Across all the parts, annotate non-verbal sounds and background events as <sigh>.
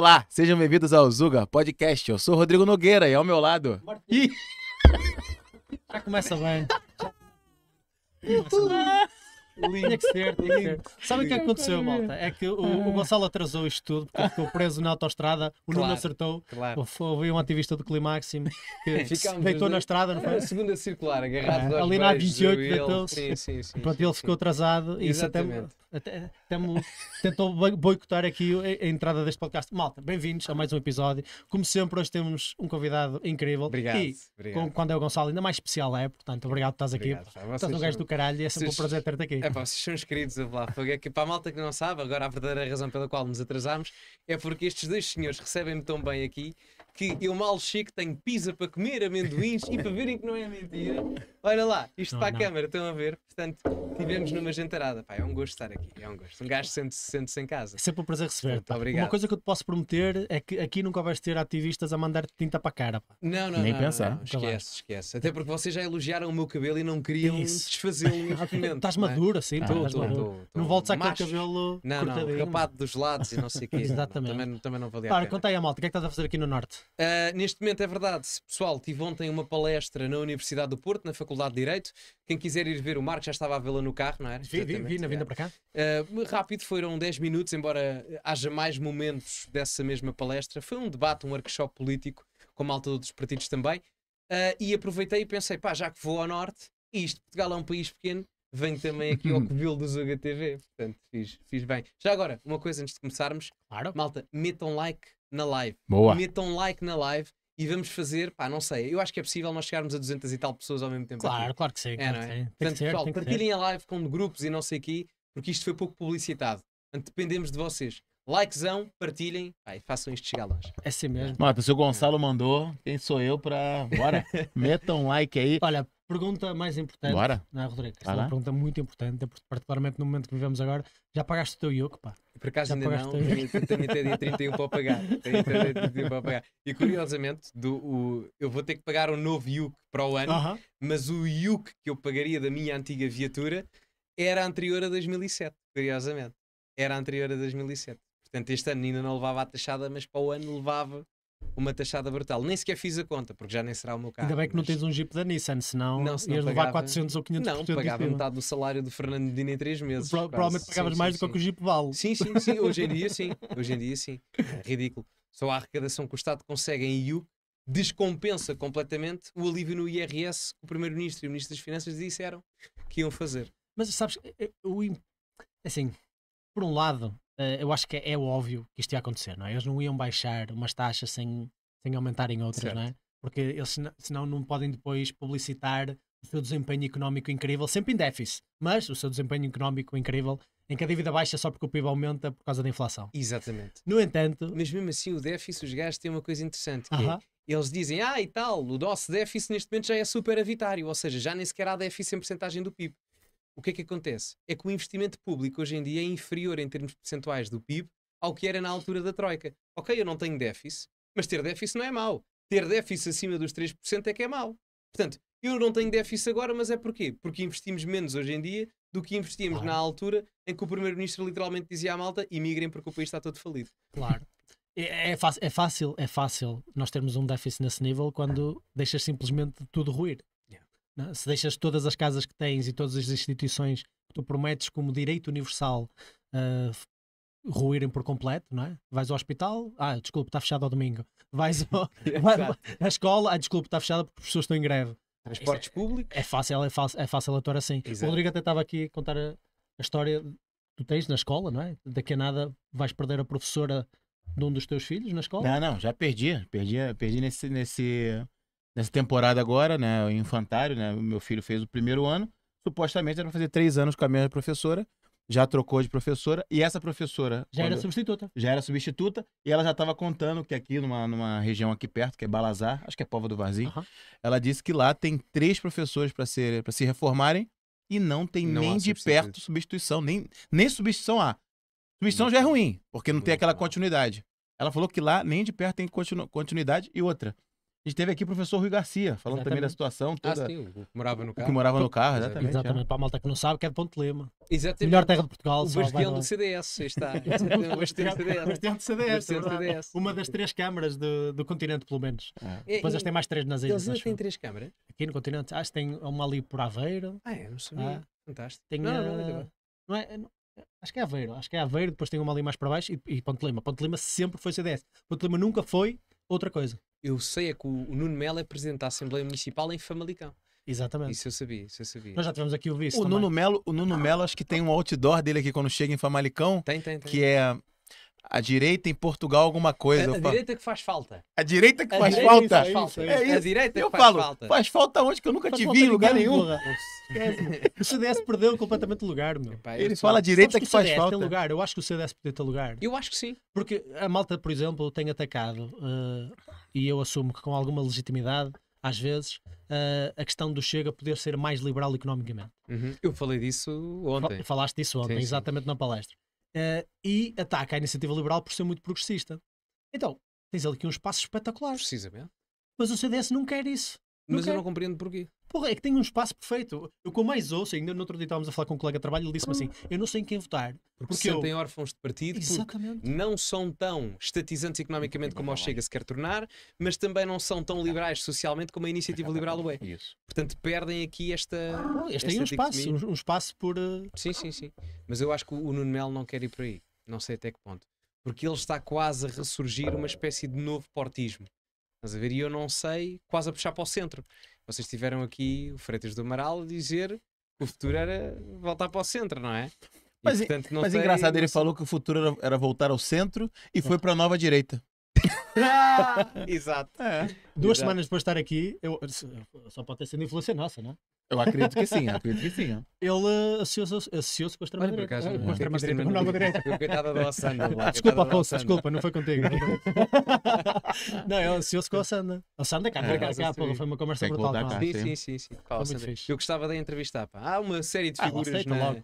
Olá, sejam bem-vindos ao Zuga Podcast. Eu sou Rodrigo Nogueira e ao meu lado. Ih! Já começa bem. Tinha que ser, tinha que ser. Sabe o que aconteceu, malta? É que o, o ah. Gonçalo atrasou isto tudo porque ficou preso na autostrada, o Nuno acertou. claro. Houve um ativista do Climaxim que <laughs> deitou na estrada, não foi? A segunda circular, agarrado ah, ali na beijos, 28 ele. deitou-se. Sim, sim, sim. Pronto, sim, ele sim. ficou atrasado e isso até até, tentou boicotar aqui a, a entrada deste podcast. Malta, bem-vindos a mais um episódio. Como sempre, hoje temos um convidado incrível. Obrigado. E, obrigado. Com, quando é o Gonçalo, ainda mais especial é. Portanto, obrigado por estás aqui. Pá, estás um gajo do caralho e é sempre vocês, um prazer ter-te aqui. É, pá, vocês são inscritos a Vlafogo. É que para a malta que não sabe, agora a verdadeira razão pela qual nos atrasámos é porque estes dois senhores recebem-me tão bem aqui que eu mal chego, tenho pizza para comer, amendoins e para verem que não é mentira. Olha lá, isto não, para a câmara, estão a ver? Portanto, tivemos numa jantarada. Pá, é um gosto estar aqui, é um gosto. Um gajo sente-se sente sem em casa. É sempre um prazer receber. obrigado. Uma coisa que eu te posso prometer é que aqui nunca vais ter ativistas a mandar tinta para a cara. Pá. Não, não, Nem não, pensar. Não, esquece, esquece. Até porque vocês já elogiaram o meu cabelo e não queriam desfazê-lo <laughs> Estás é? maduro, assim, estou. Não, não voltes àquele cabelo não, cortadinho. Não, dos lados e não sei o quê. <laughs> Exatamente. Também, também não valia a pena. conta aí a malta, o que é que estás a fazer aqui no Norte? Uh, neste momento é verdade. Pessoal, tive ontem uma palestra na Universidade do Porto, na Faculdade Faculdade de Direito. Quem quiser ir ver o Marco já estava a vê-la no carro, não era? Vi, vi, vi na vinda para cá. Uh, rápido, foram 10 minutos, embora haja mais momentos dessa mesma palestra. Foi um debate, um workshop político, com a malta dos partidos também. Uh, e aproveitei e pensei, pá, já que vou ao Norte, isto, Portugal é um país pequeno, venho também aqui ao <laughs> covil do Zuga TV. Portanto, fiz, fiz bem. Já agora, uma coisa antes de começarmos. Claro. Malta, metam like na live. Boa. Metam like na live e vamos fazer, pá, não sei, eu acho que é possível nós chegarmos a 200 e tal pessoas ao mesmo tempo. Claro, aqui. claro que sim. É, claro não é? Sim. Portanto, ser, pessoal, partilhem a live com grupos e não sei o quê, porque isto foi pouco publicitado. Portanto, dependemos de vocês. Likezão, partilhem e façam isto chegar longe. É assim mesmo. Mata, o seu Gonçalo mandou, quem sou eu para. Bora, <laughs> metam um like aí. Olha, Pergunta mais importante. Bora. Não, é, Rodrigo, esta é uma pergunta muito importante, particularmente no momento que vivemos agora. Já pagaste o teu IOC, pá? Por acaso Já ainda não, tenho, tenho, até dia 31 <laughs> para pagar. Tenho até dia 31 para pagar. E curiosamente, do, o, eu vou ter que pagar um novo IUC para o ano, uh -huh. mas o IUC que eu pagaria da minha antiga viatura era anterior a 2007, curiosamente. Era anterior a 2007. Portanto, este ano ainda não levava a taxada, mas para o ano levava uma taxada brutal. Nem sequer fiz a conta, porque já nem será o meu carro. Ainda bem que mas... não tens um Jeep da Nissan, senão, não, senão ias pagava... levar 400 ou 500 Não, pagava metade do salário do Fernando Dino em 3 meses. Pro, provavelmente pagavas sim, mais sim, do que o Jeep vale. Sim, sim, sim. <laughs> Hoje em dia, sim. Hoje em dia, sim. É ridículo. Só a arrecadação que o Estado consegue em IU descompensa completamente o alívio no IRS que o Primeiro-Ministro e o Ministro das Finanças disseram que iam fazer. Mas sabes, eh, eh, o, assim, por um lado, eh, eu acho que é, é, óbvio que isto ia acontecer, não é? Eles não iam baixar umas taxas sem, sem aumentarem outras, certo. não é? Porque eles senão não podem depois publicitar o seu desempenho económico incrível, sempre em déficit, mas o seu desempenho económico incrível em que a dívida baixa só porque o PIB aumenta por causa da inflação. Exatamente. No entanto. Mas mesmo assim, o déficit, os gajos têm uma coisa interessante: que uh -huh. é, eles dizem, ah, e tal, o nosso déficit neste momento já é superavitário, ou seja, já nem sequer há déficit em porcentagem do PIB o que é que acontece? É que o investimento público hoje em dia é inferior em termos percentuais do PIB ao que era na altura da Troika. Ok, eu não tenho déficit, mas ter déficit não é mau. Ter déficit acima dos 3% é que é mau. Portanto, eu não tenho déficit agora, mas é porquê? Porque investimos menos hoje em dia do que investimos claro. na altura em que o Primeiro-Ministro literalmente dizia à malta imigrem porque o país está todo falido. Claro. É, é, é, fácil, é fácil nós termos um déficit nesse nível quando deixas simplesmente tudo ruir. Se deixas todas as casas que tens e todas as instituições que tu prometes como direito universal uh, ruírem por completo, não é? Vais ao hospital, ah, desculpe, está fechado ao domingo. Vais <laughs> ao, é à escola, ah, desculpe, está fechada porque as pessoas estão em greve. Transportes é, é públicos. É fácil, é fácil, é fácil atuar assim. Exato. O Rodrigo até estava aqui a contar a, a história tu tens na escola, não é? Daqui a nada vais perder a professora de um dos teus filhos na escola? Não, não, já perdi. Perdi, perdi nesse, nesse, nessa temporada agora, né? O infantário, né? O meu filho fez o primeiro ano. Supostamente era pra fazer três anos com a mesma professora. Já trocou de professora. E essa professora. Já quando, era substituta. Já era substituta. E ela já estava contando que aqui, numa, numa região aqui perto, que é Balazar, acho que é Pova do Varzim, uhum. ela disse que lá tem três professores para se reformarem e não tem não nem de perto substituição, nem, nem substituição há. Substituição já é ruim, porque não tem aquela continuidade. Ela falou que lá nem de perto tem continu, continuidade e outra. A gente teve aqui o professor Rui Garcia, falando exatamente. também da situação ah, toda. Ah, sim, que morava no carro. que morava no carro, exatamente. Exatamente, é. para a malta que não sabe, que é de Ponte Lema. Exatamente. Melhor terra de Portugal. O bastião do CDS, está. <laughs> o bastião do CDS. Bastião do CDS, Uma das três câmaras do, do continente, pelo menos. É. É, depois as tem mais três nas ilhas. Eles ainda têm três câmaras? Aqui no continente. Acho que tem uma ali por Aveiro. Ah, é, não sabia. Ah. Fantástico. Tem, não, não, não, não, não é, não, Acho que é Aveiro, acho que é Aveiro, depois tem uma ali mais para baixo e, e Ponte Lima. Ponte Lima sempre foi CDS. Ponte Lima nunca foi outra coisa eu sei é que o, o Nuno Melo é presidente da Assembleia Municipal em Famalicão. Exatamente. Isso eu sabia, isso eu sabia. Nós já tivemos aqui o vice. O também. Nuno Melo, o Nuno Melo acho que tem um outdoor dele aqui quando chega em Famalicão. Tem, tem, tem. Que é a direita em Portugal alguma coisa. É, a, a direita que faz falta. A direita que a faz falta. é isso, é isso. A direita eu que faz falo, falta. Faz falta onde que eu nunca faz te vi em lugar nenhum. <laughs> o CDS perdeu completamente o lugar, meu. Epá, Ele fala a direita que, que faz falta. Tem lugar. Eu acho que o CDS podia ter lugar. Eu acho que sim. Porque a malta, por exemplo, tem atacado, uh, e eu assumo que com alguma legitimidade, às vezes, uh, a questão do Chega poder ser mais liberal economicamente. Uhum. Eu falei disso ontem. Falaste disso ontem, sim, sim. exatamente na palestra uh, e ataca a iniciativa liberal por ser muito progressista. Então, tens ali aqui um espaço espetacular. Precisamente. Mas o CDS não quer isso. Mas okay. eu não compreendo porquê. Porra, é que tem um espaço perfeito. Eu com mais ouço, ainda no outro dia estávamos a falar com um colega de trabalho ele disse-me assim: eu não sei em quem votar. Porque, porque sentem eu... órfãos de partido, Exatamente. não são tão estatizantes economicamente como o Chega se quer tornar, mas também não são tão liberais socialmente como a iniciativa liberal o é. Isso. Portanto, perdem aqui esta. Ah, este tem um espaço, um, um, espaço por. Uh... Sim, sim, sim. Mas eu acho que o Nuno Melo não quer ir por aí. Não sei até que ponto. Porque ele está quase a ressurgir uma espécie de novo portismo Estás a ver? E eu não sei, quase a puxar para o centro. Vocês tiveram aqui o Freitas do Amaral dizer que o futuro era voltar para o centro, não é? E, mas, portanto, não mas sei, engraçado, ele falou que o futuro era, era voltar ao centro e foi para a nova direita. <laughs> <laughs> Exato. É. Duas Exato. semanas depois de estar aqui, eu, só pode ter sido influência nossa, é? Eu acredito que sim, acredito que sim. Ele eh, associou-se com a extrema direita. Olha, por acaso, com a extrema direita. Nova direita. Coitada da Ossanda. Desculpa, Afonso, desculpa, não foi contigo. não, ele associou-se com a Ossanda. A Ossanda cá, é, cá, cá, foi uma conversa brutal. Sim, sim, sim. Eu gostava de entrevistar. Há uma série de ah, figuras na ah,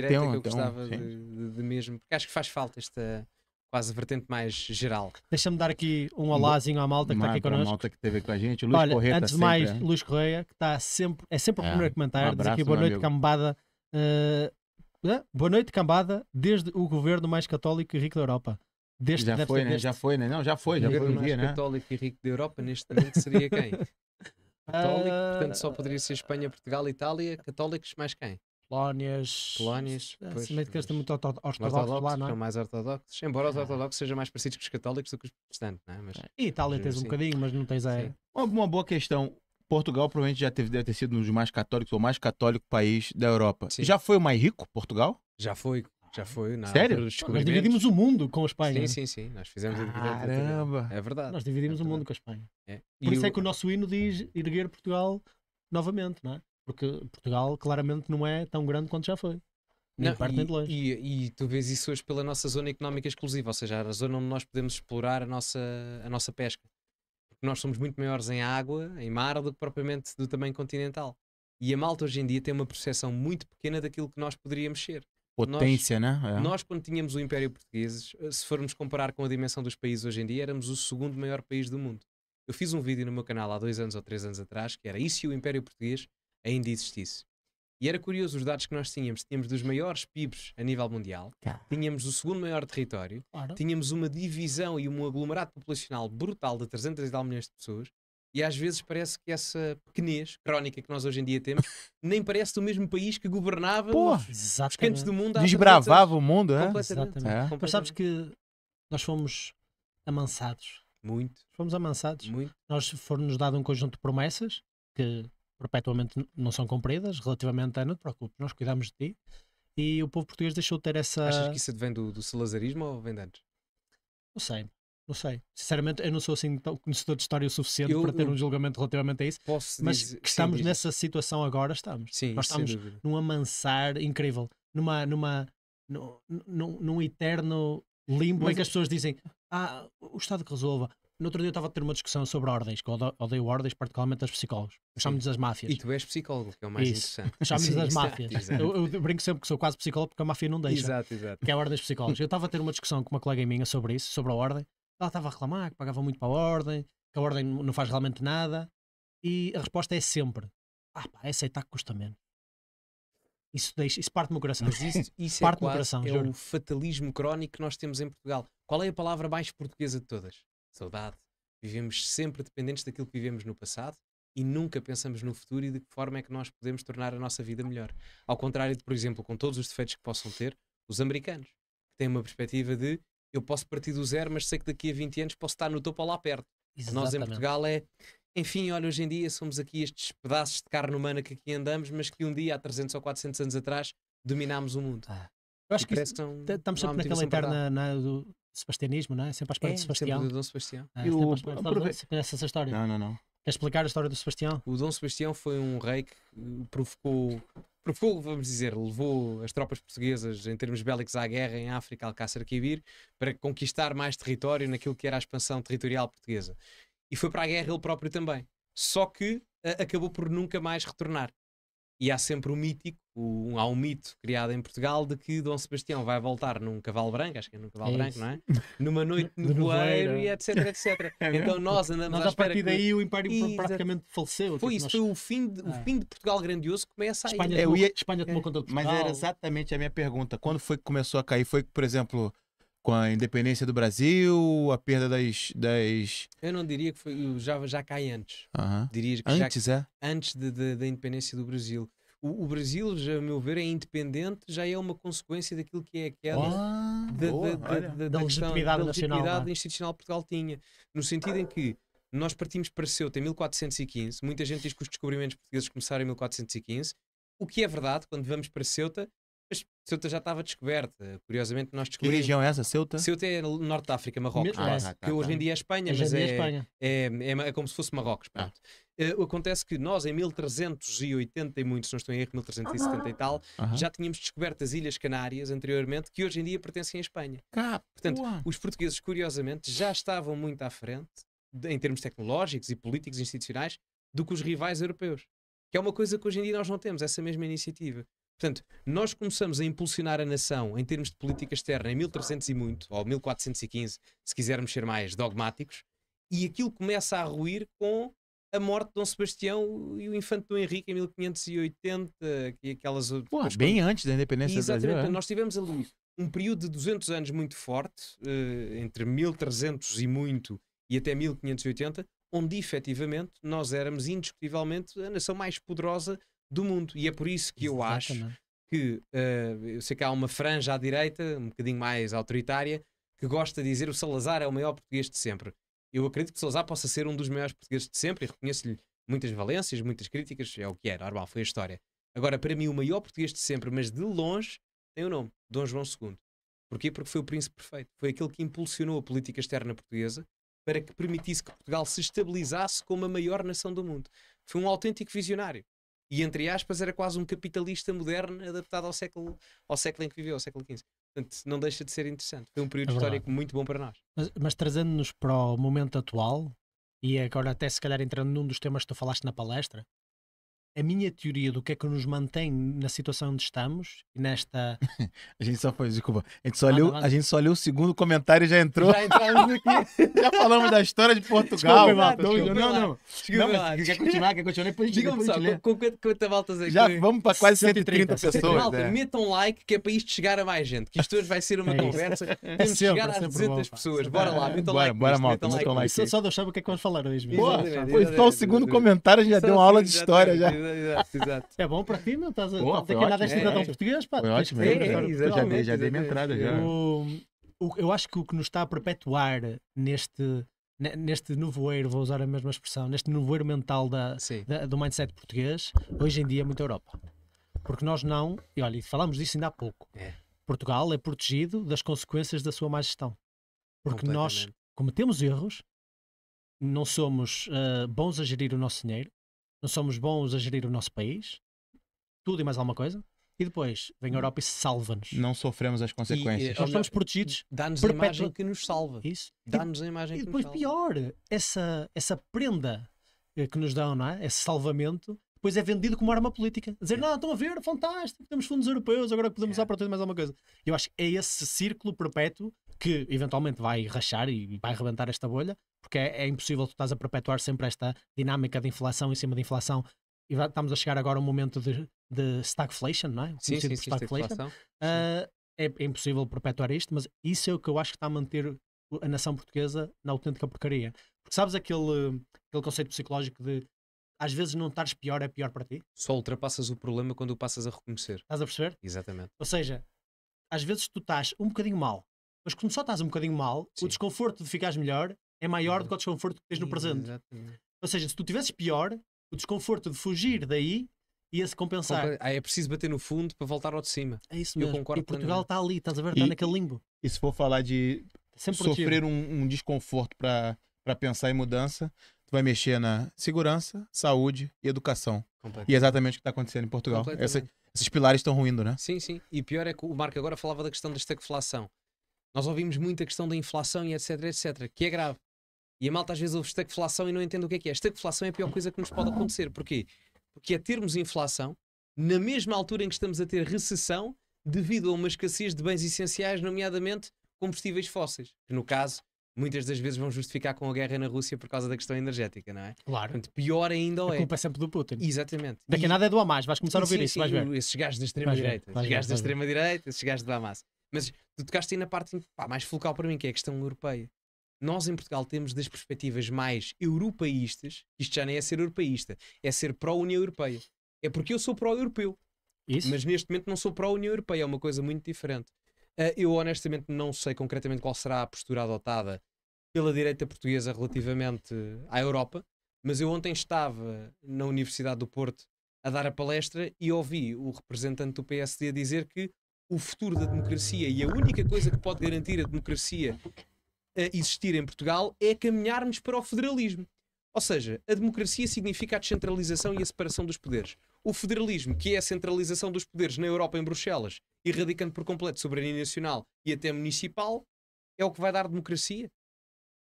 direita que eu gostava de mesmo, porque acho que faz falta esta quase a vertente mais geral. Deixa-me dar aqui um alazinho à malta que está aqui connosco. A malta que esteve com a gente, Luís Olha, Correia. Tá antes de mais, sempre, Luís Correia, que está sempre, é sempre o é, primeiro é, a comentar, um abraço, diz aqui boa noite, amigo. cambada. Uh, boa noite, cambada, desde o governo mais católico e rico da Europa. desde já, foi, né? Deste... já foi, né? Não, já foi, já o foi um mais dia, né? católico e rico da Europa, neste momento, seria quem? <laughs> católico, portanto só ah, poderia ser Espanha, Portugal, Itália, católicos mais quem? Polónias. Polónias. É, pois, que eles têm muito ortodoxos, lá, não é? São mais ortodoxos. Embora os é. ortodoxos sejam mais parecidos com os católicos do que os protestantes, não é? Mas, é. e Itália tens assim. um bocadinho, mas não tens aí. Uma, uma boa questão. Portugal provavelmente já teve, deve ter sido um dos mais católicos ou mais católico país da Europa. Sim. Já foi o mais rico, Portugal? Já foi, já ah, foi. Na Sério? Nós dividimos o mundo com a Espanha. Sim, sim, sim. Nós fizemos Caramba! É verdade. Nós dividimos é verdade. o mundo com a Espanha. É. Por e isso é o... é que o nosso hino diz erguer Portugal novamente, não é? Porque Portugal claramente não é tão grande quanto já foi. Nem não, parte, e, nem de longe. E, e, tu vês isso hoje pela nossa zona económica exclusiva, ou seja, a zona onde nós podemos explorar a nossa, a nossa pesca. Porque nós somos muito maiores em água, em mar, do que propriamente do tamanho continental. E a malta hoje em dia tem uma percepção muito pequena daquilo que nós poderíamos ser. Potência, nós, né? É. Nós, quando tínhamos o Império Português, eh, se formos comparar com a dimensão dos países hoje em dia, éramos o segundo maior país do mundo. Eu fiz um vídeo no meu canal há dois anos ou três anos atrás que era Isso e o Império Português ainda existisse. E era curioso os dados que nós tínhamos. Tínhamos dos maiores PIBs a nível mundial, tá. tínhamos o segundo maior território, claro. tínhamos uma divisão e um aglomerado populacional brutal de 300 e tal milhões de pessoas, e às vezes parece que essa pequenez crónica que nós hoje em dia temos <laughs> nem parece do mesmo país que governava Pô, os, cantos do mundo. Desbravava o mundo, é? Exatamente. É. Mas sabes que nós fomos amansados. Muito. Fomos amansados. Muito. Nós foram-nos dado um conjunto de promessas que perpetuamente não são cumpridas relativamente a não te preocupes, nós cuidamos de ti. E o povo português deixou de ter essa. Achas que isso vem do, do salazarismo ou vem de antes? Não sei, não sei. Sinceramente, eu não sou assim tão conhecedor de história o suficiente eu, para ter um julgamento relativamente a isso. Posso mas dizer, que estamos sim, nessa situação agora, estamos. Sim, Nós estamos num amansar incrível, numa, numa, num, num, num eterno limbo mas, em que as pessoas dizem ah, o Estado que resolva, no outro dia eu estava a ter uma discussão sobre ordens, que eu odeio ordens, particularmente as psicólogos. Chamo-lhes as máfias. E tu és psicólogo, que é o mais Isso. interessante. <laughs> Chamo-lhes as máfias. Exato. Eu, eu brinco sempre que sou quase psicólogo porque a máfia não deixa. Exato, exato. Que é a ordem dos psicólogos. Eu estava a ter uma discussão com uma colega minha sobre isso, sobre a ordem. Ela estava a reclamar que pagava muito para a ordem, que a ordem não faz realmente nada. E a resposta é sempre: ah, pá, é aceitar tá que custa menos. Isso, deixa, isso parte do meu coração. Mas isso, <laughs> isso é parte é, quase, coração, é o fatalismo crónico que nós temos em Portugal. Qual é a palavra mais portuguesa de todas? Saudade. Vivemos sempre dependentes daquilo que vivemos no passado e nunca pensamos no futuro e de que forma é que nós podemos tornar a nossa vida melhor. Ao contrário de, por exemplo, com todos os defeitos que possam ter, os americanos, que têm uma perspectiva de eu posso partir do zero, mas sei que daqui a 20 anos posso estar no topo ou lá perto. Exatamente. Nós em Portugal é, enfim, olha, hoje em dia somos aqui estes pedaços de carne humana que aqui andamos, mas que um dia, há 300 ou 400 anos atrás, dominámos o mundo. Ah. Eu acho que, isso, que são, estamos sempre naquela eterna na, do, sebastianismo, não é? Sempre à espera é, de Sebastião. Sempre do Dom Sebastião. É, ah, eu, à espera de Dom... Conhece essa história? Não, não, não. Quer explicar a história do Sebastião? O Dom Sebastião foi um rei que provocou, provocou, vamos dizer, levou as tropas portuguesas em termos bélicos à guerra em África, Alcácer Quibir, para conquistar mais território naquilo que era a expansão territorial portuguesa. E foi para a guerra ele próprio também. Só que eh, acabou por nunca mais retornar. E há sempre o mítico, o, há um mito criado em Portugal de que Dom Sebastião vai voltar num cavalo branco, acho que é num cavalo é branco, não é? Numa noite <laughs> no voeiro e etc, etc. <laughs> É então nós andamos nós, à a partir que... daí o Império e... praticamente faleceu. Tipo, foi tipo, isso, nós... foi o fim, de, o é. fim de Portugal grandioso que começa a Espanha, é, tomou, ia... Espanha tomou é. conta de Portugal. Mas era exatamente a minha pergunta. Quando foi que começou a cair? Foi que, por exemplo, com a independência do Brasil, a perda das. das... Eu não diria que foi, já, já cai antes. Uhum. Diria que antes, já, é? Antes da independência do Brasil o, o, Brasil, já, a meu ver, é independente, já é uma consequência daquilo que é a queda da, da, legitimidade, institucional que Portugal tinha. No sentido em que nós partimos para Ceuta em 1415, muita gente diz que os descobrimentos portugueses começaram em 1415, o que é verdade, quando vamos para Ceuta, mas Ceuta já estava descoberta. Curiosamente, nós descobrimos. Que região é essa, Ceuta? Ceuta é Norte de África, Marrocos. Ah, tá, que hoje em dia é Espanha, hoje mas é, Espanha. É, é, é, como se fosse Marrocos. Ah. Uh, acontece que nós, em 1380 e muitos, não estou em erro, 1370 e tal, uh já tínhamos descoberto as Ilhas Canárias anteriormente, que hoje em dia pertencem à Espanha. Portanto, uau. os portugueses, curiosamente, já estavam muito à frente, de, em termos tecnológicos e políticos e institucionais, do que os rivais europeus. Que é uma coisa que hoje em dia nós não temos, essa mesma iniciativa. Portanto, nós começamos a impulsionar a nação em termos de política externa em 1300 e muito, ou 1415, se quisermos ser mais dogmáticos, e aquilo começa a ruir com a morte de Dom Sebastião e o infante do Henrique em 1580, e aquelas. Pô, bem coisas. antes da independência Exatamente, do Brasil. É? nós tivemos ali um período de 200 anos muito forte, eh, entre 1300 e muito e até 1580, onde efetivamente nós éramos indiscutivelmente a nação mais poderosa do mundo. E é por isso que eu acho que uh, eu sei que há uma franja à direita, um bocadinho mais autoritária, que gosta de dizer o Salazar é o maior português de sempre. Eu acredito que Salazar possa ser um dos maiores portugueses de sempre e reconheço-lhe muitas valências, muitas críticas, é o que era é, normal, foi a história. Agora, para mim, o maior português de sempre, mas de longe, tem o nome, Dom João II. Porquê? Porque foi o príncipe perfeito. Foi aquele que impulsionou a política externa portuguesa para que permitisse que Portugal se estabilizasse como a maior nação do mundo. Foi um autêntico visionário e entre aspas era quase um capitalista moderno adaptado ao século, ao século em que viveu, ao século XV. Portanto, não deixa de ser interessante. Foi um período é histórico muito bom para nós. Mas, mas trazendo-nos para o momento atual, e agora até se calhar entrando num dos temas que tu falaste na palestra, a minha teoria do que é que nos mantém na situação onde estamos e nesta. <laughs> a gente só foi, desculpa. A gente só, manda, leu, A gente só leu o segundo comentário e já entrou. Já aqui. <laughs> já falamos da história de Portugal. Desculpa, Malta, desculpa, não, não. Desculpa, não, Quer continuar? Quer continuar? Depois digam só, com quantas voltas aqui? É já vamos para quase 130, 130 pessoas. Malta, é. um like que é para isto chegar a mais gente. Que isto hoje vai ser uma é conversa. <laughs> É Temos sempre, chegar às 200 é pessoas. Bora lá, metam like. Bora, malta, metam like. Só deixava o que é que vamos falar hoje mesmo. Boa, foi só o segundo comentário, já deu uma aula de história já exato, É bom para ti, não estás a Boa, tá ter que andar cidadão é. português, pá. Foi ótimo, é, é, já dei, já dei minha entrada. Já. O, o, eu acho que o que nos está a perpetuar neste neste nevoeiro, vou usar a mesma expressão, neste novoeiro mental da, da, do mindset português, hoje em dia é muito Europa. Porque nós não, e olha, falámos disso ainda há pouco, é. Portugal é protegido das consequências da sua má gestão. Porque nós cometemos erros, não somos uh, bons a gerir o nosso dinheiro, não somos bons a gerir o nosso país, tudo e mais alguma coisa. E depois vem a Europa e salva-nos. Não sofremos as consequências. E, eh, Nós estamos protegidos. Dá-nos a imagem que nos salva. Isso. Dá-nos a imagem e, que depois, nos salva. pior, essa, essa prenda eh, que nos dão, não é? Esse salvamento, depois é vendido como arma política. Dizer, yeah. não, estão a ver, fantástico, temos fundos europeus, agora podemos yeah. usar para tudo mais alguma coisa. Eu acho que é esse círculo perpétuo que eventualmente vai rachar e vai rebentar esta bolha, porque é, é impossível tu estás a perpetuar sempre esta dinâmica de inflação em cima de inflação. E estamos a chegar agora a um momento de, de stagflation, não é? Sim, sim, sim, stagflation. Uh, é, é, impossível perpetuar isto, mas isso é o que eu acho que está a manter a nação portuguesa na autêntica porcaria. Porque sabes aquele, aquele conceito psicológico de às vezes não estares pior é pior para ti? Só ultrapassas o problema quando o passas a reconhecer. Estás a perceber? Exatamente. Ou seja, às vezes tu estás um bocadinho mal, mas como só estás um bocadinho mal, Sim. o desconforto de ficares melhor é maior do que o desconforto que tens no presente. Exatamente. Ou seja, se tu tivesses pior, o desconforto de fugir daí ia-se compensar. Ah, é preciso bater no fundo para voltar ao de cima. É isso mesmo. Eu concordo e Portugal está ali, estás a ver? Está naquele limbo. E se for falar de Sempre sofrer um, um, desconforto para pensar em mudança, tu vai mexer na segurança, saúde e educação. E é exatamente o que está acontecendo em Portugal. Essa, esses pilares estão ruindo, né? Sim, sim. E pior é que o Marco agora falava da questão da estagflação. Nós ouvimos muito a questão da inflação e etc, etc, que é grave. E a malta às vezes ouve estagflação e não entende o que é que é. Estagflação é a pior coisa que nos pode acontecer. Porquê? Porque é termos inflação na mesma altura em que estamos a ter recessão devido a uma escassez de bens essenciais, nomeadamente combustíveis fósseis, que no caso muitas das vezes vão justificar com a guerra na Rússia por causa da questão energética, não é? Claro. Portanto, pior ainda a é. A culpa é sempre do Putin. Exatamente. Daqui a nada é do Hamas, vais começar sim, a ouvir sim, isso, sim, vais ver. Esses gajos da extrema-direita, esses gajos da extrema-direita, esses gajos do Hamas. Mas tu tocaste aí na parte pá, mais focal para mim, que é a questão europeia. Nós em Portugal temos das perspectivas mais europeístas, isto já nem é ser europeísta, é ser pró-União Europeia. É porque eu sou pró-europeu. Mas neste momento não sou pró-União Europeia, é uma coisa muito diferente. Uh, eu honestamente não sei concretamente qual será a postura adotada pela direita portuguesa relativamente à Europa, mas eu ontem estava na Universidade do Porto a dar a palestra e ouvi o representante do PSD dizer que o futuro da democracia e a única coisa que pode garantir a democracia a eh, existir em Portugal é caminharmos para o federalismo. Ou seja, a democracia significa a descentralização e a separação dos poderes. O federalismo, que é a centralização dos poderes na Europa em Bruxelas, erradicando por completo soberania nacional e até municipal, é o que vai dar democracia?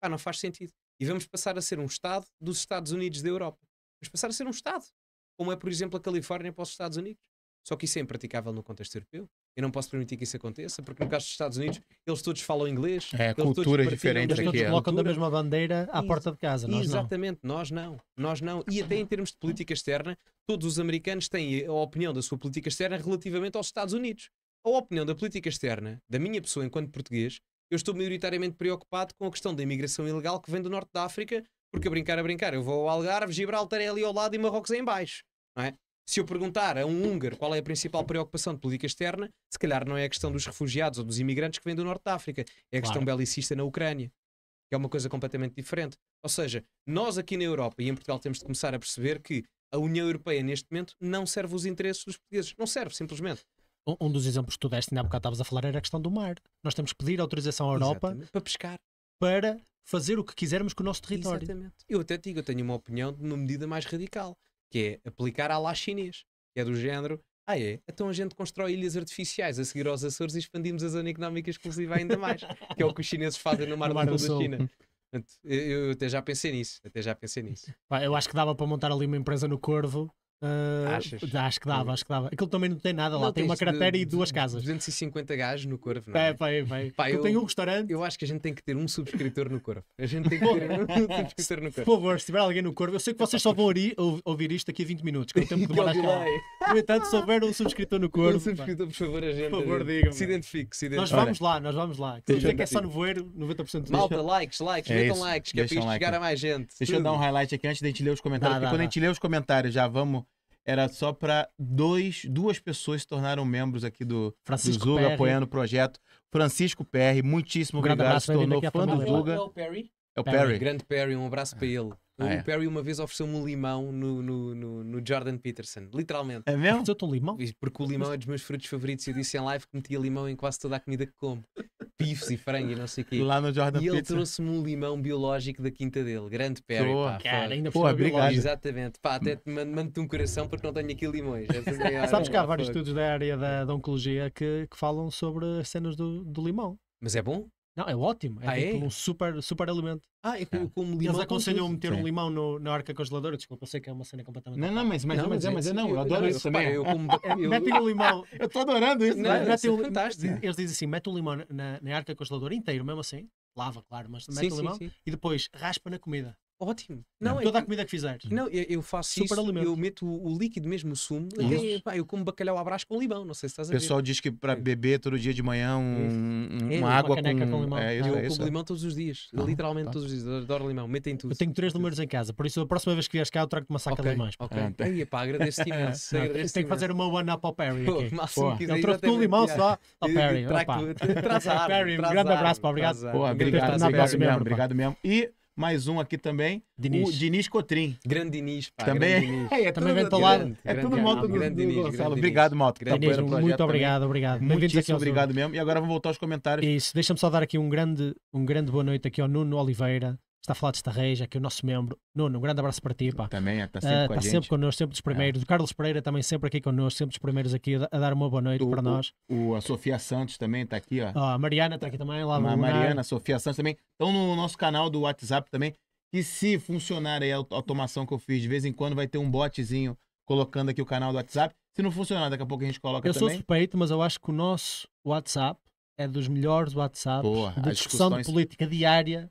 Ah, não faz sentido. E vamos passar a ser um Estado dos Estados Unidos da Europa. Vamos passar a ser um Estado, como é, por exemplo, a Califórnia para os Estados Unidos. Só que isso é impraticável no contexto europeu. Eu não posso permitir que isso aconteça, porque no caso dos Estados Unidos, eles todos falam inglês. É, culturas diferentes aqui. Eles é é colocam da mesma bandeira à porta de casa, nós Exatamente, não. nós não. Nós não. E até em termos de política externa, todos os americanos têm a opinião da sua política externa relativamente aos Estados Unidos. A opinião da política externa, da minha pessoa enquanto português, eu estou maioritariamente preocupado com a questão da imigração ilegal que vem do norte da África, porque a brincar, a brincar, eu vou ao Algarve, Gibraltar é ali ao lado e Marrocos é em baixo, não é? Se eu perguntar a um húngaro qual é a principal preocupação de política externa, se calhar não é a questão dos refugiados ou dos imigrantes que vêm do Norte da África, é a questão belicista na Ucrânia, que é uma coisa completamente diferente. Ou seja, nós aqui na Europa e em Portugal temos de começar a perceber que a União Europeia neste momento não serve os interesses dos portugueses, não serve simplesmente. Um, dos exemplos que tu deste, ainda há bocado estavas a falar, era a questão do mar. Nós temos que pedir autorização à Europa Exatamente. para pescar. Para fazer o que quisermos com o nosso território. Exatamente. Eu até digo, eu tenho uma opinião de uma medida mais radical que é aplicar à lá chinês, que é do género. Ah, é? Então a gente constrói ilhas artificiais a seguir aos Açores e expandimos a zona económica exclusiva ainda mais, que é o que os chineses fazem no Mar, no mar do, Sul da China. Eu, eu até já pensei nisso, até já pensei nisso. Eu acho que dava para montar ali uma empresa no Corvo Uh, Achas? Acho que dava, acho que dava. Aquilo também não tem nada não, lá, tem uma cratera de, e duas casas. 250 gajos no Corvo, não é? É, vai, vai. eu, tenho um restaurante. Eu acho que a gente tem que ter um subscritor no Corvo. A gente tem que ter um <laughs> subscritor no Corvo. Por favor, se tiver alguém no Corvo, eu sei que vocês só vão ouvir, ouvir isto daqui a 20 minutos, que é o tempo que No entanto, se houver um subscritor no Corvo. Um subscritor, por favor, a gente. Por favor, diga se identifique, se identifique. Nós vamos Olha, lá, nós vamos lá. Que é que é só voeiro, 90% do Malta, likes, likes, é metam likes, que é para isto chegar a mais gente. Deixa eu dar um highlight aqui antes de a gente ler os comentários. Porque quando a gente lê os comentários, já vamos era só para duas pessoas se tornaram membros aqui do, Francisco do Zuga, apoiando o projeto. Francisco Perry, muitíssimo um obrigado, se tornou fã do Zuga. É o Perry. Perry. Grande Perry, um abraço para ele. Ah, o é. Perry uma vez ofereceu-me um limão no, no, no, no, Jordan Peterson, literalmente. É mesmo? um limão? Porque o limão é dos meus frutos favoritos e eu disse em live que metia limão em quase toda a comida que como. Pifes e frango e não sei o quê. Lá no Jordan E ele trouxe-me um limão biológico da quinta dele. Grande Perry, Boa. Pá, Cara, ainda Pô, obrigado. Exatamente. Pá, até te mando-te um coração porque não tenho aqui limões. É <laughs> Sabes que há vários estudos da área da, da oncologia que, que falam sobre as cenas do, do limão. Mas é bom? Não, é ótimo. É ah, tipo é? um super, super alimento. Ah, é como, é. limão. Eles aconselham meter Sim. um limão no, na arca congeladora. Desculpa, eu sei que é uma cena completamente. Não, não, mas, mas, não, mas, é, mas não, eu adoro eu, isso também. Eu, como, é, eu... Metem o um limão. <laughs> eu estou adorando isso. Não, não, isso é fantástico. Eles dizem assim: mete o um limão na, na arca congeladora inteiro, mesmo assim. Lava, claro, mas mete sim, o limão sim, sim. e depois raspa na comida. Ótimo. É. Não, não, é toda que, a comida que fizeres. Não, eu, eu faço Super isso, alimento. eu meto o, o, líquido mesmo, o sumo. E, uhum. pá, eu como bacalhau à brás com limão, não sei se estás a ver. O pessoal diz que para é. beber todo dia de manhã um, é, uma é, água uma com, com, limão. É, isso, eu é, como limão todos os dias, não, literalmente tá. todos os dias. Adoro limão, metem tudo. Eu tenho três números em casa, por isso a próxima vez que vieres cá eu trago-te uma saca okay, de limões. Ok, ah, tá. pá, agradeço-te <laughs> imenso. agradeço tenho que fazer uma one-up ao Perry aqui. Eu trouxe um limão só ao <laughs> Perry. Traz a <laughs> Perry, um grande abraço, obrigado. Obrigado mesmo mais um aqui também, Diniz. o Diniz Cotrim. Grande Diniz, pá. Também, <laughs> É, é, também vem para lá. É tudo moto do, grande do, do Gonçalo. Obrigado, moto. Tá Diniz, muito obrigado, também. obrigado. Muitíssimo obrigado mesmo. E agora vamos voltar aos comentários. Isso, deixa-me só dar aqui um grande, um grande boa noite aqui ao Nuno Oliveira, está a falar de Estarreja, que é o nosso membro. Nuno, um grande abraço para ti. Pá. Também está é, ah, sempre, uh, com tá sempre connosco, sempre dos é. primeiros. É. O Carlos Pereira também sempre aqui connosco, sempre dos primeiros aqui a dar uma boa noite o, para nós. O, o, a Sofia Santos também está aqui. Ó. ó a Mariana está aqui também. Lá a Mariana, a Sofia Santos também. Estão no nosso canal do WhatsApp também. e se funcionar aí a automação que eu fiz, de vez em quando vai ter um botzinho colocando aqui o canal do WhatsApp. Se não funcionar, daqui a pouco a gente coloca eu também. Eu sou suspeito, mas eu acho que o nosso WhatsApp é dos melhores WhatsApp de discussão discussões... de política diária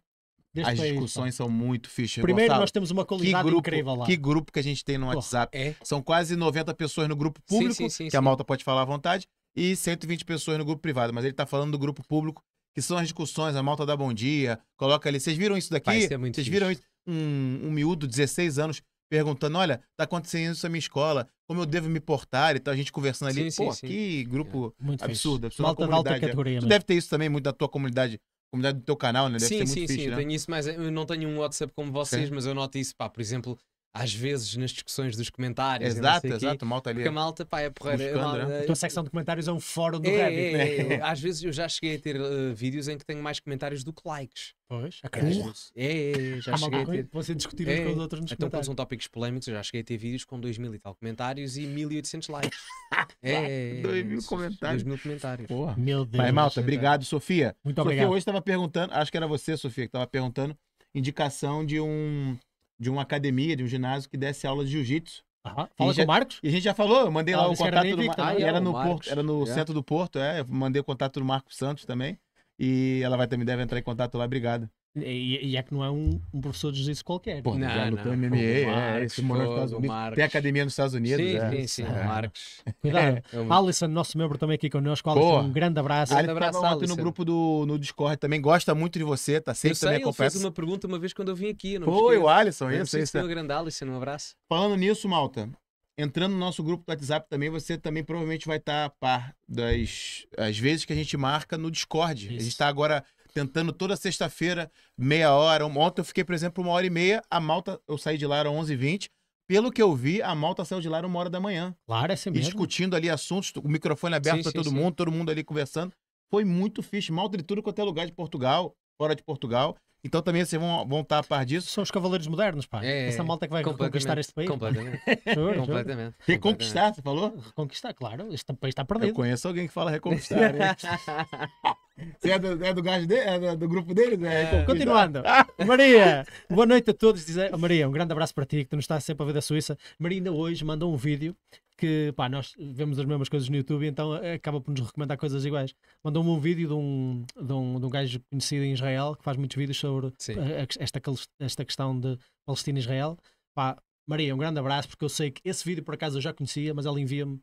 Deste As país, discussões então. são muito fichas. Primeiro, Gonçalo, nós temos uma qualidade grupo, incrível lá. Que grupo que a gente tem no WhatsApp? é? São quase 90 pessoas no grupo público, sim, sim, sim, que a malta pode falar à vontade, e 120 pessoas no grupo privado. Mas ele está falando do grupo público, que são as discussões, a malta dá bom dia, coloca ali. Vocês viram isso daqui? Vocês viram isso? Um, um miúdo, 16 anos, perguntando: olha, tá acontecendo isso na minha escola, como eu devo me portar e tal, a gente conversando ali. Sim, Pô, sim, que sim. grupo é. absurdo, absurdo. Malta da alta é. categoria. Tu né? deve ter isso também, muito da tua comunidade comunidade do teu canal, né? Deve sim, ser muito sim, fixe, sim, não? eu né? tenho isso, mas eu não tenho um WhatsApp como vocês, Sim. mas eu noto isso, pá, por exemplo, às vezes nas discussões dos comentários. Exato, exato, malta ali. Porque a malta, pá, é porreira. A, né? é a tua secção de comentários é um fórum do é, Reddit. Né? É, é, às vezes eu já cheguei a ter uh, vídeos em que tenho mais comentários do que likes. Pois, acredito. É, é, é, já Há cheguei a ter. Você discutir com os outros nos então, comentários. Então, são tópicos polémicos, eu já cheguei a ter vídeos com 2 mil e tal comentários e 1800 likes. <laughs> é, 2 mil comentários. 2 mil comentários. Porra. Meu Deus. Pai, malta, obrigado, Sofia. Muito Sofia, obrigado. Sofia hoje estava perguntando, acho que era você, Sofia, que estava perguntando indicação de um de uma academia, de um ginásio que desse aula de jiu-jitsu. Aham. Fala já, com o Marcos? E a gente já falou, eu mandei ah, lá o contato do Marcos. Né? Ah, era, no, era no é. centro do Porto, é. Eu mandei o contato do Marcos Santos também. E ela vai também deve entrar em contato lá, obrigado. E, e é que não é um, um professor de juízo qualquer. Pô, não, já no não. MMA, é, esse nos Estados Unidos. Tem academia nos Estados Unidos. Sim, é. sim, sim. É. Marcos. Cuidado. É. Alisson, nosso membro também aqui conosco Alisson, um grande abraço. Grande abraço, Alisson. no grupo do no Discord também. Gosta muito de você, tá sempre eu sei, Eu acompanha. fez uma pergunta uma vez quando eu vim aqui. Foi o Alisson, isso, isso. É. Um grande Alisson, um abraço. Falando nisso, malta, entrando no nosso grupo do WhatsApp também, você também provavelmente vai estar a par das as vezes que a gente marca no Discord. Isso. A gente está agora tentando toda sexta-feira, meia hora. Ontem eu fiquei, por exemplo, uma hora e meia. A malta, eu saí de lá, era 11h20. Pelo que eu vi, a malta saiu de lá uma hora da manhã. Claro, é assim mesmo. discutindo ali assuntos, o microfone aberto para todo sim. mundo, todo mundo ali conversando. Foi muito fixe. Malta de tudo quanto é lugar de Portugal, fora de Portugal. Então também vocês assim, vão, vão estar a par disso. São os cavaleiros modernos, pá. É, Essa malta que vai conquistar este país. Completamente. sure, <laughs> completamente. Reconquistar, você falou? Reconquistar, claro. Este país está perdido. Eu conheço alguém que fala reconquistar. <laughs> É. <laughs> Você é do, é do dele, é do, grupo deles? É, é. continuando. Maria, boa noite a todos. Dizer, Maria, um grande abraço para ti, que tu nos está sempre a ver da Suíça. Maria, ainda hoje mandou um vídeo que pá, nós vemos as mesmas coisas no YouTube, então acaba por nos recomendar coisas iguais. Mandou-me um vídeo de um, de, um, de um gajo conhecido em Israel que faz muitos vídeos sobre eh, a, esta, esta questão de Palestina e Israel. Pá, Maria, um grande abraço, porque eu sei que esse vídeo por acaso eu já conhecia, mas ela envia-me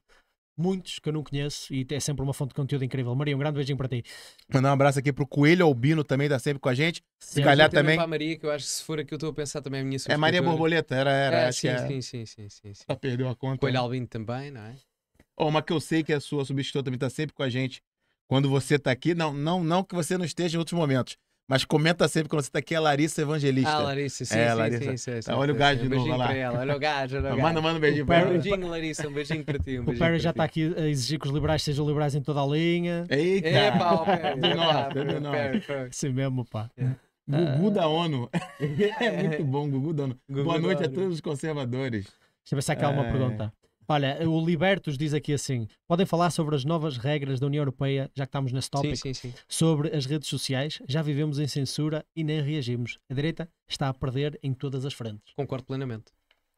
muitos que eu não conheço e é sempre uma fonte de conteúdo incrível. Maria, um grande beijinho para ti. Mandar um abraço aqui para o Coelho Albino também, está sempre com a gente. Se calhar também. Para a Maria, que eu acho que se for aqui eu estou a pensar também a minha É Maria Borboleta, era, era. É, é, sim, sim, sim, sim, sim, sim. perdeu a conta. Coelho Albino também, não é? Oh, uma que eu sei que a é sua substituta também está sempre com a gente. Quando você está aqui, não, não, não que você não esteja em outros momentos, mas comenta sempre quando você tá aqui, é Larissa Evangelista. Ah, Larissa, sim, é, sim, Larissa. sim, sim, sim, tá, sim Olha o gajo de novo, beijinho lá. Ela, olha o gajo, olha o gajo. Manda, manda um beijinho para ela. Um beijinho, Larissa, um beijinho para ti. Um beijinho o Perry já está aqui a exigir que os liberais sejam liberais em toda a linha. Eita! É, pá, o Perry. De nota, de nota. Isso mesmo, pá. Yeah. É. Gugu da ONU. <laughs> é muito bom, Gugu da ONU. Boa noite a todos os conservadores. Deixa eu ver se há aqui alguma é. pergunta. Olha, o Libertos diz aqui assim: podem falar sobre as novas regras da União Europeia, já que estamos nesse tópico, sim, sim, sim. sobre as redes sociais. Já vivemos em censura e nem reagimos. A direita está a perder em todas as frentes. Concordo plenamente.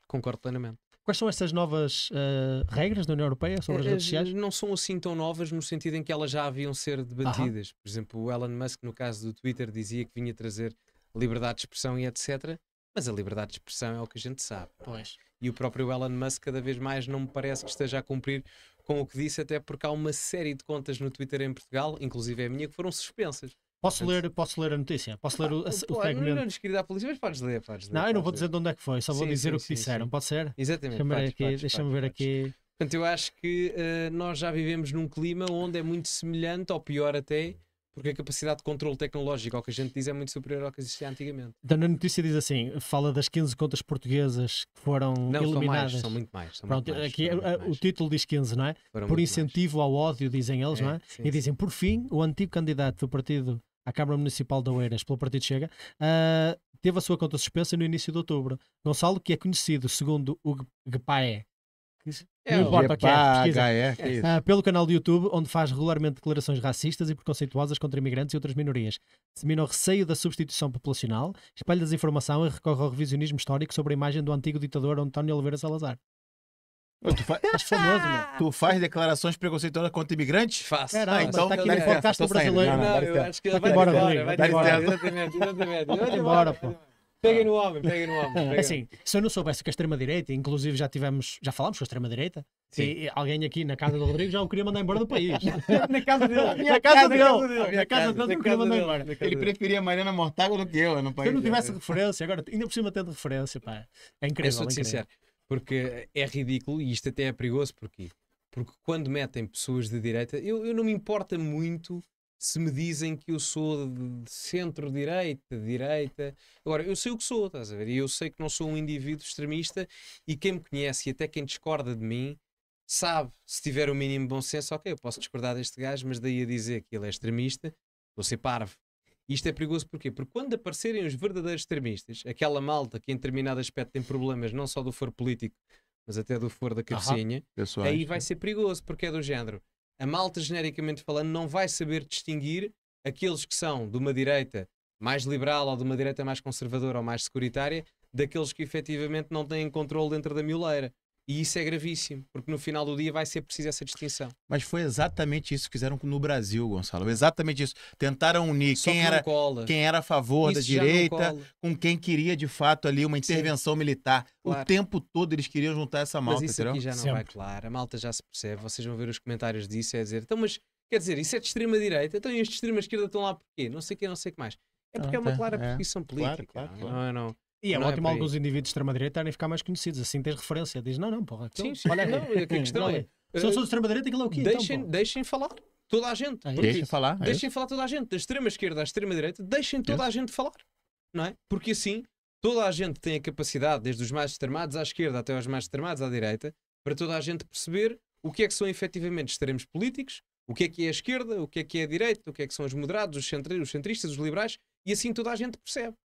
Concordo plenamente. Quais são essas novas uh, regras da União Europeia sobre as eh, redes sociais? Eh, não são assim tão novas no sentido em que elas já haviam ser debatidas. Aham. Por exemplo, o Elon Musk, no caso do Twitter, dizia que vinha trazer liberdade de expressão e etc. Mas a liberdade de expressão é o que a gente sabe. Pois e o próprio Elon Musk cada vez mais não me parece que esteja a cumprir com o que disse, até porque há uma série de contas no Twitter em Portugal, inclusive é a minha, que foram suspensas. Posso ler, posso ler a notícia? Posso ler o, ah, o fragmento? Não, não nos queria dar polícia, mas podes ler, podes ler. Não, eu não vou dizer de onde é que foi, só vou sim, dizer sim, o que sim, disseram, pode ser? Exatamente. Deixa-me ver aqui. Deixa ver aqui. Portanto, eu acho que uh, nós já vivemos num clima onde é muito semelhante, ou pior até, porque a capacidade de controle tecnológico ao que a gente diz é muito superior ao que existia antigamente. Então na notícia diz assim, fala das 15 contas portuguesas que foram não, eliminadas. Não, são muito mais. São Pronto, muito mais, aqui é, muito é, mais. o título diz 15, não é? Foram por incentivo mais. ao ódio, dizem eles, é, não é? Sim, e dizem, sim. por fim, o antigo candidato do partido à Câmara Municipal de Oeiras, pelo Partido Chega, uh, teve a sua conta suspensa no início de outubro. Gonçalo, que é conhecido, segundo o GPAE, é, não importa o que é, pesquisa. É, que é, é. Ah, pelo canal do YouTube, onde faz regularmente declarações racistas e preconceituosas contra imigrantes e outras minorias. Dissemina o receio da substituição populacional, espalha desinformação e recorre ao revisionismo histórico sobre a imagem do antigo ditador António Oliveira Salazar. tu, fa... <laughs> famoso, tu faz declarações preconceituosas contra imigrantes? Faço. Caramba, ah, então, tá aqui no podcast do brasileiro. Não, não, não, não, não, não, não, não, eu acho que tá vai embora, vai embora. Vai embora, pô. Peguem no homem, peguem no homem. Peguem. Assim, se eu não soubesse que a extrema-direita, inclusive já tivemos, já falámos com a extrema-direita, e alguém aqui na casa do Rodrigo já o queria mandar embora do país. <laughs> na casa dele. Na casa dele. Na casa dele queria mandar embora. Ele preferia Mariana Mortágua do que eu. No país. Se eu não tivesse referência, agora ainda por cima tendo referência, pá. É incrível. Eu sou é incrível. sincero, porque é ridículo e isto até é perigoso, porque, porque quando metem pessoas de direita, eu, eu não me importa muito se me dizem que eu sou de centro-direita, direita. Agora, eu sei o que sou, estás a ver? E eu sei que não sou um indivíduo extremista e quem me conhece e até quem discorda de mim sabe, se tiver o mínimo bom senso, ok, eu posso discordar deste gajo, mas daí a dizer que ele é extremista, vou ser parvo. E isto é perigoso porquê? Porque quando aparecerem os verdadeiros extremistas, aquela malta que em determinado aspecto tem problemas não só do foro político, mas até do foro da cabecinha, aí vai ser perigoso, porque é do género a malta, genericamente falando, não vai saber distinguir aqueles que são de uma direita mais liberal ou de uma direita mais conservadora ou mais securitária daqueles que efetivamente não têm controle dentro da mioleira. E isso é gravíssimo, porque no final do dia vai ser preciso essa distinção. Mas foi exatamente isso que fizeram no Brasil, Gonçalo. Exatamente isso. Tentaram unir quem era, cola. quem era a favor isso da direita com quem queria de fato ali uma intervenção Sim. militar. Claro. O tempo todo eles queriam juntar essa malta, mas isso aqui já não Sempre. vai claro. A malta já se percebe. Vocês vão ver os comentários disso é dizer, então, mas quer dizer, isso é de extrema direita, então e os de extrema esquerda estão lá porquê? Não sei o que, não sei o que mais. É porque é ah, uma tá. clara é. perseguição política. Claro, claro, é? claro. Não, é, não. E é não é ótimo é alguns indivíduos de extrema-direita estarem a ficar mais conhecidos, assim tens referência, diz não, não, porra, sim, sim, olha, não, é, que questão é, só se eu sou de eh, extrema-direita, aquilo é o quê? Então, deixem, então, deixem falar toda a gente. É deixem falar. É deixem falar toda a gente, da extrema-esquerda à extrema-direita, deixem toda a gente falar, não é? Porque assim toda a gente tem a capacidade, desde os mais extremados à esquerda até os mais extremados à direita, para toda a gente perceber o que é que são efetivamente extremos políticos, o que é que é a esquerda, o que é que é a direita, o que é que são os moderados, os, centri os centristas, os liberais, e assim toda a gente percebe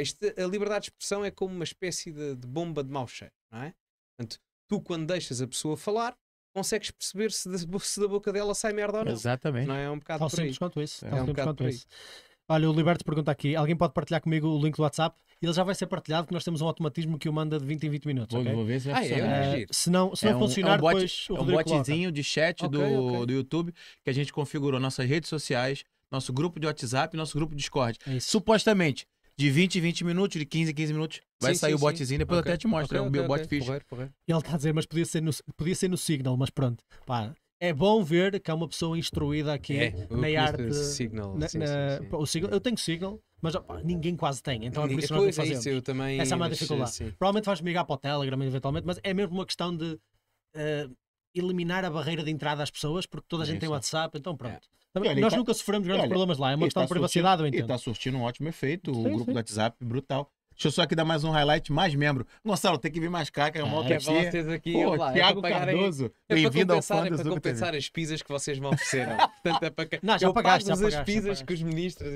isto, a liberdade de expressão é como uma espécie de, de bomba de mau cheiro, não é? Portanto, tu quando deixas a pessoa falar, consegues perceber se da, se da boca dela sai merda ou não. Exatamente. Não é? é um bocado por simples quanto isso. É, é um bocado quanto por isso. Olha, o Liberto pergunta aqui: alguém pode partilhar comigo o link do WhatsApp? Ele já vai ser partilhado, porque nós temos um automatismo que o manda de 20 em 20 minutos. Vou, okay? vou ver se é ah, é, é ah, Se não, se não funcionar, é um bot, depois. O é um botzinho coloca. de chat okay, do, okay. do YouTube que a gente configurou nossas redes sociais, nosso grupo de WhatsApp nosso grupo de Discord. Supostamente, de 20 em 20 minutos, de 15 em 15 minutos, vai sim, sair sim, o botzinho, depois okay. até te mostra, okay, é um okay, meu bot fixe. e Ele está a dizer, mas podia ser no, podia ser no Signal, mas pronto, pá, é bom ver que há uma pessoa instruída aqui é, na arte. Signal, na, sim, na, sim, sim. O signal, eu tenho signal, mas ninguém quase tem, então é por isso não é fazemos. Isso, também, Essa é uma dificuldade. Sim. Provavelmente vais ligar para o Telegram eventualmente, mas é mesmo uma questão de uh, eliminar a barreira de entrada às pessoas, porque toda a é gente tem WhatsApp, então pronto. É. Olha, Nós tá... nunca sofremos grandes olha, problemas lá, é uma questão tá de privacidade, surtindo, eu entendo. E tá surtindo um ótimo efeito, sim, o grupo sim. do WhatsApp, brutal. Deixa eu só aqui dar mais um highlight, mais membro. Gonçalo, tem que vir mais cá, que é uma ah, outra é aqui. Pô, lá, é Thiago é Cardoso, bem-vindo ao Fantasy. É para compensar, compensar as pizzas que vocês me ofereceram. <laughs> Portanto, é para... Não, já eu pagaste, já pagaste, as pizzas que os ministros...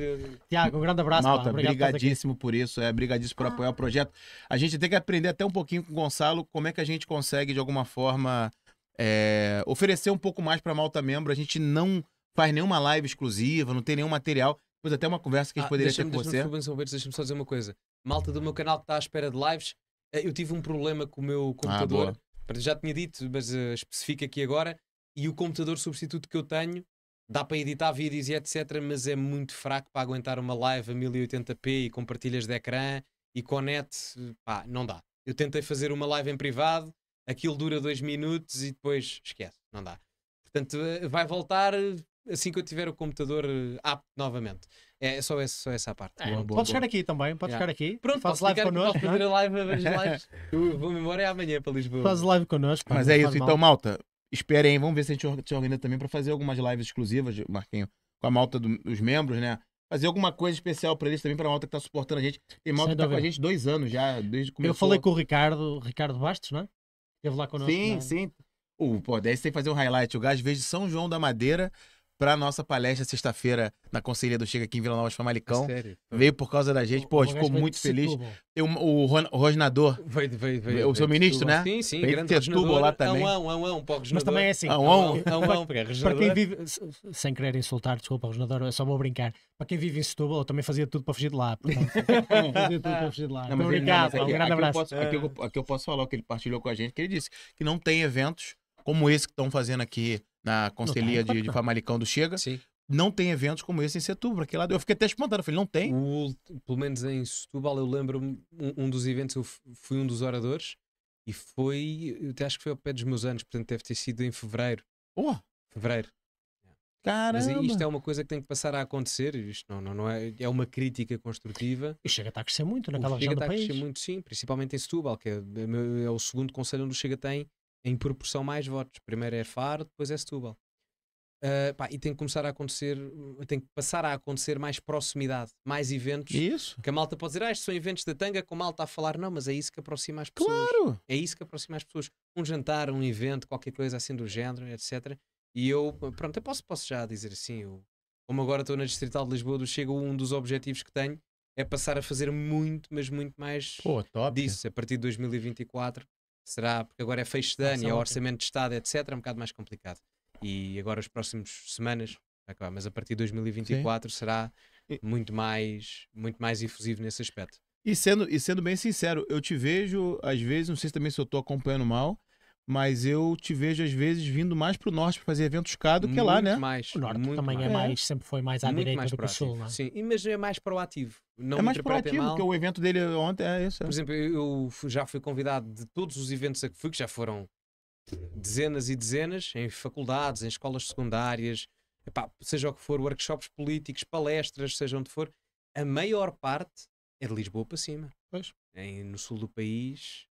Tiago, um grande abraço. Malta, brigadíssimo por isso, é, brigadíssimo por ah. apoiar o projeto. A gente tem que aprender até um pouquinho com o Gonçalo, como é que a gente consegue, de alguma forma, é, oferecer um pouco mais para a malta membro. A gente não faz nenhuma live exclusiva, não tem nenhum material. Depois até uma conversa que a gente ah, poderia ter com você. Deixa-me só dizer uma coisa. Malta do meu canal que está à espera de lives, eh, eu tive um problema com o meu ah, computador. Ah, já tinha dito, mas uh, eh, especifica aqui agora. E o computador substituto que eu tenho dá para editar vídeos e etc, mas é muito fraco para aguentar uma live a 1080p e com partilhas de ecrã e com net, pá, não dá. Eu tentei fazer uma live em privado, aquilo dura dois minutos e depois esquece, não dá. Portanto, eh, vai voltar, assim que eu tiver o computador eh, apto novamente. É só, essa só essa parte. É, pode ficar chegar aqui também, pode yeah. aqui. Pronto, faz live connosco. É? Fazer live, as <laughs> lives. Vou-me embora é amanhã para Lisboa. Faz live connosco. Mas é isso, mal. então, malta. Esperem, vamos ver se a gente se organiza também para fazer algumas lives exclusivas, Marquinho, com a malta do, dos membros, né? Fazer alguma coisa especial para eles também, para a malta que está suportando a gente. Tem malta Sem que está com a gente dois anos já, desde começou. Eu falei com o Ricardo, Ricardo Bastos, né? Esteve lá connosco. Sim, né? sim. O uh, pô, deve tem que fazer um highlight. O gás veio de São João da Madeira pra nossa palestra sexta-feira na Conselheira do Chega aqui em Vila Nova de Famalicão. É sério? Veio por causa da gente. Pô, ficou é muito feliz. Eu, o, Ron, o Rosnador, vai, vai, o seu ministro, né? Sim, sim. grande lá é também. Ah, um, ah, um, pô, Mas também é assim. Ah, um, ah, um, para quem vive... Sem querer insultar, desculpa, Rosnador, eu só vou brincar. Para quem vive em Setúbal, eu também fazia tudo para fugir de lá. Portanto, <laughs> fazia tudo para fugir de lá. Não, Obrigado, um grande abraço. Aqui eu posso falar o que ele partilhou com a gente, que ele disse que não tem eventos como esse que estão fazendo aqui na Conselhia de, de Famalicão do Chega. Sim. Não tem eventos como esse em Setúbal, aquele lado. Eu fiquei até espantado, eu falei, não tem? O, pelo menos em Setúbal, eu lembro um, um, dos eventos, eu fui um dos oradores e foi, eu até acho que foi ao pé dos meus anos, portanto deve ter sido em fevereiro. Oh! Fevereiro. Caramba. Mas isto é uma coisa que tem que passar a acontecer, isto não, não, não é, é uma crítica construtiva. E chega tá a crescer muito naquela região tá do país. Chega a crescer muito, sim, principalmente em Setúbal, que é, é, é o segundo conselho onde o Chega tem em proporção mais votos. Primeiro é Faro, depois é Setúbal. Uh, pá, e tem que começar a acontecer, tem que passar a acontecer mais proximidade, mais eventos. Isso. Que a malta pode dizer, ah, estes são eventos da tanga com malta a falar, não, mas é isso que aproxima as pessoas. Claro! É isso que aproxima as pessoas. Um jantar, um evento, qualquer coisa assim do género, etc. E eu, pronto, eu posso, posso já dizer assim, eu, como agora estou na Distrital de Lisboa, do Chego, um dos objetivos que tenho é passar a fazer muito, mas muito mais Pô, disso a partir de 2024. Será porque agora é fecho de ano e é orçamento de Estado, etc. É um bocado mais complicado. E agora, as próximas semanas, acabar, mas a partir de 2024 Sim. será muito mais, muito mais efusivo nesse aspecto. E sendo, e sendo bem sincero, eu te vejo, às vezes, não sei também se eu estou acompanhando mal, mas eu te vejo, às vezes, vindo mais pro norte para fazer eventos cá do que muito lá, né? Mais, o norte também é mais. é mais, sempre foi mais à muito direita mais do que o sul, né? Sim, mas é mais proativo. Não é mais proativo, porque o evento dele ontem é isso. É. Por exemplo, eu já fui convidado de todos os eventos a que fui, que já foram dezenas e dezenas, em faculdades, em escolas secundárias, epá, seja o que for, workshops políticos, palestras, seja onde for, a maior parte é de Lisboa para cima. Pois. Em, no sul do país,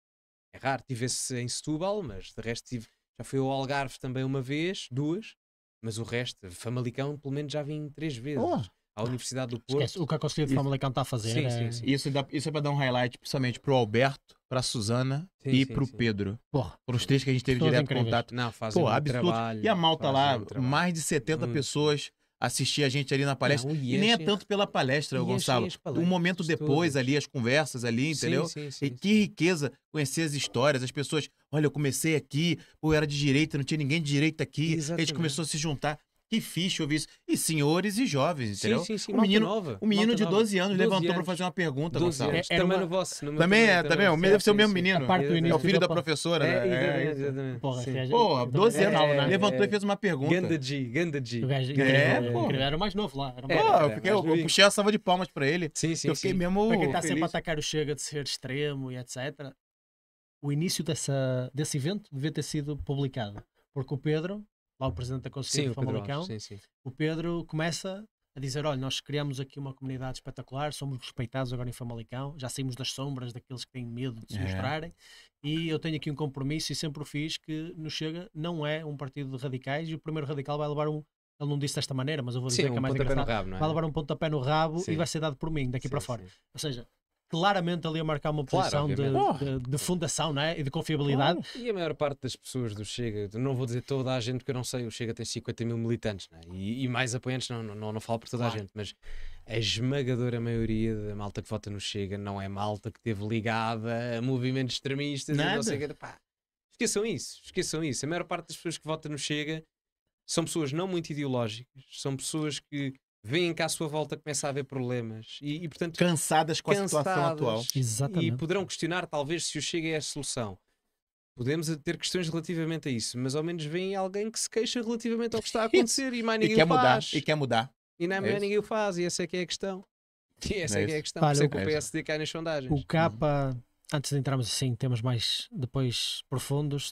é raro, tivesse em Setúbal, mas de resto tive, já fui ao Algarve também uma vez, duas, mas o resto, Famalicão, pelo menos já vim três vezes. Oh à Universidade do Porto. Esquece, o que a Conselho de Famalicão está fazendo. Sim, é... sim, sim. Isso, isso é para dar um highlight, principalmente para o Alberto, para a Suzana e para o Pedro. Para os três que a gente teve Todos direto incríveis. contato. Não, fazem Pô, um Trabalho, e a malta lá, mais de 70 hum. pessoas assistir a gente ali na palestra. Não, e nem é tanto pela palestra, Gonçalo. um momento depois ali, as conversas ali, entendeu? Sim, sim, sim, e que riqueza conhecer as histórias, as pessoas. Olha, eu comecei aqui, pô, eu era de direita, não tinha ninguém de direita aqui. Exatamente. A gente começou a se juntar. Que ficha ouvir isso. E senhores e jovens, entendeu? Sim, sim, sim. Um menino, nova, um menino de 12 anos 12 levantou para fazer uma pergunta, Gonçalo. É, também uma... no vosso. No também, é, também. É, o deve ser o mesmo menino. É, é o filho da professora, né? É, é exatamente. Porra, Pô, 12 anos. Levantou e fez uma pergunta. Ganda G, É, pô. Ele era o mais novo lá. Pô, eu puxei a salva de palmas para ele. Sim, sim, Eu fiquei mesmo Pra quem tá sempre atacar o Chega de ser extremo e etc. O início desse evento devia ter sido publicado. Porque o Pedro lá o presidente da Conselho Famalicão, sim, sim. o Pedro começa a dizer, olha, nós criamos aqui uma comunidade espetacular, somos respeitados agora em Famalicão, já saímos das sombras daqueles que têm medo de se é. mostrarem, e eu tenho aqui um compromisso e sempre o fiz que no Chega não é um partido de radicais e o primeiro radical vai levar um ele não disse desta maneira, mas eu vou dizer sim, que é um mais engraçado. Rabo, é? Vai levar um pontapé no rabo sim. e vai ser dado por mim daqui sim, para fora. Ou seja, claramente ali a marcar uma posição claro, de, de, de, fundação não é? e de confiabilidade. E a maior parte das pessoas do Chega, não vou dizer toda a gente, porque eu não sei, o Chega tem 50 mil militantes é? e, e, mais apoiantes, não, não, não, não falo por toda claro. a gente, mas a esmagadora maioria da malta que vota no Chega não é malta que esteve ligada a movimentos extremistas Nada. e não sei o que. Pá, esqueçam isso, esqueçam isso. A maior parte das pessoas que votam no Chega são pessoas não muito ideológicas, são pessoas que veem que à sua volta começa a haver problemas e, e portanto cansadas com cansadas, a situação atual Exatamente. e poderão questionar talvez se o Chega é a solução podemos ter questões relativamente a isso mas ao menos vem alguém que se queixa relativamente ao que está a <laughs> acontecer e mais ninguém e quer mudar, faz e quer mudar e não é, é mais ninguém o faz e essa é que é a questão <laughs> e essa é, é que é a questão Olha, é que o PSD cai nas sondagens o capa antes de entrarmos assim em temas mais depois profundos,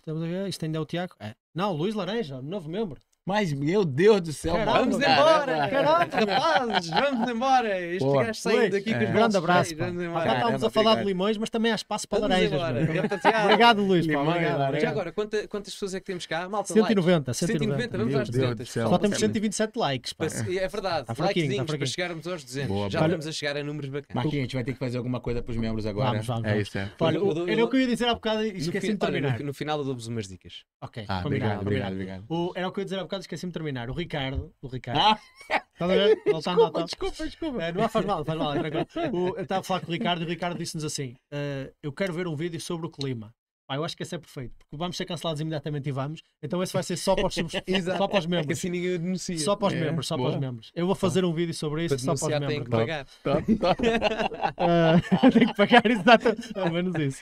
isto ainda é o Tiago. É. Não, Luís Laranja, novo membro. Mas, meu Deus do céu, Caramba, Vamos embora, cara. caramba, rapazes, vamos embora. Este gajo saiu daqui é. os Grande abraço. Já estávamos a falar de limões, mas também há espaço para laranjas. obrigado, Luís. pá, obrigado. Já agora, quanta, quantas pessoas é que temos cá? Malta, 190, 190. 190, vamos Deus, aos 200. Só temos 127 likes. Pá. É verdade, tá, tá likezinhos tá para chegarmos aos 200. Boa, já estamos a chegar a números bacanas. Marquinhos, a gente vai ter que fazer alguma coisa para os membros agora. Vamos, vamos. É isso, é. era o que eu ia dizer há bocado e esqueci de terminar. No final eu dou-vos umas dicas. Ok, ah, obrigado, obrigado. Era o que eu ia dizer há bocado episódio, esqueci-me de terminar. O Ricardo. O Ricardo. Ah. Estás a ver? <laughs> Voltando desculpa, desculpa, desculpa. É, não faz mal, faz mal. É o, eu estava a falar com o Ricardo e o Ricardo disse-nos assim: uh, Eu quero ver um vídeo sobre o clima. Pá, eu acho que esse é perfeito, porque vamos ser cancelados imediatamente e vamos. Então esse vai ser só para os, <laughs> só para os é membros. É assim ninguém denuncia. Só para os é. membros, só Boa. para os membros. Eu vou tá. fazer um vídeo sobre isso para só para os membros. Tem que pagar. Tá, tá, tá. uh, <laughs> <laughs> tem que pagar, exatamente. Ao é menos isso.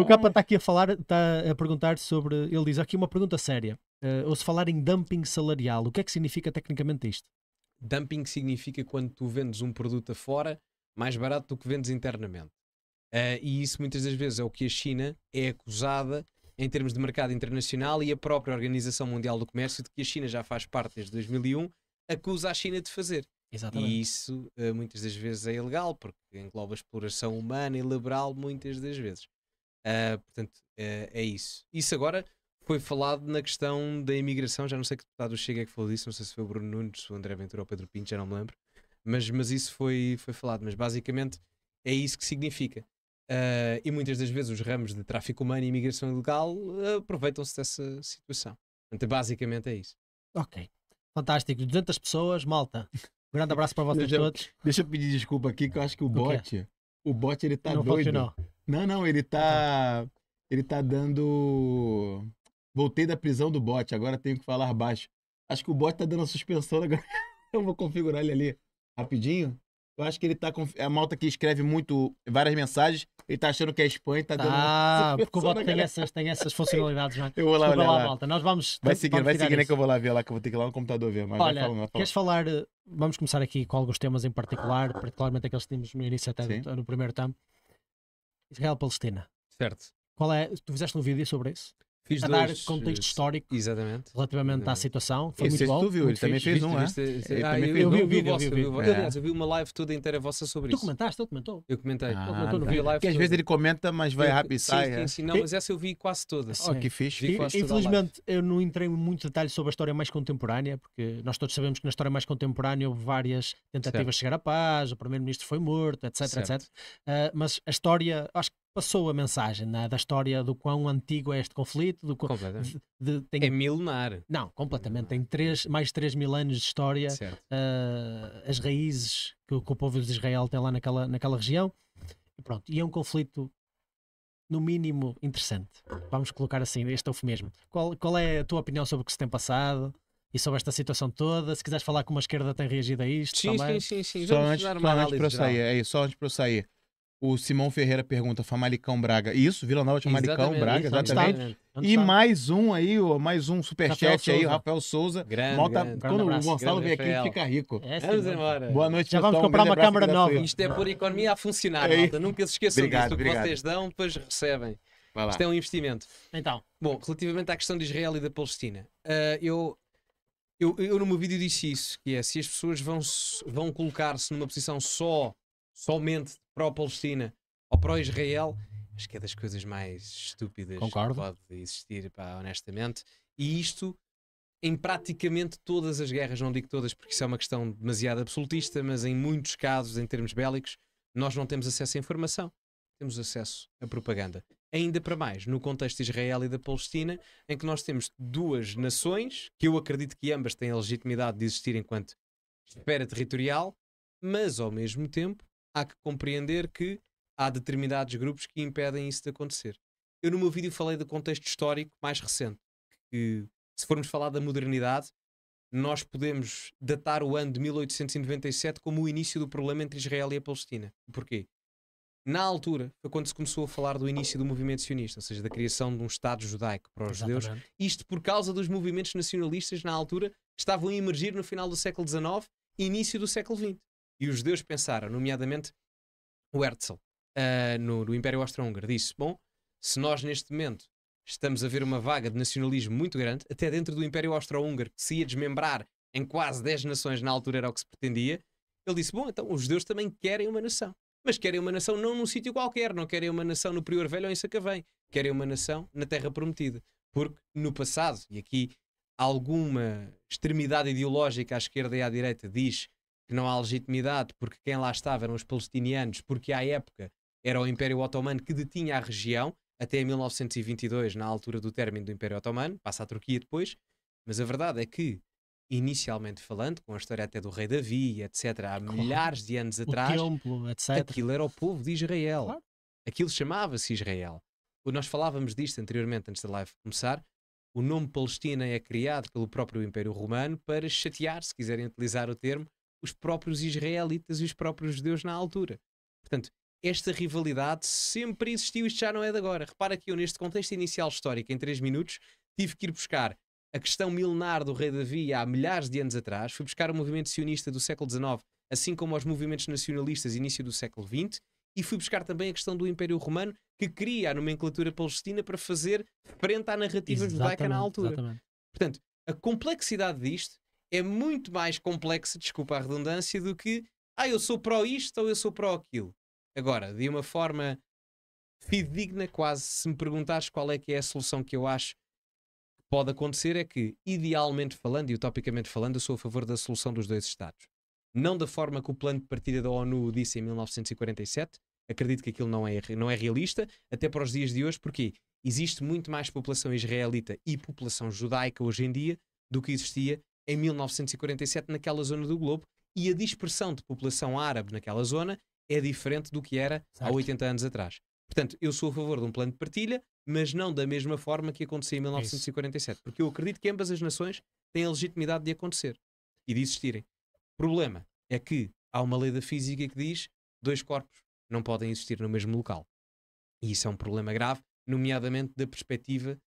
O Capa está aqui a falar, está a perguntar sobre. Ele diz aqui uma pergunta séria. Uh, ah, ou se falar em dumping salarial, o que é que significa tecnicamente isto? Dumping significa quando tu vendes um produto afora mais barato do que vendes internamente. Uh, e isso muitas das vezes é o que a China é acusada em termos de mercado internacional e a própria Organização Mundial do Comércio, de que a China já faz parte desde 2001, acusa a China de fazer. Exatamente. E isso uh, muitas das vezes é ilegal, porque engloba exploração humana e liberal muitas das vezes. Uh, portanto, é isso. Isso agora foi falado na questão da imigração, já não sei que deputado Chega é que falou disso, não sei se foi o Bruno Nunes, o André Ventura ou o Pedro Pinto, já não me lembro, mas, mas isso foi, foi falado. Mas basicamente é isso que significa. Uh, e muitas das vezes os ramos de tráfico humano e imigração ilegal ah, aproveitam-se dessa situação. Então, basicamente é isso. Ok. Fantástico. 200 pessoas, malta. Um grande abraço para <laughs> vocês deixa, todos. Deixa eu pedir desculpa aqui, que eu acho que o, bot, o bot, ele está não doido. Funcionou. Não, não, ele está ah, tá. Ele está dando. Voltei da prisão do bot, agora tenho que falar baixo. Acho que o bot está dando a suspensão <laughs> agora. eu vou configurar ele ali rapidinho. Eu acho que ele tá. com. É a malta que escreve muito, várias mensagens. Ele tá achando que é spam e tá dando. Ah, <laughs> porque o voto tem essas, tem essas funcionalidades, né? Eu vou lá Desculpa olhar. Lá, malta. Nós vamos. Vai seguir. vai seguir. é que eu vou lá ver lá, que eu vou ter que ir lá no computador ver. Mas Olha, vai falando, vai queres falar. Vamos começar aqui com alguns temas em particular, particularmente aqueles que tínhamos no início, até Sim. no primeiro tempo. Israel-Palestina. Certo. Qual é. Tu fizeste um vídeo sobre isso? Fiz a dois, dar contexto eh, histórico exatamente, relativamente à situação. Foi esse muito bom. É tu viu, ele também fez, um, é? Eu vi o vídeo. Aliás, eu vi uma live toda inteira vossa sobre tu isso. Tu comentaste, ele comentou. Eu comentei. Ah, ele comentou, não vi a live. Porque às vezes ele comenta, mas vai rápido e sai. Sim, é? sim, não, mas essa eu vi quase toda. Oh, que fixe. Infelizmente, eu não entrei muito detalhe sobre a história mais contemporânea, porque nós todos sabemos que na história mais contemporânea houve várias tentativas de chegar à paz, o primeiro-ministro foi morto, etc, etc. Ah, mas a história, acho que passou a mensagem né, da história do quão antigo é este conflito. Do, completamente. De, de, tem... É milenar. Não, completamente. Tem três, mais de 3 mil anos de história, uh, as raízes que, que, o povo de Israel tem lá naquela, naquela região. E pronto, e é um conflito no mínimo interessante. Vamos colocar assim, este é eufemismo. Qual, qual é a tua opinião sobre o que se tem passado? e sobre esta situação toda. Se quiseres falar como a esquerda tem reagido a isto, sim, também. sim, sim, sim. só antes, uma só antes para sair, é, só antes para eu sair. O Simão Ferreira pergunta, Famalicão Braga. Isso, Vila Nova de Famalicão Braga, exatamente. exatamente. Tá? E tá? mais um aí, mais um superchat aí, Rafael Souza. Grande, grande, quando o Gonçalo vem aqui, fica rico. É, Vamos né? embora. Boa noite, Já vamos comprar um uma câmera nova. Isto é por economia a funcionar, é malta. Nunca se esqueçam obrigado, disso. O que vocês dão, depois recebem. Isto é um investimento. Então. Bom, relativamente à questão de Israel e da Palestina, uh, eu eu, eu no meu vídeo disse isso, que é se as pessoas vão, vão colocar-se numa posição só, somente a palestina ou o israel acho que é das coisas mais estúpidas Concordo. que pode existir, pá, honestamente. E isto em praticamente todas as guerras, não digo todas porque isso é uma questão demasiado absolutista, mas em muitos casos, em termos bélicos, nós não temos acesso à informação, temos acesso à propaganda. Ainda para mais, no contexto de Israel e da Palestina, em que nós temos duas nações, que eu acredito que ambas têm a legitimidade de existir enquanto esfera territorial, mas ao mesmo tempo há que compreender que há determinados grupos que impedem isso de acontecer. Eu no meu vídeo falei do contexto histórico mais recente, que se formos falar da modernidade, nós podemos datar o ano de 1897 como o início do problema entre Israel e a Palestina. Porquê? Na altura, foi quando se começou a falar do início do movimento sionista, ou seja, da criação de um Estado judaico para os Exatamente. judeus. Isto por causa dos movimentos nacionalistas, na altura, estavam a emergir no final do século XIX e início do século XX. E os judeus pensaram, nomeadamente o Herzl, uh, no, no Império Austro-Húngaro, disse: Bom, se nós neste momento estamos a ver uma vaga de nacionalismo muito grande, até dentro do Império Austro-Húngaro, que se ia desmembrar em quase 10 nações, na altura era o que se pretendia, ele disse: Bom, então os judeus também querem uma nação. Mas querem uma nação não num sítio qualquer, não querem uma nação no Prior Velho ou em Sacavém, querem uma nação na Terra Prometida. Porque no passado, e aqui alguma extremidade ideológica à esquerda e à direita diz que não há legitimidade porque quem lá estava eram os palestinianos, porque à época era o Império Otomano que detinha a região, até 1922, na altura do término do Império Otomano, passa a Turquia depois, mas a verdade é que, inicialmente falando, com a história até do rei Davi, etc., há claro. milhares de anos atrás, templo, aquilo era o povo de Israel. Claro. Aquilo chamava-se Israel. Nós falávamos disto anteriormente, antes da live começar, o nome Palestina é criado pelo próprio Império Romano para chatear, se quiserem utilizar o termo, os próprios israelitas e os próprios judeus na altura. Portanto, esta rivalidade sempre existiu, isto já não é de agora. Repara que eu, neste contexto inicial histórico, em 3 minutos, tive que ir buscar a questão milenar do rei Davi há milhares de anos atrás, fui buscar o movimento sionista do século XIX, assim como os movimentos nacionalistas início do século XX, e fui buscar também a questão do Império Romano, que cria a nomenclatura palestina para fazer frente à narrativa exatamente, judaica na altura. Exatamente. Portanto, a complexidade disto é muito mais complexa, desculpa a redundância, do que ah, eu sou pró isto ou eu sou pró aquilo. Agora, de uma forma fidedigna, quase, se me perguntares qual é que é a solução que eu acho que pode acontecer, é que, idealmente falando e utopicamente falando, eu sou a favor da solução dos dois Estados. Não da forma que o plano de partida da ONU disse em 1947, acredito que aquilo não é, não é realista, até para os dias de hoje, porque existe muito mais população israelita e população judaica hoje em dia do que existia em 1947 naquela zona do globo e a dispersão de população árabe naquela zona é diferente do que era certo. há 80 anos atrás. Portanto, eu sou a favor de um plano de partilha, mas não da mesma forma que acontecia em 1947, porque eu acredito que ambas as nações têm a legitimidade de acontecer e de existirem. O problema é que há uma lei da física que diz dois corpos não podem existir no mesmo local. E isso é um problema grave, nomeadamente da perspectiva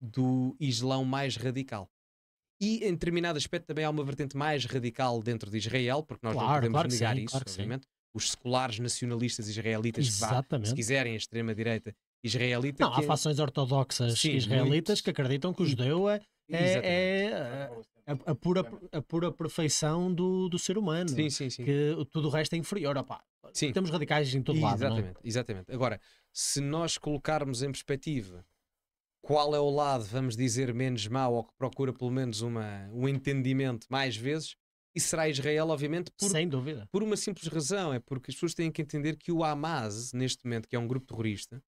do Islão mais radical. E em determinado aspecto também há uma vertente mais radical dentro de Israel, porque nós claro, não podemos claro negar sim, isso, claro obviamente. Os seculares nacionalistas israelitas, se quiserem, a extrema-direita israelita. Não, que... há é- fações ortodoxas sim, israelitas muitos. que acreditam que o judeu é, é, é, é a, a, pura, a pura perfeição do, do ser humano. Sim, sim, sim. Que tudo o resto é inferior. Opa, sim. Temos radicais em todo lado. É? Exatamente, exatamente. Agora, se nós colocarmos em perspectiva qual é o lado, vamos dizer, menos mau ou que procura pelo menos uma, um entendimento mais vezes, e será Israel, obviamente, por, Sem dúvida. por uma simples razão, é porque as pessoas têm que entender que o Hamas, neste momento, que é um grupo terrorista,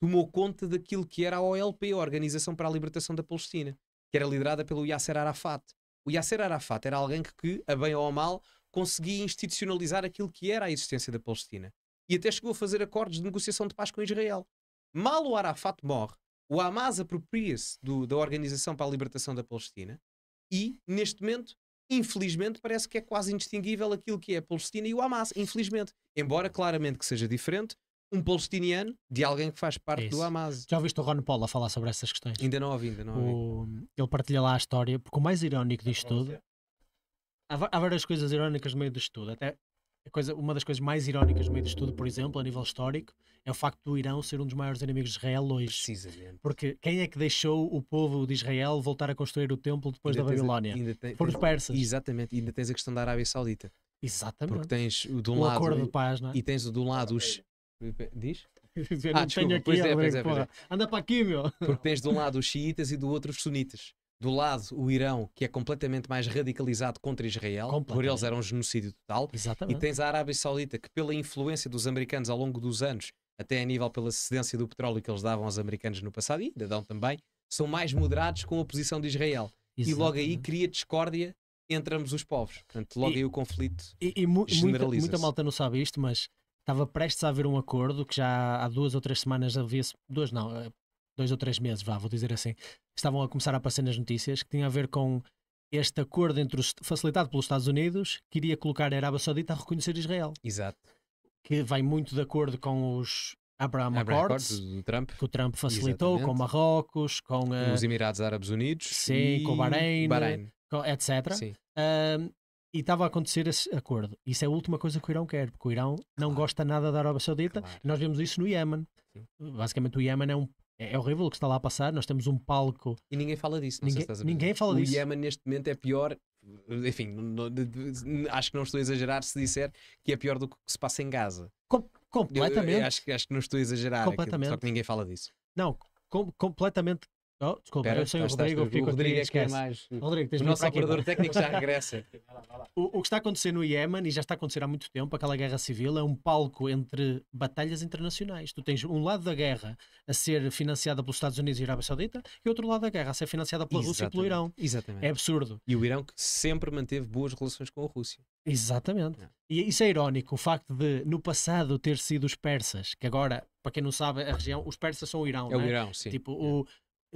tomou conta daquilo que era a OLP, a Organização para a Libertação da Palestina, que era liderada pelo Yasser Arafat. O Yasser Arafat era alguém que, a bem ou a mal, conseguia institucionalizar aquilo que era a existência da Palestina. E até chegou a fazer acordos de negociação de paz com Israel. Mal o Arafat morre, o Hamas apropria-se da Organização para a Libertação da Palestina e, neste momento, infelizmente, parece que é quase indistinguível aquilo que é a Palestina e o Hamas, infelizmente. Embora claramente que seja diferente um palestiniano de alguém que faz parte Isso. do Hamas. Já ouviste o Ron Paul a falar sobre essas questões? Ainda não ouvi, ainda não ouvi. O... Ele partilha lá a história, porque o mais irónico disto tudo... Há várias coisas irónicas no meio disto tudo. Até coisa, uma das coisas mais irónicas no meio de tudo, por exemplo, a nível histórico, é o facto do Irão ser um dos maiores inimigos de Israel hoje. Precisamente. Porque quem é que deixou o povo de Israel voltar a construir o templo depois ainda da Babilónia? Foram os persas. Exatamente, ainda tens a questão da Arábia Saudita. Exatamente. Porque tens de um o lado. acordo de paz, não é? E tens de um lado os. Diz? <laughs> ah, desculpa, aqui, pois é, pois é, pois é. Anda para aqui, meu. Porque tens de um lado os xiitas e do outro os sunitas do lado o Irão, que é completamente mais radicalizado contra Israel, por eles era um genocídio total. Exatamente. E tens a Arábia Saudita, que pela influência dos americanos ao longo dos anos, até a nível pela cedência do petróleo que eles davam aos americanos no passado, e ainda dão também, são mais moderados com a posição de Israel. Exatamente. E logo aí cria discórdia entre ambos os povos. Portanto, logo e, aí o conflito e, e mu muita, muita malta não sabe isto, mas estava prestes a haver um acordo que já há duas ou três semanas havia duas não eh, dois ou três meses, vá, vou dizer assim, estavam a começar a aparecer nas notícias que tinha a ver com este acordo entre os, facilitado pelos Estados Unidos que iria colocar a Arábia Saudita a reconhecer Israel. Exato. Que vai muito de acordo com os Abraham, Abraham Accords, do Trump. que o Trump facilitou, Exatamente. com Marrocos, com... Eh, os Emirados Árabes Unidos. Sim, e... com o Bahrein, Bahrein. Com, etc. Sim. Um, e estava a acontecer esse acordo. Isso é a última coisa que o Irão quer, porque o Irão claro. não gosta nada da Arábia Saudita. Claro. Nós vemos isso no Iémen. Basicamente, o Iémen é um é, é, horrível o que está lá a passar. Nós temos um palco. E ninguém fala disso. Ninguém, ninguém fala o disso. O Yemen, neste momento, é pior. Enfim, acho que não estou a exagerar se disser que é pior do que se passa em Gaza. Com, completamente. Eu, eu acho, acho, que não estou a exagerar. Completamente. Aquilo, só que ninguém fala disso. Não, com, completamente Oh, desculpa, Pera, eu sei o Rodrigo, eu fico o Rodrigo é que é mais. Rodrigo, tens o nosso operador aqui, técnico já regressa. <laughs> o, o, que está acontecendo no Iémen e já está a acontecer há muito tempo, aquela guerra civil, é um palco entre batalhas internacionais. Tu tens um lado da guerra a ser financiada pelos Estados Unidos e Arábia Saudita e outro lado da guerra a ser financiada pela Exatamente. Rússia e pelo Irão. Exatamente. É absurdo. E o Irão que sempre manteve boas relações com a Rússia. Exatamente. É. E isso é irónico, o facto de no passado ter sido os persas, que agora, para quem não sabe, a região, os persas são o Irão. É o é? Irão, é? sim. Tipo, é. o,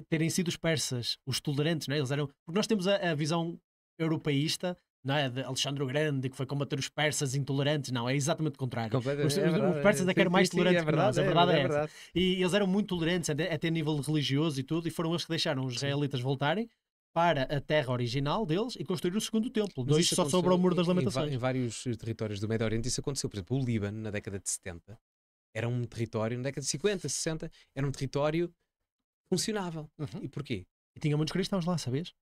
terem sido os persas, os tolerantes, não é? Eles eram. Porque nós temos a, a visão europeísta não é? De Alexandre o Grande, que foi combater os persas intolerantes, não, é exatamente o contrário. Os, é os, persas é que é. eram mais tolerantes sim, é verdade, nós, a é verdade é, é, essa. Verdade. E eles eram muito tolerantes, até, até a nível religioso e tudo, e foram eles que deixaram os israelitas voltarem para a terra original deles e construir o segundo templo. Mas Dois só sobre o Muro das Lamentações. Em, em, vários territórios do Médio Oriente isso aconteceu. Por exemplo, o Líbano, na década de 70, era um território, na década de 50, 60, era um território funcionava. Uhum. E porquê? E tinha muitos cristãos lá, sabes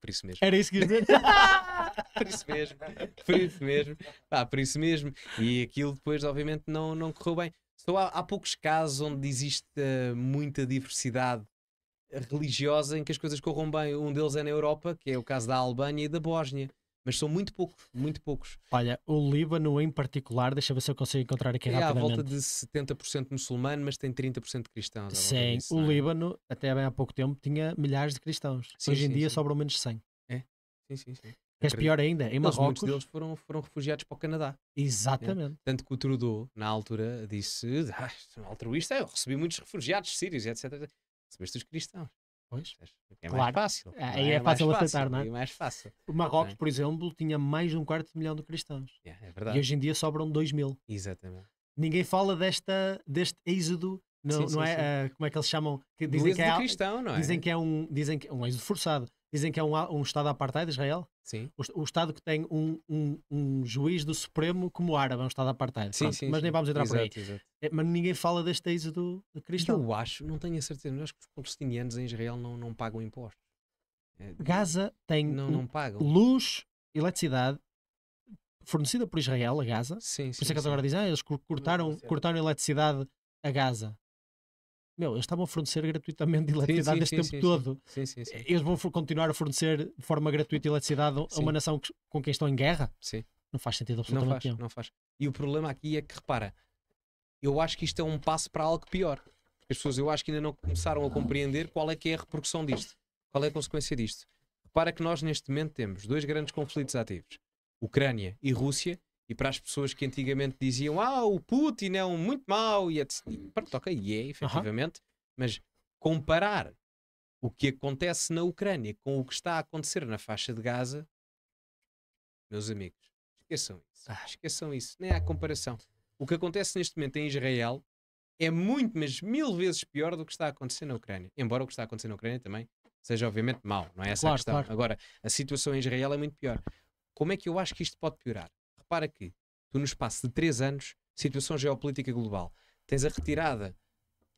Por isso mesmo. Era isso que ia dizer. <laughs> por isso mesmo. Por isso mesmo. ah por isso mesmo. E aquilo depois, obviamente, não, não correu bem. Só há, há poucos casos onde existe uh, muita diversidade religiosa em que as coisas corram bem. Um deles é na Europa, que é o caso da Albânia e da Bósnia mas são muito poucos, muito poucos. Olha, o Líbano em particular, deixa ver se eu consigo encontrar aqui é rapidamente. É à volta de 70% muçulmano, mas tem 30% cristãos. Sim, disso, assim, o é? Líbano, até bem há pouco tempo, tinha milhares de cristãos. Sim, Hoje em dia sim. sobram menos de 100. É, sim, sim, sim. É pior ainda, em Marrocos... Muitos deles foram, foram refugiados para o Canadá. Né? Exatamente. Tanto que o Trudeau, na altura, disse, ah, é altruísta, eu recebi muitos refugiados sírios, etc. Recebeste os cristãos. Pois. É mais claro. fácil. É, aí é, é fácil aceitar, não é? É mais fácil. O Marrocos, é? por exemplo, tinha mais de um quarto de milhão de cristãos. Yeah, é, é verdade. E hoje em dia sobram 2 mil. Exatamente. Ninguém fala desta, deste êxodo, não, sim, não sim, é? Sim. Uh, como é que eles chamam? Que dizem, que é, cristão, não é? dizem que é um, dizem que, é um êxodo forçado. Dizem que é um, um Estado apartheid Israel? Sim. O, o Estado que tem um, um, um, juiz do Supremo como árabe, é um Estado apartheid. Sim, sim, mas nem vamos entrar por aí. Exato. É, mas ninguém fala deste êxodo do, cristão. Eu acho, não tenho a certeza, mas acho que os palestinianos em Israel não, não pagam impostos. É, Gaza tem não, não luz, eletricidade fornecida por Israel a Gaza. Sim, sim, por isso é que eles agora dizem, ah, eles cortaram, cortaram eletricidade a Gaza meu, eles estavam a fornecer gratuitamente eletricidade sim, sim, este tempo todo. Eles vão continuar a fornecer de forma gratuita eletricidade a uma nação que, com quem estão em guerra? Sim. Não faz sentido absolutamente não faz, nenhum. Não faz. E o problema aqui é que, repara, eu acho que isto é um passo para algo pior. As pessoas, eu acho que ainda não começaram a compreender qual é que é a repercussão disto. Qual é a consequência disto. Repara que nós neste momento temos dois grandes conflitos ativos. Ucrânia e Rússia, e para as pessoas que antigamente diziam ah, o Putin é um muito mau e etc. Pronto, ok, e é efetivamente, uh -huh. mas comparar o que acontece na Ucrânia com o que está a acontecer na faixa de Gaza, meus amigos, esqueçam isso. Ah. Esqueçam isso, nem há comparação. O que acontece neste momento em Israel é muito, mas mil vezes pior do que está a acontecer na Ucrânia. Embora o que está a acontecer na Ucrânia também seja obviamente mau, não é essa claro, a questão. Claro. Agora, a situação em Israel é muito pior. Como é que eu acho que isto pode piorar? repara que tu, no espaço de três anos, situação geopolítica global, tens a retirada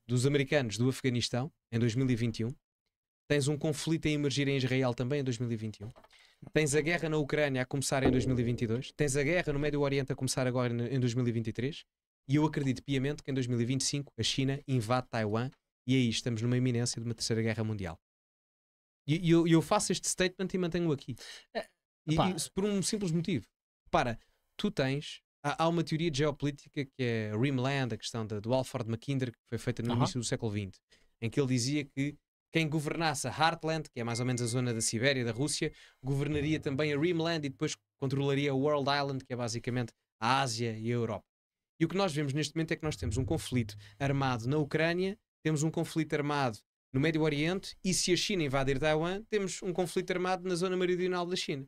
dos americanos do Afeganistão em 2021, tens um conflito a emergir em Israel também em 2021, tens a guerra na Ucrânia a começar em 2022, tens a guerra no Médio Oriente a começar agora em 2023, e eu acredito piamente que em 2025 a China invade Taiwan e aí estamos numa iminência de uma terceira guerra mundial. E eu, eu faço este statement e mantenho-o aqui. É, e, e, por um simples motivo. Para, tu tens. Há, há uma teoria de geopolítica que é Rimland, a questão da, do Alfred Mackinder, que foi feita no uh -huh. início do século XX, em que ele dizia que quem governasse a Heartland, que é mais ou menos a zona da Sibéria, da Rússia, governaria hum. também a Rimland e depois controlaria a World Island, que é basicamente a Ásia e a Europa. E o que nós vemos neste momento é que nós temos um conflito armado na Ucrânia, temos um conflito armado no Médio Oriente e se a China invadir Taiwan, temos um conflito armado na zona meridional da China.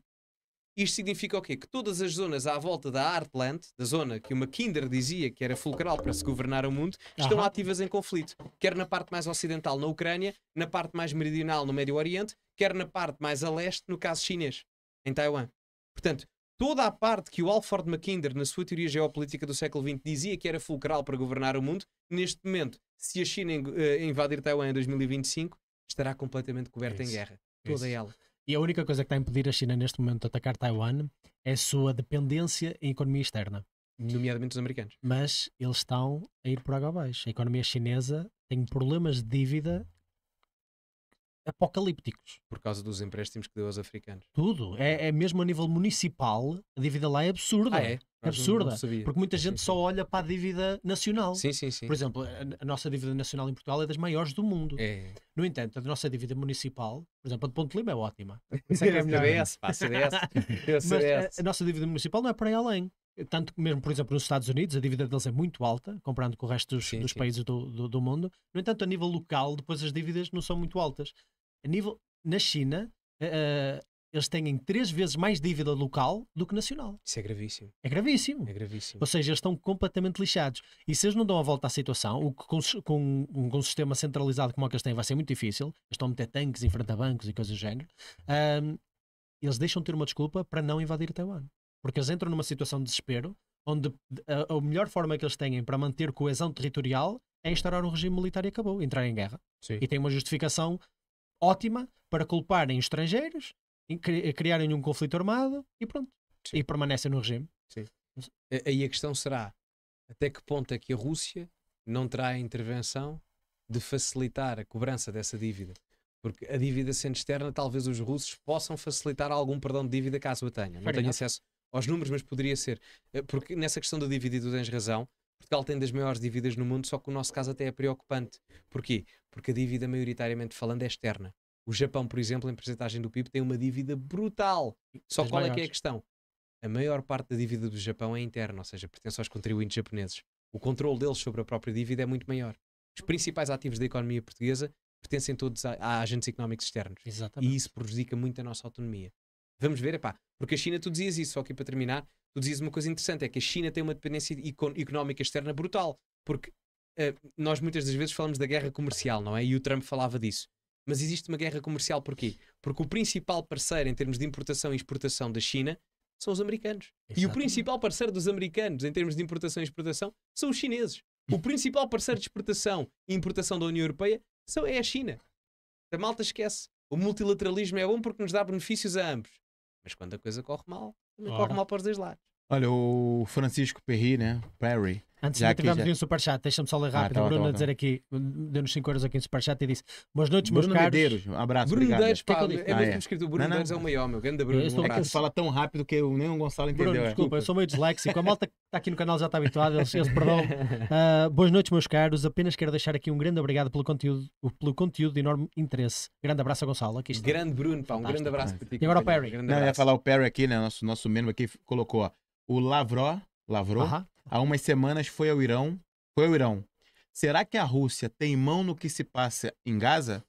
Isto significa o quê? Que todas as zonas à volta da Heartland, da zona que o Kinder dizia que era fulcral para se governar o mundo, estão uhum. ativas em conflito. Quer na parte mais ocidental, na Ucrânia, na parte mais meridional, no Médio Oriente, quer na parte mais a leste, no caso chinês, em Taiwan. Portanto, toda a parte que o Alford Mackinder, na sua teoria geopolítica do século XX, dizia que era fulcral para governar o mundo, neste momento, se a China eh, invadir Taiwan em 2025, estará completamente coberta Isso. em guerra. Toda Isso. ela. E a única coisa que está a impedir a China neste momento de atacar Taiwan é a sua dependência em economia externa. Nomeadamente os americanos. Mas eles estão a ir por água abaixo. A economia chinesa tem problemas de dívida apocalípticos. Por causa dos empréstimos que deu aos africanos. Tudo. É, é mesmo a nível municipal, a dívida lá é absurda. Ah, é? é absurda. Porque muita gente só olha para a dívida nacional. Sim, sim, sim. Por exemplo, a, a nossa dívida nacional em Portugal é das maiores do mundo. É. No entanto, a nossa dívida municipal, por exemplo, a de Ponte Lima é ótima. Isso é que é <laughs> melhor. CDS, A CDS. <laughs> Mas a, a nossa dívida municipal não é para ir além. Tanto que mesmo, por exemplo, nos Estados Unidos, a dívida deles é muito alta, comparando com o resto dos, sim, dos sim. países do, do, do, mundo. No entanto, a nível local, depois as dívidas não são muito altas. A nível, na China, uh, eles têm três vezes mais dívida local do que nacional. Isso é gravíssimo. É gravíssimo. É gravíssimo. Ou seja, eles estão completamente lixados. E se eles não dão a volta à situação, o que com, com, com um sistema centralizado como o que eles têm vai ser muito difícil, eles estão a meter tanques, a bancos e coisas do género, um, eles deixam de ter uma desculpa para não invadir Taiwan porque eles entram numa situação de desespero, onde a, a melhor forma que eles têm para manter coesão territorial é instaurar um regime militar e acabou, entrar em guerra. Sim. E tem uma justificação ótima para culparem estrangeiros, eh, criarem um conflito armado e pronto. Sim. E permanecem no regime. Sim. Aí a questão será até que ponto é que a Rússia não terá a intervenção de facilitar a cobrança dessa dívida? Porque a dívida sendo externa, talvez os russos possam facilitar algum perdão de dívida caso a tenham. Não tenho acesso aos números, mas poderia ser. Eh, porque nessa questão dívida, tu tens razão. Portugal tem das maiores dívidas no mundo, só que o nosso caso até é preocupante. Porquê? Porque a dívida, maioritariamente falando, é externa. O Japão, por exemplo, em percentagem do PIB, tem uma dívida brutal. Só qual maiores. é que é a questão? A maior parte da dívida do Japão é interna, ou seja, pertence aos contribuintes japoneses. O controle deles sobre a própria dívida é muito maior. Os principais ativos da economia portuguesa pertencem todos a, a agentes económicos externos. Exatamente. E isso prejudica muito a nossa autonomia. Vamos ver, epá. Porque a China, tu dizias isso, só aqui para terminar, tu dizias uma coisa interessante, é que a China tem uma dependência económica externa brutal, porque uh, nós muitas das vezes falamos da guerra comercial, não é? E o Trump falava disso. Mas existe uma guerra comercial porquê? Porque o principal parceiro em termos de importação e exportação da China são os americanos. Exatamente. E o principal parceiro dos americanos em termos de importação e exportação são os chineses. O principal parceiro de exportação e importação da União Europeia são, é a China. A malta esquece. O multilateralismo é bom porque nos dá benefícios a ambos. Mas quando a coisa corre mal, corre mal para os dois lados. Olha, o Francisco Perry, né? Perry Antes já ainda tivemos já... um superchat, deixa-me só ler ah, rápido. Ah, tá, Bruno tá, tá, a dizer aqui, deu-nos 5 euros aqui no superchat e disse: Boas noites, Bruno meus caros. Medeiros, um abraço. Bruno Medeiros, pá, é, é, ah, é escrito. Bruno Medeiros é o maior, meu grande Bruno. Um é que fala tão rápido que eu, nem o Gonçalo entendeu. Bruno, desculpa, eu sou meio disléxico. A malta que está aqui no canal já está habituada, eles, eles perdoam. Uh, <laughs> boas noites, meus caros. Apenas quero deixar aqui um grande obrigado pelo conteúdo, pelo conteúdo de enorme interesse. Grande abraço a Gonçalo. Aqui está. Grande Bruno, pá, um Fantástico. grande abraço para ti. E agora o Perry. Não, ia falar o Perry aqui, né? Nosso, membro aqui colocou o Lavró. Lavrou. Uh -huh há umas semanas foi ao Irão. Foi ao Irão. Será que a Rússia tem mão no que se passa em Gaza?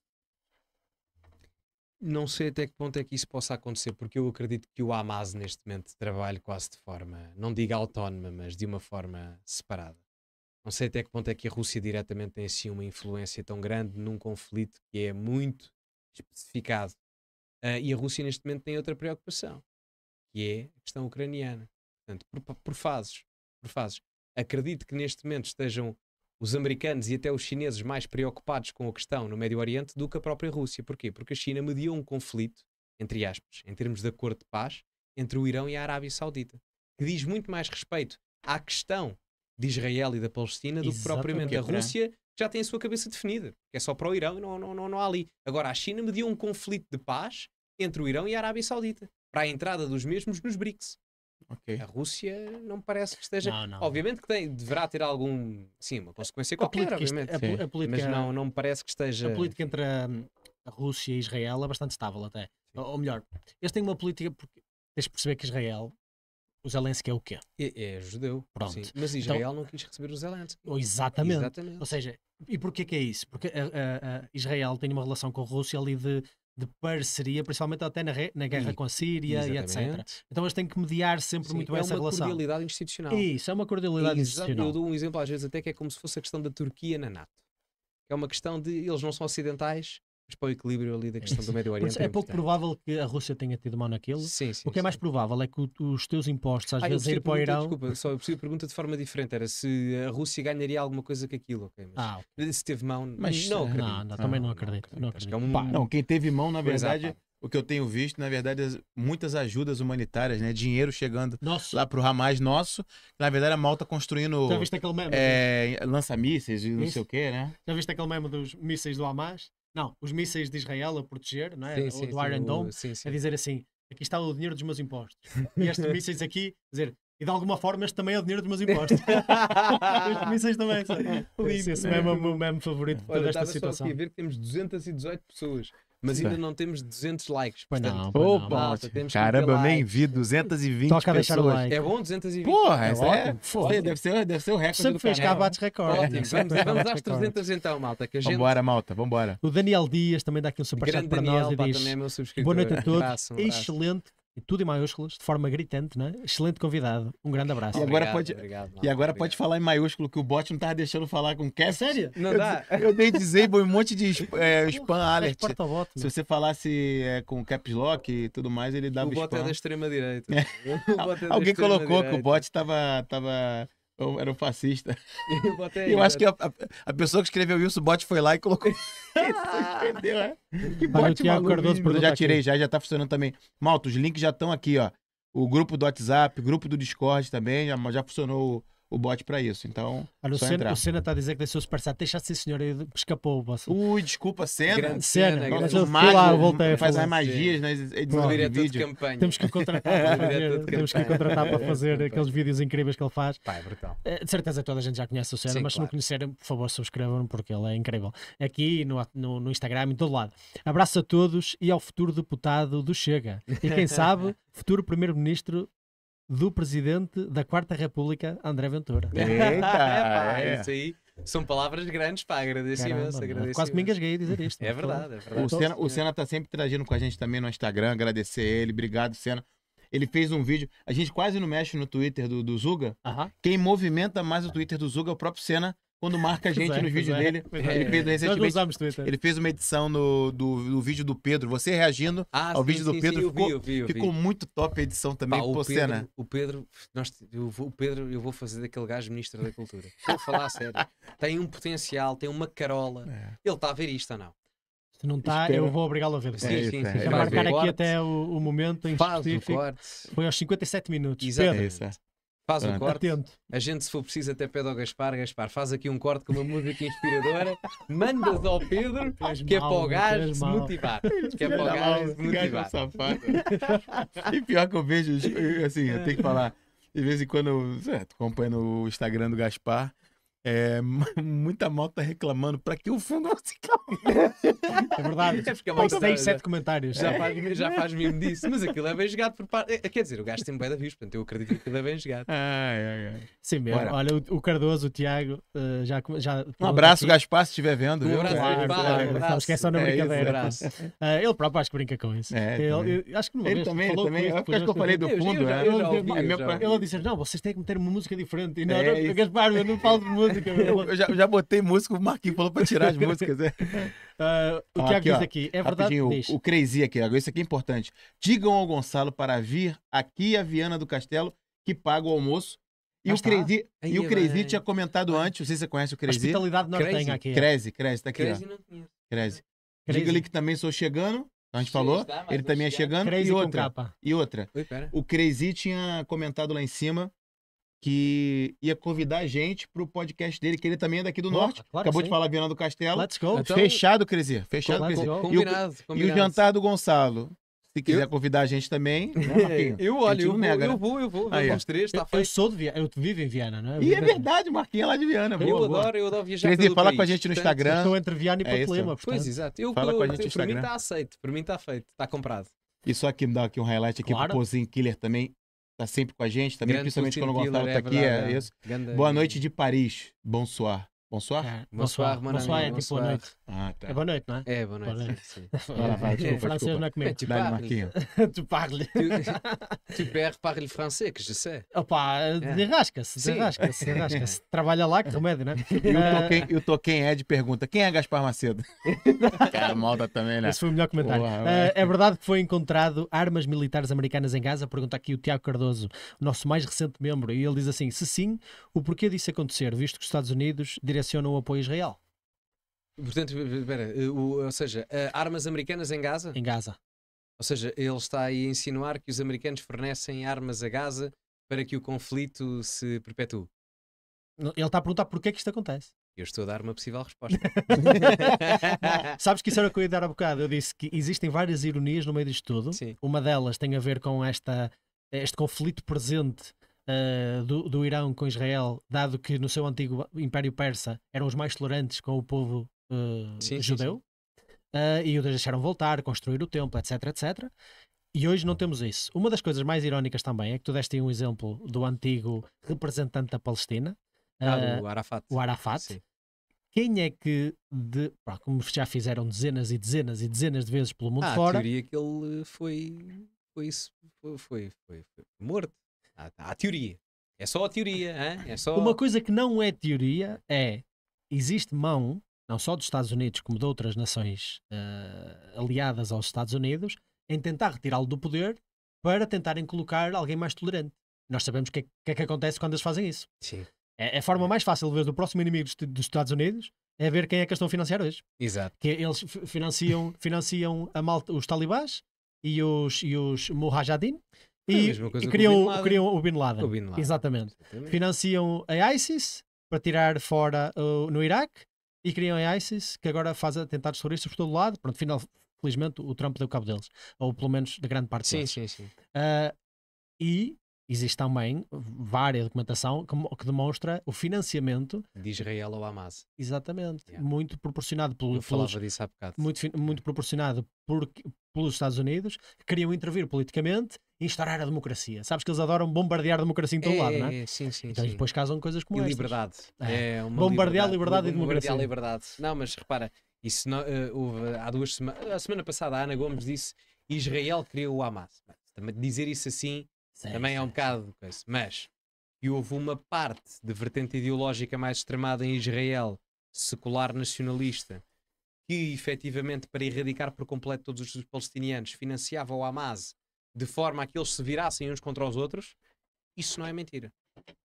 Não sei até que ponto é que isso possa acontecer, porque eu acredito que o Hamas neste momento trabalha quase de forma, não digo autónoma, mas de uma forma separada. Não sei até que ponto é que a Rússia diretamente tem assim uma influência tão grande num conflito que é muito especificado. Uh, e a Rússia neste momento tem outra preocupação, que é a questão ucraniana. Portanto, por, por fases fases. Acredito que neste momento estejam os americanos e até os chineses mais preocupados com a questão no Médio Oriente do que a própria Rússia. Porquê? Porque a China mediou um conflito, entre aspas, em termos de acordo de paz, entre o Irão e a Arábia Saudita, que diz muito mais respeito à questão de Israel e da Palestina do que propriamente a Rússia, que já tem a sua cabeça definida, que é só para o Irão e não, não, não, não há ali. Agora, a China mediou um conflito de paz entre o Irão e a Arábia Saudita, para a entrada dos mesmos nos BRICS. Okay. A Rússia não parece que esteja. Não, não, obviamente que tem, deverá ter algum. Sim, uma consequência a qualquer, obviamente. A, a, política, mas não, não me parece que esteja. A política entre a, Rússia e Israel é bastante estável, até. Ou, melhor, eles têm uma política. Porque tens de perceber que Israel. O Zelensky é o quê? É, é judeu. Pronto. Sim. Mas então Israel então, não quis receber o Zelensky. Oh, exatamente. exatamente. Ou seja, e porquê que é isso? Porque a, a, a Israel tem uma relação com a Rússia ali de de parceria, principalmente até na, na guerra e, com a Síria exatamente. e etc. Então eles têm que mediar sempre Sim, muito bem é essa relação. É uma cordialidade institucional. Isso, é uma cordialidade Exato, institucional. Eu dou um exemplo às vezes até que é como se fosse a questão da Turquia na NATO. É uma questão de eles não são ocidentais, mas para o equilíbrio ali da questão do Médio Oriente. É, é pouco provável que a Rússia tenha tido mão naquilo. Sim, sim, o que é mais provável é que os teus impostos, às ah, vezes, ir para o Irão. Desculpa, só eu preciso pergunta de forma diferente. Era se a Rússia ganharia alguma coisa com aquilo. Okay, mas ah, okay. Se teve mão, mas não, Não, ah, não, também não, ah, acredito. Não, acredito. Não, Que é um... não, quem teve mão, na ah, verdade. O que eu tenho visto, na verdade, muitas ajudas humanitárias, né? Dinheiro chegando lá lá pro Hamas, nosso. Na verdade, a malta tá construindo. Já viste aquele meme? É, Lança-mísseis e não sei o quê, né? Já viste aquele meme dos mísseis do Hamas? não, os mísseis de Israel a proteger, não é? Sim, sim, do Iron Dome, sim, a dizer assim: aqui está o dinheiro dos meus impostos. E estes <laughs> mísseis aqui, dizer, e de alguma forma este também é o dinheiro dos meus impostos. <laughs> Os mísseis também. Lindo, esse é o meu meme favorito de toda esta situação. Só aqui a ver que temos 218 pessoas mas ainda não temos 200 likes. Pois portanto, não, opa, não, malta, temos caramba, nem vi 220 Toca pessoas. Like. É bom 220. Porra, é, é, é, deve, ser, deve ser o recorde Sempre fez cá, bate recorde. vamos, vamos às 300 então, malta. Que a gente... Vambora, malta, vambora. O Daniel Dias também dá aqui um superchat para Daniel, nós e diz... É Boa noite a todos, um excelente e tudo em maiúsculas, de forma gritante, né? Excelente convidado. Um grande abraço. Obrigado, e agora pode, obrigado, e agora pode falar em maiúsculo, que o bot não tava deixando falar com cast. Sério? Não eu, dá. <laughs> Eu dei disable um monte de é, spam Porra, alert. Voto, né? Se você falasse é, com caps lock e tudo mais, ele dava o é spam. <laughs> O bot é da extrema direita. É. Alguém colocou que o bot tava, tava eu era um fascista. Eu, botei, <laughs> eu acho né? que a, a, pessoa que escreveu isso, o bot foi lá e colocou. <laughs> Entendeu, é? Que bot maluco. Já tirei, já, já tá funcionando também. Malta, os links já estão aqui, ó. O grupo do WhatsApp, grupo do Discord também, já, já funcionou o bote para isso. Então, a Luciana, o Senna está a dizer que deixou os parceiros. Deixaste esse senhor, escapou. Você. Ui, desculpa, Senna. Sena Senna. Nossa, Mago, faz as magias nas né, de vídeo. campanha. Temos que contratar, <laughs> temos que contratar para fazer <laughs> aqueles vídeos incríveis que ele faz. Pá, é brutal. Eh, de certeza toda a gente já conhece o Senna, sim, mas claro. se não conhecerem, por favor, subscrevam porque ele é incrível. Aqui no, no, no Instagram, em todo lado. Abraço a todos e ao futuro deputado do Chega. E quem <laughs> sabe, futuro primeiro-ministro do presidente da Quarta República, André Ventura. Eita, é, é, é. isso aí. São palavras grandes, pá, agradeço imenso. quase me engasguei dizer isto. É verdade, é verdade. O Senna, está sempre interagindo com a gente também no Instagram, agradecer ele, obrigado, Senna. Ele fez um vídeo, a gente quase não mexe no Twitter do, do Zuga. Uh -huh. Quem movimenta mais o Twitter do Zuga é o próprio Senna, quando marca a gente é, nos vídeos é, dele. É. Ele fez recentemente. Ele fez uma edição no, do, do vídeo do Pedro, você reagindo ah, ao sim, vídeo do Pedro. Sim, ficou, vi, vi. muito top a edição também. Pá, o, Pedro, o Pedro, nós, eu vou, o Pedro, eu vou fazer daquele gajo ministro da cultura. Vou falar a sério. <laughs> Tem um potencial, tem uma carola. É. Ele está a ver isto ou não? Se não está, eu vou obrigá-lo a ver. Sim, sim, é, sim. Quero é, marcar aqui até o, o momento em Faz específico. Foi aos 57 minutos. Exatamente. Pedro, Faz um corte. Atento. A gente, se for preciso, até pede ao Gaspar. Gaspar, faz aqui um corte com uma música inspiradora. <laughs> Mandas ao Pedro, que é para o <laughs> é gajo se motivar. Que é para o gajo se motivar. e pior que eu vejo, assim, eu tenho que falar. De vez em quando é, acompanho no Instagram do Gaspar. É, <laughs> muita malta reclamando para que o fundo musical. É verdade. É porque é mais 6, 7 comentários. Já faz, já faz mesmo disso. Mas aquilo é bem jogado por parte. É, quer dizer, o gajo tem bem da vista, portanto eu acredito que aquilo é bem jogado. Ai, ai, ai. Sim, mesmo. Bora. Olha, o, o, Cardoso, o Tiago, eh, já, já. Um abraço, Gaspar, se estiver vendo. Um abraço, claro, claro, Não esqueçam na é é brincadeira. Isso, uh, ele próprio acho que brinca com isso. É, ele, eu, acho que ele também, falou também. Acho que eu falei do fundo. Ele disse: não, vocês têm que meter uma música diferente. E não, Gaspar, eu não falo de música. <laughs> Eu, já, eu já botei música, o Marquinhos falou pra tirar as músicas. É. Uh, <laughs> o que ah, aqui, é isso aqui? É verdade. O, o Crazy aqui, agora isso aqui é importante. Digam ao Gonçalo para vir aqui a Viana do Castelo, que paga o almoço. E Mas o Crazy, tá. e aí, o Crazy é. tinha comentado aí. antes, não sei se você conhece o Crazy. Hospitalidade não tem aqui. Crazy, Crazy, tá aqui. Crazy ó. não Crazy. Crazy. Diga-lhe que também sou chegando. Então a gente falou, ele também é chegando. e outra, e outra. Oi, o Crazy tinha comentado lá em cima que ia convidar a gente pro podcast dele, que ele também é daqui do Norte. Claro Acabou de falar Viana do Castelo. Let's go. Então, fechado, Cresir. Fechado, com, Combinado, e, o, combinado. e o jantar do Gonçalo. Se quiser eu... convidar a gente também, <laughs> né, né, Eu, olho. eu, nega, vou, eu vou, eu vou, eu três, tá eu, eu sou do Viana, eu vivo em Viana, né? Eu e é verdade, Marquinhos é lá de Viana. eu boa. adoro, eu adoro viajar Quer dizer, fala país, com a gente no Instagram Instagram. Estou entre Viana e é, é. Pois, exato. Eu, fala eu, com a gente no Instagram. Tá para mim está aceito, para mim está feito, está comprado. E só aqui me dá aqui um highlight aqui claro. pro Pozinho Killer também tá sempre com a gente também, principalmente quando o Gonçalo tá é aqui. É, é, isso. Grande... Boa noite de Paris. Bonsoir. Bonsoir? É. Bonsoir, Bonsoir, Bonsoir é tipo boa noite. Ah, tá. É boa noite, não é? É, boa noite. O é, francês não é comigo. É, tu parles. <laughs> tu parles. Tu, tu parles francês, que je sais. Opa, é. derrasca-se, derrasca-se, derrasca-se. <laughs> Trabalha lá, que remédio, não é? E o Toquem Ed pergunta, quem é Gaspar Macedo? <laughs> Cara, malta também, né? Esse foi o melhor comentário. Uau, uh, ah, é verdade que foi encontrado armas militares americanas em Gaza? Pergunta aqui o Tiago Cardoso, nosso mais recente membro. E ele diz assim, se sim, o porquê disso acontecer, visto que os Estados Unidos direcionam o apoio a Israel. Portanto, espera, eh, ou seja, eh, armas americanas em Gaza? Em Gaza. Ou seja, ele está aí a insinuar que os americanos fornecem armas a Gaza para que o conflito se perpetue. Ele está a perguntar porquê é que isto acontece. Eu estou a dar uma possível resposta. <laughs> Sabes que isso era o que eu ia dar há bocado. Eu disse que existem várias ironias no meio disto tudo. Sim. Uma delas tem a ver com esta, este conflito presente uh, do, do Irão com Israel, dado que no seu antigo Império Persa eram os mais tolerantes com o povo uh, sim, judeu, sim, sim. Eh, e os deixaram voltar, construir o templo, etc, etc. E hoje não temos isso. Uma das coisas mais irónicas também é que tu deste um exemplo do antigo representante da Palestina, ah, o Arafat. O Arafat. Quem é que, de, como já fizeram dezenas e dezenas e dezenas de vezes pelo mundo ah, fora. A teoria que ele foi, foi, foi, foi, foi morto. Há, há teoria. É só a teoria. É só... Uma coisa que não é teoria é existe mão, não só dos Estados Unidos, como de outras nações uh, aliadas aos Estados Unidos, em tentar retirá-lo do poder para tentarem colocar alguém mais tolerante. Nós sabemos o que, é, que, é que acontece quando eles fazem isso. Sim. É, a forma mais fácil de ver do próximo inimigo dos Estados Unidos é ver quem é que eles estão a financiar hoje. Exato. Que eles financiam, financiam malta, os talibãs e os, e os mujahideen, e, e criam, o criam o Bin Laden. O Bin Laden. Exatamente. Exatamente. Financiam a ISIS para tirar fora uh, no Iraque e criam a ISIS, que agora faz atentados terroristas por todo lado. Pronto, final, felizmente o Trump deu cabo deles, ou pelo menos da grande parte sim, deles. Sim, sim, sim. Uh, ah, e existe também várias documentação que, que, demonstra o financiamento de Israel ao Hamas. Exatamente. Yeah. Muito proporcionado pelo, Eu falava pelos, disso há bocado. Muito, muito proporcionado por, pelos Estados Unidos, que queriam intervir politicamente instaurar a democracia. Sabes que eles adoram bombardear a democracia em todo é, lado, não é? é? sim, sim, então sim. depois casam coisas como esta. liberdade. É. é bombardear liberdade, liberdade e democracia. Bombardear liberdade. Não, mas repara, isso não, uh, houve, há duas semanas, a semana passada a Ana Gomes disse Israel criou o Hamas. dizer isso assim sim, também é sim. é um bocado Mas e houve uma parte de vertente ideológica mais extremada em Israel, secular nacionalista, que efetivamente para erradicar por completo todos os palestinianos financiava o Hamas de forma a que eles se virassem uns contra os outros, isso não é mentira.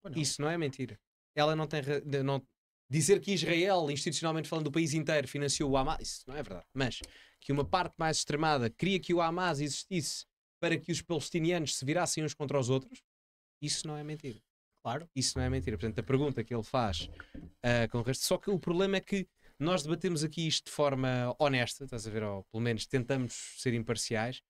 Não. Isso não é mentira. Ela não tem. Não, dizer que Israel, institucionalmente falando, do país inteiro financiou o Hamas, isso não é verdade. Mas que uma parte mais extremada queria que o Hamas existisse para que os palestinianos se virassem uns contra os outros, isso não é mentira. Claro. Isso não é mentira. Portanto, a pergunta que ele faz uh, com o resto. Só que o problema é que nós debatemos aqui isto de forma honesta, estás a ver? Ou pelo menos tentamos ser imparciais.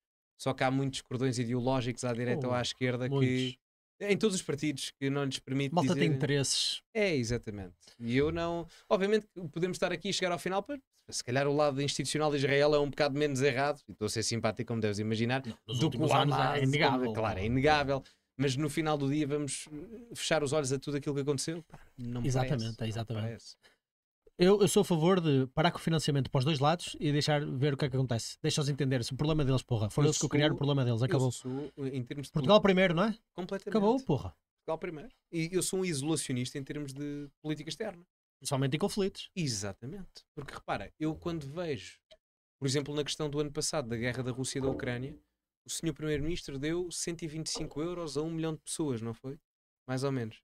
Só que há muitos cordões ideológicos à direita oh, ou à esquerda muitos. que em todos os partidos que não lhes permite Malta dizer... tem interesses. É, exatamente. E eu não... Obviamente podemos estar aqui e chegar ao final para... Se calhar o lado institucional de Israel é um bocado menos errado, e estou a ser simpático, como deves imaginar, não, do que o é Hamas. É inegável. Claro, é inegável. Mas no final do dia vamos eh, fechar os olhos a tudo aquilo que aconteceu? Não me exatamente, parece, é exatamente. Eu, eu sou a favor de parar com o financiamento para os dois lados e deixar ver o que é que acontece. Deixa-os entender se o problema deles, porra. Foram eles que criaram o problema deles. Acabou. Sou, eh, em termos de Portugal primeiro, não é? Completamente. Acabou, porra. Portugal primeiro. E eu sou um isolacionista em termos de política externa. Somente em conflitos. Exatamente. Porque repara, eu quando vejo, por exemplo, na questão do ano passado, da guerra da Rússia e da Ucrânia, o senhor Primeiro-Ministro deu 125 euros a um milhão de pessoas, não foi? Mais ou menos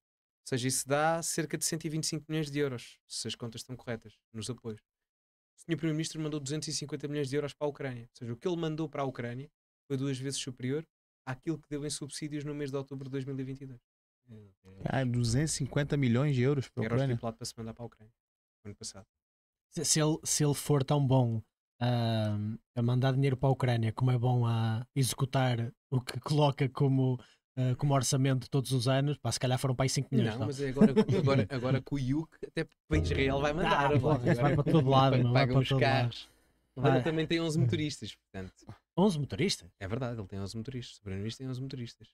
seja, isso dá cerca de 125 milhões de euros, se as contas estão corretas, nos apoios. O Sr. Primeiro-Ministro mandou 250 milhões de euros para a Ucrânia. Ou seja, o que ele mandou para a Ucrânia foi duas vezes superior àquilo que deu em subsídios no mês de outubro de 2022. É, é. Ah, 250 milhões de euros para a Ucrânia. Era estipulado para se mandar para a Ucrânia, ano passado. Se, se, ele, se ele for tão bom a, ah, a mandar dinheiro para a Ucrânia, como é bom a executar o que coloca como uh, como orçamento todos os anos, pá, se calhar foram para aí 5 milhões. Não, não. mas é agora, <laughs> agora, agora com o Yuk, até para Israel vai mandar. Ah, vai para todo lado, não <laughs> vai os carros. lado. Ele ah. também tem 11 motoristas, portanto. 11 motoristas? É verdade, ele tem 11 motoristas. O Bruno tem 11 motoristas.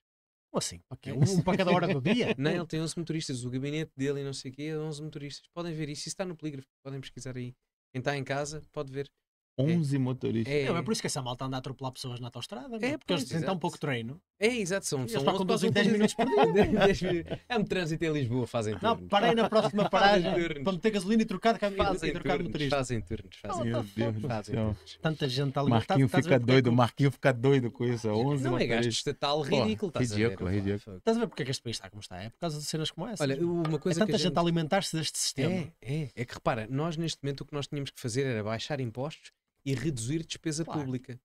Como assim? Okay. É um, um, para cada hora do dia? <laughs> não, ele tem 11 motoristas. O gabinete dele e não sei o quê é 11 motoristas. Podem ver isso. Isso está no polígrafo. Podem pesquisar aí. Quem está em casa pode ver. 11 é. motoristas. É. Não, é por isso que essa malta anda a atropelar pessoas na autostrada. É? é, porque eles têm tão pouco treino. É, exato. São, eles são para conduzir 10 minutos por dia. <laughs> é um trânsito em Lisboa, fazem turnos. Não, parei na próxima <laughs> paragem para meter gasolina e trocar de caminho fazem e motorista. Fazem turnos, fazem turnos. fazem turnos. Tanta gente ali. Marquinho tá, fica é doido, o Marquinho fica doido com isso. 11 Não é gasto estatal é ridículo. Ridículo, ridículo. Estás a ver porque é que este país está como está? É por causa de cenas como essa. Olha, uma coisa é tanta gente a alimentar-se deste sistema. É, é. É que repara, nós neste momento o que nós tínhamos que fazer era baixar impostos e reduzir despesa claro. pública.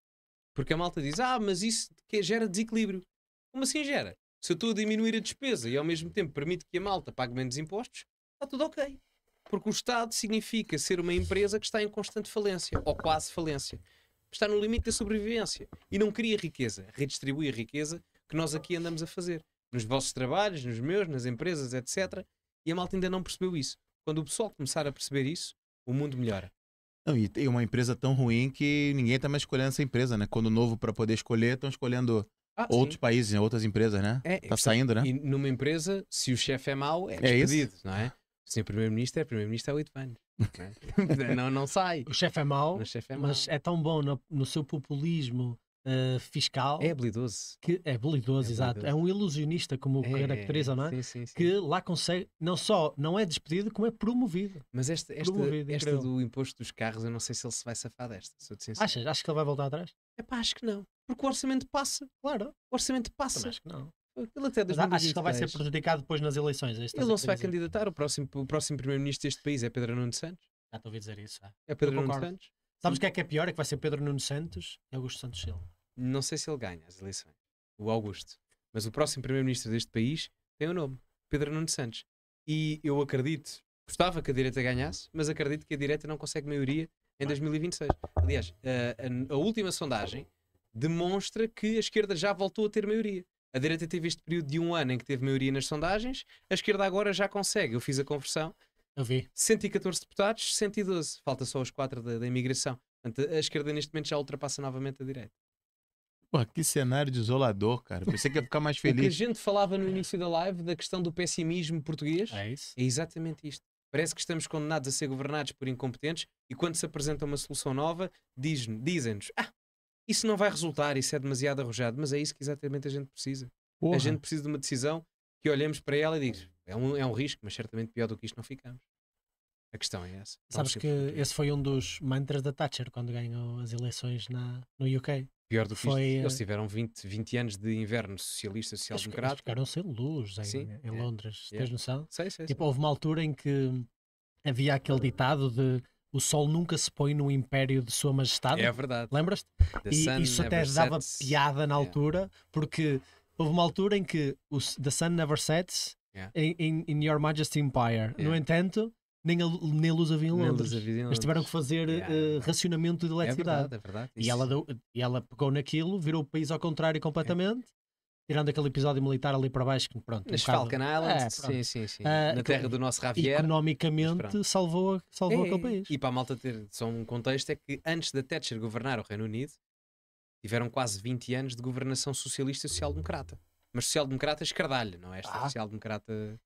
Porque a malta diz: ah, mas isso é, gera desequilíbrio. Como assim gera? Se eu estou a diminuir a despesa e ao mesmo tempo permito que a malta pague menos impostos, está tudo ok. Porque o Estado significa ser uma empresa que está em constante falência, ou quase falência. Está no limite da sobrevivência. E não cria riqueza, redistribui a riqueza que nós aqui andamos a fazer. Nos vossos trabalhos, nos meus, nas empresas, etc. E a malta ainda não percebeu isso. Quando o pessoal começar a perceber isso, o mundo melhora. Não, e tem uma empresa tão ruim que ninguém tá mais escolhendo essa empresa, né? Quando novo para poder escolher, estão escolhendo ah, outros sim. países, né? outras empresas, né? É, tá saindo, né? E numa empresa, se o chefe é mau, é, é despedido, é não é? Se assim, é primeiro-ministro é primeiro-ministro há oito anos. Né? <laughs> não, não sai. O chefe é mau, chef é mas é tão bom no, no seu populismo eh, fiscal. É habilidoso. Que é habilidoso, é exato. É um ilusionista, como é, caracteriza, é, é. não é? Sim, sim, sim. Que lá consegue, não só não é despedido, como é promovido. Mas esta, esta, promovido, esta do imposto dos carros, eu não sei se ele se vai safar desta. Se Achas? Acho que ele vai voltar atrás? É pá, acho que não. Porque o orçamento passa. Claro. O orçamento passa. Também acho que não. Ele até 2023. Acho que ele vai ser prejudicado depois nas eleições. É ele não se vai dizer. candidatar. O próximo, o próximo primeiro-ministro deste país é Pedro Nuno Santos. Já estou a ouvir dizer isso. É Pedro Nuno Santos. Sabes o que é que é pior? É que vai ser Pedro Nuno Santos e Augusto Santos Silva não sei se ele ganha as eleições, o Augusto, mas o próximo primeiro-ministro deste país tem o um nome, Pedro Nuno Santos. E eu acredito, gostava que a direita ganhasse, mas acredito que a direita não consegue maioria em 2026. Aliás, a, eh, a, a última sondagem demonstra que a esquerda já voltou a ter maioria. A direita teve este período de um ano em que teve maioria nas sondagens, a esquerda agora já consegue. Eu fiz a conversão. Eu vi. 114 deputados, 112. Falta só os 4 da, da imigração. Portanto, a esquerda neste momento já ultrapassa novamente a direita. Pô, que cenário desolador, cara. Pensei que ia ficar mais feliz. <laughs> o que a gente falava no início da live da questão do pessimismo português. É isso? É exatamente isto. Parece que estamos condenados a ser governados por incompetentes e quando se apresenta uma solução nova, dizem-nos: dizem ah, isso não vai resultar, isso é demasiado arrojado. Mas é isso que exatamente a gente precisa. Porra. A gente precisa de uma decisão que olhemos para ela e diz: é um, é um risco, mas certamente pior do que isto não ficamos. A questão é essa. Sabes que é esse foi um dos mantras da Thatcher quando ganhou as eleições na, no UK. Pior do que foi, isto, eles eh, tiveram 20, 20 anos de inverno socialista, social-democrata. Eles ficaram sem luz em, Sim, em é, Londres, yeah. É. tens noção? Sei, sei, tipo, houve uma altura em que havia aquele ditado de o sol nunca se põe no império de sua majestade. É verdade. Lembras-te? E isso até dava piada na é. altura, yeah. porque houve uma altura em que o The Sun Never Sets yeah. in, in, in Your Majesty's Empire. Yeah. No é. entanto, nem a, nem a luz havia em Londres. Havia em Londres. Mas tiveram que fazer yeah. uh, racionamento de é eletricidade. É verdade, é verdade. E ela, deu, e ela pegou naquilo, virou o país ao contrário completamente. É. Tirando aquele episódio militar ali para baixo, que pronto. Nas um Falcon é, Islands, é, sim, sim, sim. Uh, Na terra do nosso Javier. Economicamente salvou, salvou é, aquele país. E para a malta ter só um contexto, é que antes da Thatcher governar o Reino Unido, tiveram quase 20 anos de governação socialista e social-democrata. Mas social-democrata escardalha, não é esta ah. social-democrata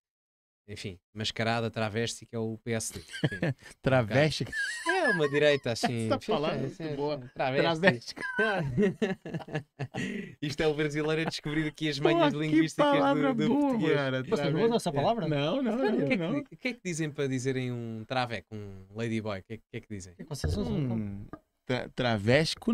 enfim, mascarada travesti que é o PSD. <laughs> travesti É uma direita <laughs> assim. está a é muito boa. travesti <laughs> Isto é o brasileiro a descobrir aqui as manhas linguísticas do, do português. Você não usa essa palavra? Não, não, não. O que, é que, que, é que, dizem para dizerem um traveco, um ladyboy? O que, é, que, é que dizem? vocês então? usam? tra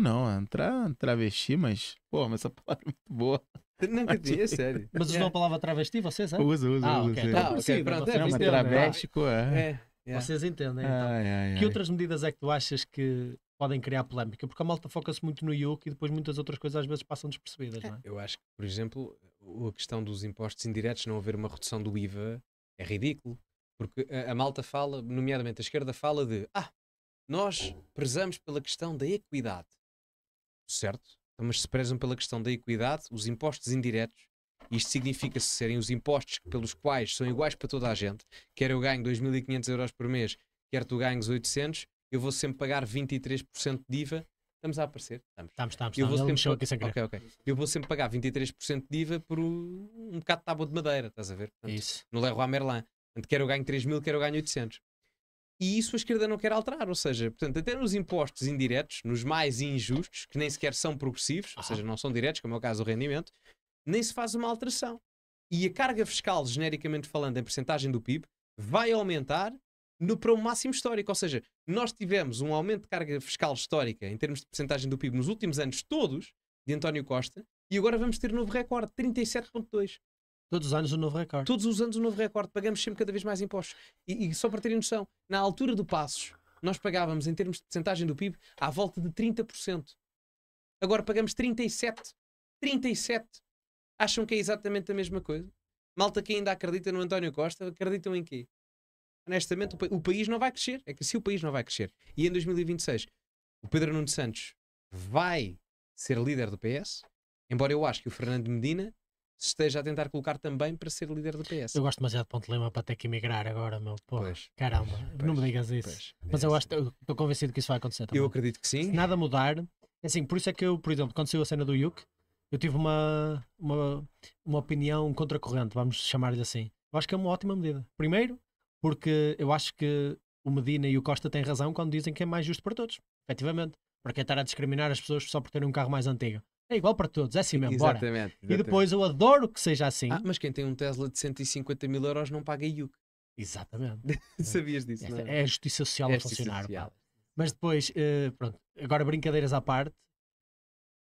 não, é tra travesti, mas pô, mas essa palavra é muito boa. <laughs> Não tinha, é sério. Mas usam é. a palavra travesti, vocês, é? Usa, usa, ah, ok Okay. Então tá, okay, pronto, então é, uma travestico, é. Yeah. É. É, vocês entendem, então. Ai, ai, que ai. outras medidas é que tu achas que podem criar polémica? Porque a malta foca-se muito no IUC e depois muitas outras coisas às vezes passam despercebidas, não é? Eu acho que, por exemplo, a questão dos impostos indiretos, não haver uma redução do IVA, é ridículo. Porque a, a malta fala, nomeadamente a esquerda, fala de ah, nós prezamos pela questão da equidade. Certo? Então, mas se prezam pela questão da equidade, os impostos indiretos. Isto significa se serem os impostos pelos quais são iguais para toda a gente, quer eu ganho 2.500 euros por mês, quer tu ganhes 800, eu vou sempre pagar 23% de IVA. Estamos a aparecer? Estamos, estamos. estamos eu, vou sempre... Aqui okay, okay. eu vou sempre pagar 23% de IVA por um, bocado de tábua de madeira, estás a ver? Portanto, Isso. Não levo à Merlin. quer eu ganho 3 mil, quer eu ganho 800. E isso a esquerda não quer alterar, ou seja, portanto, até nos impostos indiretos, nos mais injustos, que nem sequer são progressivos, ou ah. seja, não são diretos, como é o caso do rendimento, nem se faz uma alteração. E a carga fiscal, genericamente falando, em percentagem do PIB, vai aumentar no, para o máximo histórico. Ou seja, nós tivemos um aumento de carga fiscal histórica em termos de percentagem do PIB nos últimos anos todos, de António Costa, e agora vamos ter novo recorde, 37,2. Todos os anos um novo recorde. Todos os anos um novo recorde. Pagamos sempre cada vez mais impostos. E, e só para terem noção, na altura do Passos, nós pagávamos, em termos de porcentagem do PIB, à volta de 30%. Agora pagamos 37%. 37%. Acham que é exatamente a mesma coisa? Malta que ainda acredita no António Costa, acreditam em quê? Honestamente, o, pa o país não vai crescer. É que se o país não vai crescer, e em 2026 o Pedro Nuno Santos vai ser líder do PS, embora eu acho que o Fernando Medina esteja a tentar colocar também para ser líder do PS. Eu gosto demasiado de Ponte Lema para ter que emigrar agora, meu. Pô, pois, caramba, pois, não me digas isso. Pois, Mas é eu acho, estou convencido que isso vai acontecer também. Eu acredito que sim. Se nada mudar, é assim, por isso é que eu, por exemplo, quando saiu a cena do Yuk, eu tive uma, uma, uma opinião contracorrente, vamos chamar-lhe assim. Eu acho que é uma ótima medida. Primeiro, porque eu acho que o Medina e o Costa têm razão quando dizem que é mais justo para todos, efetivamente. Para quem é estar a discriminar as pessoas só por terem um carro mais antigo? É igual para todos, é assim mesmo, exatamente, bora. Exatamente. E depois eu adoro que seja assim. Ah, mas quem tem um Tesla de 150 mil euros não paga IUC. Exatamente. <laughs> Sabias disso, Esta, é? é? a justiça social é a funcionar. Social. Mas depois, uh, pronto, agora brincadeiras à parte.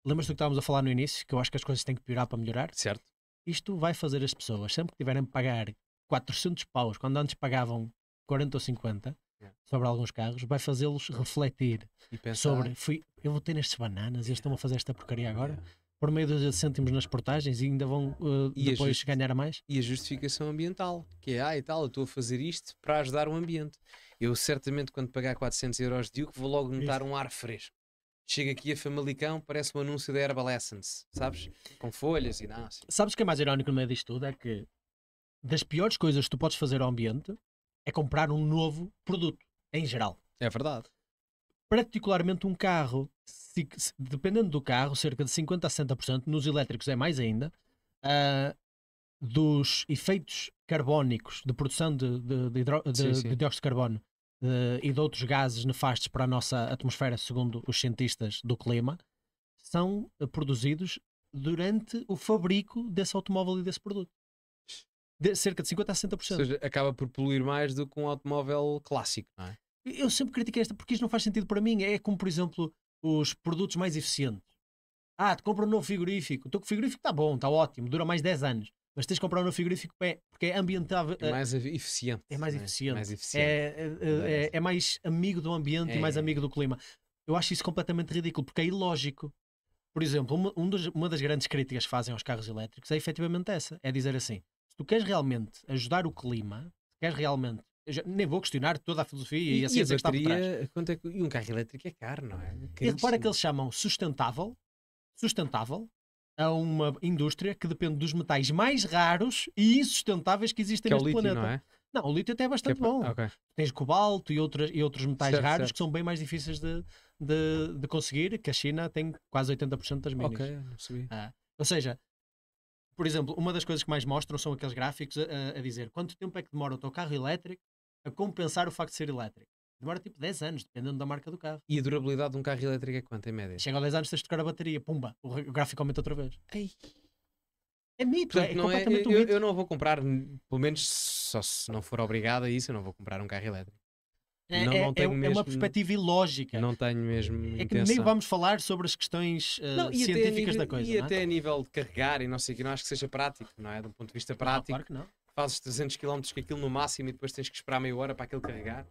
Lembras-te do que estávamos a falar no início? Que eu acho que as coisas têm que piorar para melhorar? Certo. Isto vai fazer as pessoas, sempre que tiverem de pagar 400 paus, quando antes pagavam 40 ou 50, sobre alguns carros, vai fazê-los refletir sobre fui, eu vou ter estes bananas e eles estão a fazer esta porcaria agora por meio dos cêntimos nas portagens e ainda vão uh, e depois a ganhar mais? E a justificação ambiental, que é, ah e tal, eu estou a fazer isto para ajudar o ambiente. Eu certamente quando pagar 400 euros de Duke vou logo notar um ar fresco. Chega aqui a Famalicão, parece um anúncio da Herbal Essence, sabes? Com folhas e não. Sabes o que é mais irónico no meio disto tudo? É que das piores coisas que tu podes fazer ao ambiente é comprar um novo produto, em geral. É verdade. Particularmente um carro, se, se, dependendo do carro, cerca de 50% a 60%, nos elétricos é mais ainda, uh, dos efeitos carbónicos de produção de, de, de, hidro, de, sim, sim. de dióxido de carbono ah, e de outros gases nefastos para a nossa atmosfera, segundo os cientistas do clima, são ah, produzidos durante o fabrico desse automóvel e desse produto de cerca de 50% a 60%. Ou seja, acaba por poluir mais do que um automóvel clássico, não é? Eu sempre critiquei esta porque isto não faz sentido para mim. É como, por exemplo, os produtos mais eficientes. Ah, te compra um novo frigorífico. O teu frigorífico está bom, está ótimo, dura mais 10 anos. Mas tens de comprar um novo frigorífico porque é ambiental. É, é eh, mais eficiente. É mais é? eficiente. É mais, eficiente. É, é, é, é, mais amigo do ambiente e mais amigo do clima. Eu acho isso completamente ridículo porque é ilógico. Por exemplo, uma, um dos, uma das grandes críticas que fazem aos carros elétricos é efetivamente essa: é dizer assim, tu queres realmente ajudar o clima, queres realmente. nem vou questionar toda a filosofia e, e a ciência e a bateria, que está por trás. É, e um carro elétrico é caro, não é? é e repara que eles chamam sustentável, sustentável a uma indústria que depende dos metais mais raros e insustentáveis que existem que é neste é lítio, planeta. Não é? Não, o lítio até é bastante é... bom. Okay. Tens cobalto e, outras, e outros metais certo, raros certo. que são bem mais difíceis de, de, de, conseguir, que a China tem quase 80% das minas. Ok, não sabia. Ah, ou seja, por exemplo, uma das coisas que mais mostram são aqueles gráficos a, a dizer quanto tempo é que demora o teu carro elétrico a compensar o facto de ser elétrico. Demora tipo 10 anos, dependendo da marca do carro. E a durabilidade de um carro elétrico é quanto, em média? Chega a 10 anos, tens de tocar a bateria, pumba, o gráfico aumenta outra vez. Ei. É mito, Portanto, é, não é, completamente é, um mito. Eu, eu, não vou comprar, pelo menos só se não for obrigado a isso, eu não vou comprar um carro elétrico. É, não, não é, tenho é, mesmo, uma perspectiva ilógica. Não tenho mesmo. É que intenção. nem vamos falar sobre as questões uh, não, científicas nível, da coisa. E não é? até a nível de carregar e não sei o que, não acho que seja prático, não é? De um ponto de vista prático. Não, claro que não. Fazes 300 km com aquilo no máximo e depois tens que esperar meia hora para aquilo carregar.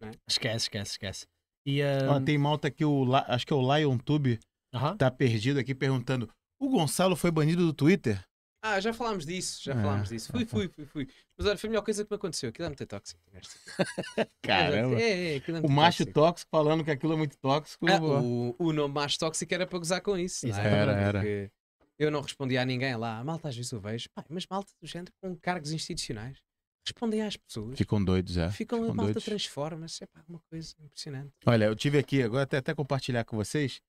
É? Esquece, esquece, esquece. E, hum, tem malta que o, acho que é o Lion Tube, uh -huh. Tá perdido aqui perguntando: o Gonçalo foi banido do Twitter? Ah, já falámos disso, já é. falámos disso. Fui, fui, fui, fui. Mas olha, foi a melhor coisa que me aconteceu. Aquilo é muito tóxico. <laughs> Caramba. É, é, é o macho tóxico. tóxico. falando que aquilo é muito tóxico. Ah, o, o nome macho tóxico era para gozar com isso. Não, é? era, era. Eu não respondia a ninguém lá. A ah, malta às vezes eu vejo. Pai, mas malta do género com cargos institucionais. Respondem às pessoas. Ficam doidos, é. Ficam, Ficam a malta transforma-se. É, é uma coisa impressionante. Olha, eu tive aqui, agora até, até compartilhar com vocês.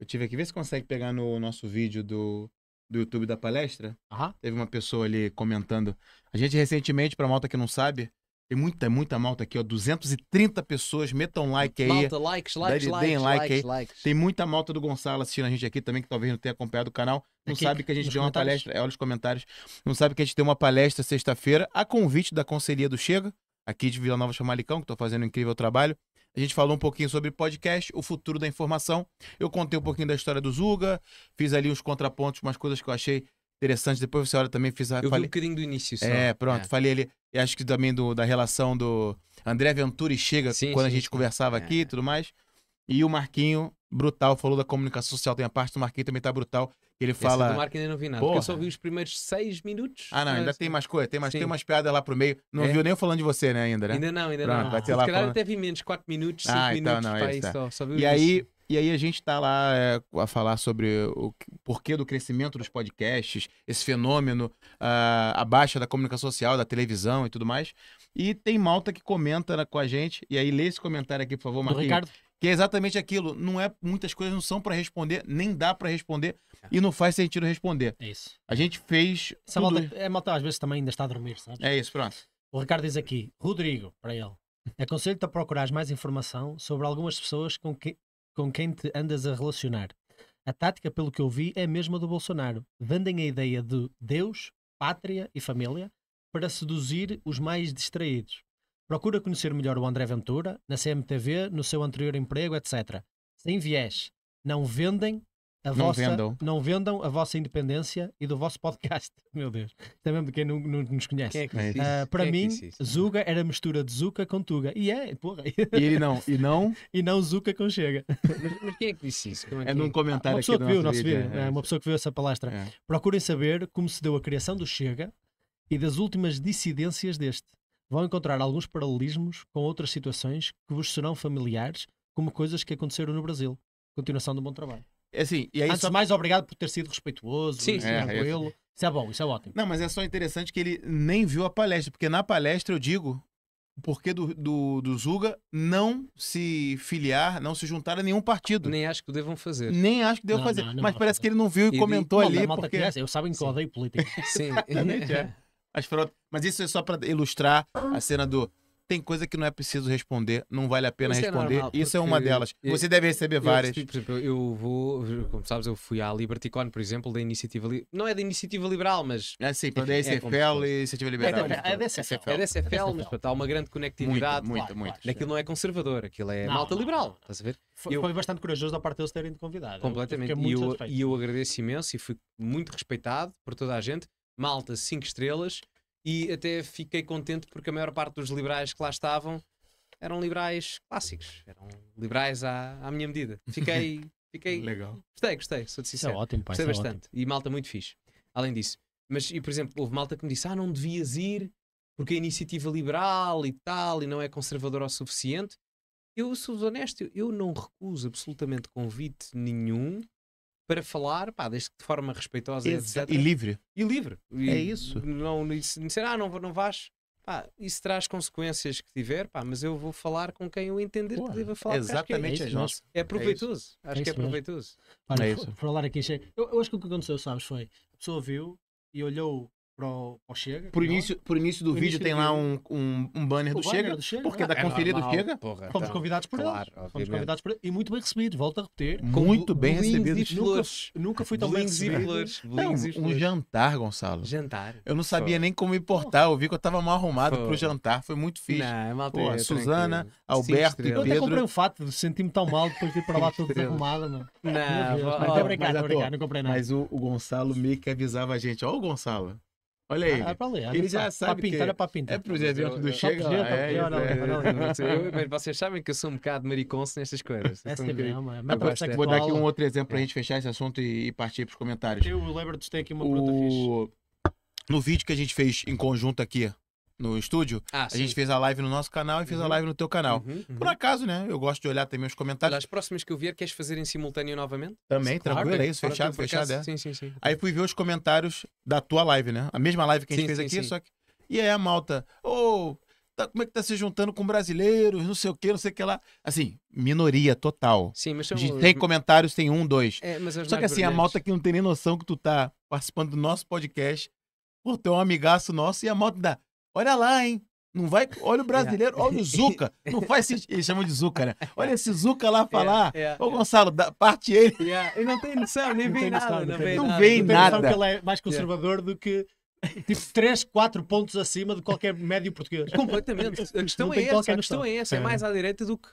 Eu tive aqui, vê se consegue pegar no nosso vídeo do do YouTube da palestra, uhum. teve uma pessoa ali comentando. A gente recentemente, pra malta que não sabe, tem muita, muita malta aqui, ó. 230 pessoas, metam like aí. Malta, likes, likes, dê, likes, like aí. likes, Tem muita malta do Gonçalo assistindo a gente aqui também, que talvez não tenha acompanhado o canal. É não aqui, sabe que a gente deu uma palestra. É, olha os comentários. Não sabe que a gente deu uma palestra sexta-feira, a convite da Conselhia do Chega, aqui de Vila Nova Chamalicão, que estou fazendo um incrível trabalho. A gente falou um pouquinho sobre podcast, o futuro da informação. Eu contei um pouquinho da história do Zuga, fiz ali uns contrapontos, umas coisas que eu achei interessantes. Depois você olha também, fiz a. Eu falei... vi um pouquinho do início, só. É, pronto, é. falei ali. E acho que também do, da relação do André Ventura Chega, sim, quando sim, a gente sim. conversava é. aqui e tudo mais. E o Marquinho, brutal, falou da comunicação social. Tem a parte do Marquinho também tá brutal. Ele é fala. Esse do Mark ainda não vi nada. Porque eu só vi os primeiros seis minutos. Ah, não, né, ainda assim. tem mais coisa, tem mais, tem umas piadas lá pro meio. Não é. viu nem eu falando de você, né, ainda, né? Ainda não, ainda Pronto, não. Vai ter lá falando... até vi menos, quatro minutos, cinco ah, então, minutos, não, tá aí, tá. só, só E aí. Isso. E aí a gente tá lá é, a falar sobre o porquê do crescimento dos podcasts, esse fenômeno, uh, a baixa da comunicação social, da televisão e tudo mais. E tem malta que comenta né, com a gente, e aí lê esse comentário aqui, por favor, Marquinhos. Que é exatamente aquilo. Não é, muitas coisas não são para responder, nem dá para responder, é. e não faz sentido responder. é Isso. A gente fez. Essa tudo... malta, é malta às vezes também ainda está a dormir, sabe? É isso, pronto. O Ricardo diz aqui, Rodrigo, para ele, <laughs> aconselho-te a procurar mais informação sobre algumas pessoas com, que, com quem te andas a relacionar. A tática, pelo que eu vi, é a mesma do Bolsonaro. Vendem a ideia de Deus, pátria e família para seduzir os mais distraídos. Procura conhecer melhor o André Ventura, na CMTV, no seu anterior emprego, etc. Sem viés. Não vendem a não vossa, vendam. não vendam a vossa independência e do vosso podcast. <laughs> Meu Deus, também é de quem não, não nos conhece. É uh, para quem é mim, é Zuga era mistura de Zuca com Tuga. E é, porra. E não, e não? <laughs> e não Zuca com Chega. Mas, mas quem é que disse isso? É, é, num comentário uma pessoa que viu o nosso vídeo, é, uma pessoa que viu essa palestra. Procurem saber como se deu a criação do Chega e das últimas dissidências deste. Vão encontrar alguns paralelismos com outras situações que vos serão familiares, como coisas que aconteceram no Brasil. Continuação do bom trabalho. É assim, e aí Antes só... mais, obrigado por ter sido respeituoso, sim, sim, é, tranquilo. É, isso é bom, isso é ótimo. Não, mas é só interessante que ele nem viu a palestra, porque na palestra eu digo o porquê do, do, do Zuga não se filiar, não se juntar a nenhum partido. Nem acho que devam fazer. Nem acho que devam não, fazer. Não, não mas parece fazer. que ele não viu e, e comentou ali. porque... Criança, eu sabem que eu odeio política. Sim. <laughs> Exatamente, é. Mas, mas isso é só para ilustrar a cena do tem coisa que não é preciso responder, não vale a pena isso é responder. É normal, isso é uma delas. Eu, Você deve receber várias. Eu, por exemplo, eu vou, como sabes, eu fui à LibertyCon, por exemplo, da iniciativa. Li... Não é da iniciativa liberal, mas. Ah, é sim, é para a DSFL é, e iniciativa liberal. É, da DSFL. É DSFL, é mas há uma grande conectividade. Muito, muito, muito. Naquilo não é conservador, aquilo é malta liberal. Estás a ver? Foi, eu, foi, bastante corajoso da parte deles terem de convidado. Completamente. E eu, e eu, agradeço imenso e fui muito respeitado por toda a gente. Malta, 5 estrelas e até fiquei contente porque a maior parte dos liberais que lá estavam eram liberais clássicos, eram liberais à, à minha medida. Fiquei. <laughs> fiquei... Legal. Gostei, gostei, sou de sincero. Isso é ótimo, pai, Gostei é bastante. É e malta muito fixe. Além disso. Mas, e, por exemplo, houve malta que me disse: ah, não devias ir porque a iniciativa liberal e tal e não é conservadora o suficiente. Eu sou honesto, eu não recuso absolutamente convite nenhum para falar, pá, desde que de forma respeitosa etc. E livre. E livre. E é isso. Não, não será, ah, não, não vais. Pá, isso traz consequências que tiver, pá, mas eu vou falar com quem eu entender Pô, que deva falar. Exatamente, é, é, é, é proveitoso. acho é que é proveitoso. Olha, é isso. Falar aqui, eu, eu acho que o que aconteceu, sabes, foi a pessoa viu e olhou pro, Chega. Por início, por início do por vídeo início tem do lá um, um, um banner, do, banner Chega, do Chega, porque é da é conferida normal, do Chega. Porra, fomos tá. convidados por claro, Fomos convidados por E muito bem recebido volto a repetir. muito bem recebido Nunca, nunca fui tão bem recebido. Não, um jantar, Gonçalo. Jantar. Eu não sabia nem como me importar, eu vi que eu tava mal arrumado pro jantar, foi muito fixe. Não, é, é Suzana, Alberto e Pedro. Eu até comprei um fato, senti-me tão mal depois de ir para lá todo desarrumado. Não, não, não, Obrigado, não, não, não, não, não, não, não, não, não, não, Gonçalo Olha ah, aí. É pra ler. Ele já pra, sabe. Pra pintar, que é, é pra pintar. É projeto do Chega. Vocês sabem que eu sou um bocado mariconce nestas coisas. É assim Vou dar aqui um outro exemplo para a é. gente fechar esse assunto e partir para os comentários. Eu lembro de ter aqui uma pergunta fixe. No vídeo que a gente fez em conjunto aqui no estúdio, ah, a sim. gente fez a live no nosso canal e fez uhum. a live no teu canal. Uhum, uhum. Por acaso, né? Eu gosto de olhar também os comentários. Olha, as próximas que eu vier, queres fazer em simultâneo novamente? Também, claro, tranquilo, é né? isso, fechado, fechado. É. Sim, sim, sim. Aí fui ver os comentários da tua live, né? A mesma live que a gente sim, fez sim, aqui, só que. E aí a malta, ô, oh, tá, como é que tá se juntando com brasileiros, não sei o que, não sei o que lá. Assim, minoria total. Sim, mas são... De, tem comentários, tem um, dois. É, mas só que assim, brilhantes. a malta que não tem nem noção que tu tá participando do nosso podcast. Pô, tu é um amigaço nosso e a Malta dá. Olha lá, hein? Não vai. Olha o <laughs> brasileiro, olha o Zuca. Não faz sentido. Ele de Zuca, né? Olha esse Zuca lá é, falar. É, é, Ô, Gonçalo, da, parte ele. É. Ele não tem noção, nem vem nada. Não vem nada. Não vem nada. Não tem noção que ele é mais conservador do que. Tipo, 3, 4 pontos acima de qualquer médio português. <laughs> Completamente. A questão, é essa, a questão é essa. É mais à direita do que.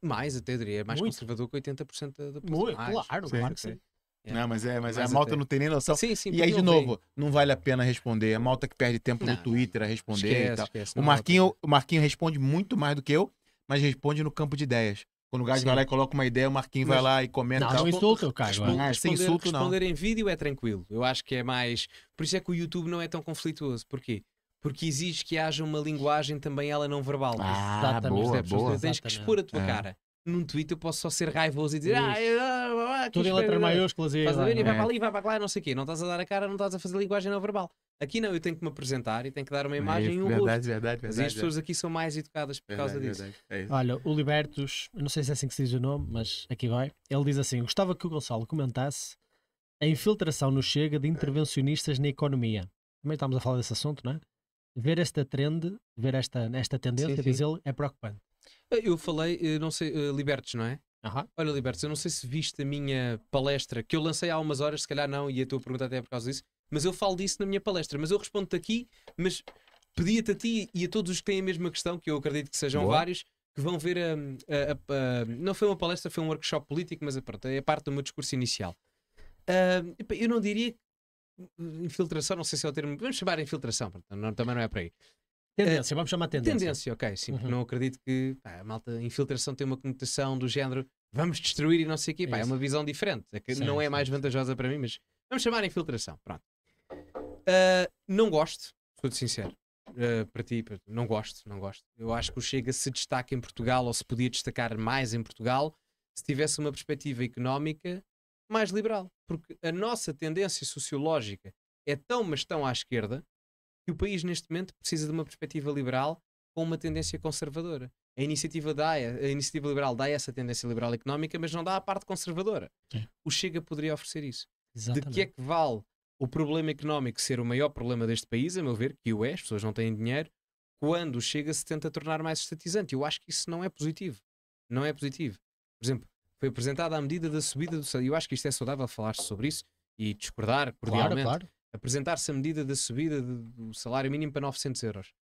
Mais, até diria. É mais Muito. conservador que 80% da população. Muito, claro, claro que sim. É. Não, mas é, mas, é mas a malta é. não tem nem noção. Sim, sim, e aí, de novo, vem. não vale a pena responder. A malta que perde tempo não, no Twitter a responder esquece, e tal. Esquece, o, Marquinho, o Marquinho responde muito mais do que eu, mas responde no campo de ideias. Quando o Gás vai lá e coloca uma ideia, o Marquinho mas... vai lá e comenta. Não, não insulta o Caio. Responder, ah, sem insulto, responder não. Responder em vídeo é tranquilo. Eu acho que é mais... Por isso é que o YouTube não é tão conflituoso. Por quê? Porque exige que haja uma linguagem também ela não verbal. Ah, Exatamente. Boa, boa. Tens Exatamente. que expor a tua é. cara num tweet eu posso só ser raivoso e dizer ah, eu, ah, ah, ah tudo em letras maiúsculas e, e vai é. para ali, vai para lá, não sei o quê. Não estás a dar a cara, não estás a fazer linguagem não verbal. Aqui não, eu tenho que me apresentar e tenho que dar uma é imagem é, e um verdade, rosto. Verdade, verdade, mas as pessoas aqui são mais educadas por verdade, causa disso. É Olha, o Libertos, não sei se é assim que se diz o nome, mas aqui vai. Ele diz assim: gostava que o Gonçalo comentasse a infiltração no Chega de intervencionistas na economia. Também estamos a falar desse assunto, não é? Ver esta trend, ver esta, esta tendência, sim, sim. diz ele, é preocupante. Eh, eu falei, eh, não sei, eh, Libertos, não é? Uhum. Olha, Libertos, eu não sei se viste a minha palestra que eu lancei há umas horas, se calhar não, e a tua pergunta até é por causa disso, mas eu falo disso na minha palestra, mas eu respondo-te aqui, mas pedia-te a ti e a todos os que têm a mesma questão, que eu acredito que sejam Boa. vários, que vão ver a, a, a, a, Não foi uma palestra, foi um workshop político, mas a parte, é parte do meu discurso inicial. Uh, eu não diria infiltração, não sei se é o termo, vamos chamar infiltração, portanto, não, também não é para aí. É, tendência, vamos chamar tendência. Tendência, ok, sim, porque uhum. não acredito que pá, a malta infiltração tem uma conotação do género vamos destruir e não sei o quê. é uma visão diferente, é que sim, não é sim, mais sim. vantajosa para mim, mas vamos chamar infiltração. Pronto. Uh, não gosto, sou sincero. Uh, para ti, para... não gosto, não gosto. Eu acho que o Chega se destaca em Portugal ou se podia destacar mais em Portugal se tivesse uma perspectiva económica mais liberal, porque a nossa tendência sociológica é tão, mas tão à esquerda que o país neste momento precisa de uma perspectiva liberal com uma tendência conservadora. A iniciativa, dá, a iniciativa liberal dá essa tendência liberal económica, mas não dá a parte conservadora. Sim. É. O Chega poderia oferecer isso. Exatamente. De que é que vale o problema económico ser o maior problema deste país, a meu ver, que o é, as pessoas não têm dinheiro, quando o Chega se tenta tornar mais estatizante? Eu acho que isso não é positivo. Não é positivo. Por exemplo, foi apresentada a medida da subida do salário. Eu acho que isto é saudável falar sobre isso e discordar cordialmente. Claro, claro apresentar-se a medida da subida do salário mínimo para 900 euros.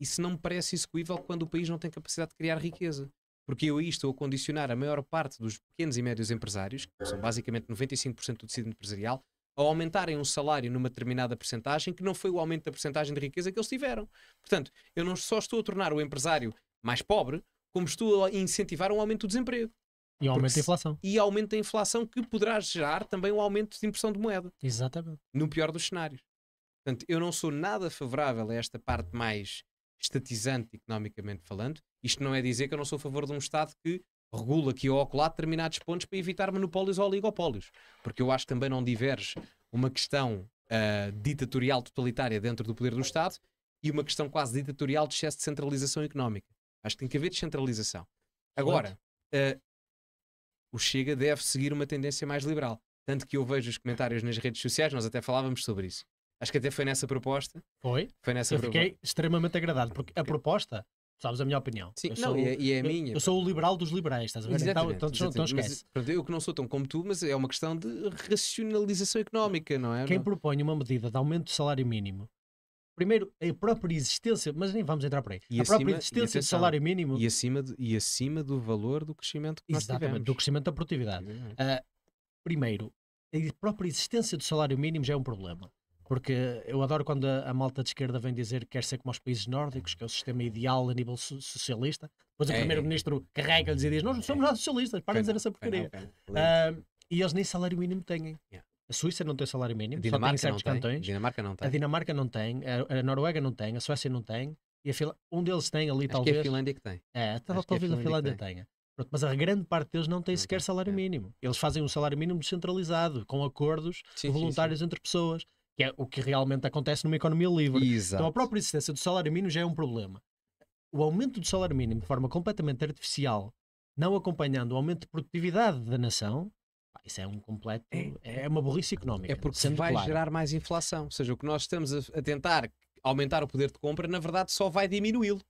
Isso não me parece execuível quando o país não tem capacidade de criar riqueza. Porque eu aí estou a condicionar a maior parte dos pequenos e médios empresários, que são basicamente 95% do tecido empresarial, a aumentarem um salário numa determinada percentagem que não foi o aumento da percentagem de riqueza que eles tiveram. Portanto, eu não só estou a tornar o empresário mais pobre, como estou a incentivar um aumento do desemprego. E aumenta a inflação. E aumenta a inflação que poderá gerar também um aumento de impressão de moeda. Exatamente. No pior dos cenários. Portanto, eu não sou nada favorável a esta parte mais estatizante, economicamente falando. Isto não é dizer que eu não sou a favor de um Estado que regula que ou acolá determinados pontos para evitar monopólios ou oligopólios. Porque eu acho que também não diverge uma questão uh, ditatorial totalitária dentro do poder do Estado e uma questão quase ditatorial de excesso de centralização económica. Acho que tem que haver descentralização. Agora, uh, o Chega deve seguir uma tendência mais liberal. Tanto que eu vejo os comentários nas redes sociais, nós até falávamos sobre isso. Acho que até foi nessa proposta. Foi. Foi nessa eu proposta. extremamente agradado, porque a proposta, sabes a minha opinião. Sim, eu não, sou, e, é, e é a minha. Eu sou o liberal dos liberais, estás a ver? Então, então, então esquece. Mas, eu que não sou tão como tu, mas é uma questão de racionalização económica, não é? Quem não? propõe uma medida de aumento do salário mínimo primeiro, a própria existência, mas nem vamos entrar por aí, e a acima, própria existência do salário mínimo. E acima, de, e acima do valor do crescimento que Exatamente, tivemos. do crescimento da produtividade. Uh, primeiro, a própria existência do salário mínimo já é um problema. Porque eu adoro quando a, a, malta de esquerda vem dizer que quer ser como os países nórdicos, que é o sistema ideal a nível so socialista. Depois o é, é, é. primeiro-ministro carrega-lhes e diz: Nós não somos nós nada socialistas, para de dizer essa porcaria. Uh, e eles nem salário mínimo têm. Yeah. A Suíça não tem salário mínimo, a Dinamarca só tem não cantões. Tem. Dinamarca não tem. A Dinamarca não tem, a, Noruega não tem, a Suécia não tem, e Fila... um deles tem ali Acho é é, talvez. Que é a Finlândia que tem. É, tal, talvez a Finlândia, a Finlândia tenha. Pronto, mas a grande parte deles não tem não sequer tem, salário é. mínimo. Eles fazem um salário mínimo descentralizado, com acordos sim, voluntários sim, sim. entre pessoas, que é o que realmente acontece numa economia livre. Exato. Então a própria existência do salário mínimo já é um problema. O aumento do salário mínimo de forma completamente artificial, não acompanhando o aumento de produtividade da nação, isso é um completo. É, é uma burrice económica. É porque vai claro. gerar mais inflação. Ou seja, o que nós estamos a, a tentar aumentar o poder de compra, na verdade, só vai diminuí-lo.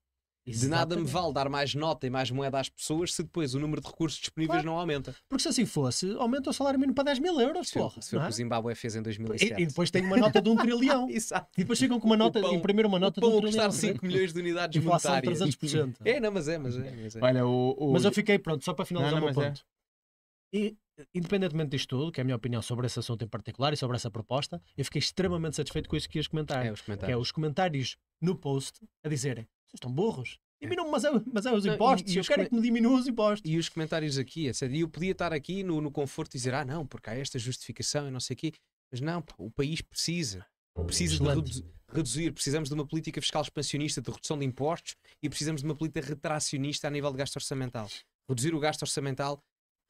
De nada me vale dar mais nota e mais moeda às pessoas se depois o número de recursos disponíveis claro. não aumenta. Porque se assim fosse, aumenta o salário mínimo para 10 mil euros, se porra. Se o que o Zimbábue fez em 2007. E, e, depois tem uma nota de um <laughs> trilhão. Exato. E depois ficam com uma nota, pão, e primeiro uma nota de um trilhão. 5 é? milhões de unidades Inflação monetárias. 300%. <laughs> é, não, mas é, mas é. Mas, é. Olha, o, o... mas eu fiquei pronto, só para finalizar não, não, o meu é. ponto. É. E independentemente disto tudo, que é a minha opinião sobre esse assunto em particular e sobre essa proposta, eu fiquei extremamente satisfeito com isso que ias comentar. É, os comentários. Que é os comentários no post a dizerem: vocês estão burros. É. Diminuam, mas, é, mas é os não, impostos, e, e eu quero é que me diminuam os impostos. E os comentários aqui, etc. É e eu podia estar aqui no, no conforto e dizer: ah, não, porque há esta justificação e não sei o quê. Mas não, o país precisa. Precisa Excelente. de reduzir, precisamos de uma política fiscal expansionista de redução de impostos e precisamos de uma política retracionista a nível de gasto orçamental. Reduzir o gasto orçamental,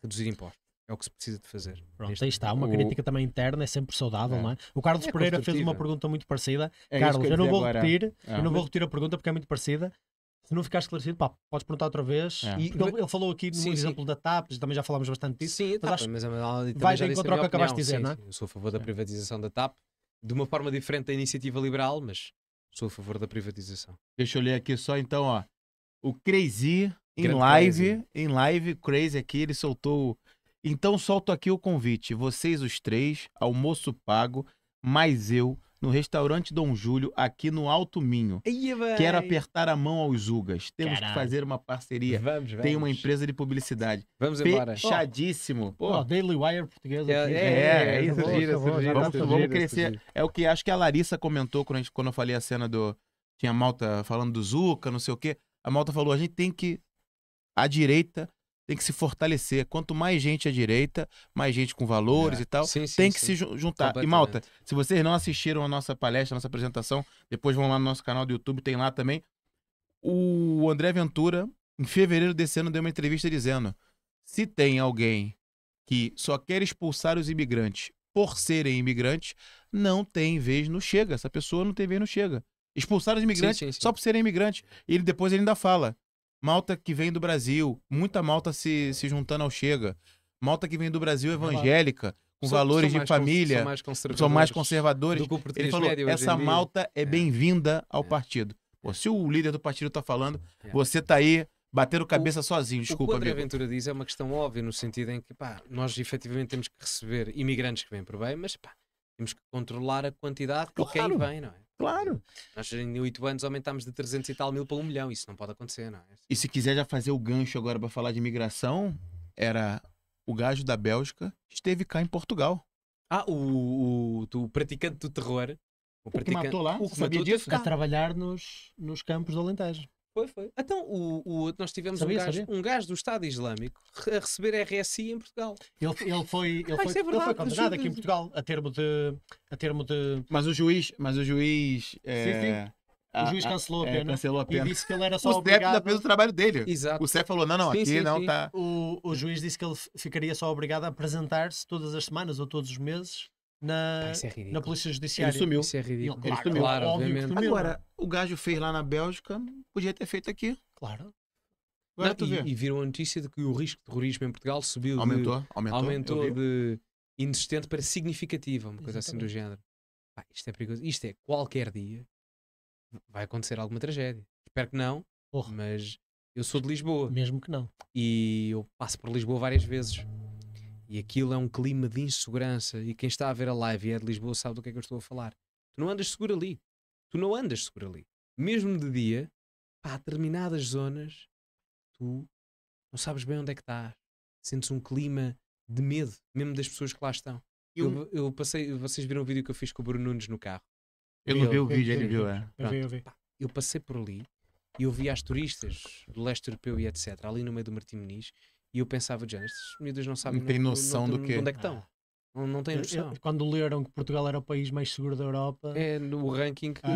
reduzir impostos. É o que se precisa de fazer. Pronto, este... aí está. Uma o... crítica também interna é sempre saudável, é. não é? O Carlos é Pereira fez uma pergunta muito parecida. É Carlos, eu, eu, não vou repetir, ah. eu não vou repetir a pergunta porque é muito parecida. Se não ficar esclarecido, pá, podes perguntar outra vez. É. E ele, ele, falou aqui no sim, exemplo sim. da TAP, também já falámos bastante disso. Sim, mas, acho... mas a Manal vai já encontrar o que acabaste de dizer, sim, não é? Eu sou a favor da é. privatização da TAP, de uma forma diferente da iniciativa liberal, mas sou a favor da privatização. Deixa eu ler aqui só então, ó. O Crazy, em live, em live, Crazy aqui, ele soltou então solto aqui o convite, vocês os três, almoço pago, mais eu, no restaurante Dom Júlio, aqui no Alto Minho. Ia, Quero apertar a mão aos Ugas. Temos Caralho. que fazer uma parceria. Vamos, vamos. Tem uma empresa de publicidade. Vamos embora. Fechadíssimo. Pô, Daily Wire português. É, é, é, isso vamos, crescer. É o que acho que a Larissa comentou quando, gente, quando eu falei a cena do... Tinha malta falando do Zuca, não sei o quê. A malta falou, a gente tem que... A direita tem que se fortalecer. Quanto mais gente à direita, mais gente com valores é. e tal, sim, sim, tem que sim. se juntar. E Malta, se vocês não assistiram a nossa palestra, a nossa apresentação, depois vão lá no nosso canal do YouTube, tem lá também. O André Ventura, em fevereiro desse ano, deu uma entrevista dizendo: se tem alguém que só quer expulsar os imigrantes por serem imigrantes, não tem vez no Chega. Essa pessoa não tem vez no Chega. Expulsar os imigrantes só por serem imigrantes. E ele, depois ele ainda fala malta que vem do Brasil, muita malta se, se juntando ao Chega, malta que vem do Brasil evangélica, com são, valores são de família, são mais conservadores. São mais conservadores. Ele falou, essa malta é, é. bem-vinda ao é. partido. Pô, se o líder do partido está falando, é. você está aí batendo cabeça o, sozinho, desculpa. O que a aventura Ventura diz é uma questão óbvia, no sentido em que pá, nós efetivamente temos que receber imigrantes que vêm por bem, mas pá, temos que controlar a quantidade claro. de quem vem, não é? Claro. Nós em oito anos aumentámos de 300 e tal mil para um milhão. Isso não pode acontecer, não é? E se quiser já fazer o gancho agora para falar de imigração, era o gajo da Bélgica esteve cá em Portugal. Ah, o, o, o praticante do terror. O, o praticante, que matou lá, o que sabia matou, disso? A trabalhar nos, nos campos do Alentejo. Foi, foi. Então, o, o, nós tivemos sabia, um, gajo, um gajo do Estado Islâmico a receber RSI em Portugal. Ele, ele, foi, ele, ah, foi, é verdade, ele foi condenado juiz... aqui em Portugal a termo de. A termo de... Mas o juiz. Mas o juiz. É... Sim, eh, sim. Ah, o juiz ah, cancelou a eh, pena. É, cancelou a pena. E disse que ele era só o obrigado... O fazer o trabalho dele. Exato. O CEF falou, não, não, sim, aqui sim, não está... tá... O, o juiz disse que ele ficaria só obrigado a apresentar-se todas as semanas ou todos os meses na, é na Polícia Judiciária. Ele sumiu. Isso é ridículo. Ele, ele sumiu. Claro, obviamente. Sumiu, Agora, é? o gajo fez lá na Bélgica, podia ter feito aqui. Claro. Agora não, tu e, e viram a notícia de que o risco de terrorismo em Portugal subiu. Aumentou, de, aumentou. Aumentou de inexistente para significativa, uma coisa Exatamente. assim do género. isto é perigoso. Isto é, qualquer dia vai acontecer alguma tragédia. Espero que não, Porra. mas eu sou de Lisboa. Mesmo que não. E eu passo por Lisboa várias vezes. E aquilo é um clima de insegurança. E quem está a ver a live e é de Lisboa sabe do que é que eu estou a falar. Tu não andas seguro ali. Tu não andas seguro ali. Mesmo de dia, pá, determinadas zonas, tu não sabes bem onde é que estás. Sentes um clima de medo, mesmo das pessoas que lá estão. Eu, eu passei, vocês viram o vídeo que eu fiz com o Bruno Nunes no carro. Eu não vi o vídeo, ele viu, é. Eu passei por ali e eu vi as turistas do leste europeu e etc., ali no meio do Martim Meniz, e eu pensava, Jane, estes miúdos não sabem. Não tem noção não, não, do quê? Onde é que estão? Não, não noção. Quando leram que Portugal era o país mais seguro da Europa. É, no ranking. Ah.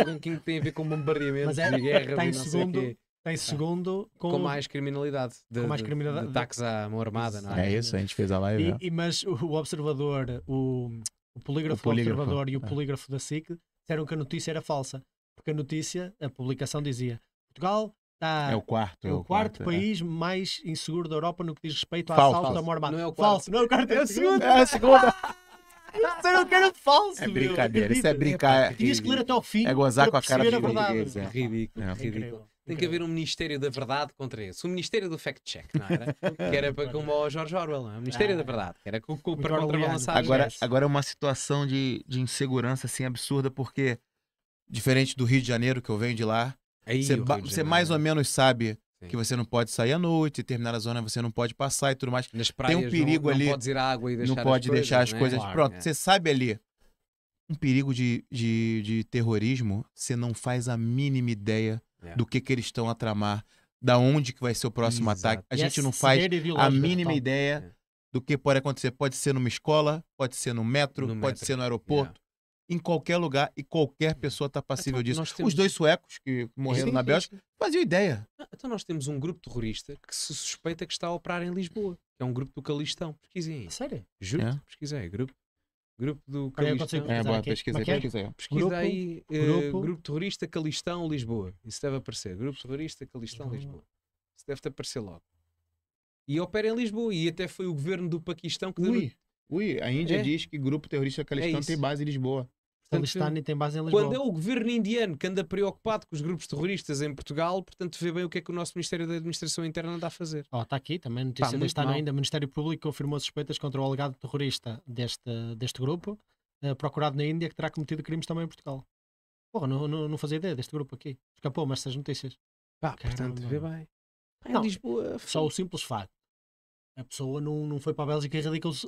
o ranking ah. tem a ver com bombardeamentos é, e guerra. Está em segundo. Tem ah. segundo com, com mais criminalidade, de, com mais criminalidade de, de é? ataques à mão armada, não é? É isso, a gente fez a live. E, é. e, mas o observador, o, o polígrafo, o polígrafo observador e o é. polígrafo da SIC disseram que a notícia era falsa, porque a notícia, a publicação dizia Portugal Tá, é o quarto. É, é o, quarto, quarto é. país é. mais inseguro da Europa no que diz respeito ao falso, assalto da morma. Não é o quarto. Falso, não é o quarto, é o é segundo. É a segunda. Isso era não quero falso. É brincadeira, meu. isso é brincar. É, Tinhas que ler até ao fim. É gozar com a cara de portugueses. É ridículo, é. ridículo. Tem que haver um Ministério da Verdade contra isso. O Ministério do Fact Check, não era? <laughs> que era para, como o Jorge Orwell, não? o Ministério ah, da Verdade, que era com, com, para contrabalançar agora, agora é uma situação de, de insegurança assim absurda, porque diferente do Rio de Janeiro, que eu venho de lá, Aí, é você, você né? mais ou menos sabe Sim. que você não pode sair à noite, terminar a zona você não pode passar e tudo mais. Nas praias, Tem um perigo não, ali. Não pode ir à água e deixar Não pode coisas, deixar as né? coisas. Claro, Pronto, é. você sabe ali um perigo de, de, de terrorismo, você não faz a mínima ideia é. do que, que eles estão a tramar, da onde que vai ser o próximo Exato. ataque. A e gente né, é não faz a mínima ideia do que pode acontecer. Pode ser numa escola, pode ser no metro, no pode metro. ser no aeroporto, é em qualquer lugar e qualquer uhum. pessoa está passível então, disso. Temos... Os dois suecos que morreram sim, na Bélgica faziam ideia. Ah, então nós temos um grupo terrorista que se suspeita que está a operar em Lisboa. É um grupo do Calistão. Pesquisem aí. Sério? Juro, é? pesquisei. Grupo, grupo do é Calistão. É, boa, pesquisei, pesquisei. É é? Pesquisei grupo, uh, grupo terrorista Calistão Lisboa. Isso deve aparecer. Grupo terrorista Calistão Lisboa. Isso deve aparecer logo e opera em Lisboa. E até foi o governo do Paquistão que deu, Ui, a Índia é. diz que grupo terrorista Calistão é tem base em Lisboa. Calistão tem base em Lisboa. Quando é o governo indiano que anda preocupado com os grupos terroristas em Portugal, portanto vê bem o que é que o nosso Ministério da Administração Interna anda a fazer. Ó, oh, está aqui também notícia Pá, deste ano ainda. O Ministério Público confirmou suspeitas contra o alegado terrorista deste, deste grupo, eh, procurado na Índia, que terá cometido crimes também em Portugal. Porra, não, não, não fazia ideia deste grupo aqui. Escapou-me estas notícias. Pá, portanto, vê bem. Não, Lisboa, só o simples facto a pessoa não, não foi para a Bélgica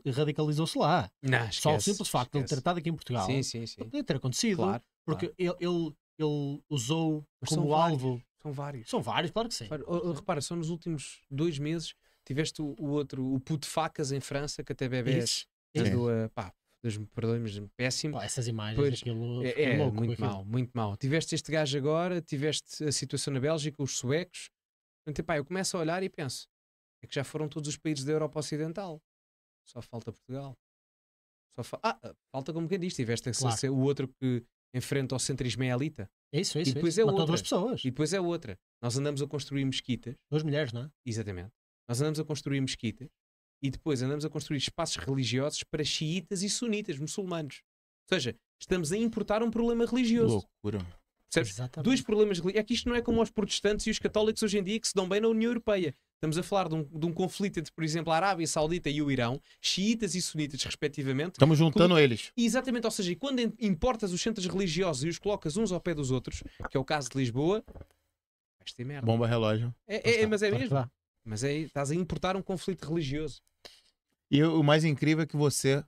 e radicalizou-se lá. Não, esquece, Só o simples facto esquece. de ele ter tratado aqui em Portugal sim, sim, sim. ter acontecido. Claro, porque claro. Ele, ele, ele, usou Mas como alvo. Vários, são vários. São vários, claro que sim. Repara, repara só nos últimos dois meses tiveste o, o outro, o puto facas em França, que até bebés andou me péssimo. Pá, essas imagens, pois, aquilo, é, é louco, muito mal, muito mal. Tiveste este gajo agora, tiveste a situação na Bélgica, os suecos. Então, pá, eu começo a olhar e penso: é que já foram todos os países da Europa Ocidental. Só falta Portugal. Só fa ah, ah falta como quem diz, tiveste claro. o outro que enfrenta ao centrismo é Isso, é isso, e é depois isso. É outra. duas pessoas. E depois é outra. Nós andamos a construir mesquitas. Duas mulheres, não é? Exatamente. Nós andamos a construir mesquitas e depois andamos a construir espaços religiosos para xiitas e sunitas, muçulmanos. Ou seja, estamos a importar um problema religioso. Loucura. Exatamente. Dois problemas religiosos. É que isto não é como aos protestantes e os católicos hoje em dia que se dão bem na União Europeia. Estamos a falar de um, de um, conflito entre, por exemplo, a Arábia Saudita e o Irão, xiitas e sunitas, respectivamente. Estamos juntando eles. Exatamente, ou seja, quando importas os centros religiosos e os colocas uns ao pé dos outros, que é o caso de Lisboa, vais ter merda. Bomba relógio. É, é, é mas é mesmo. Lá. Tá. Mas é, estás a importar um conflito religioso. E o mais incrível é que você,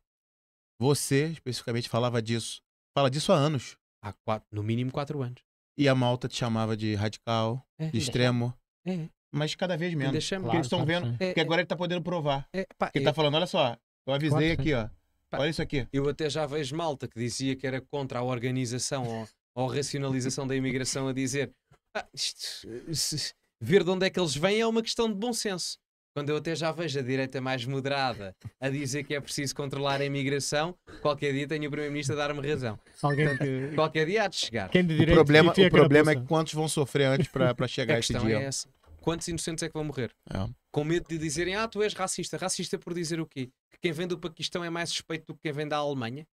você especificamente, falava disso. Fala disso há anos. Há quatro, no mínimo quatro anos. E a malta te chamava de radical, é. de extremo. É mas cada vez menos. Deixamos, claro, eles estão vendo, é, que agora ele está podendo provar. É, pá, ele está é. falando, olha só, eu avisei aqui, ó. Pá, olha isso aqui. Eu até já vejo malta que dizia que era contra a organização ou, ou a racionalização da imigração a dizer ah, isto, se, ver de onde é que eles vêm é uma questão de bom senso. Quando eu até já vejo a direita mais moderada a dizer que é preciso controlar a imigração, qualquer dia tenho o Primeiro-Ministro a dar-me razão. Alguém que... Qualquer dia há de chegar. Quem de o problema, o problema é que quantos vão sofrer antes para chegar a este dia. É essa quantos inocentes é que vão morrer? É. Com medo de dizerem, ah, tu és racista. Racista por dizer o quê? Que quem vem do Paquistão é mais suspeito do que quem vem da Alemanha?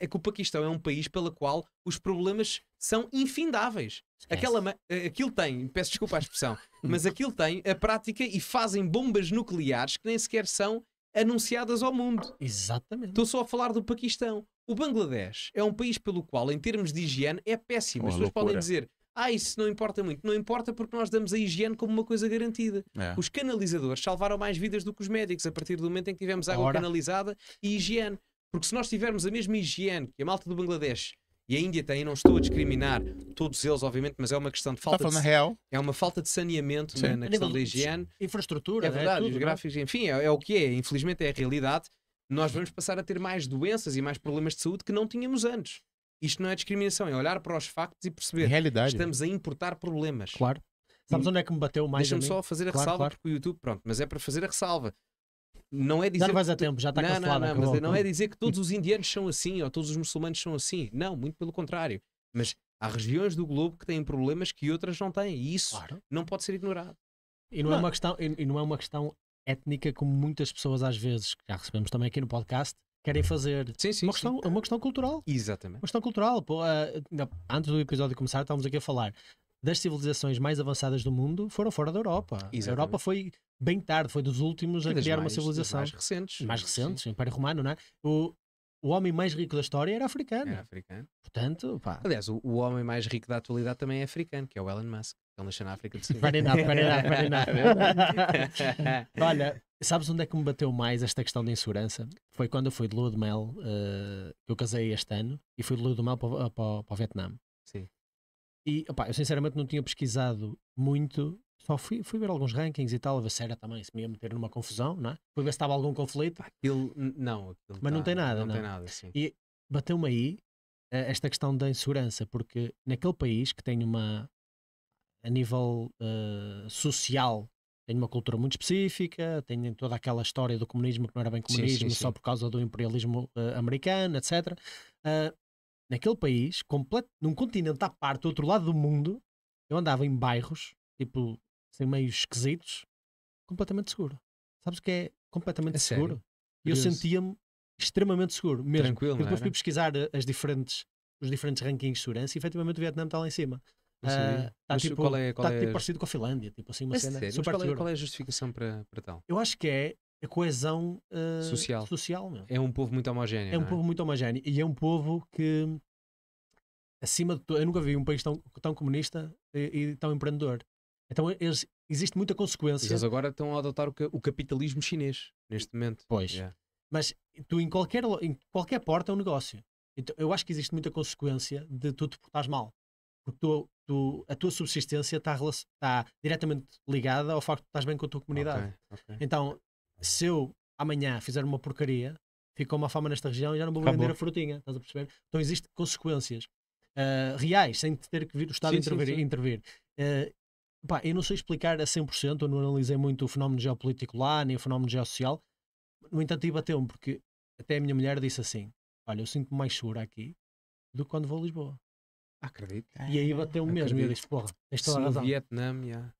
é que o Paquistão é um país pelo qual os problemas são infindáveis. Aquela, eh, aquilo tem, peço desculpa a expressão, <laughs> mas aquilo tem a prática e fazem bombas nucleares que nem sequer são anunciadas ao mundo. Exatamente. Estou só a falar do Paquistão. O Bangladesh é um país pelo qual, em termos de higiene, é péssimo. As pessoas podem dizer ah, isso não importa muito. Não importa porque nós damos a higiene como uma coisa garantida. É. Os canalizadores salvaram mais vidas do que os médicos a partir do momento em que tivemos água Ora. canalizada e higiene. Porque se nós tivermos a mesma higiene que a malta do Bangladesh e a Índia tem, não estou a discriminar todos eles, obviamente, mas é uma questão de tá falta de, real. É uma falta de saneamento né, na, questão da higiene. Infraestrutura, é, é verdade, é tudo, gráficos, enfim, é, é o que é. Infelizmente é a realidade. Nós vamos passar a ter mais doenças e mais problemas de saúde que não tínhamos antes. Isto não é discriminação, é olhar para os factos e perceber. Realidade. Estamos a importar problemas. Claro. Sabes hum. onde é que me bateu mais? Deixa-me só fazer a claro, ressalva, claro. porque o YouTube, pronto, mas é para fazer a ressalva. Não é dizer. Já não vais a tempo, já está não, Não, não, mas é, não é dizer que todos <laughs> os indianos são assim ou todos os muçulmanos são assim. Não, muito pelo contrário. Mas há regiões do globo que têm problemas que outras não têm. E isso claro. não pode ser ignorado. E não, é não. É uma questão, e não é uma questão étnica como muitas pessoas às vezes, que já recebemos também aqui no podcast, querem fazer. Sim, sim, uma, questão, sim. uma questão cultural. Exatamente. Uma questão cultural. Pô, uh, antes do episódio começar, estávamos aqui a falar das civilizações mais avançadas do mundo foram fora da Europa. Exatamente. A Europa foi bem tarde, foi dos últimos a criar mais, uma civilização. mais recentes. Mais recentes, sim. o Império Romano, não é? O, o homem mais rico da história era africano. Era africano. Portanto, pá. Aliás, o, o homem mais rico da atualidade também é africano, que é o Elon Musk. Ele nasceu na África do Sul. <laughs> É <laughs> Olha, Sabes onde é que me bateu mais esta questão da insegurança? Foi quando eu fui de lua de mel, uh, eu casei este ano e fui de lua de mel para, eh, para, para o Vietnã. Sim. E opa, eu sinceramente não tinha pesquisado muito, só fui, fui ver alguns rankings e tal, a ver se era também, se me ia meter numa confusão, não é? Fui ver se estava algum conflito. Aquilo, não. Aquilo Mas tá, não tem nada, não. não. tem nada, sim. E bateu-me aí uh, esta questão da insegurança, porque naquele país que tem uma, a nível uh, social, tem uma cultura muito específica, tem toda aquela história do comunismo que não era bem comunismo sim, sim, só por causa do imperialismo uh, americano, etc. Uh, eh, naquele país, completo, num continente à parte, do outro lado do mundo, eu andava em bairros, tipo, assim, meio esquisitos, completamente seguro. Sabes o que é completamente é seguro? E eu sentia-me extremamente seguro, mesmo. Tranquilo, Porque depois fui pesquisar eh, as diferentes, os diferentes rankings de segurança e efetivamente o Vietnã está lá em cima. Uh, tá, tipo, qual é, qual tá, é... tipo parecido com a Finlândia, tipo assim, uma é cena sério? super qual é, qual é a justificação para, para tal? Eu acho que é a coesão uh, social. social meu. É um povo muito homogéneo. É um é? povo muito homogéneo e é um povo que, acima de tudo, eu nunca vi um país tão, tão comunista e, e tão empreendedor. Então eles, existe muita consequência. Eles agora estão a adotar o, o capitalismo chinês neste momento. Pois. Yeah. Mas tu em qualquer, em qualquer porta é um negócio. Então, eu acho que existe muita consequência de tu te portares mal. Porque tu, tu, a tua subsistência está, está diretamente ligada ao facto de estás bem com a tua comunidade. Okay, okay. Então, se eu amanhã fizer uma porcaria, ficou uma fama nesta região e já não vou Acabou. vender a frutinha, estás a perceber? Então existem consequências uh, reais, sem ter que vir o Estado sim, intervir. Sim, sim. intervir. Uh, pá, eu não sei explicar a 100%, eu não analisei muito o fenómeno geopolítico lá, nem o fenómeno geossocial, no entanto, bateu-me, porque até a minha mulher disse assim: Olha, eu sinto-me mais segura aqui do que quando vou a Lisboa. Acredito. E aí bateu o mesmo. E eu disse, porra, tens é a razão. Vietnã, yeah.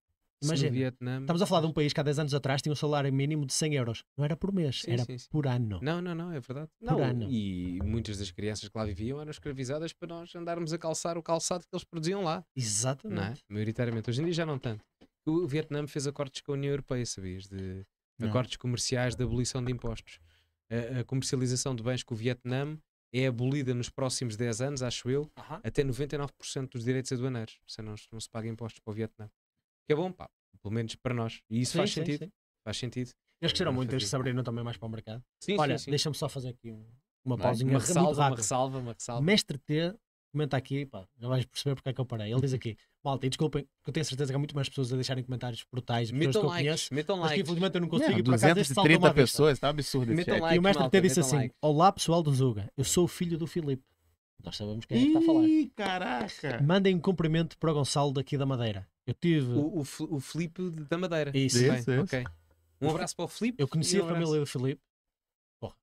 Imagina, estamos a falar de um país que há 10 anos atrás tinha um salário mínimo de 100 euros. Não era por mês, sim, era sim, sim. por ano. Não, não, não, é verdade. Por não, ano. E muitas das crianças que lá viviam eram escravizadas para nós andarmos a calçar o calçado que eles produziam lá. Exatamente. Não é? Maioritariamente. Hoje em dia já não tanto. O Vietnã fez acordos com a União Europeia, sabias? De acordos comerciais de abolição de impostos. A, a comercialização de bens com o Vietnã é abolida nos próximos 10 anos, acho eu, até 99% dos direitos aduaneiros, se não, não se paga impostos para o Vietnã. Que é bom, pá, pelo menos para nós. E isso sim, faz sim, sentido. Sim. Faz sentido. Eles cresceram muito, eles se abriram também mais para o mercado. Sim, Olha, deixa-me só fazer aqui uma é? pausinha. Uma ressalva, uma ressalva, uma ressalva. Mestre T comenta aqui, pá, já vais perceber porque é que eu parei. Ele diz aqui, malta, e desculpem, eu tenho certeza que há muito mais pessoas a deixarem comentários brutais, Metam likes, eu conheço, metam likes. que infelizmente eu não consigo. Yeah, 230 é pessoas, está absurdo metam like, E o mestre até disse assim, olá pessoal do Zuga, eu sou o filho do Filipe. Nós sabemos quem é que está a falar. Ih, caraca! Mandem um cumprimento para o Gonçalo daqui da Madeira. Eu tive... O, o, o Filipe da Madeira. Isso. Sim, sim. ok. Um abraço para o Filipe. Eu conheci um a família do Filipe. Porra,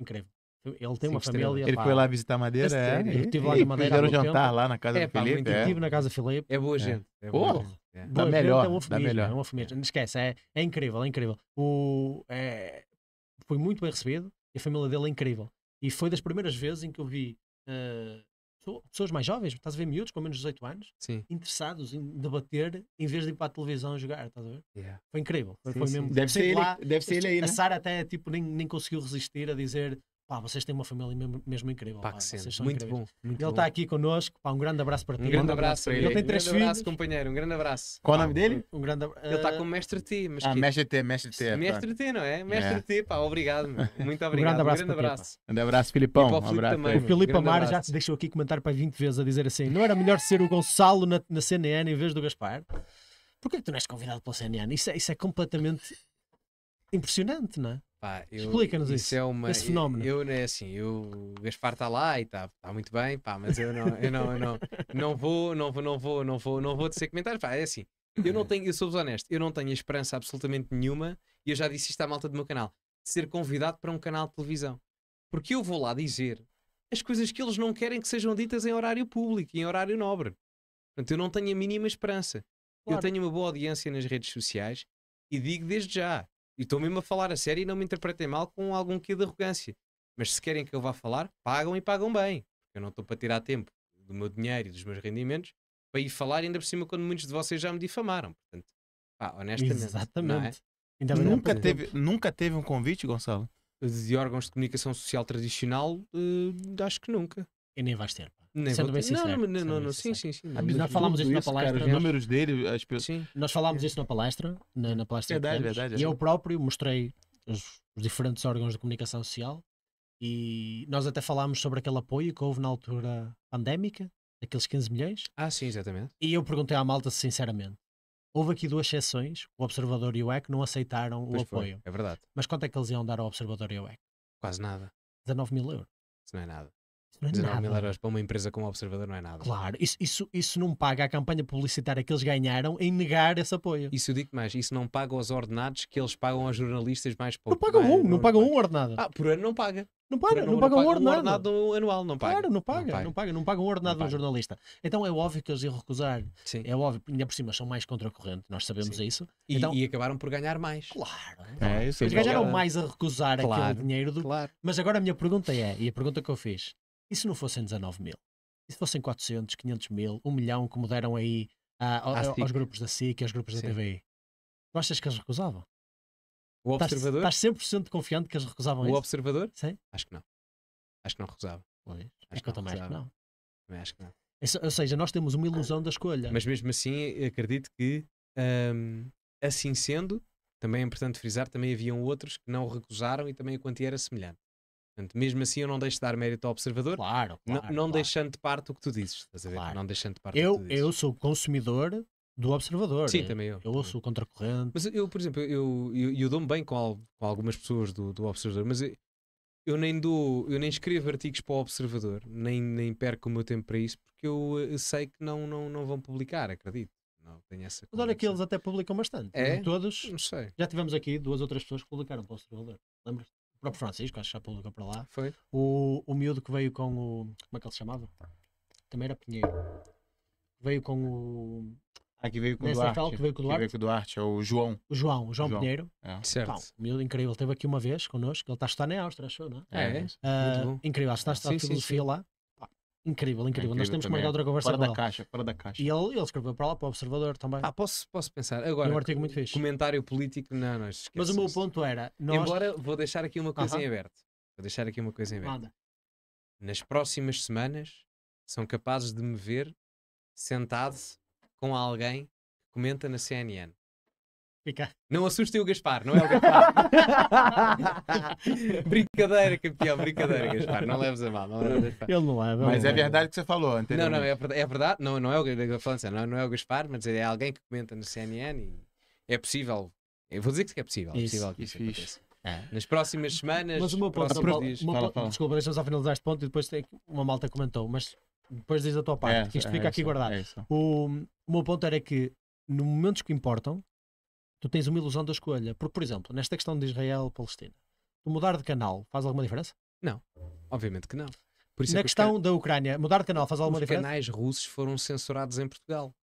incrível. Ele tem Sim, uma família. Ele pá. foi lá visitar Madeira, é. é. Eu estive lá na Madeira. Fizeram um jantar lá na casa é, do Felipe. Pá, é. Estive na casa do Felipe. É boa é. É gente. É. Boa. É. Boa. Dá melhor. É um dá melhor. É uma família Não esquece, é, é incrível, é incrível. O, é, foi muito bem recebido e a família dele é incrível. E foi das primeiras vezes em que eu vi uh, pessoas mais jovens, estás a ver, miúdos com menos de 18 anos, sim. interessados em debater em vez de ir para a televisão jogar, estás a ver? Yeah. Foi incrível. Foi, sim, foi mesmo, deve, ser ele, lá, deve ser ele aí, né? A Sara até tipo, nem, nem conseguiu resistir a dizer Pá, vocês têm uma família mesmo, mesmo incrível. Pá, pá, vocês são muito incríveis. bom. Muito ele está aqui connosco. Pá, um grande abraço para ti. Um grande abraço. Ele, ele tem um três filhos. Um grande abraço, companheiro. Um grande abraço. Qual é o nome dele? Um grande abraço. Ele está eh, com o Mestre T. Mas ah, que... Mestre T, Mestre T. É mestre T, não é? Mestre T, pá, obrigado. Meu. <laughs> Muito obrigado. Um grande abraço. Um grande abraço, grande abraço Filipão. Um abraço. Também, o Filipe Amar já te deixou aqui comentar para 20 vezes a dizer assim: não era melhor ser o Gonçalo na, na CNN em vez do Gaspar? Porquê que tu não és convidado pela CNN? Isso é, isso é completamente impressionante, não é? Explica-nos isso, é uma, esse fenómeno. Eu, é assim, eu, o Gaspar está lá e está tá muito bem, pá, mas eu não, eu não, eu não, não vou, não vou, não vou, não vou, não vou dizer comentários, pá, é assim, eu não uhum. tenho, eu sou-vos honesto, eu não tenho esperança absolutamente nenhuma, e eu já disse isto à malta do meu canal, de ser convidado para um canal de televisão. Porque eu vou lá dizer as coisas que eles não querem que sejam ditas em horário público, em horário nobre. Portanto, eu não tenho a mínima esperança. Claro. Eu tenho uma boa audiência nas redes sociais e digo desde já, e estou mesmo a falar a sério e não me interpretem mal com algum quê de arrogância. Mas se querem que eu vá falar, pagam e pagam bem. Eu não estou para tirar tempo do meu dinheiro e dos meus rendimentos para ir falar, ainda por cima, quando muitos de vocês já me difamaram. Portanto, pá, honestamente. É? Exatamente. É? nunca, teve, nunca teve um convite, Gonçalo? De órgãos de comunicação social tradicional, uh, acho que nunca. E nem vais ter, pá. Nem sendo bem sincero. Não, não, não, não, sim, sim, sim. nós falámos isso, na palestra. os números dele, as pessoas. Nós falámos isso na palestra. Na, palestra é verdade, é verdade. É e eu próprio mostrei os, diferentes órgãos de comunicação social e nós até falámos sobre aquele apoio que houve na altura pandémica, aqueles 15 milhões. Ah, sim, exatamente. E eu perguntei à malta sinceramente. Houve aqui duas exceções, o Observador e o EC não aceitaram pois o apoio. Foi, é verdade. Mas quanto é que eles iam dar ao Observador e ao EC? Quase nada. 19 mil euros. Isso não é nada. Não é ah, mil euros para uma empresa como observador não é nada. Claro, isso, isso, isso não paga a campanha publicitária que eles ganharam em negar esse apoio. Isso eu digo mais, isso não paga os ordenados que eles pagam aos jornalistas mais pouco. Não pagam um, não, não pagam um ordenado. Ah, por ano não paga. Não paga, não, não paga um ordenado. ordenado anual não paga. Claro, não paga, não paga, não paga, não paga um ordenado a um jornalista. Então é óbvio que eles iam recusar. Sim. É óbvio, ainda por cima são mais contracorrente, nós sabemos Sim. isso. E, então, e acabaram por ganhar mais. Claro. É, eles é ganharam mais a recusar claro. aquele dinheiro do. Claro. Mas agora a minha pergunta é, e a pergunta que eu fiz, e se não fossem 19 mil? E se fossem 400, 500 mil, 1 milhão, como deram aí ah, a, a, a, aos grupos da SIC e aos grupos Sim. da TVI? Tu achas que eles recusavam? O observador? Estás, estás 100% confiante que eles recusavam o isso? O observador? Sim. Acho que não. Acho que não recusava. Pois. Acho é que eu também acho que não. Também acho que não. É ou seja, nós temos uma ilusão da escolha. Mas mesmo assim, acredito que, hum, assim sendo, também é importante frisar, também haviam outros que não recusaram e também a quantia era semelhante. Portanto, mesmo assim, eu não deixo de dar mérito ao observador, claro, claro não, claro. deixando de parte o que tu dizes. Claro. Não deixando de parte eu, o que tu dizes. Eu sou consumidor do observador. Sim, eh, também eu. Eu ouço o contracorrente. Mas eu, por exemplo, eu, eu, eu dou-me bem com, al, com, algumas pessoas do, do observador, mas eu, eu, nem dou, eu nem escrevo artigos para o observador, nem, nem perco o meu tempo para isso, porque eu, eh, sei que não, não, não vão publicar, acredito. Não, tenho essa mas olha que eles até publicam bastante. É? Todos. Não sei. Já tivemos aqui duas outras pessoas que publicaram para o observador. Lembras? próprio Francisco, acho que já publicou para lá. Foi. O, o miúdo que veio com o. Como é que ele se chamava? Também era Pinheiro. Veio com o. Aqui ah, veio com o Duarte. que veio com o Duarte. Veio com o Duarte, é o João. O João, o João, João. Pinheiro. É. Certo. Pau, miúdo incrível, esteve aqui uma vez connosco. Ele está a estudar na Áustria, achou, não é? É, é. Uh, incrível, acho que está a estudar filosofia sim. lá. Incrível, incrível. incrível Nós temos que marcar outra conversa para da caixa, para da caixa. E ele, ele escreveu para lá, para o Observador também. Ah, posso, posso pensar. Agora, um artigo muito fixe. comentário político, não, não esquece Mas o meu ponto era... Nós... Embora, vou deixar aqui uma coisa uh -huh. em aberto. Vou deixar aqui uma coisa em aberto. Manda. Nas próximas semanas, são capazes de me ver sentado com alguém que comenta na CNN. Fica. Não assustem o Gaspar, não é o Gaspar. <laughs> brincadeira, campeão, brincadeira, Gaspar. Não leves a mal. Não leves a mal. Ele não leva. Mas não é leva. verdade o que você falou anteriormente. Não, não, é verdade. É verdade não, não, é o, não, não é o Gaspar, mas é alguém que comenta no CNN e é possível. Eu vou dizer que é possível. É isso, é possível que isso, isso aconteça. É. Nas próximas semanas. Mas o meu ponto, próximo... Dias... Uma, fala, fala. desculpa, deixa-me só finalizar este ponto e depois uma malta comentou, mas depois diz a tua parte, é, que isto é, fica aqui guardado. É o, o meu ponto era que no momentos que importam, tu tens uma ilusão da escolha. Porque, por exemplo, nesta questão de Israel-Palestina, tu mudar de canal faz alguma diferença? Não, obviamente que não. Por isso é Na é que questão can... da Ucrânia, mudar de canal faz alguma os diferença? Os canais russos foram censurados em Portugal.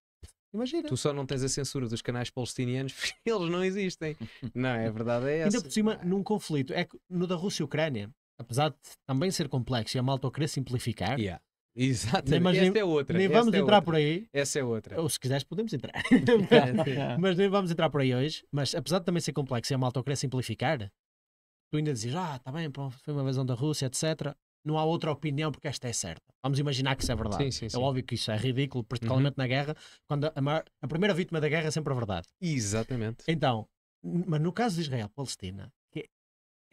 Imagina. Tu só não tens a censura dos canais palestinianos <laughs> porque eles não existem. Não, é verdade é essa. Ainda por cima, num conflito, é que no da Rússia Ucrânia, apesar de também ser complexo e a malta querer simplificar, yeah. Exatamente. Mas esta é outra. Nem vamos é entrar outra. por aí. Essa é outra. Ou se quiseres, podemos entrar. <laughs> É, mas nem vamos entrar por aí hoje. Mas apesar de também ser complexo e a malta querer simplificar, tu ainda dizes, ah, está bem, foi uma invasão da Rússia, etc. Não há outra opinião porque esta é certa. Vamos imaginar que isso é verdade. Sim, sim, é sim. É óbvio que isso é ridículo, particularmente uhum. na guerra, quando a, maior, a primeira vítima da guerra é sempre a verdade. Exatamente. Então, mas no caso de Israel-Palestina,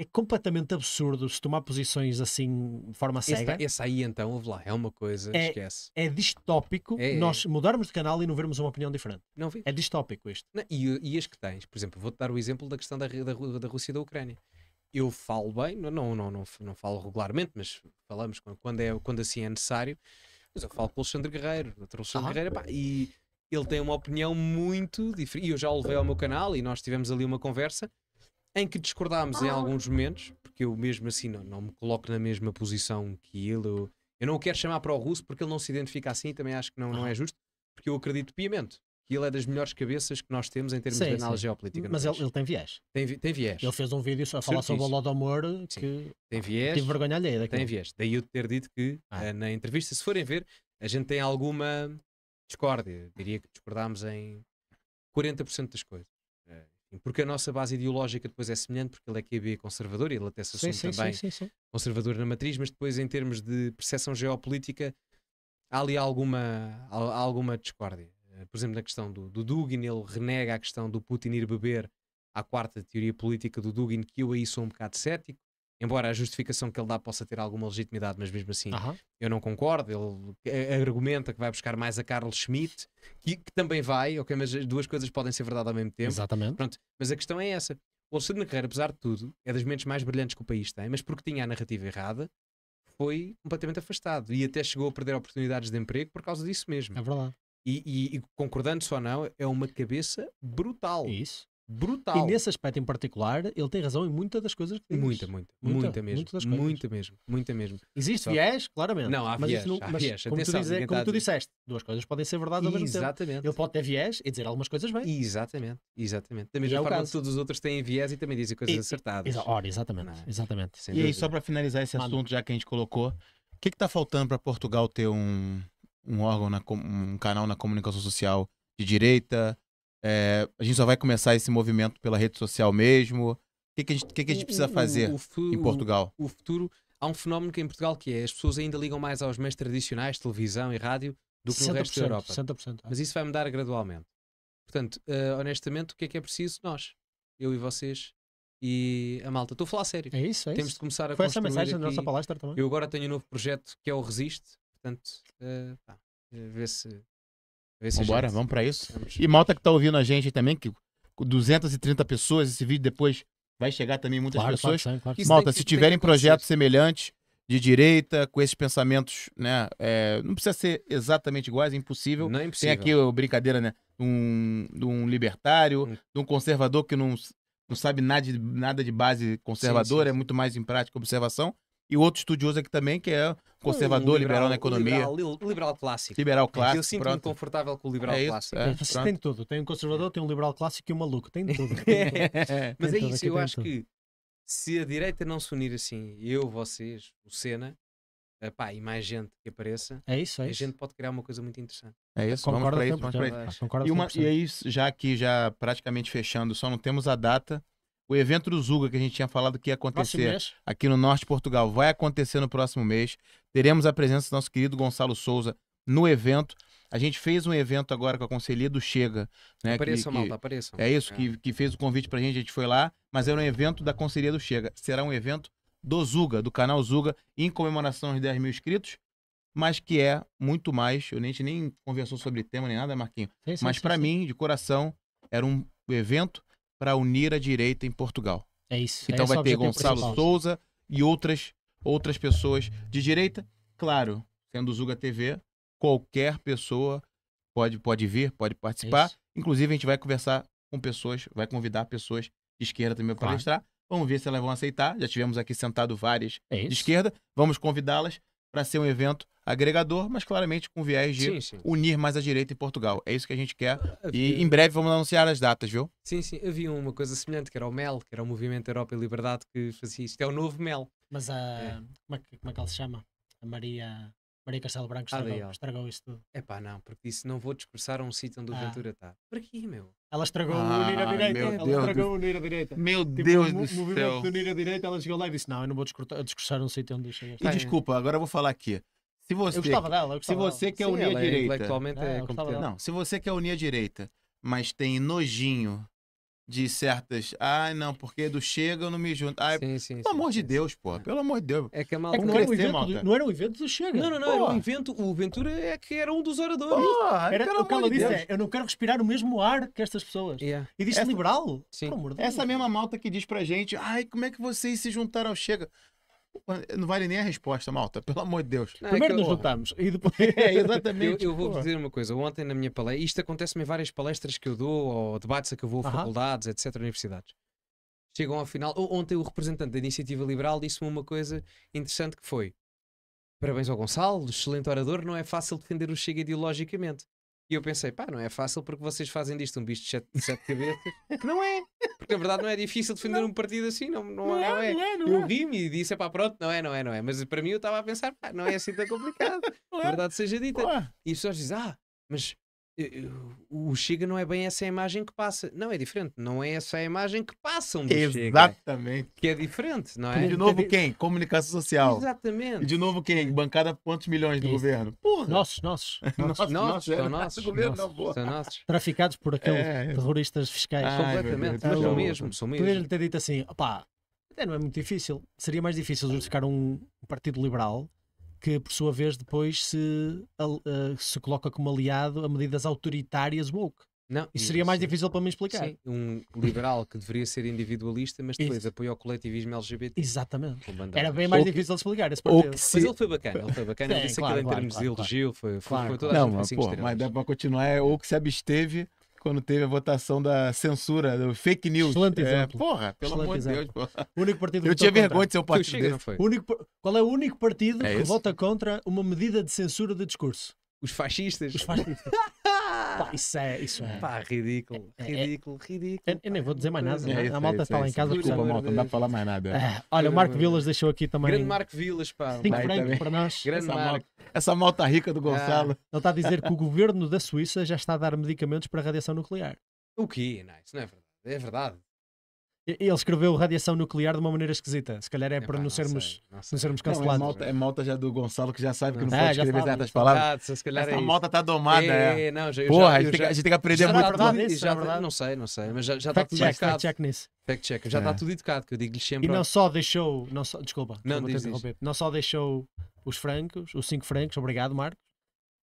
é completamente absurdo se tomar posições assim de forma cega. Esse aí então, ouve lá, é uma coisa, é, esquece. É distópico é, é. nós mudarmos de canal e não vermos uma opinião diferente. Não vi. É distópico isto. Não, e, e as que tens, por exemplo, vou-te dar o exemplo da questão da, da, da Rússia e da Ucrânia. Eu falo bem, não, não, não, não, não falo regularmente, mas falamos quando, é, quando assim é necessário. Mas eu falo com o Alexandre Guerreiro, o Alexandre Guerreiro, pá, e ele tem uma opinião muito diferente. E eu já o levei ao meu canal e nós tivemos ali uma conversa em que discordámos em ah. alguns momentos, porque eu mesmo assim não, não me coloco na mesma posição que ele. Eu, eu não o quero chamar para o russo porque ele não se identifica assim e também acho que não, não é justo, porque eu acredito piamente que ele é das melhores cabeças que nós temos em termos sim, de análise sim. geopolítica. Mas é? ele, ele, tem viés. Tem, tem viés. Ele fez um vídeo a falar sobre o Lodomor que tem viés, tive vergonha alheia daquilo. Tem viés. Daí eu ter dito que ah. Eh, na entrevista, se forem ver, a gente tem alguma discórdia. Diria que discordámos em 40% das coisas. Porque a nossa base ideológica depois é semelhante, porque ele é QB conservador e ele até se assume sim, sim, também sim, conservador na matriz, mas depois, em termos de percepção geopolítica, há ali alguma, há alguma discórdia. Eh, por exemplo, na questão do, do Dugin, ele renega a questão do Putin ir beber à quarta teoria política do Dugin, que eu aí sou um bocado cético. Embora a justificação que ele dá possa ter alguma legitimidade, mas mesmo assim eu não concordo. Ele argumenta que vai buscar mais a Carl Schmidt, que, que, também vai, ok? Mas as duas coisas podem ser verdade ao mesmo tempo. Exatamente. Pronto, mas a questão é essa. O Alexandre Carreira, apesar de tudo, é das mentes mais brilhantes que o país tem, mas porque tinha a narrativa errada, foi completamente afastado e até chegou a perder oportunidades de emprego por causa disso mesmo. É verdade. E, e, e concordando ou não, é uma cabeça brutal. Isso brutal. E nesse aspecto em particular, ele tem razão em muitas das coisas que diz. Muita, muita, muita, muita mesmo. Muita, muita mesmo, muita mesmo. Existe Só... viés, claramente. Não, há mas viés, não, há mas viés. Como, Atenção, tu, como tu disseste, duas coisas podem ser verdade ao Exatamente. mesmo tempo. Exatamente. Ele pode ter viés e dizer algumas coisas bem. Exatamente. Exatamente. Da mesma é forma que todos os outros têm viés e também dizem coisas e, acertadas. Exa ora, exatamente. É? exatamente. Sem e dúvida. aí, só para finalizar esse assunto, já que a gente colocou, o que está faltando para Portugal ter um, um órgão, na, um canal na comunicação social de direita, é, a gente só vai começar esse movimento pela rede social mesmo? O que, que, a, gente, que que a gente precisa fazer o, o, em Portugal? O, futuro. Há um fenómeno que é em Portugal que é as pessoas ainda ligam mais aos meios tradicionais, televisão e rádio, do que no resto da Europa. 60%. É. Mas isso vai mudar gradualmente. Portanto, uh, honestamente, o que é que é preciso? Nós, eu e vocês e a malta. Estou a falar a sério. É isso, é Temos isso. de começar a Foi essa mensagem aqui. da nossa palestra também. Eu agora tenho um novo projeto que é o Resiste. Portanto, uh, vê se esse Vambora, gente. vamos para isso. E malta que tá ouvindo a gente também, que 230 pessoas, esse vídeo depois vai chegar também muitas claro, pessoas. Claro, claro. Malta, se tiverem projetos semelhantes de direita, com esses pensamentos, né? É, não precisa ser exatamente iguais, é impossível. Não é impossível. Tem aqui o brincadeira, né? Um, de um libertário, hum. de um conservador que não, não sabe nada de, nada de base conservadora, sim, sim, é sim. é muito mais em prática observação e outro estudioso aqui também, que é conservador, um liberal, liberal, na economia. Liberal, liberal clássico. Liberal é clássico. Eu sinto-me confortável com o liberal é isso, clássico. É, isso, tem tudo. Tem um conservador, tem um liberal clássico e um maluco. Tem tudo. <laughs> tudo. é. Mas tem é tudo, isso, eu acho tudo. que se a direita não se unir assim, eu, vocês, o Senna, eh, pá, e mais gente que apareça, é isso, é a isso. gente pode criar uma coisa muito interessante. É isso, concordo vamos para isso. Vamos para isso. E, uma, e já aqui, já praticamente fechando, só não temos a data. O evento do Zuga, que a gente tinha falado que ia acontecer aqui no Norte de Portugal, vai acontecer no próximo mês. Teremos a presença do nosso querido Gonçalo Souza no evento. A gente fez um evento agora com a Conselhia do Chega. Né, apareçam, que, que, apareçam. É isso, é. Que, que fez o convite pra gente, a gente foi lá, mas era um evento da Conselhia do Chega. Será um evento do Zuga, do canal Zuga, em comemoração aos 10 mil inscritos, mas que é muito mais. Eu nem, a gente nem conversou sobre tema nem nada, Marquinho. Sim, sim, mas para mim, de coração, era um evento para unir a direita em Portugal. É isso. Então é vai ter Gonçalo Souza e outras outras pessoas de direita. Claro, sendo Zuga TV, qualquer pessoa pode pode vir, pode participar. É Inclusive a gente vai conversar com pessoas, vai convidar pessoas de esquerda também para claro. palestrar. Vamos ver se elas vão aceitar. Já tivemos aqui sentado várias é de esquerda. Vamos convidá-las para ser um evento agregador, mas claramente com viés de sim, sim. unir mais a direita em Portugal. É isso que a gente quer. E em breve vamos anunciar as datas, viu? Sim, sim. Havia uma coisa semelhante, que era o MEL, que era o Movimento Europa e Liberdade, que fazia isto. É o novo MEL. Mas a. É. Como, é que, como é que ela se chama? A Maria. Maria Castelo Branco estragou, estragou isso tudo. É pá, não, porque disse não vou discursar a um sítio onde o ah. Ventura está. Por aqui, meu? Ela estragou ah, o Unir à direita. Ela Deus estragou do... o Unir à direita. Meu tipo, Deus do céu. O movimento do Unir à direita, ela chegou lá e disse: Não, eu não vou discursar um sítio onde chega. E desculpa, agora eu vou falar aqui. Se você, eu gostava dela, eu gostava se você dela. quer Sim, unir a é direita, é, é não, se você quer unir a direita, mas tem nojinho de certas. Ai, ah, não, porque do chega eu não me junto. Ai, sim, sim, pelo sim, amor de Deus, pô. Pelo amor de Deus. É que é, é maluco. É não, era um evento, do, não era um evento do chega. Não, não, não. Porra. Era um evento. O Ventura é que era um dos oradores. Porra, era, pelo o que ela disse é: eu não quero respirar o mesmo ar que estas pessoas. Yeah. E disse liberal? Sim. Pelo amor de Deus. Essa mesma malta que diz pra gente: ai, como é que vocês se juntaram ao chega? Não vale nem a resposta, malta, pelo amor de Deus. Não, Primeiro é eu... nos lutamos e depois. <laughs> é, exatamente. Eu, eu vou dizer uma coisa. Ontem na minha palestra, isto acontece-me em várias palestras que eu dou, ou debates a que eu vou, uh -huh. faculdades, etc., universidades. Chegam ao final. Ontem o representante da Iniciativa Liberal disse-me uma coisa interessante que foi: Parabéns ao Gonçalo, excelente orador, não é fácil defender o Chega ideologicamente. E eu pensei, pá, não é fácil porque vocês fazem disto um bicho de sete, sete cabeças. que não é. Porque na verdade não é difícil defender não. um partido assim, não, não, não, não é, é. não é. Não eu é. ri-me e disse, pá, pronto, não é, não é, não é. Mas para mim eu estava a pensar, pá, não é assim tão complicado. na <laughs> verdade seja dita. Ué. E as pessoas dizem, ah, mas o Chega não é bem essa imagem que passa. Não, é diferente. Não é essa a imagem que passam do Exatamente. Chega, que é diferente, não é? E de novo quem? Comunicação social. Exatamente. E de novo quem? Bancada quantos milhões do governo? Porra. Nossos, nossos. <laughs> nossos, nossos. É. São nossos. Governo, nossos, não, nossos. Traficados por aqueles é. é. terroristas fiscais. Ai, Completamente. Mas é são mesmo, são mesmo. lhe ter dito assim, opá, até não é muito difícil. Seria mais difícil justificar um partido liberal que por sua vez depois se, uh, se coloca como aliado a medidas autoritárias woke. Não, isso seria mais sim. difícil para mim explicar. Sim, um liberal que deveria ser individualista, mas depois isso. apoia o coletivismo LGBT. Exatamente. Era bem mais difícil de explicar esse Se... Mas ele foi bacana, ele foi bacana. Sim, ele disse claro, aquilo claro, em termos claro, de elogio, claro. foi, foi, foi toda não, a gente mas, assim pô, mas dá é para continuar, é, ou que se absteve quando teve a votação da censura, do fake news. Excelente é, Porra, pelo Excelente amor de Deus. O único partido Eu tinha vergonha contra. de ser um partido Chega, desse. Foi. Único, qual é o único partido é que vota contra uma medida de censura de discurso? Os fascistas. Os fascistas. <laughs> Pá, ah. isso é, isso é. Pá, ridículo, é, é, é. ridículo, ridículo. Eu, eu, nem vou dizer mais nada. É, né? isso, a malta é, está é, lá em casa. Desculpa, malta, não dá para falar mais nada. Ah, olha, o Marco Vilas deixou aqui também. Grande Marco Vilas, pá. Cinco francos para nós. Grande essa, Marco. Malta, essa malta rica do ah. Gonçalo. Ah. Ele está a dizer que o governo da Suíça já está a dar medicamentos para a radiação nuclear. O quê? Não, isso não é verdade. É verdade. Ele escreveu radiação nuclear de uma maneira esquisita. Se calhar é, para não, não, sermos, sei, não, sei. não sermos cancelados. Não, é, malta, é malta já do Gonçalo que já sabe que não, não ah, pode escrever certas tá palavras. Se calhar é malta está domada. É, é, não, já, Porra, já, a, gente já, tem, a gente tem que aprender já tá muito. Tá tudo, isso, já, não sei, não sei. Mas já, já tá fact está check, tudo fact check nisso. Fact check. Já está é. tudo educado, que eu digo sempre. E não só deixou. Não só, desculpa, não, diz, diz. não só deixou os francos, os cinco francos, obrigado Marcos,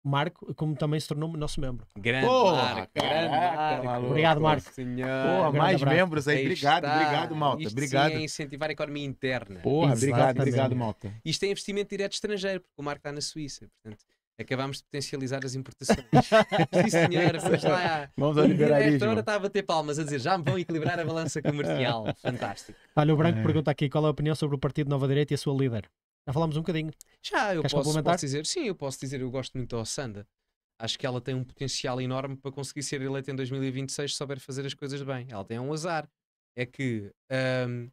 Marco, como também se tornou nosso membro. Grande Marco, grande Marco. Marco. Obrigado, Marco. Porra, mais abraço. membros aí. aí obrigado, está. obrigado, Malta. Isto obrigado. Sim é incentivar a economia interna. Porra, obrigado, obrigado, Malta. Isto é investimento direto estrangeiro, porque o Marco está na Suíça, portanto. Acabámos de potencializar as importações. <laughs> Sim, senhora, vamos lá. Vamos ao liberalismo. estava a ter palmas, a dizer já me vão equilibrar a balança comercial. Fantástico. <laughs> Olha, o Branco é. pergunta aqui qual é a opinião sobre o Partido Nova Direita e a sua líder. Já falámos um bocadinho. Já, eu posso, posso dizer, sim, eu posso dizer, eu gosto muito da Ossanda. Acho que ela tem um potencial enorme para conseguir ser eleita em 2026 se souber fazer as coisas bem. Ela tem um azar. É que um,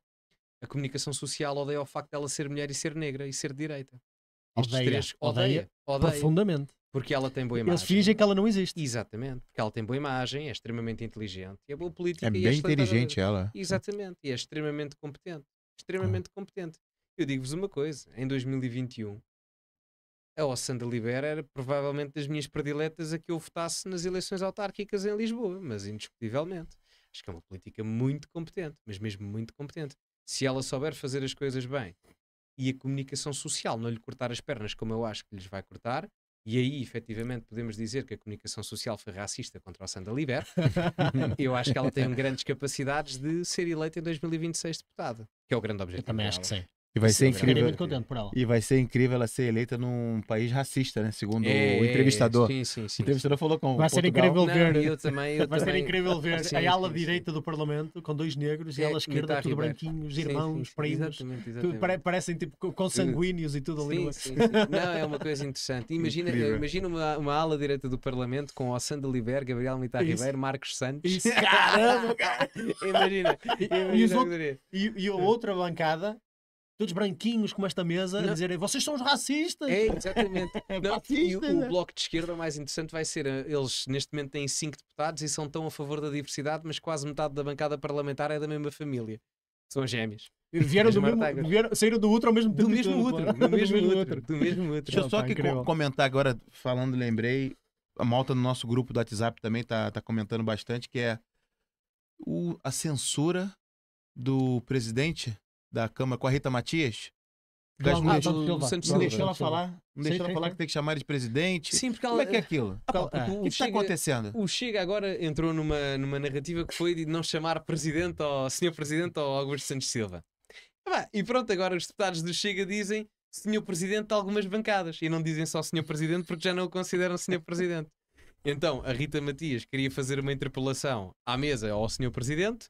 a comunicação social odeia o facto dela ser mulher e ser negra e ser de direita. Odeia, três, odeia, odeia, odeia, Profundamente. Porque ela tem boa imagem. Eles fingem que ela não existe. Exatamente. Porque ela tem boa imagem, é extremamente inteligente. É boa política. É, é bem é inteligente ela. Exatamente. E é extremamente competente. Extremamente ah. competente. Eu digo-vos uma coisa: em 2021, a Ossanda Libera era provavelmente das minhas prediletas a que eu votasse nas eleições autárquicas em Lisboa, mas indiscutivelmente. Acho que é uma política muito competente, mas mesmo muito competente. Se ela souber fazer as coisas bem e a comunicação social não lhe cortar as pernas, como eu acho que lhes vai cortar, e aí efetivamente podemos dizer que a comunicação social foi racista contra o Sanda Liber, <laughs> eu acho que ela tem grandes capacidades de ser eleita em 2026 deputada, que é o grande objetivo. Eu também acho que sim. E vai ser incrível. Muito contente por ela. E vai ser incrível ela ser eleita num país racista, né? Segundo é, o entrevistador. Sim, sim, sim. O entrevistador falou com Vai ser incrível ver. Não, eu também, eu <laughs> vai também. ser incrível ver sim, a ala sim, direita sim. do Parlamento com dois negros é, e a ala esquerda tudo branquinhos, irmãos, primos. Exatamente, exatamente. Pare parecem tipo consanguíneos e tudo ali. Sim, Sim, <laughs> Não, é uma coisa interessante. Imagina, eh, imagina uma, uma ala direita do Parlamento com Ossandra Liber, Gabriel Mitar Ribeiro, Marcos Santos. Isso, <laughs> caramba! imagina. imagina e, e, e a outra bancada todos branquinhos como esta mesa, não. a dizerem vocês são os racistas. É, exatamente. <laughs> É não, e o, o, bloco de esquerda mais interessante vai ser: eh, eles neste momento têm cinco deputados e são tão a favor da diversidade, mas quase metade da bancada parlamentar é da mesma família. São gêmeos. Vieram do mesmo, vieram, saíram do outro ao mesmo tempo. Então, <laughs> do mesmo outro do mesmo outro do mesmo Deixa eu só aqui comentar agora, falando, lembrei, a malta no nosso grupo do WhatsApp também está tá comentando bastante, que é o, a censura do presidente da Câmara com a Rita Matias? Não, não, deixou, não, não deixou ela falar, não deixou ela falar que tem que chamar de presidente. Sim, porque ela, Como é que é aquilo? Ah, o que está acontecendo? O Chega agora entrou numa, numa narrativa que foi de não chamar presidente ao senhor presidente ou Augusto Santos Silva. E pronto, agora os deputados do Chega dizem senhor presidente de algumas bancadas e não dizem só senhor presidente porque já não o consideram senhor <laughs> presidente. Então, a Rita Matias queria fazer uma interpelação à mesa ao senhor presidente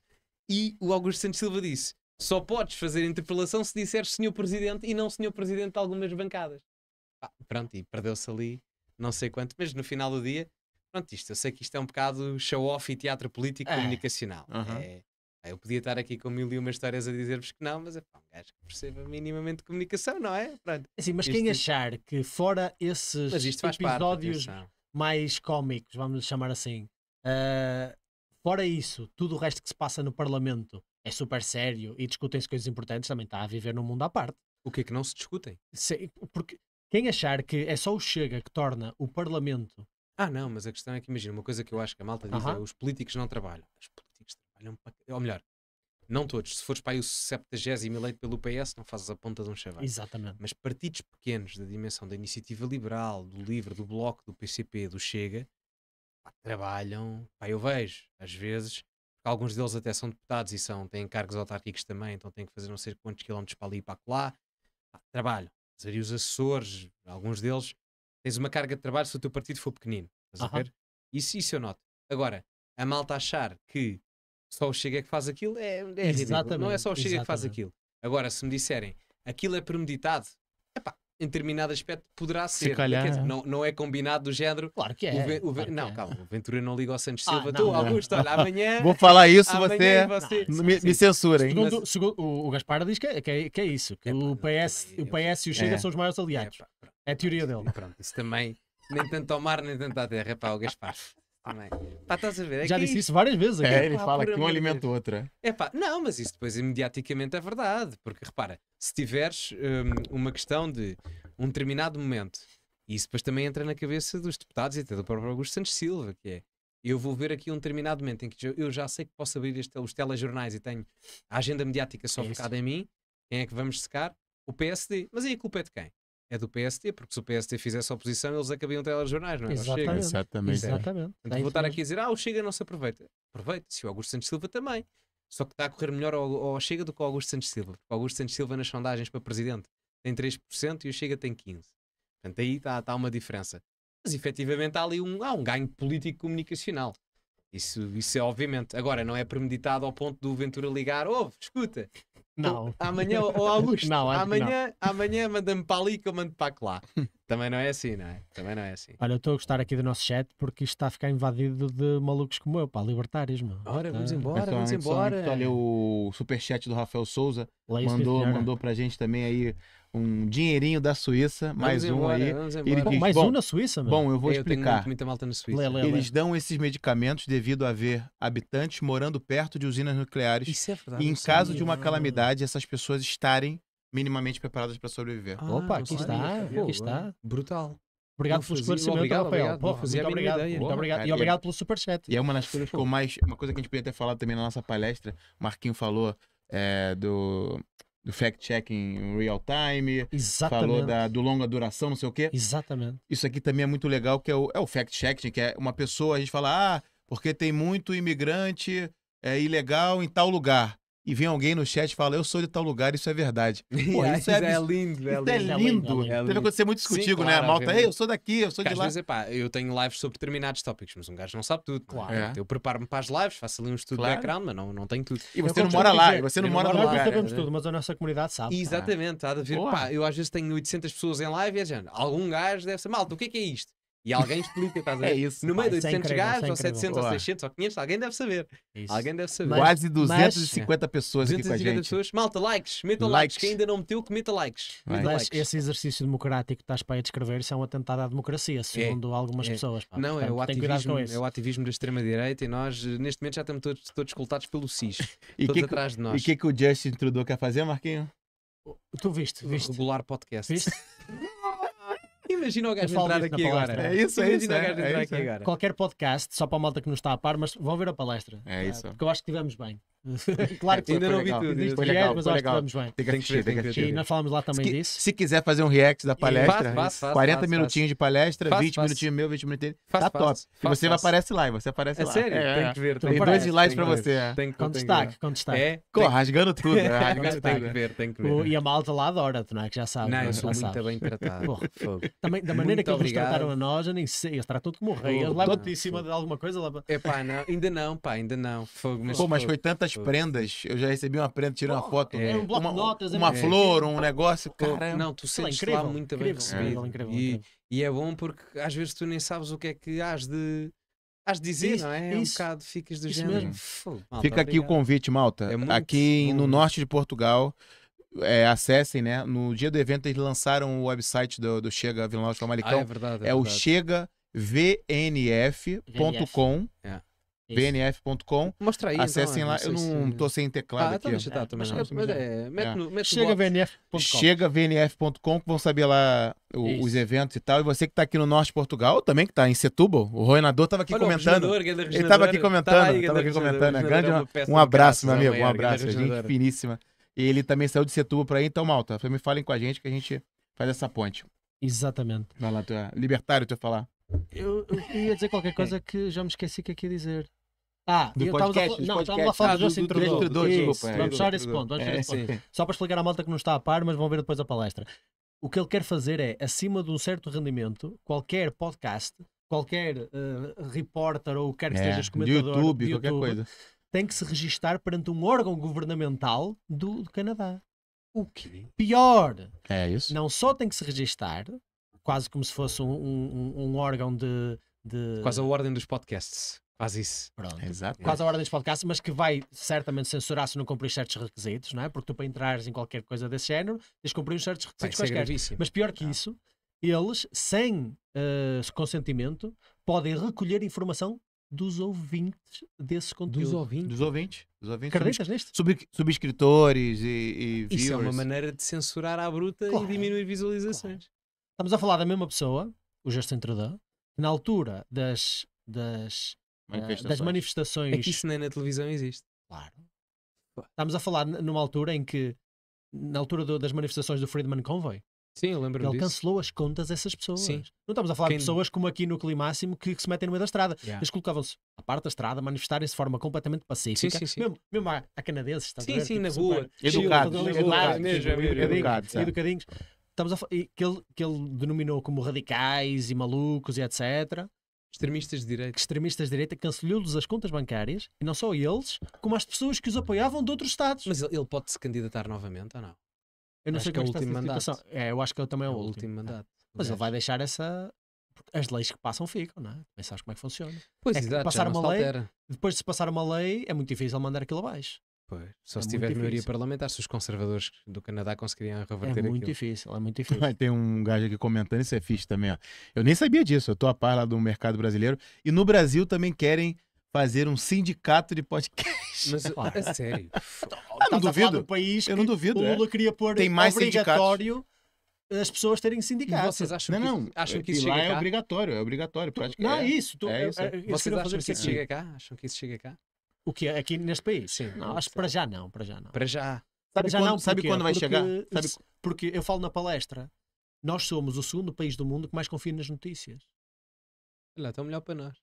e o Augusto Santos Silva disse: só podes fazer interpelação se disseres senhor presidente e não senhor presidente de algumas bancadas. Ah, pronto, e perdeu-se ali não sei quanto, mas no final do dia, pronto, isto, eu sei que isto é um bocado show-off e teatro político é. comunicacional. Uhum. É, eu podia estar aqui com mil e uma histórias a dizer-vos que não, mas é pá, um gajo que perceba minimamente comunicação, não é? Pronto. É Sim, mas isto... quem tipo achar que fora esses episódios parte, mais cómicos, vamos chamar assim, uh, fora isso, tudo o resto que se passa no Parlamento é super sério e discutem-se coisas importantes, também está a viver num mundo à parte. O que é que não se discutem? Se, porque quem achar que é só o Chega que torna o Parlamento. Ah, não, mas a questão é que imagina, uma coisa que eu acho que a malta diz uh -huh. é os políticos não trabalham. Os políticos trabalham para. Ou melhor, não todos. Se fores para aí o 70 eleito pelo PS, não fazes a ponta de um chaval. Exatamente. Mas partidos pequenos da dimensão da iniciativa liberal, do LIVRE, do Bloco, do PCP, do Chega, pá, trabalham. Pá, eu vejo, às vezes, alguns deles até são deputados e são, têm cargos autárquicos também, então têm que fazer não sei quantos quilómetros para ali e para lá. trabalho. E os assessores, alguns deles, tens uma carga de trabalho se o teu partido for pequenino. Estás uh -huh. a ver? Isso, isso eu noto. Agora, a malta achar que só o Chega é que faz aquilo é, é ridículo. Não é só o Chega Exatamente. que faz aquilo. Agora, se me disserem aquilo é premeditado, epá, em determinado aspecto poderá ser. Se calhar, dizer, é. não, não é combinado do género. Claro que é. O, o, claro não, é. calma, o Ventura não liga ao Santos ah, Silva. Ah, não, tu, não, Augusto, olha, amanhã. <laughs> Vou falar isso, é você. Não, me, me censurem. Segundo, Mas... segundo, o, Gaspar diz que é, que é, que é isso, que o, PS, o PS e o Chega são os maiores aliados. É, a teoria dele. Pronto, isso também. Nem tanto ao mar, nem tanto à terra, pá, o Gaspar. <laughs> Também. Pá, estás a ver? É Já disse isso várias vezes. É, ele pá, fala que um alimenta o outro. É pá, não, mas isso depois imediaticamente é verdade. Porque repara, se tiveres um, uma questão de um determinado momento, e isso depois também entra na cabeça dos deputados e até do próprio Augusto Santos Silva, que é eu vou ver aqui um determinado momento em que eu já sei que posso abrir este, os telejornais e tenho a agenda mediática só é focada em mim, quem é que vamos secar? O PSD. Mas aí a culpa é de quem? É do PSD, porque se o PSD fizesse oposição, eles acabiam telejornais, não é? Exatamente. Exatamente. Exatamente. Então, vou estar aqui a dizer, ah, o Chega não se aproveita. Aproveita-se, o Augusto Santos Silva também. Só que está a correr melhor ao, ao Chega do que ao Augusto Santos Silva. Porque o Augusto Santos Silva nas sondagens para presidente tem 3% e o Chega tem 15%. Portanto, aí está, está uma diferença. Mas efetivamente há ali um, há um ganho político comunicacional. Isso, isso é obviamente. Agora, não é premeditado ao ponto do Ventura ligar, ouve, escuta, não. Amanhã, ou Augusto, não, amanhã, não. amanhã manda-me para ali que eu mando para lá. Também não é assim, não é? Também não é assim. Olha, eu estou a gostar aqui do nosso chat porque isto está a ficar invadido de malucos como eu, pá, libertários, mano. Ora, vamos tá. embora, vamos embora. Olha o superchat do Rafael Souza, Leia mandou, mandou a gente também aí um dinheirinho da Suíça, mais vamos um embora, aí. Ele diz, mais bom, um na Suíça, mano? Bom, eu vou eu explicar. Muito, muita malta na Suíça. Lê, lê, lê. Eles dão esses medicamentos devido a haver habitantes morando perto de usinas nucleares. Isso é verdade. E em caso sabia, de uma não. calamidade, essas pessoas estarem minimamente preparadas para sobreviver. Ah, Opa, aqui está, aqui está. Brutal. Obrigado pelo esclarecimento, obrigado, Rafael. Obrigado, Pô, muito, obrigado, ideia, muito obrigado. Cara, e é obrigado pelo superchat. E é uma das coisas que ficou mais. Uma coisa que a gente podia ter falado também na nossa palestra, o Marquinho falou é, do do fact-checking real time. Exatamente. Falou da, do longa duração, não sei o quê. Exatamente. Isso aqui também é muito legal, que é o, é o fact-checking, que é uma pessoa, a gente fala, ah, porque tem muito imigrante é, ilegal em tal lugar e vem alguém no chat e fala, eu sou de tal lugar, isso é verdade. <laughs> Pô, isso, é, é, lindo, é isso é lindo. teve lindo. É Deve acontecer muito isso contigo, né? claro, né? A malta, eu sou daqui, eu sou Porque de lá. Vezes, epá, eu tenho lives sobre determinados tópicos, mas um gajo não sabe tudo. É? Claro. É. Eu preparo-me para as lives, faço ali um estudo claro. de background, mas não, não tenho tudo. E você eu não mora lá, dizer, você não mora lá. Nós sabemos tudo, mas a nossa comunidade sabe. Exatamente, ah. há tá pá, eu às vezes tenho 800 pessoas em live e a algum gajo deve ser malta, o que é que é isto? E alguém explica, estás a é ver? É isso. No meio de 800 é gajos, é ou 700, ou 600, ou 500, alguém deve saber. Isso. Alguém deve saber. Mas, Quase 250 mas, pessoas 250 aqui com a gente. pessoas. Malta, likes, meta likes. likes. Quem ainda não meteu, que meta likes. Meta mas likes. esse exercício democrático que estás para aí descrever, isso é um atentado à democracia, segundo é. algumas é. pessoas. Pá. Não, Portanto, é, o ativismo, é o ativismo da extrema-direita e nós, neste momento, já estamos todos, todos coltados pelo CIS. <laughs> e todos que, atrás de nós. E o que, que o Justin Trudeau quer fazer, Marquinho? Tu viste, viste. Regular podcast. Viste? <laughs> Imagina o gajo entrar aqui agora. É isso, é isso. Imagina o é, gajo é entrar aqui é. agora. Qualquer podcast, só para a malta que não está a par, mas vão ver a palestra. É tá? isso. Porque eu acho que estivemos bem. <laughs> Claro que ainda não vi tudo. foi legal, mas foi legal. acho que vamos bem. Tem que assistir, tem que assistir. E nós falamos lá também se, disso. Se quiser fazer um react da palestra, faz, faz, 40 faz, minutinhos de palestra, faz, 20 minutinhos meu, 20 minutinhos dele, tá top. e você aparece lá, e você aparece é lá. Sério? É, tem que ver. Tem, tem dois slides pra você. Tem que Com destaque, com é, destaque. Rasgando tudo. <laughs> Tem que ver, tem que ver. E a malta lá adora-te, não é? Que já sabe. Não, eu sou muito bem tratado. Também, da maneira que eles trataram a nós, eu nem sei. Eles tratam-te como rei. Eles levam em cima de alguma coisa. não, ainda não, pá, ainda não. Fogo, mas foi tantas prendas. Eu já recebi uma prenda, tirei uma foto. É, é uma, notas, né, uma flor, um negócio. Cara, não, tu sentes lá muito bem recebido. E, e é bom porque às vezes tu nem sabes o que é que has de Has dizer, isso, não é? é isso, um bocado ficas do género. Mesmo. Malta, Fica aqui obrigado. o convite, malta. É aqui no né? norte de Portugal, é, acessem, né? No dia do evento, eles lançaram o website do, do Chega Vila Norte Famalicão. Ah, é verdade. É, é verdade. o chegavnf.com. É. VNF.com. Mostra aí. Acessem então, lá. Eu não, se... sem teclado ah, aqui. Tá, tá, também, é, Chega VNF.com. Chega VNF.com que vão saber lá o, os eventos e tal. E você que está aqui no norte de Portugal, também que está em Setúbal, o Roinador estava aqui comentando. ele estava aqui comentando. Tá aqui comentando. É grande, é um abraço, meu amigo. Um abraço. Gente finíssima. Ele também saiu de Setúbal para aí, então, Malta. Me falem com a gente que a gente faz essa ponte. Exatamente. Vai lá, tu é libertário, tu ia falar. Eu, eu, ia dizer qualquer coisa que já me esqueci que aqui é ia dizer. Ah, eu a... não, estávamos a falar ah, do Justin Trudeau. vamos só respondo. É, só para explicar à malta que não está a par, mas vão ver depois a palestra. O que ele quer fazer é, acima de um certo rendimento, qualquer podcast, qualquer uh, repórter ou quer que é, estejas comentador, YouTube, YouTube, qualquer coisa, tem que se registar perante um órgão governamental do, do Canadá. O que é pior, é isso. não só tem que se registar, quase como se fosse um, um, um órgão de, de. Quase a ordem dos podcasts. Faz isso. Pronto. Exato. Quase a hora deste podcast, mas que vai certamente censurar se não cumprir certos requisitos, não é? Porque tu para entrares em qualquer coisa desse género, tens de cumprir uns certos requisitos quaisquer. Mas pior que não. Ah. isso, eles, sem uh, consentimento, podem recolher informação dos ouvintes desse conteúdo. Dos ouvintes? Dos ouvintes. Dos ouvintes Acreditas neste? Sub, subscritores e, e Isso é uma maneira de censurar à bruta claro. e diminuir visualizações. Claro. Estamos a falar da mesma pessoa, o Justin Trudeau, que na altura das, das manifestações. das manifestações. É que isso nem na televisão existe. Claro. Estamos a falar numa altura em que, na altura do, das manifestações do Friedman Convoy, Sim, lembro-me Ele disso. cancelou as contas dessas pessoas. Sim. Não estamos a falar Quem... de pessoas como aqui no Climáximo que, que se metem no meio da estrada. Yeah. Eles colocavam-se à parte da estrada, manifestarem-se de forma completamente pacífica. Sim, sim, sim. Mesmo, mesmo a, a canadenses. Estás sim, a ver, sim, tipo, na rua. Educados. Educados. É. Educadinhos. Estamos a, que, ele, que ele denominou como radicais e malucos e etc. Extremistas de direita. Extremistas de direita cancelou-lhes as contas bancárias e não só eles, como as pessoas que os apoiavam de outros Estados. Mas ele, pode se candidatar novamente ou não? Eu não acho sei que é o último mandato. É, eu acho que ele também é, é o último, último é. mandato. Mas ele vai deixar essa. As leis que passam ficam, não é? Também sabes como é que funciona. Pois é, exato, passar uma lei, altera. depois de se passar uma lei, é muito difícil mandar aquilo abaixo. Pois. Só é se tiver difícil. maioria parlamentar, se os conservadores do Canadá conseguiriam reverter aquilo. É muito aquilo. difícil, é muito <laughs> difícil. tem um gajo aqui comentando, isso é fixe também, ó. Eu nem sabia disso, eu estou a par lá do mercado brasileiro. E no Brasil também querem fazer um sindicato de podcast. Mas é <laughs> sério. Eu não duvido. país eu não duvido. O é. Lula é. queria pôr Tem mais obrigatório as pessoas terem sindicato. Vocês acham não, não. que, acham que isso chega lá é obrigatório, é obrigatório. Tu, não, é, é isso. Tu, é, é isso. É, Vocês acham que isso chega cá? Acham que isso chega cá? O que é aqui neste país? Sim, não, acho que para já não, para já não. Para já. Sabe, já quando, não, sabe quando vai porque, chegar? Sabe... Porque eu falo na palestra, nós somos o segundo país do mundo que mais confia nas notícias. Lá está então melhor para nós.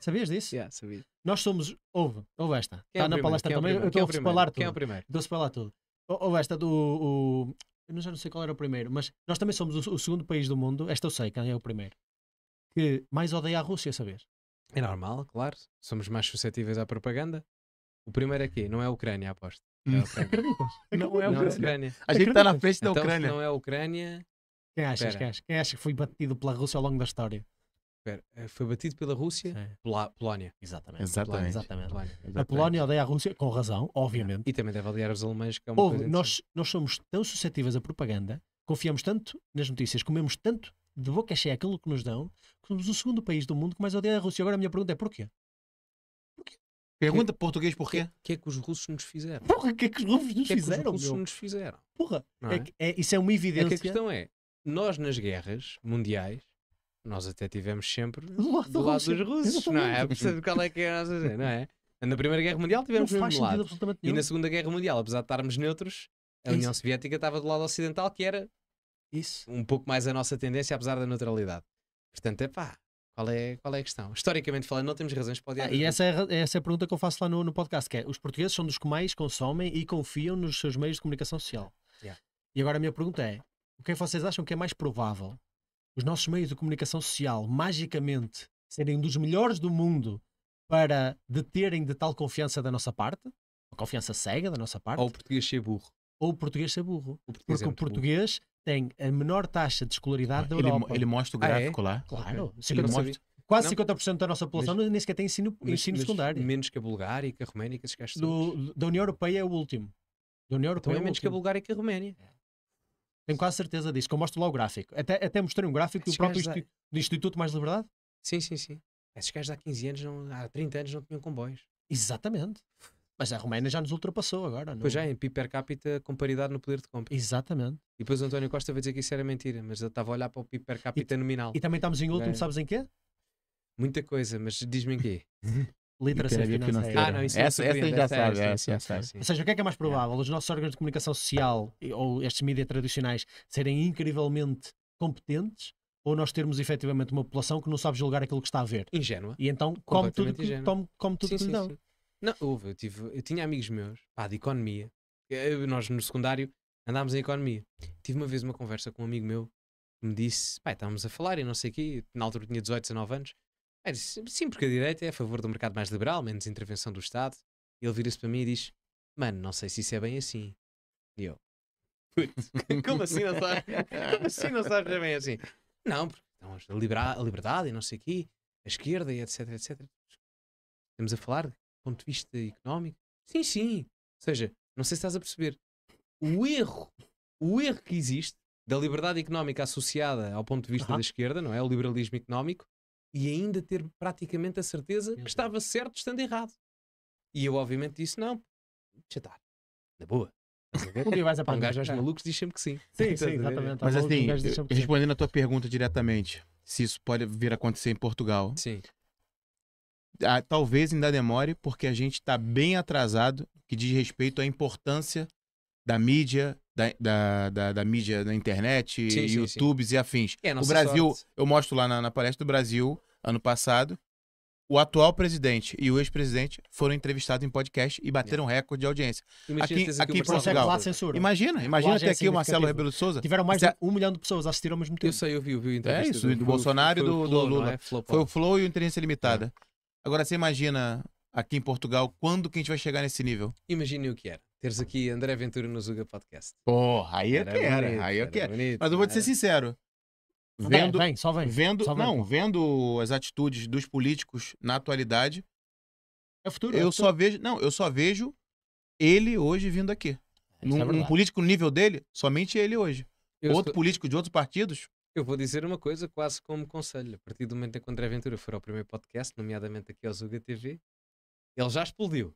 Sabias disso? yeah, sabia. Nós somos. Houve, houve esta. Quem é está é na primeiro? palestra Quem é também. É eu estou a falar tudo. Quem é o é primeiro? Estou a falar tudo. Houve esta do. O... Eu já não sei qual era o primeiro, mas nós também somos o, o segundo país do mundo. Esta eu sei, quem é o primeiro que mais odeia a Rússia, sabes? É normal, claro. Somos mais suscetíveis à propaganda. O primeiro é quê? Não é a Ucrânia, aposto. não é a hum, Ucrânia. Não é a Ucrânia. A gente está na frente da então, Ucrânia. Se não é a Ucrânia. Quem achas, quem acha que foi batido pela Rússia ao longo da história? Eh, foi batido pela Rússia, pela Polónia. Exatamente. Exatamente. Exatamente. Polónia. A Polónia odeia a Rússia, com razão, obviamente. E também deve odiar os alemães, que é uma coisa nós, assim. nós somos tão suscetíveis à propaganda, confiamos tanto nas notícias, comemos tanto de boca cheia é aquilo que nos dão, que somos o segundo país do mundo que mais odeia a Rússia. Agora a minha pergunta é porquê? Pergunta que, português porquê? O que, que, é que os russos nos fizeram? Porra, o que é que os russos nos que fizeram? É que os russos meu? nos fizeram? Porra, é? É? é, isso é uma evidência. É que a questão é, nós nas guerras mundiais, nós até tivemos sempre do lado, do lado dos russos, não é? qual é que é a nossa não é? Na Primeira Guerra Mundial tivemos do lado. E na Segunda Guerra Mundial, apesar de estarmos neutros, a União Soviética estava do lado ocidental, que era isso. Um pouco mais a nossa tendência, apesar da neutralidade. Portanto, é pá, qual é, qual é a questão? Historicamente falando, não temos razões para odiar. Ah, e essa é, essa é a pergunta que eu faço lá no, no podcast, que é, os portugueses são dos que mais consomem e confiam nos seus meios de comunicação social. Yeah. E agora a minha pergunta é, o que é que vocês acham que é mais provável? Os nossos meios de comunicação social, magicamente, serem um dos melhores do mundo para deterem de tal confiança da nossa parte? A confiança cega da nossa parte? Ou o português ser burro? Ou o português ser burro. O português Porque é o português burro tem a menor taxa de escolaridade da Europa. Ele mostra o gráfico ah, é? lá. Claro, okay. É mostra... quase não. 50% da nossa população mas, nem sequer tem ensino, mas, ensino mas secundário. Menos que a Bulgária e que a Roménia, que esses Do, Da União Europeia é o último. Da União Europeia então é, é menos último. que a Bulgária e que a Roménia. Tenho quase certeza disso, que eu mostro lá o gráfico. Até, até mostrei um gráfico ah, do próprio do Instituto Mais Liberdade. Sim, sim, sim. É, esses gajos há 15 anos, não, há 30 anos não tinham comboios. Exatamente. Mas a Roménia já nos ultrapassou agora, não Pois já, é? em PIB per capita com paridade no poder de compra. Exatamente. E depois o António Costa vai dizer que isso era mentira, mas eu estava a olhar para o PIB per capita e, nominal. E também estamos em último, é. sabes em quê? Muita coisa, mas diz-me em quê? <laughs> Literacia financeira. Ah, não, isso é essa, é essa já sabe. Essa, essa, essa, Ou seja, o que é que é mais provável? É. Os nossos órgãos de comunicação social ou estes mídias tradicionais serem incrivelmente competentes ou nós termos efetivamente uma população que não sabe julgar aquilo que está a ver? Ingénua. E então como tudo, que, come, come tudo sim, que sim, lhe dão. Sim. Não, houve, eu, tive, eu tinha amigos meus, pá, de economia. Eu, nós no secundário andámos em economia. Tive uma vez uma conversa com um amigo meu que me disse, pá, estávamos a falar e não sei o quê, na altura tinha 18, 19 anos. Eu disse, sim, porque a direita é a favor do mercado mais liberal, menos intervenção do Estado. E ele vira-se para mim e diz, mano, não sei se isso é bem assim. E eu, <laughs> assim como assim não sabes? Como assim não sabes é bem assim? Não, porque então, a, liberdade e não sei o quê, a esquerda e etc, etc. Estamos a falar de ponto de vista económico? Sim, sim. Ou seja, não sei se estás a perceber. O erro, o erro que existe da liberdade económica associada ao ponto de vista uhum. da esquerda, não é? O liberalismo económico, e ainda ter praticamente a certeza que estava certo estando errado. E eu, obviamente, disse: não, está. na boa. Um dia vais aprender. É. Assim, um gajo aos malucos diz sempre que sim. Sim, sim, exatamente. Mas assim, respondendo a tua pergunta diretamente, se isso pode vir a acontecer em Portugal, sim talvez ainda demore, porque a gente está bem atrasado que diz respeito à importância da mídia, da, da, da, da mídia na internet, sim, YouTubes sim, sim. e afins. É, o Brasil, sorte. eu mostro lá na, na palestra do Brasil, ano passado, o atual presidente e o ex-presidente foram entrevistados em podcast e bateram é. recorde de audiência. Aqui, aqui em Portugal. censura. Imagina, imagina até aqui o Marcelo Rebelo de Souza. Tiveram mais de é um milhão de pessoas assistiram ao mesmo tempo. Isso aí eu vi, eu vi É isso, do Bolsonaro e do, do, Lula. É? Foi o Flow e o Inteligência Limitada. É. Agora você imagina aqui em Portugal quando que a gente vai chegar nesse nível? Imagine o que era. Teres aqui André Ventura no Zuga Podcast. Porra, aí que era quero, bonito, aí é que Bonito, Mas eu vou te né? ser sincero. Vendo, vem, vem, só vem. Vendo, só vem. Não, vendo as atitudes dos políticos na atualidade. É futuro. É eu é futuro. só vejo. Não, eu só vejo ele hoje vindo aqui. É num, é um político no nível dele, somente ele hoje. Eu Outro estou... político de outros partidos, eu vou dizer uma coisa quase como conselho. A partir do momento em que o André Ventura for ao primeiro podcast, nomeadamente aqui ao Zuga TV, ele já explodiu.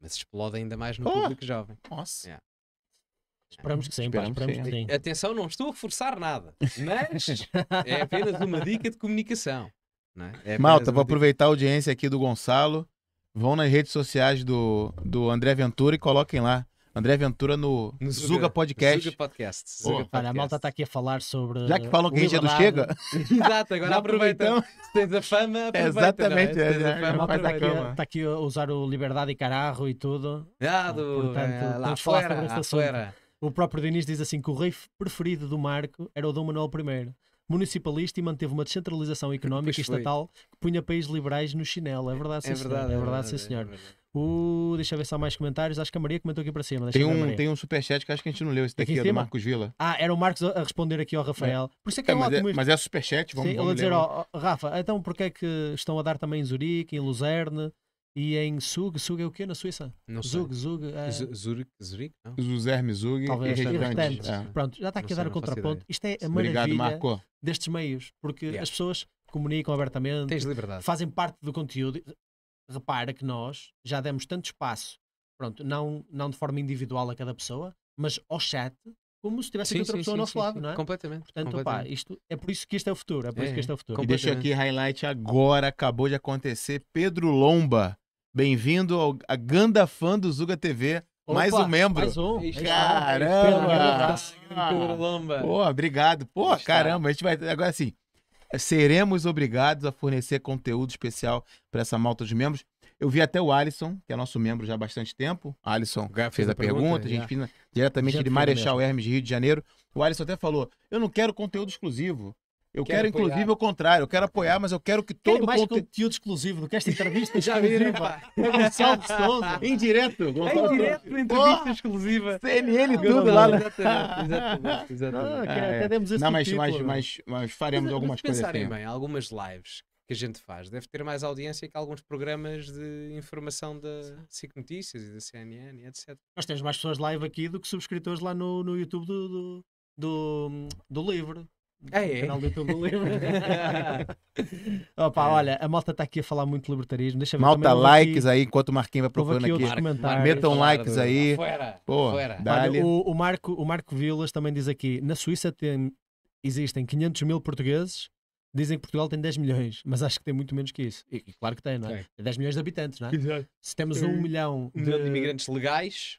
Mas explode ainda mais no oh, público jovem. Nossa. Yeah. É. Esperamos que sim, pá, esperamos, que sim. Atenção, não estou a forçar nada, mas <laughs> é apenas uma dica de comunicação. É? É Malta, vou dica. aproveitar a audiência aqui do Gonçalo. Vão nas redes sociais do, do André Ventura e coloquem lá André Ventura no, no Zuga, Zuga, Podcast. Zuga Podcast. Zuga oh, Podcast. Olha, a malta está aqui a falar sobre. Já que falam que a gente do chega. <laughs> <laughs> Exato, agora aproveitam. Se então? tens a fama, é, aproveita. exatamente, é? é, a, a malta está aqui, tá aqui, a usar o Liberdade e Cararro e tudo. Ah, ah do, Portanto, é, lá fora, O próprio Diniz diz assim que o rei preferido do Marco era o Dom Manuel I municipalista e manteve uma descentralização económica e estatal que punha países liberais no chinelo. É verdade, é é sim, é verdade, senhor. É verdade, é verdade, sim, senhor. É verdade deixa eu ver só mais comentários. Acho que a Maria comentou aqui para cima. Tem um, tem um superchat que acho que a gente não leu. Esse é daqui é do Marcos Vila. Ah, era o Marcos a responder aqui ao Rafael. É. Por isso é que é, é um mas, ótimo... é, mas é superchat, vamos, Sim, vamos dizer, ó, Rafa, então porquê é que estão a dar também em Zurique, em Luzerne e em Zug? Zug é o quê na Suíça? Não Zug, sei. Zug. É... Zurique? Zurique? Zuzerme, Zug Talvez, e restantes. É. Pronto, já está aqui não a dar o contraponto. Isto é a Obrigado, Marco. destes meios, porque yeah. as pessoas comunicam abertamente, fazem parte do conteúdo repara que nós já demos tanto espaço, pronto, não, não de forma individual a cada pessoa, mas ao chat, como se tivesse sim, outra sim, pessoa sim, ao nosso lado, não é? Completamente. Portanto, completamente. Opa, isto, é por isso que este é o futuro, é por é, isso que este é, é o futuro. E deixa aqui highlight agora, acabou de acontecer, Pedro Lomba, bem-vindo ao, a ganda fã do Zuga TV, Opa, mais um membro. Mais um. Caramba! Pedro Lomba. Pô, obrigado. Pô, caramba, a gente vai, agora assim seremos obrigados a fornecer conteúdo especial para essa malta de membros. Eu vi até o Alisson, que é nosso membro já há bastante tempo. Alisson fez, fez a pergunta, pergunta a gente fez diretamente de Marechal mesmo. Hermes, Rio de Janeiro. O Alisson até falou: Eu não quero conteúdo exclusivo. Eu quero, quero inclusive, o contrário. Eu quero apoiar, mas eu quero que todo mundo. conte... conteúdo exclusivo, do que esta entrevista <laughs> Já viram, Gonçalves Souza. Em direto. É <laughs> indireto, é entrevista oh, exclusiva. CNN, tudo lá. Né? Exatamente, exatamente. exatamente. Ah, ah, é. Até esse não, mas, tipo, mas, mas, mas faremos mas, algumas coisas. Pensarem bem, algumas lives que a gente faz deve ter mais audiência que alguns programas de informação da SIC Notícias e da CNN, etc. Nós temos mais pessoas live aqui do que subscritores lá no, no YouTube do, do, do, do livro. É, é? canal do YouTube do livro. <laughs> Opa, é. olha, a malta está aqui a falar muito de libertarismo. Deixa malta, likes aqui... aí, enquanto o Marquinho vai procurando aqui. aqui. Marco, Metam Marco, likes aí. Fora, fora. Olha, o, o, Marco, o Marco Vilas também diz aqui: na Suíça tem, existem 500 mil portugueses. Dizem que Portugal tem 10 milhões, mas acho que tem muito menos que isso. E, e claro que tem, não é? 10 milhões de habitantes, não é? Exato. Se temos um milhão de... de imigrantes legais,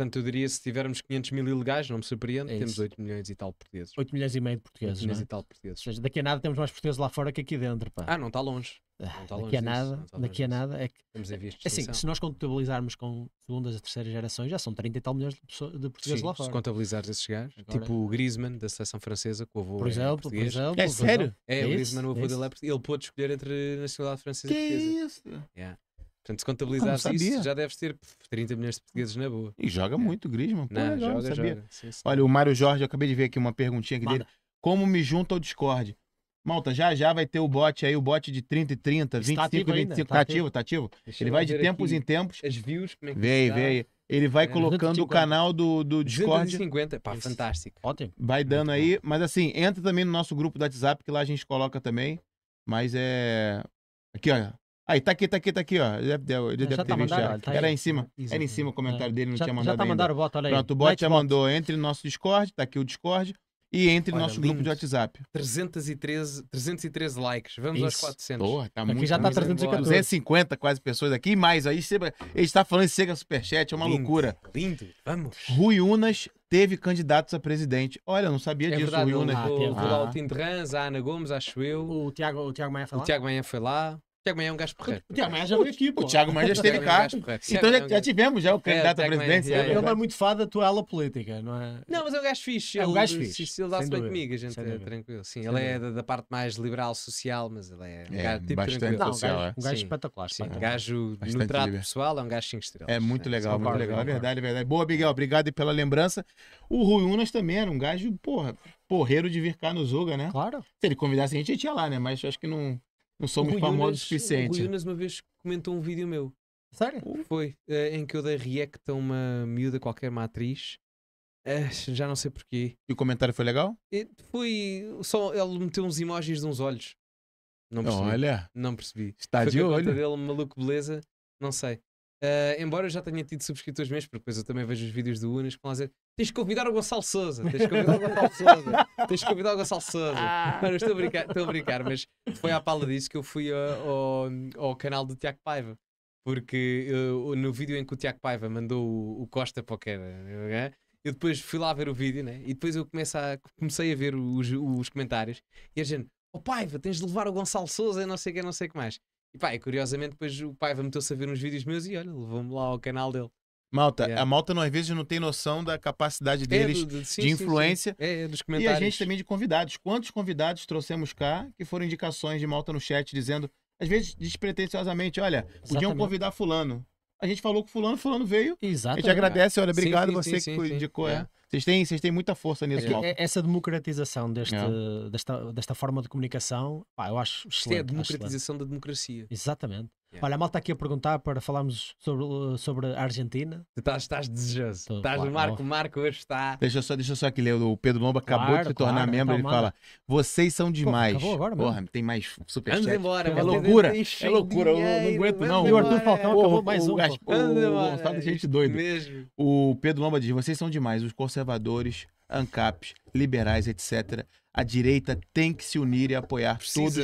Portanto, eu diria se tivermos 500 mil ilegais, não me surpreende, é temos 8 milhões e tal portugueses. 8 milhões e meio de portugueses. 8 milhões é? e tal portugueses. Ou seja, daqui a nada temos mais portugueses lá fora que aqui dentro. Pá. Ah, não está longe. Ah, daqui a nada, daqui a nada é que. Temos em vista assim, se nós contabilizarmos com segundas e terceiras gerações, já são 30 e tal milhões de, de portugueses Sim, lá fora. Se contabilizares esses gajos, Agora... tipo o Griezmann da seleção francesa, com o avô. Por é exemplo, é, por exemplo, é sério? É, é o Griezmann, o avô é dele é português. Ele pôde escolher entre nacionalidade francesa que e portuguesa. É isso? Yeah. Portanto, se contabilizares isso, já deves ter 30 milhões de portugueses na boa. E joga é. muito, Grisman. Pô, não, legal, joga, joga. Sim, sim. Olha, o Mário Jorge, eu acabei de ver aqui uma perguntinha aqui dele. Como me junto ao Discord? Malta, já já vai ter o bot aí, o bot de 30 e 30, Isso 25 tá e 25. Ainda, tá, ativo, tá ativo? Deixa ele vai de tempos em tempos. As views, como é que Vem, tá? vem. Ele vai é, colocando 250. o canal do, do Discord. 250, pá, Isso. fantástico. Ótimo. Vai dando aí, mas assim, entra também no nosso grupo do WhatsApp, que lá a gente coloca também. Mas é. Aqui, olha. Aí, tá aqui, tá aqui, tá aqui, ó. Ele deve, é, já deve tá ter visto já. Tá Era aí. em cima. Isso, Era em cima o comentário é. dele, não já, tinha tá mandado Já tá mandando o voto, olha aí. Pronto, o bot Night já vote. mandou. Entre no nosso Discord, tá aqui o Discord. E entre olha, no nosso lindo. grupo de WhatsApp. 313, 313 likes. Vamos Isso. aos 400. Porra, tá aqui muito, já tá 314. 250 quase pessoas aqui. E mais aí, ele está falando de Superchat. É uma lindo, loucura. Lindo. Vamos. Rui Unas teve candidatos a presidente. Olha, eu não sabia é disso, verdade, Rui Unas. Ah, o Valtinho ah. Rans, a Ana Gomes, acho eu. O Tiago, o Tiago Maia foi lá. O Tiago Maia foi lá. Tiago Maia é um gajo porreiro. O Tiago Maia já veio aqui, pô. O Tiago Maia já esteve cá. É então já, já tivemos já o candidato é, à presidência. Ele é muito fado da tua ala política, não é? Não, mas é um gajo fixe. É um gajo fixe. Se ele dá-se bem comigo, a gente é tranquilo. Sim, ele é da parte mais liberal social, mas ele é um é, gajo tipo social. Um gajo espetacular. Sim, um gajo no trato pessoal é um gajo 5 estrelas. É muito legal, muito legal. É verdade, é verdade. Boa, Miguel. Obrigado pela lembrança. O Rui Unas também era um gajo, porra, porreiro de vir cá no Zuga, né? Claro. Se ele convidasse a gente, a gente ia lá, né? Mas acho que não não somos muito famosos o suficiente. O Unas uma vez comentou um vídeo meu. Sério? Foi. Eh, em que eu dei react a uma miúda qualquer, uma atriz. Eh, já não sei porquê. E o comentário foi legal? E foi. Só ele meteu uns emojis de uns olhos. Não percebi. Olha, Não percebi. está Foi de olho. conta olho. dele, maluco, beleza? Não sei. Eh, embora eu já tenha tido subscritores mesmo porque depois eu também vejo os vídeos do Unas com vão Tens de convidar o Gonçalo Souza. Tens de <laughs> convidar o Gonçalo Souza. Tens que convidar o Gonçalo Souza. Ah. estou a, brincar, estou a brincar, mas foi à pala disso que eu fui ao, uh, ao, ao canal do Tiago Paiva. Porque eu, uh, no vídeo em que o Tiago Paiva mandou o, o Costa para o Queda, né? eu depois fui lá ver o vídeo, né? E depois eu a, comecei a ver os, os comentários e a gente, oh Paiva, tens de levar o Gonçalo Souza e não sei o que, não sei o que mais. E pá, e curiosamente depois o Paiva meteu-se a ver uns vídeos meus e olha, levou-me lá ao canal dele. Malta, yeah. a malta às vezes não tem noção da capacidade é, deles é, do, do, sim, de influência. Sim, sim. É, é, dos comentários. E a gente também de convidados. Quantos convidados trouxemos cá que foram indicações de malta no chat dizendo, às vezes despretensiosamente, olha, Exatamente. podiam convidar fulano. A gente falou com fulano, fulano veio. Exatamente. A gente agradece, olha, obrigado você que indicou. É. é. Vocês têm, vocês têm muita força nisso. É, é essa democratização deste, desta, desta forma de comunicação, pá, eu acho excelente. Isto é a democratização da democracia. Exatamente. Yeah. Olha, a malta aqui a perguntar para falarmos sobre, sobre a Argentina. Tu estás, estás desejoso. Tô, estás, claro, Marco, Marco hoje está. Deixa só, deixa só aqui ler. O Pedro Lomba claro, acabou de se claro, tornar membro. Então, ele fala: Vocês são demais. Pô, acabou agora, Porra, tem mais superchat. Vamos embora, É loucura. É loucura. Dinheiro, eu não aguento, não. E o Arthur Falcão acabou mais um. O, o, o, o, gente doido. Mesmo. O Pedro Lomba diz: Vocês são demais. Os corcelados conservadores, ANCAPs, liberais, etc. A direita tem que se unir e apoiar todos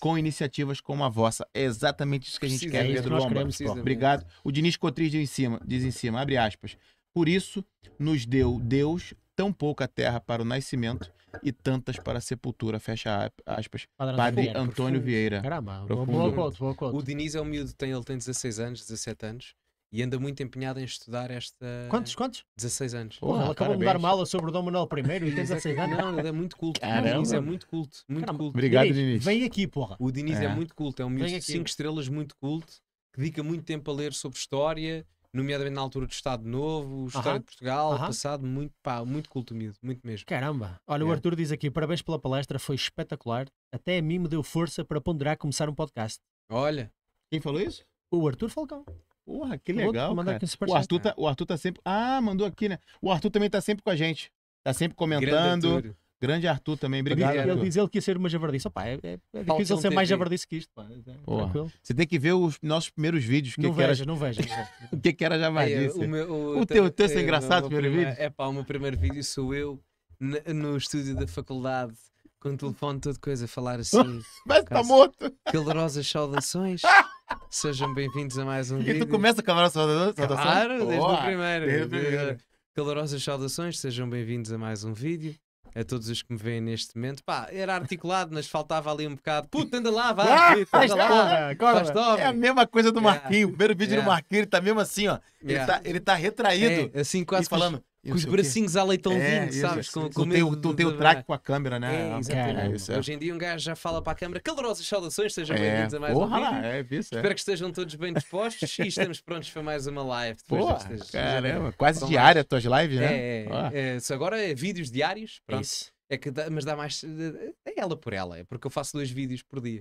com iniciativas como a vossa. É exatamente isso que a gente quer, Pedro Lomba. Obrigado. O Diniz Cotriz diz em cima, diz em cima, abre aspas. Por isso nos deu Deus tão pouca terra para o nascimento e tantas para a sepultura, fecha aspas. Padre, Padre Antônio Vieira. Caramba, Vou, vou, o Diniz é humilde, tem, ele tem 16 anos, 17 anos e anda muito empenhada em estudar esta. Quantos, quantos? 16 anos. Oh, ela acabou de dar mala sobre o Dom Manuel I e tem 16 anos. Não, ele é muito culto. Caramba. O Diniz é muito culto. Muito culto. Obrigado, Diniz. Diniz. Vem aqui, porra. O Diniz é, é muito culto, é um miúdo de 5 estrelas muito culto, que dedica muito tempo a ler sobre história, nomeadamente na altura do Estado Novo, História uh -huh. de Portugal, uh -huh. passado, muito, pá, muito culto miúdo, muito mesmo. Caramba. Olha, é. o Arthur diz aqui: parabéns pela palestra, foi espetacular. Até a mim me deu força para ponderar começar um podcast. Olha. Quem falou isso? O Arthur Falcão. Porra, que legal. Cara. o, Arthur tá, o Arthur tá sempre. Ah, mandou aqui, né? O Arthur também tá sempre com a gente. Tá sempre comentando. Grande Arthur, Grande Arthur também, obrigado. Ele, ele diz ele que ia ser uma javardice. Opa, é, é, difícil ser mais javardice que isto. Pá. É, é Porra. Você tem que ver os nossos primeiros vídeos. Que não que era... não veja. o <laughs> que, que era javardice? É, o, meu, o, o teu, é o teu é, engraçado, primeiro vídeo. É pá, o meu primeiro vídeo sou eu no estúdio da faculdade com o telefone, toda coisa, falar <laughs> assim. Mas está morto! Calorosas saudações. <laughs> Sejam bem-vindos a mais um e vídeo. E tu começa a acabar a saudação? Claro, desde Boa, o primeiro. Desde primeiro. Calorosas saudações, sejam bem-vindos a mais um vídeo. A todos os que me veem neste momento. Pá, era articulado, mas faltava ali um bocado. Puta, anda lá, vai, ah, filho, anda lá. é a mesma coisa do yeah. Marquinho. O primeiro vídeo yeah. do Marquinho, ele tá mesmo assim, ó. Ele, yeah. tá, ele tá retraído. É, assim quase. E falando, com os bracinhos aleitãozinho, é, sabes? Com, com o, tu tem o track com a câmera, né? É, exatamente. É, é, Hoje em dia um gajo já fala para a câmera. Calorosas saudações, sejam é, bem-vindos a mais Porra, um vídeo. Lá, é, isso, é. Espero que estejam todos bem dispostos e estamos prontos para mais uma live. Boa, caramba, quase diária as tuas lives, né? É, É. Se agora é vídeos diários, pronto. Isso. É que dá, mas dá mais. Eh, é ela por ela, é porque eu faço dois vídeos por dia.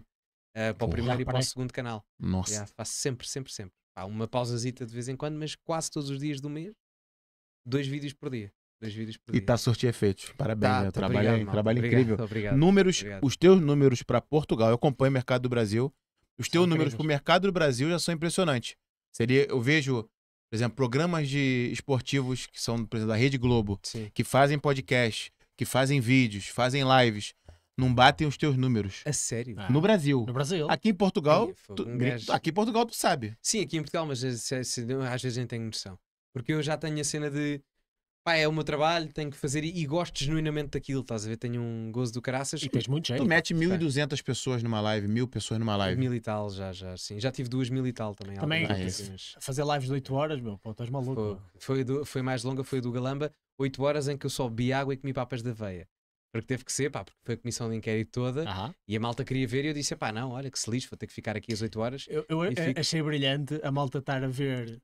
Uh, para Porra, o primeiro e para o segundo canal. Nossa. Yeah, faço sempre, sempre, sempre. Há uma pausazita de vez em quando, mas quase todos os dias do mês dois vídeos por dia. Dois vídeos por e está a surtindo efeitos. Parabéns, tá, né? tá Trabalho, obrigado, trabalho obrigado, incrível. Obrigado, números, obrigado. os teus números para Portugal, eu acompanho o mercado do Brasil. Os teus são números para o mercado do Brasil já são impressionantes. Seria, eu vejo, por exemplo, programas de esportivos que são, por exemplo, da Rede Globo, Sim. que fazem podcast, que fazem vídeos, fazem lives não batem os teus números. É sério? Ah. No Brasil. No Brasil. Aqui em Portugal, tu, aqui em Portugal tu sabe. Sim, aqui em Portugal, mas às vezes, a gente tem noção. Porque eu já tenho a cena de pá, é o meu trabalho, tenho que fazer e, gosto genuinamente daquilo, estás a ver? Tenho um gozo do caraças. E tens muito jeito. Tu mete 1.200 pessoas numa live, mil pessoas numa live. Mil e tal, já, já, sim. Já tive duas mil e tal também. Também, é fazer lives de 8 horas, meu, pô, estás maluco. Foi, foi, do, foi, mais longa, foi do Galamba, 8 horas em que eu só bebi água e comi papas de veia. Porque teve que ser, pá, porque foi a comissão de inquérito toda e a malta queria ver e eu disse, pá, não, olha que se lixo, vou ter que ficar aqui às 8 horas. Eu, eu, achei brilhante a malta estar a ver...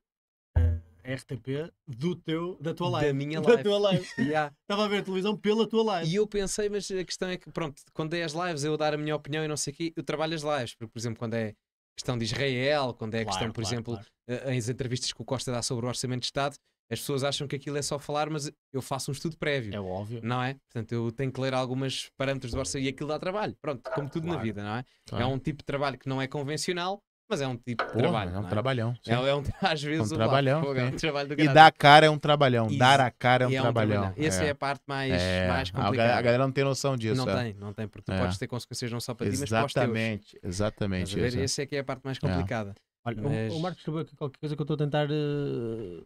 Uh RTP do teu, da tua live. <laughs> Da minha live. Da tua live. <laughs> yeah. Estava a ver a televisão pela tua live. E eu pensei, mas a questão é que, pronto, quando é as lives, eu dar a minha opinião e não sei o quê, eu trabalho as lives. Porque, por exemplo, quando é questão de Israel, quando é claro, questão, por claro, exemplo, claro. Eh, eh, as entrevistas que o Costa dá sobre o Orçamento de Estado, as pessoas acham que aquilo é só falar, mas eu faço um estudo prévio. É óbvio. Não é? Portanto, eu tenho que ler algumas parâmetros do orçamento e aquilo dá trabalho. Pronto, como tudo claro. na vida, não é? é claro. É um tipo de trabalho que não é convencional, mas é um tipo de Porra, trabalho. É um trabalhão. É, é, um, às vezes, um trabalhão. é um trabalho e dar a cara é um trabalhão. Isso. Dar a cara é um, é um trabalhão. Essa é. é. a parte mais, é. mais ah, complicada. A galera não tem noção disso. Não é. tem, não tem, porque tu podes ter consequências não só para ti, mas para os teus. Exatamente, exatamente. Ver, Essa é que é a parte mais complicada. Olha, mas... o, o Marcos escreveu aqui qualquer coisa que eu estou a tentar. Uh...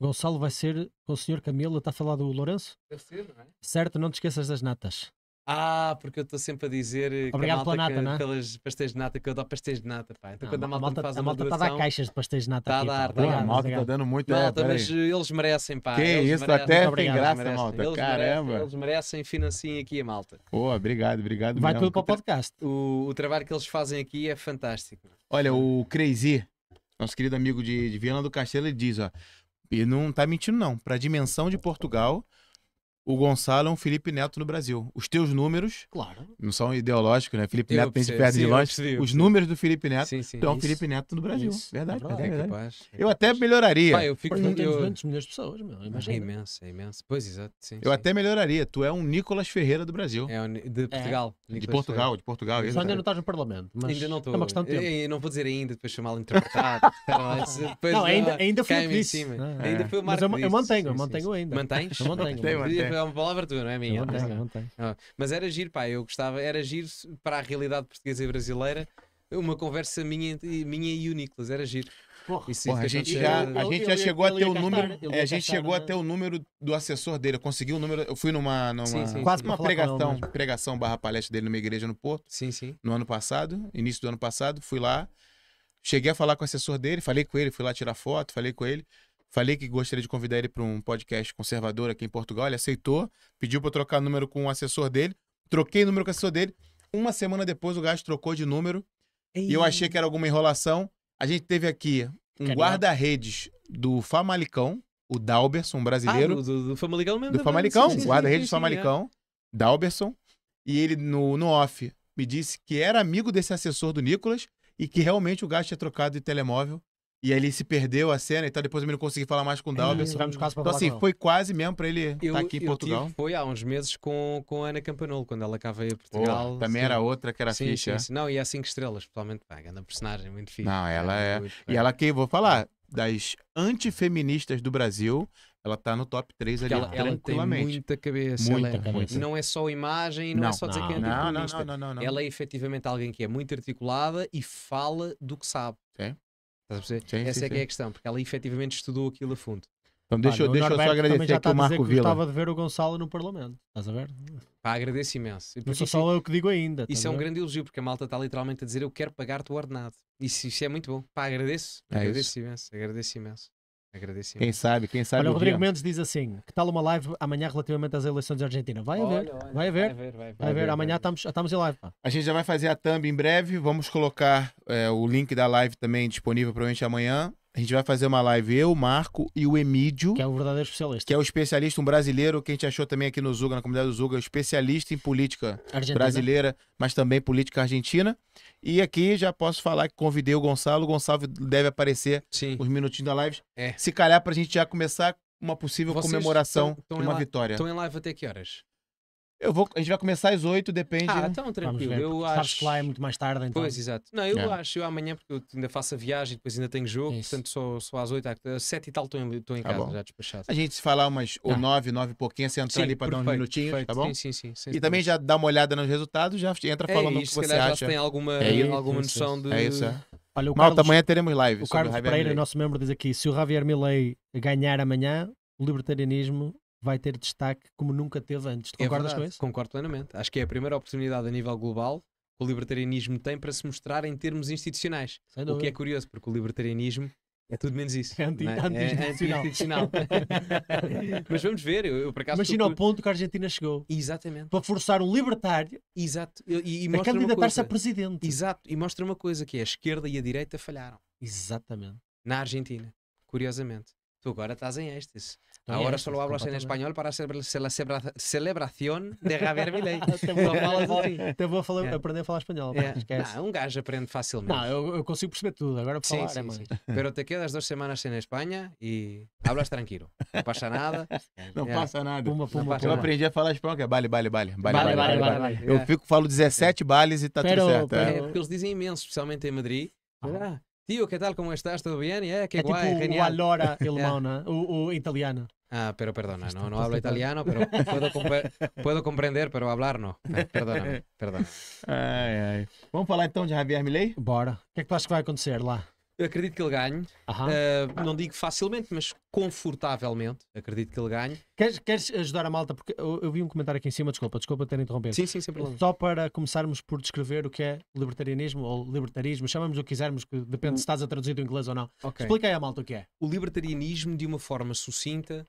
Gonçalo vai ser com o senhor Camilo, está a falar do Lourenço? Deve ser, não é? Certo, não te esqueças das natas. Ah, porque eu estou sempre a dizer Obrigado eh, que a malta pela nata, que, não é? pelas pastéis de nata, que eu dou pastéis de nata, pá. Então não, quando a malta, a malta faz a tá dar caixas de pastéis de nata tá aqui, tá a dar, a, malta está dando muito. É, malta, é, mas eh, eles merecem, pá. Que eles isso, merecem, até tem graça, malta. Eles Caramba. Merecem, eles merecem, financiem aqui a malta. Pô, obrigado, obrigado Vai mesmo. tudo para o podcast. O, o, trabalho que eles fazem aqui é fantástico. Olha, o Crazy, nosso querido amigo de, de Viana do Castelo, ele diz, ó, e não está mentindo não, para a dimensão de Portugal o Gonçalo é um Felipe Neto no Brasil. Os teus números claro. não são ideológicos, né? Felipe Neto tem de perto de longe. Os números do Felipe Neto sim, sim, então é um Felipe Neto no Brasil. Isso. Verdade, é verdade, é verdade. Eu até melhoraria. Pai, eu fico com eu... milhões de pessoas, meu. É imagina. É imenso, é imenso. Pois, exato. eu até melhoraria. Tu é um Nicolas Ferreira do Brasil. É, é. de Portugal. É. De Portugal, de Portugal. Só ainda não estás no Parlamento. mas ainda não estou. É uma questão de tempo. Eu, não vou dizer ainda, depois chamá-lo interpretado. <laughs> não, ainda, ah, ainda foi o que ah, Ainda é. foi o Marco Mas eu mantenho, eu mantenho ainda. Mantens? Eu mantenho é uma palavra tua, não é minha. Não não ah, Mas era giro, pá, eu gostava, era giro para a realidade portuguesa e brasileira uma conversa minha, minha e o Nicolas, era giro. Porra, a gente já, a eu, gente eu, já eu, chegou até o número, é, a gente chegou né? até o número do assessor dele, eu consegui o um número, eu fui numa, numa sim, sim, quase sim, uma pregação, pregação barra palestra dele numa igreja no Porto, sim, sim. no ano passado, início do ano passado, fui lá, cheguei a falar com o assessor dele, falei com ele, fui lá tirar foto, falei com ele, Falei que gostaria de convidar ele para um podcast conservador aqui em Portugal. Ele aceitou, pediu para trocar número com o assessor dele. Troquei número com o assessor dele. Uma semana depois, o gajo trocou de número. Ei. E eu achei que era alguma enrolação. A gente teve aqui um guarda-redes do Famalicão, o Dalberson, um brasileiro. Ah, do, do, Famalicão mesmo? Do né? Famalicão, guarda-redes do é. Famalicão, Dalberson. E ele, no, no off, me disse que era amigo desse assessor do Nicolas e que realmente o gajo tinha trocado de telemóvel e aí ele se perdeu a cena, e tal depois eu não consegui falar mais com o é Dalberson. então, assim, foi quase mesmo para ele estar tá aqui em Portugal. Tive, foi há uns meses com, com a Ana Campanolo, quando ela acaba veio a Portugal. Oh, também sim. era outra que era sim, ficha. Sim, é. sim. Não, e há é cinco estrelas, totalmente paga. na personagem, muito fixe. Não, ela é. é... e ela que, vou falar, das antifeministas do Brasil, ela está no top 3 Porque ali, ela, ela tem muita cabeça. Muita ela é, cabeça. Não é só imagem, não, não é só dizer não, que é não, não, não, não, não, Ela é efetivamente alguém que é muito articulada e fala do que sabe. Sim. Sim, Essa sim, é que é a questão, porque ela efetivamente estudou aquilo a fundo. Então, deixa, ah, eu, deixa eu só agradecer aqui o Marco Vila. Gostava de ver o Gonçalo no Parlamento. Estás a ver? Pá, agradeço imenso. Não sou é- só eu que digo ainda. Tá isso é um grande elogio, porque a malta está literalmente a dizer eu quero pagar-te o ordenado. Isso, isso é muito bom. Pá, agradeço. É agradeço isso. imenso. Agradeço imenso. Agradecido. Quem sabe, quem sabe. Olha, o Rodrigo dia. Mendes diz assim: que tal uma live amanhã relativamente às eleições da Argentina? Vai haver, vai haver. Vai haver, Amanhã estamos, estamos em live. A gente já vai fazer a thumb em breve. Vamos colocar é, o link da live também disponível provavelmente amanhã. A gente vai fazer uma live, eu, Marco e o Emídio. Que é o verdadeiro especialista. Que é o especialista, um brasileiro que a gente achou também aqui no Zuga, na comunidade do Zuga, especialista em política Argentina. brasileira, mas também política argentina. E aqui já posso falar que convidei o Gonçalo. O Gonçalo deve aparecer Sim. os minutinhos da live. É. Se calhar, para a gente já começar uma possível Vocês comemoração estão, estão de uma vitória. Estão em live até que horas? Eu vou, a gente vai começar às 8, depende. Ah, então tranquilo. Ver, eu acho... Sabes que lá é muito mais tarde, então. Pois, exato. Não, eu é. acho, eu amanhã, porque eu ainda faço a viagem, depois ainda tenho jogo, Isso. portanto só, só às 8, às 7 e tal estou em, estou em tá casa, já despachado. A gente se falar umas, ou 9, tá. 9 e pouquinho, você entra sim, ali para dar uns minutinhos, tá perfeito. tá bom? Sim, sim, sim. E também já dá uma olhada nos resultados, já entra é falando é, o que você acha. já tem alguma, é alguma isso, noção de... É isso, é. Olha, o Malta, Carlos, amanhã teremos live. O Carlos o Pereira, Milley. nosso membro, diz aqui: se o Javier Milley ganhar amanhã, o libertarianismo vai ter destaque como nunca teve antes. É concordas verdade, com isso? Concordo plenamente. Acho que é a primeira oportunidade a nível global que o libertarianismo tem para se mostrar em termos institucionais. O que é curioso, porque o libertarianismo é tudo menos isso. <laughs> É, é anti-institucional. É? É <laughs> Mas vamos ver. Eu, eu por acaso, Imagina o ponto que a Argentina chegou. Exatamente. Para forçar um libertário Exato. E, e a candidatar-se a presidente. Exato. E mostra uma coisa que é a esquerda e a direita falharam. Exatamente. Na Argentina, curiosamente. Tú ahora estás en Estes. Ahora solo hablas en español para ser la celebración de Javier Milei. Até <laughs> <laughs> vou falar, yeah. aprender a falar espanhol. Yeah. um gajo aprende facilmente. Não, eu, consigo perceber tudo. Agora para falar sim, é mais. Sim. <laughs> Pero te quedas duas semanas em Espanha e hablas tranquilo. Não passa nada. Não yeah. passa nada. Puma, puma, puma. Eu aprendi a falar espanhol, que é baile, baile, baile. Baile, baile, baile. baile, baile. baile. Eu fico, falo 17 é. bailes e está tudo certo. Pero... É. é, porque eles dizem imenso, especialmente em Madrid. Ah. ah Tio, que tal? Como estás? Tudo bem, Yeah, Que es é tipo guay, tipo genial. <laughs> yeah. Né? o, o Ah, pero perdona, não no hablo italiano, pero puedo, compre puedo compreender, pero hablar no. Eh, perdona. Ai, ai. Vamos falar então de Javier Milei? Bora. O que é que tu acha que vai acontecer lá? acredito que ele ganhe. Uh, não digo facilmente, mas confortavelmente. Acredito que ele ganhe. Queres, queres ajudar a malta? Porque eu, eu, vi um comentário aqui em cima, desculpa, desculpa ter interrompido. Sim, sim, sem problema. Só para começarmos por descrever o que é libertarianismo ou libertarismo, chamamos o que quisermos, que depende se estás a traduzir do inglês ou não. Okay. Explica aí à malta o que é. O libertarianismo, de uma forma sucinta,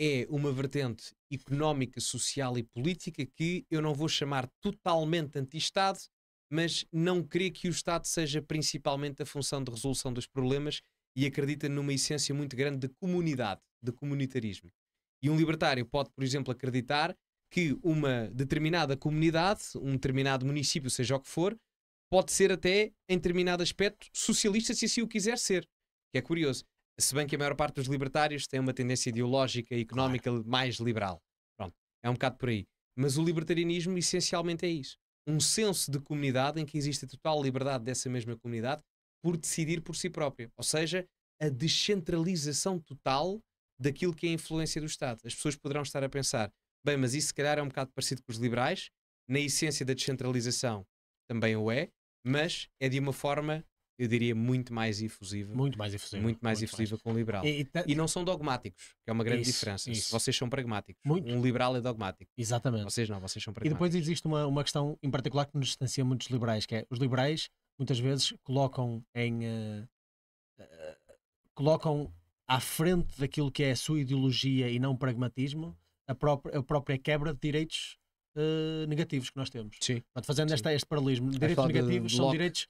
é uma vertente económica, social e política que eu não vou chamar totalmente anti-Estado, mas não crê que o Estado seja principalmente a função de resolução dos problemas e acredita numa essência muito grande de comunidade, de comunitarismo. E um libertário pode, por exemplo, acreditar que uma determinada comunidade, um determinado município, seja o que for, pode ser até, em determinado aspecto, socialista se assim o quiser ser. Que é curioso. Se bem que a maior parte dos libertários tem uma tendência ideológica e económica claro. mais liberal. Pronto, é um bocado por aí. Mas o libertarianismo essencialmente é isso um senso de comunidade em que existe a total liberdade dessa mesma comunidade por decidir por si própria. Ou seja, a descentralização total daquilo que é a influência do Estado. As pessoas poderão estar a pensar, bem, mas isso se calhar é um bocado parecido com os liberais, na essência da descentralização também o é, mas é de uma forma eu diria, muito mais efusiva. Muito mais efusiva. Muito mais efusiva com um liberal. E, e, e, não são dogmáticos, que é uma grande isso, diferença. Isso. Vocês são pragmáticos. Muito. Um liberal é dogmático. Exatamente. Vocês não, vocês são pragmáticos. E depois existe uma, uma questão em particular que nos distancia muito dos liberais, que é os liberais muitas vezes colocam em. Uh, uh, colocam à frente daquilo que é a sua ideologia e não o pragmatismo a própria, a própria quebra de direitos uh, negativos que nós temos. Sim. Portanto, fazendo Sim. este paralelismo, direitos negativos são direitos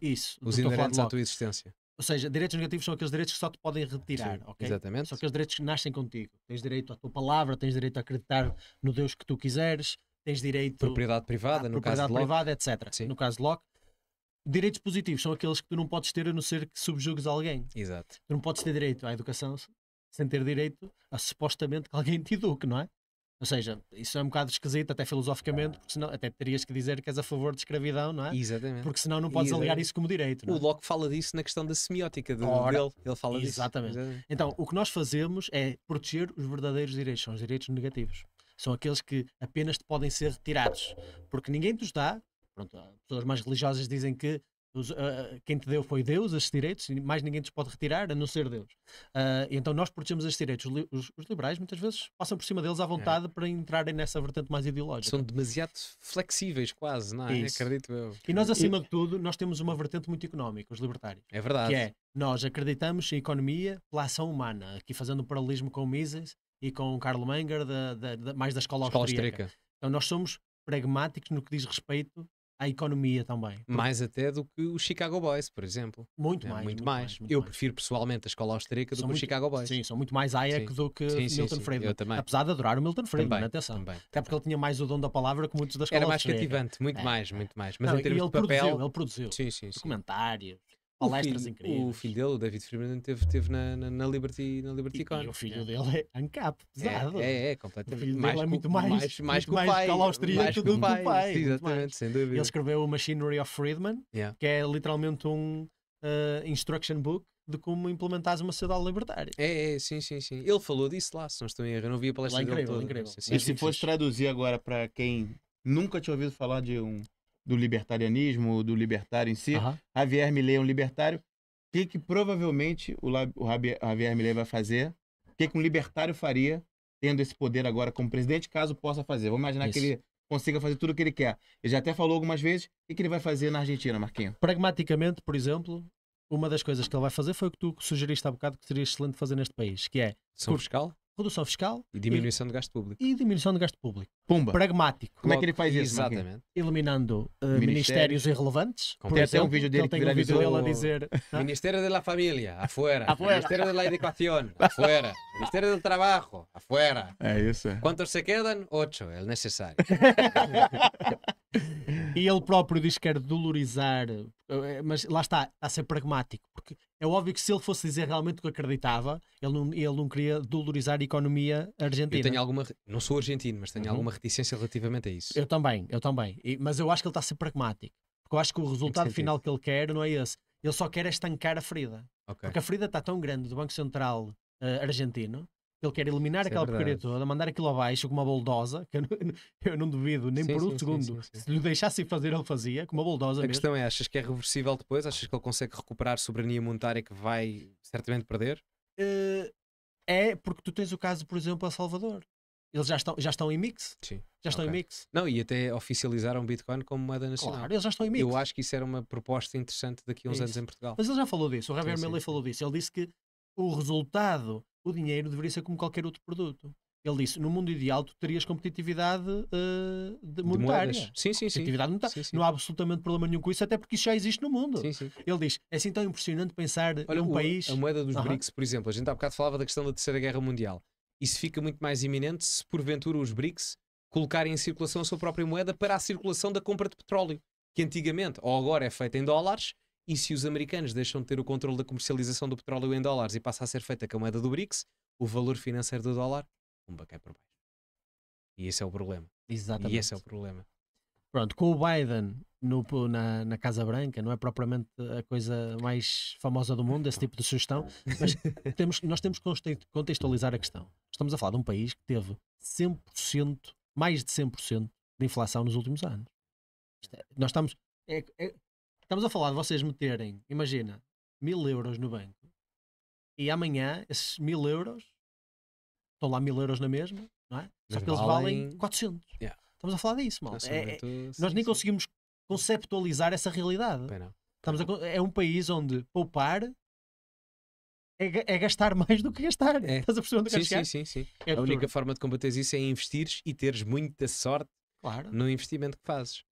isso. Os inerentes à tua existência. Ou seja, direitos negativos são aqueles direitos que só te podem retirar, ok? Exatamente. São aqueles direitos que nascem contigo. Tens direito à tua palavra, tens direito a acreditar no Deus que tu quiseres, tens direito... Propriedade privada, no propriedade caso privada, etc. Sim. No caso de Locke. Direitos positivos são aqueles que tu não podes ter a não ser que subjugues alguém. Exato. Tu não podes ter direito à educação sem ter direito a supostamente que alguém te eduque, não é? Ou seja, isso é um bocado esquisito, até filosoficamente, porque senão até terias que dizer que és a favor de escravidão, não é? Exatamente. Porque senão não podes Exatamente. alegar isso como direito. É? O Locke fala disso na questão da semiótica do, Ora, dele. Ele fala Exatamente. disso. Exatamente. Então, o que nós fazemos é proteger os verdadeiros direitos, são os direitos negativos. São aqueles que apenas te podem ser retirados. Porque ninguém te os dá. Pronto, pessoas mais religiosas dizem que os, uh, quem te deu foi Deus esses direitos e mais ninguém te pode retirar a não ser Deus. Uh, então nós protegemos esses direitos. Os, os, os, liberais muitas vezes passam por cima deles à vontade é. para entrarem nessa vertente mais ideológica. São demasiado flexíveis, quase, não é? Isso. Acredito eu. E nós, acima e... de tudo, nós temos uma vertente muito económica, os libertários. É verdade. Que é, nós acreditamos em economia pela ação humana. Aqui fazendo um paralelismo com o Mises e com o Karl Menger, da, da, da mais da escola, escola austríaca. austríaca. Então nós somos pragmáticos no que diz respeito à economia também. Porque... Mais até do que os Chicago Boys, por exemplo. Muito é, mais. Muito, muito mais. mais muito eu mais. prefiro pessoalmente a escola austríaca são do que muito, os Chicago Boys. Sim, são muito mais Hayek sim. do que sim, sim, Milton Friedman. também. Apesar de adorar o Milton Friedman, também, atenção. Também, Até porque também. ele tinha mais o dom da palavra que muitos da escola Era mais austríaca. cativante, muito é. mais, muito mais. Mas Não, em termos ele de papel... Produziu, ele produziu. Sim, sim, documentários, palestras incríveis. O filho dele, o David Friedman, teve, teve na, na, na Liberty, na Liberty e, Con. E o filho é. dele é ANCAP, é, é, pesado. É, é, é completamente. O filho mais dele é muito mais, mais, mais, muito mais pai, austríaco do que o pai. pai. Sim, exatamente, sem dúvida. Ele escreveu o Machinery of Friedman, yeah. que é literalmente um uh, instruction book de como implementares uma sociedade libertária. É, é, sim, sim, sim. Ele falou disso lá, se não estou em erro. Eu não vi a é palestra é incrível, dele toda. incrível. Sim, sim, se fosse traduzir agora para quem nunca tinha ouvido falar de um do libertarianismo, do libertário em si. Uhum. Javier Milei é um libertário. O que, que provavelmente o, o Javier Milei vai fazer? O que, que um libertário faria tendo esse poder agora como presidente, caso possa fazer? Vamos imaginar Isso. que ele consiga fazer tudo o que ele quer. Ele já até falou algumas vezes. O que ele vai fazer na Argentina, Marquinhos? Pragmaticamente, por exemplo, uma das coisas que ele vai fazer foi o que tu sugeriste há bocado que seria excelente fazer neste país, que é... São fiscal? redução fiscal e diminuição e, de gasto público. E diminuição de gasto público. Pumba. Pragmático. Como é que ele faz isso? Exatamente. Eliminando uh, ministérios, ministérios irrelevantes. Tem até um vídeo dele que tem um vídeo dele a dizer: <laughs> ah? Ministério da Família, afuera. afuera. Ministério da Educação, afuera. Ministério do Trabalho, afuera. É isso. É. Quantos se quedam? Oito, é necessário. <laughs> E ele próprio diz que quer dolorizar, eh, mas lá está, está a ser pragmático, porque é óbvio que se ele fosse dizer realmente o que acreditava, ele não, ele não queria dolorizar a economia argentina. Eu tenho alguma, não sou argentino, mas tenho uhum. alguma reticência relativamente a isso. Eu também, eu também. E, mas eu acho que ele está a ser pragmático, porque eu acho que o resultado que final que ele quer não é esse. Ele só quer é estancar a ferida. Okay. Porque a ferida está tão grande do Banco Central uh, argentino ele quer eliminar Isso é aquela é porcaria toda, mandar aquilo abaixo com uma boldosa, que eu não, <laughs> eu não duvido nem sim, por um sim, segundo. Sim, se lhe deixassem fazer, ele fazia, com uma boldosa. A mesmo. questão é: achas que é reversível depois? Achas que ele consegue recuperar soberania monetária que vai certamente perder? Uh, é, porque tu tens o caso, por exemplo, a Salvador. Eles já estão, já estão em mix. Sim. Já estão okay. em mix. Não, e até oficializaram Bitcoin como moeda nacional. Claro, eles já estão em mix. Eu acho que isso era uma proposta interessante daqui a uns é isso. anos em Portugal. Mas ele já falou disso, o Javier Milley falou disso. Ele disse que o resultado, o dinheiro deveria ser como qualquer outro produto. Ele disse: no mundo ideal, tu terias competitividade uh, de monetária. De sim, sim, competitividade sim. monetária. Sim, sim. Não há absolutamente problema nenhum com isso, até porque isso já existe no mundo. Sim, Ele diz: é assim tão impressionante pensar Olha, num o, país. A moeda dos uhum. BRICS, por exemplo, a gente há bocado falava da questão da Terceira Guerra Mundial. Isso fica muito mais iminente se porventura os BRICS colocarem em circulação a sua própria moeda para a circulação da compra de petróleo, que antigamente ou agora é feita em dólares e se os americanos deixam de ter o controle da comercialização do petróleo em dólares e passa a ser feita com a moeda do BRICS, o valor financeiro do dólar, pumba, cai por baixo. E esse é o problema. Exatamente. E esse é o problema. Pronto, com o Biden no, na, na, Casa Branca, não é propriamente a coisa mais famosa do mundo, esse tipo de sugestão, mas <laughs> temos, nós temos que contextualizar a questão. Estamos a falar de um país que teve 100%, mais de 100% de inflação nos últimos anos. É, nós estamos. é, é Estamos a falar de vocês meterem, imagina, mil euros no banco e amanhã esses mil euros estão lá mil euros na mesma, não é? Mas Só que eles valem, valem 400. Yeah. Estamos a falar disso, mal. É, é nós nem sim. conseguimos conceptualizar essa realidade. Pena. Estamos a, é um país onde poupar é, é, gastar mais do que gastar. É. Estás a perceber onde sim, sim, sim, sim. É a única forma de combater isso é investires e teres muita sorte claro. no investimento que fazes.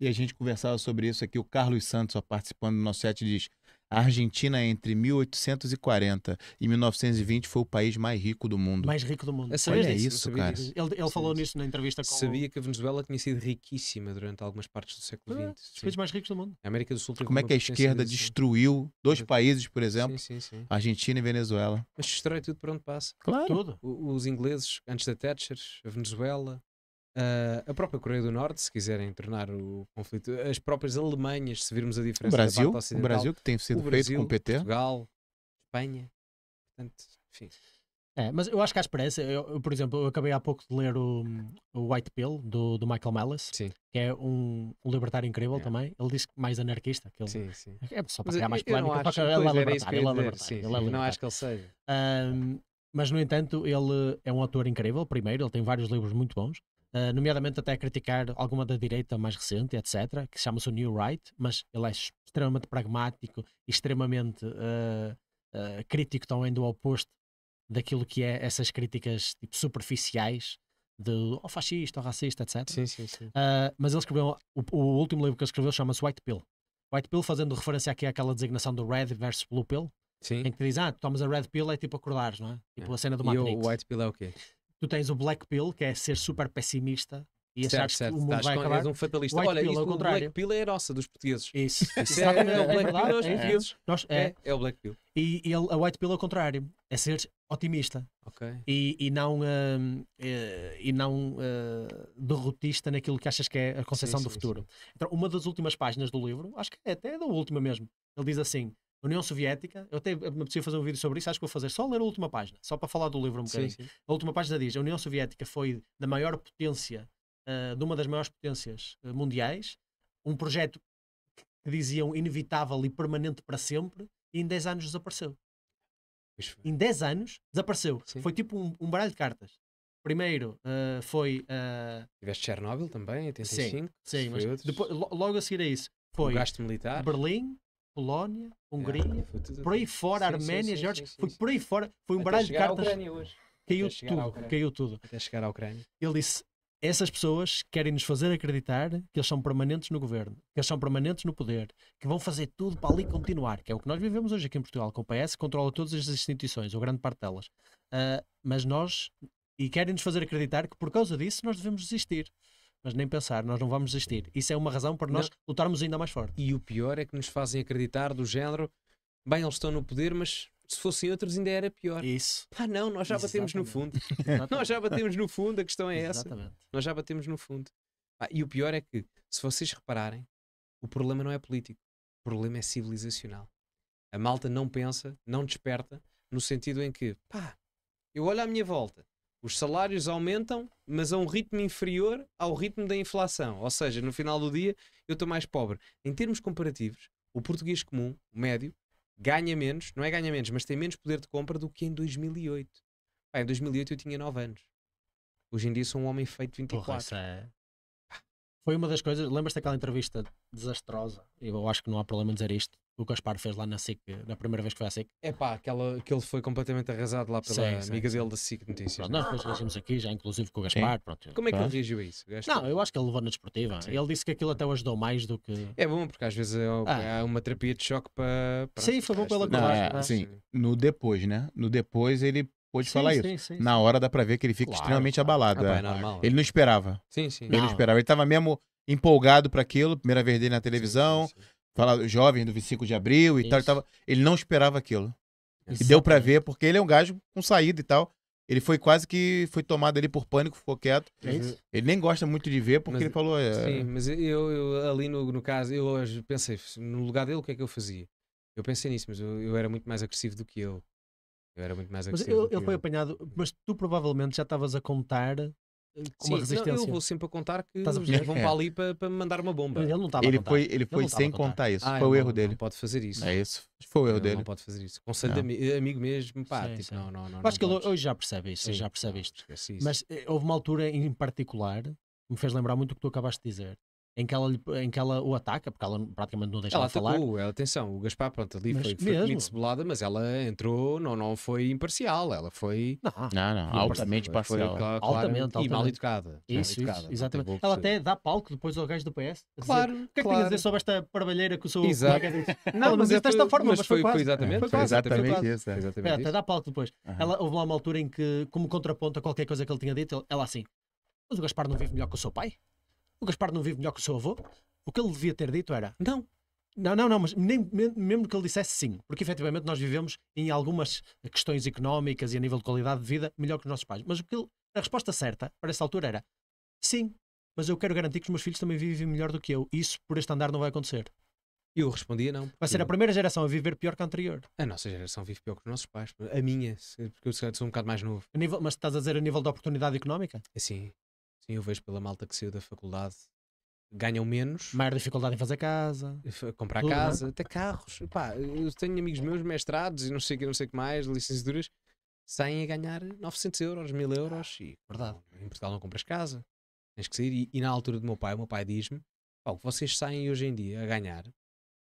E a gente conversava sobre isso aqui. O Carlos Santos, ó, participando do nosso chat, diz: a Argentina, entre 1840 e 1920, foi o país mais rico do mundo. Mais rico do mundo. Eu sabia Olha disso, isso, cara. Disso. Ele, ele falou nisso na entrevista com... Sabia que a Venezuela tinha sido riquíssima durante algumas partes do século XX. Ah, os países mais ricos do mundo. A América do Sul teve Como é que a esquerda destruiu dois países, por exemplo, sim, sim, sim. Argentina e Venezuela. Mas destrói tudo por onde passa. Claro. Tudo. O, os ingleses, antes da Thatcher, a Venezuela, Uh, a própria Coreia do Norte, se quiserem tornar o conflito, as próprias Alemanhas, se virmos a diferença o Brasil, da parte o Brasil que tem sido Brasil, feito com o PT, Portugal, Espanha, portanto, enfim. É, mas eu acho que há esperança. Eu, eu, por exemplo, eu acabei há pouco de ler o, o White Pill do, do Michael Mellis, sim. que é um, um libertário incrível é. também. Ele diz que mais anarquista. Que ele, sim, sim. É, é só para criar mais polémica. Acho, ele é libertário. Ele é libertário. É não acho que ele seja. Um, mas, no entanto, ele é um autor incrível, primeiro. Ele tem vários livros muito bons. Ah, nomeadamente até a criticar alguma da direita mais recente, etc., que chama-se o New Right, mas ele é extremamente pragmático, extremamente uh, uh, crítico também do oposto daquilo que é essas críticas tipo, superficiais do oh, fascista, oh, racista, etc. Sim, sim, sim. mas ele escreveu, o, o, último livro que ele escreveu chama-se White Pill. White Pill fazendo referência aqui àquela designação do Red versus Blue Pill. Sim. Em que diz, ah, tomas a Red Pill é tipo acordares, não é? Tipo é. a cena do Matrix. E o White Pill é o quê? tu tens o Black Pill, que é ser super pessimista e achar que o mundo vai com, acabar. um fatalista. White Olha, pill, isso, o Black Pill é a nossa dos portugueses. Isso, <laughs> isso é, é, é, o Black Pill dos é, Nós, é. É, o Black Pill. E, e a White Pill é o contrário, é ser otimista Ok. e, e não, um, eh, e, não uh, derrotista naquilo que achas que é a concepção sim, do sim, futuro. Sim. Então, uma das últimas páginas do livro, acho que é até da última mesmo, ele diz assim: União Soviética, eu até me preciso fazer um vídeo sobre isso, acho que vou fazer, só ler a última página, só para falar do livro um bocadinho. Sim, sim. A última página diz: a União Soviética foi da maior potência, uh, de uma das maiores potências uh, mundiais, um projeto que diziam inevitável e permanente para sempre, e em 10 anos desapareceu. Em 10 anos desapareceu. Sim. Foi tipo um, um baralho de cartas. Primeiro uh, foi. Uh... Tiveste Chernobyl também, em 85. Sim, sim mas depois, logo a seguir a isso foi. O gasto militar. Berlim, Polónia, Hungria, yeah, por aí assim. fora, sim, Arménia, Geórgia, foi por aí fora, foi um baralho de cartas. Caiu tudo, caiu tudo. Até chegar à Ucrânia. Ele disse: essas pessoas querem nos fazer acreditar que eles são permanentes no governo, que eles são permanentes no poder, que vão fazer tudo para ali continuar, que é o que nós vivemos hoje aqui em Portugal, com o PS controla todas as instituições, ou grande parte delas. Uh, mas nós, e querem nos fazer acreditar que por causa disso nós devemos desistir mas nem pensar, nós não vamos desistir. Isso é uma razão para nós não. lutarmos ainda mais forte. E o pior é que nos fazem acreditar do género, bem, eles estão no poder, mas se fossem outros ainda era pior. Isso. Ah, não, nós já Isso, batemos exatamente. no fundo. <laughs> <laughs> nós já batemos no fundo, a questão é exatamente. essa. Nós já batemos no fundo. Ah, e o pior é que, se vocês repararem, o problema não é político, o problema é civilizacional. A malta não pensa, não desperta, no sentido em que, pá, eu olho à minha volta os salários aumentam, mas a um ritmo inferior ao ritmo da inflação. Ou seja, no final do dia eu estou mais pobre. Em termos comparativos, o português comum, o médio, ganha menos, não é ganha menos, mas tem menos poder de compra do que em 2008. em 2008 eu tinha 9 anos. Hoje em dia sou um homem feito 24. Porra, isso é... Foi uma das coisas, lembras-te daquela entrevista desastrosa, eu acho que não há problema dizer isto, o Gaspar fez lá na SIC, na primeira vez que foi à SIC. É pá, aquela, ele foi completamente arrasado lá pela amiga dele da SIC Notícias. Pronto, é? nós depois reagimos aqui, já inclusive com o Gaspar. Pronto, Como é que ele reagiu a isso? Gaspar? Não, eu acho que ele levou na desportiva. Ele disse que aquilo até o ajudou mais do que. É bom, porque às vezes é, ah. É uma terapia de choque para. para sim, foi bom pela coragem. É, sim, no depois, né? No depois ele pôde falar sim, isso. Sim, sim, na hora dá pra ver que ele fica claro, extremamente claro. abalado. Ah, é. é normal, ele não esperava. Sim, sim. Ele não. esperava. Ele tava mesmo empolgado para aquilo, primeira vez dele na televisão. Fala, jovem do 25 de abril e Isso. tal. Ele, tava, ele não esperava aquilo. Exatamente. E deu para ver, porque ele é um gajo com saída e tal. Ele foi quase que foi tomado ali por pânico, ficou quieto. Uhum. Ele nem gosta muito de ver, porque mas, ele falou. É... Sim, é. mas eu, eu ali no, no, caso, eu hoje pensei, no lugar dele, o que é que eu fazia? Eu pensei nisso, mas eu, eu era muito mais agressivo do que ele. Eu era muito mais agressivo. Mas ele, ele foi apanhado, mas tu provavelmente já estavas a contar eh, com Sim, uma resistência. eu vou sempre a contar que eles a vão para é. ali para, para me mandar uma bomba. Ele não estava a contar. foi, ele foi sem contar. contar isso. Ah, foi o não, erro dele. Não pode fazer isso. É isso. Foi o erro dele. Não pode fazer isso. Conselho de Não. amigo mesmo, pá, Sim, tipo, sim. não, não, não. acho que ele hoje já percebe isto, já percebe isto. Mas eh, houve uma altura em particular que me fez lembrar muito o que tu acabaste de dizer em que ela, em que ela o ataca, porque ela praticamente não deixa ela, falar. Atacou, ela, é, atenção, o Gaspar, pronto, ali mas foi, muito cebolada, mas ela entrou, não, não foi imparcial, ela foi. Não, não, altamente parcial. Claro, altamente, altamente. E mal educada. Isso, mal educada, isso exatamente. Ela até dá palco depois ao gajo do PS. Claro. o que é que claro. tinha a dizer sobre esta parvalheira que o seu Exato. Não, mas disse é desta forma, mas, foi, foi, foi exatamente. Foi, exatamente isso. É. Exatamente até dá palco depois. Ela, houve lá uma altura em que, como contraponto a qualquer coisa que ele tinha dito, ela assim. Mas o Gaspar não vive melhor que o seu pai? o Gaspar não vive melhor que o seu avô. O que ele devia ter dito era: não, não, não, não, mas nem, mesmo que ele dissesse sim, porque efetivamente nós vivemos em algumas questões económicas e a nível de qualidade de vida melhor que os nossos pais. Mas ele, a resposta certa para essa altura era sim, mas eu quero garantir que os meus filhos também vivem melhor do que eu. Isso por este andar não vai acontecer. E eu respondia não. Vai ser a primeira geração a viver pior que a anterior. A nossa geração vive pior que os nossos pais. A minha, porque eu sou um bocado mais novo. Nível, mas estás a dizer a nível da oportunidade económica? Sim. Sim, eu vejo pela malta que saiu da faculdade. Ganham menos. Maior dificuldade em fazer casa. Comprar tudo, é? casa, até carros. Pá, eu tenho amigos meus, mestrados e não sei o que, não sei que mais, licenciaturas, saem a ganhar 900 euros, 1000 euros. Ah, e, Verdade. Em Portugal não compras casa. Tens que sair. E, e na altura do meu pai, o meu pai diz-me: o que vocês saem hoje em dia a ganhar,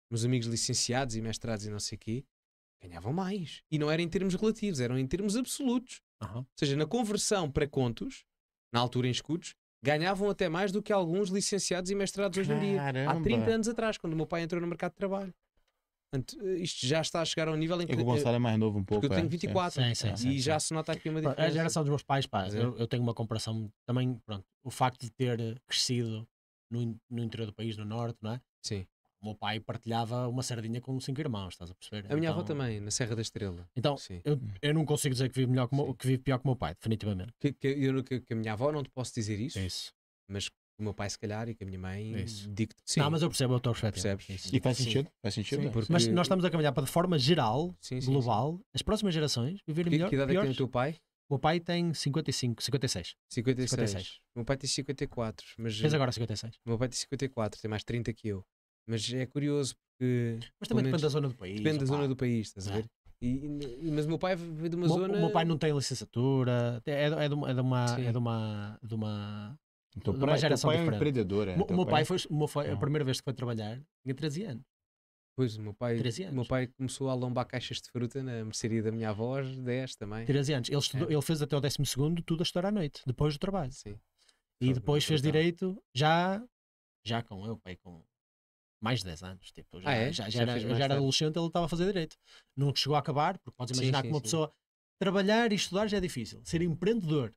meus amigos licenciados e mestrados e não sei o quê, ganhavam mais. E não era em termos relativos, eram em termos absolutos. Uhum. Ou seja, na conversão para contos, na altura em escudos, ganhavam até mais do que alguns licenciados e mestrados hoje em dia. Há 30 anos atrás, quando o meu pai entrou no mercado de trabalho. Portanto, eh, isto já está a chegar a um nível em é que. E o Gonçalo é mais novo um pouco. Porque eu tenho 24 é, sim, sim, sim, e já se nota aqui uma diferença. A geração dos meus pais, pá, eu, eu, tenho uma comparação também. Pronto, o facto de ter crescido no, no interior do país, no norte, não é? Sim meu pai partilhava uma sardinha com cinco irmãos, estás a perceber? A então, minha avó então, também, na Serra da Estrela. Então, Sim. eu, eu não consigo dizer que vivo, melhor que, que vivo pior que o meu pai, definitivamente. Que, que, eu, que, que a minha avó não te posso dizer isso, isso. mas o meu pai, se calhar, e que a minha mãe digo sim. Não, mas eu percebo a tua perspectiva. Percebes? E faz sentido. Faz sentido. Porque... Mas nós estamos a caminhar para, de forma geral, sim, sim, global, sim. as próximas gerações viverem melhor. Que idade piores. é que tem o teu pai? O meu pai tem 55, 56. 56. 56. O meu pai tem 54. Mas... Fez agora 56. O meu pai tem 54, tem mais 30 que eu. Mas é curioso porque. Mas também depende da zona do país. Depende da pá. zona do país, estás a é. ver? E, e, mas o meu pai veio de uma o zona. O meu pai não tem licenciatura, é, é, de, uma, é de uma. Sim. É de uma, de uma então, de uma pai, geração pai é diferente. É O, meu pai, é- foi, meu foi a ah. primeira vez que foi trabalhar, tinha 13 anos. Pois, o meu pai, o meu pai começou a lombar caixas de fruta na mercearia da minha avó, 10 também. 13 anos. Ele, estudou, é. ele fez até o 12 tudo a estudar à noite, depois do trabalho. Sim. E depois fez direito já, já com eu, pai, com mais de 10 anos. Tipo, já, ah, é? já, já, já, já era, adolescente, ele estava a fazer direito. nunca chegou a acabar, porque podes imaginar sim, que uma sim, pessoa trabalhar e estudar já é difícil. Ser empreendedor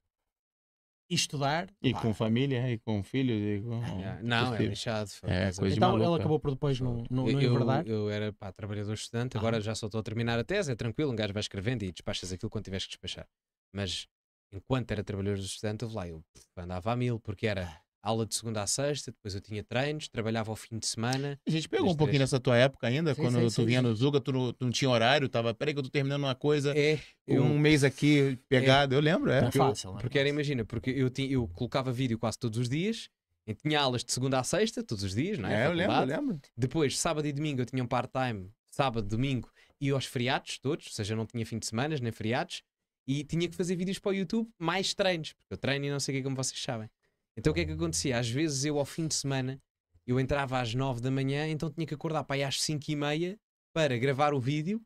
e estudar. E pá. com família, e com filhos. E com... Ah, não, é deixado. Tipo. É, então ele acabou por depois não, não, não eu, enverdar. Eu, eu era pá, trabalhador estudante, agora ah. já só estou a terminar a tese, é tranquilo, um gajo vai escrevendo e despachas aquilo quando tiveres que despachar. Mas enquanto era trabalhador estudante, eu lá, eu andava a mil, porque era ah aula de segunda a sexta, depois eu tinha treinos, trabalhava ao fim de semana. A gente pegou um pouquinho nessa tua época ainda, sim, quando sim, tu sim, vinha no Zuga, tu não, tu não, tinha horário, tava, peraí que eu tô terminando uma coisa, é, eu, um mês aqui é. pegado, é, eu lembro, é. Não é fácil, eu, é Porque era, imagina, porque eu, tinha, eu colocava vídeo quase todos os dias, tinha aulas de segunda a sexta, todos os dias, não é? é eu lembro, eu lembro. Depois, sábado e domingo eu tinha um part-time, sábado, domingo, e aos feriados todos, ou seja, não tinha fim de semana nem feriados, e tinha que fazer vídeos para o YouTube mais treinos, porque eu treino e não sei o que como vocês sabem. Então o que é que acontecia? Às vezes eu, ao fim de semana, eu entrava às 9 da manhã, então tinha que acordar para aí às 5 e meia para gravar o vídeo,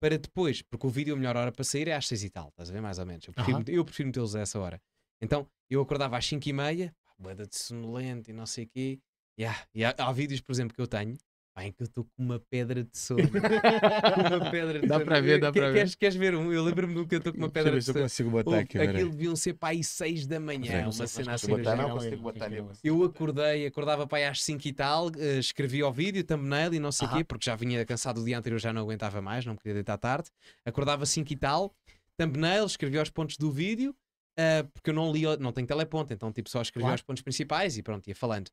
para depois, porque o vídeo a melhor hora para sair é às 6 e tal, estás a ver mais ou menos. Eu prefiro, uhum. prefiro metê-los a essa hora. Então eu acordava às 5 e meia, banda de sonolento e não sei o quê. E e há, há vídeos, por exemplo, que eu tenho Pai, que eu estou com uma pedra de <laughs> sono. uma pedra de Dá para ver, dá para ver. Queres, queres ver um? Eu lembro-me do que eu estou com uma pedra de sono. Eu consigo botar aqui, Aquilo deviam ser para aí seis da manhã, uma cena assim. Botar, não consigo botar Eu acordei, acordava para aí às cinco e tal, eh, escrevi ao vídeo, thumbnail e não sei o quê, porque já vinha cansado do dia anterior, já não aguentava mais, não queria deitar tarde. Acordava cinco e tal, thumbnail, escrevi aos pontos do vídeo, eh, porque eu não li, não tenho teleponto, então tipo só escrevi aos pontos principais e pronto, ia falando.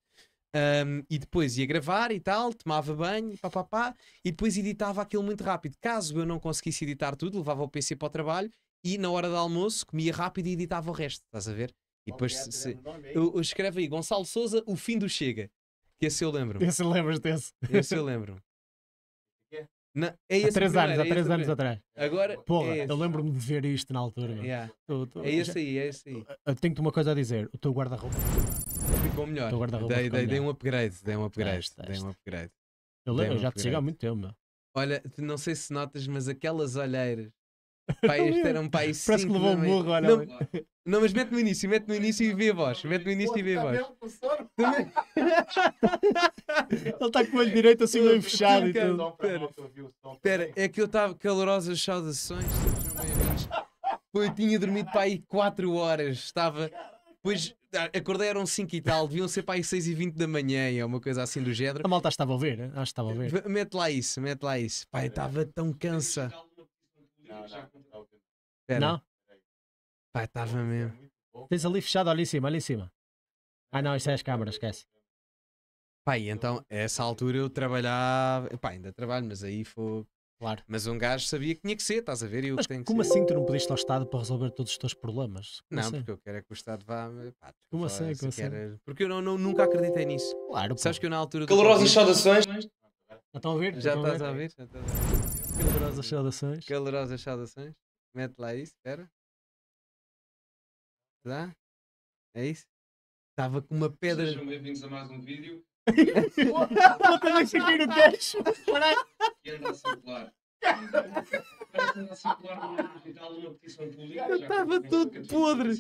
Um, e depois ia gravar e tal, tomava banho, pá, pá, pá, e depois editava aquilo muito rápido. Caso eu não conseguisse editar tudo, levava o PC para o trabalho e na hora do almoço comia rápido e editava o resto, estás a ver? E depois se, se, é eu, eu escrevo aí Gonçalo Souza, o fim do Chega. Que esse eu lembro. Esse lembras desse. Esse eu lembro. <laughs> É? Na, é há é três anos, há três anos atrás. Agora, Porra, é eu lembro-me de ver isto na altura. Yeah. é isso aí, é esse aí. Tenho-te uma coisa a dizer: o teu guarda-roupa. Ficou melhor. Dei, dei, dei, um upgrade, dei um upgrade, este, dei um upgrade. Eu lembro, um já te chega há muito tempo. Olha, não sei se notas, mas aquelas olheiras. <laughs> Pai, este era um pai Parece cinco, que levou um burro, olha. Não, não, mas mete no início, mete no início e vê a voz. Mete no início e vê tá a <laughs> voz. <laughs> Ele está com o olho direito assim meio fechado e tudo. Espera, é que eu é estava calorosas saudações, Eu tinha dormido para aí 4 horas, estava. pois ah, acordei, eram 5 e tal, deviam ser para aí 6 e 20 da manhã, é uma coisa assim do género. A malta estava a ver, né? acho que estava a ver. Mete lá isso, mete lá isso. Pai, estava tão cansa. Não, não. Não? Pai, estava é mesmo. Tens ali fechado, ali em cima, ali em cima. Ah não, isso é as câmaras, esquece. Pai, então, a essa altura eu trabalhava. pai ainda trabalho, mas aí foi. Claro. Mas um gajo sabia que tinha que ser, estás a ver? E Mas que tem que como ser. assim tu não pediste ao Estado para resolver todos os teus problemas? Como não, assim? porque eu quero é que o Estado vá. Pá, tipo, como assim? Como assim? Porque eu não, não, nunca acreditei nisso. Claro. Sabes que eu na altura. Calorosas saudações. Já estão a ouvir? Já estás a ouvir? Calorosas saudações. Calorosas saudações. Mete lá isso, espera. Dá? É isso? Estava com uma pedra. Sejam bem-vindos a mais um vídeo. Eu cheguei no Quero dar Eu estava todo podre.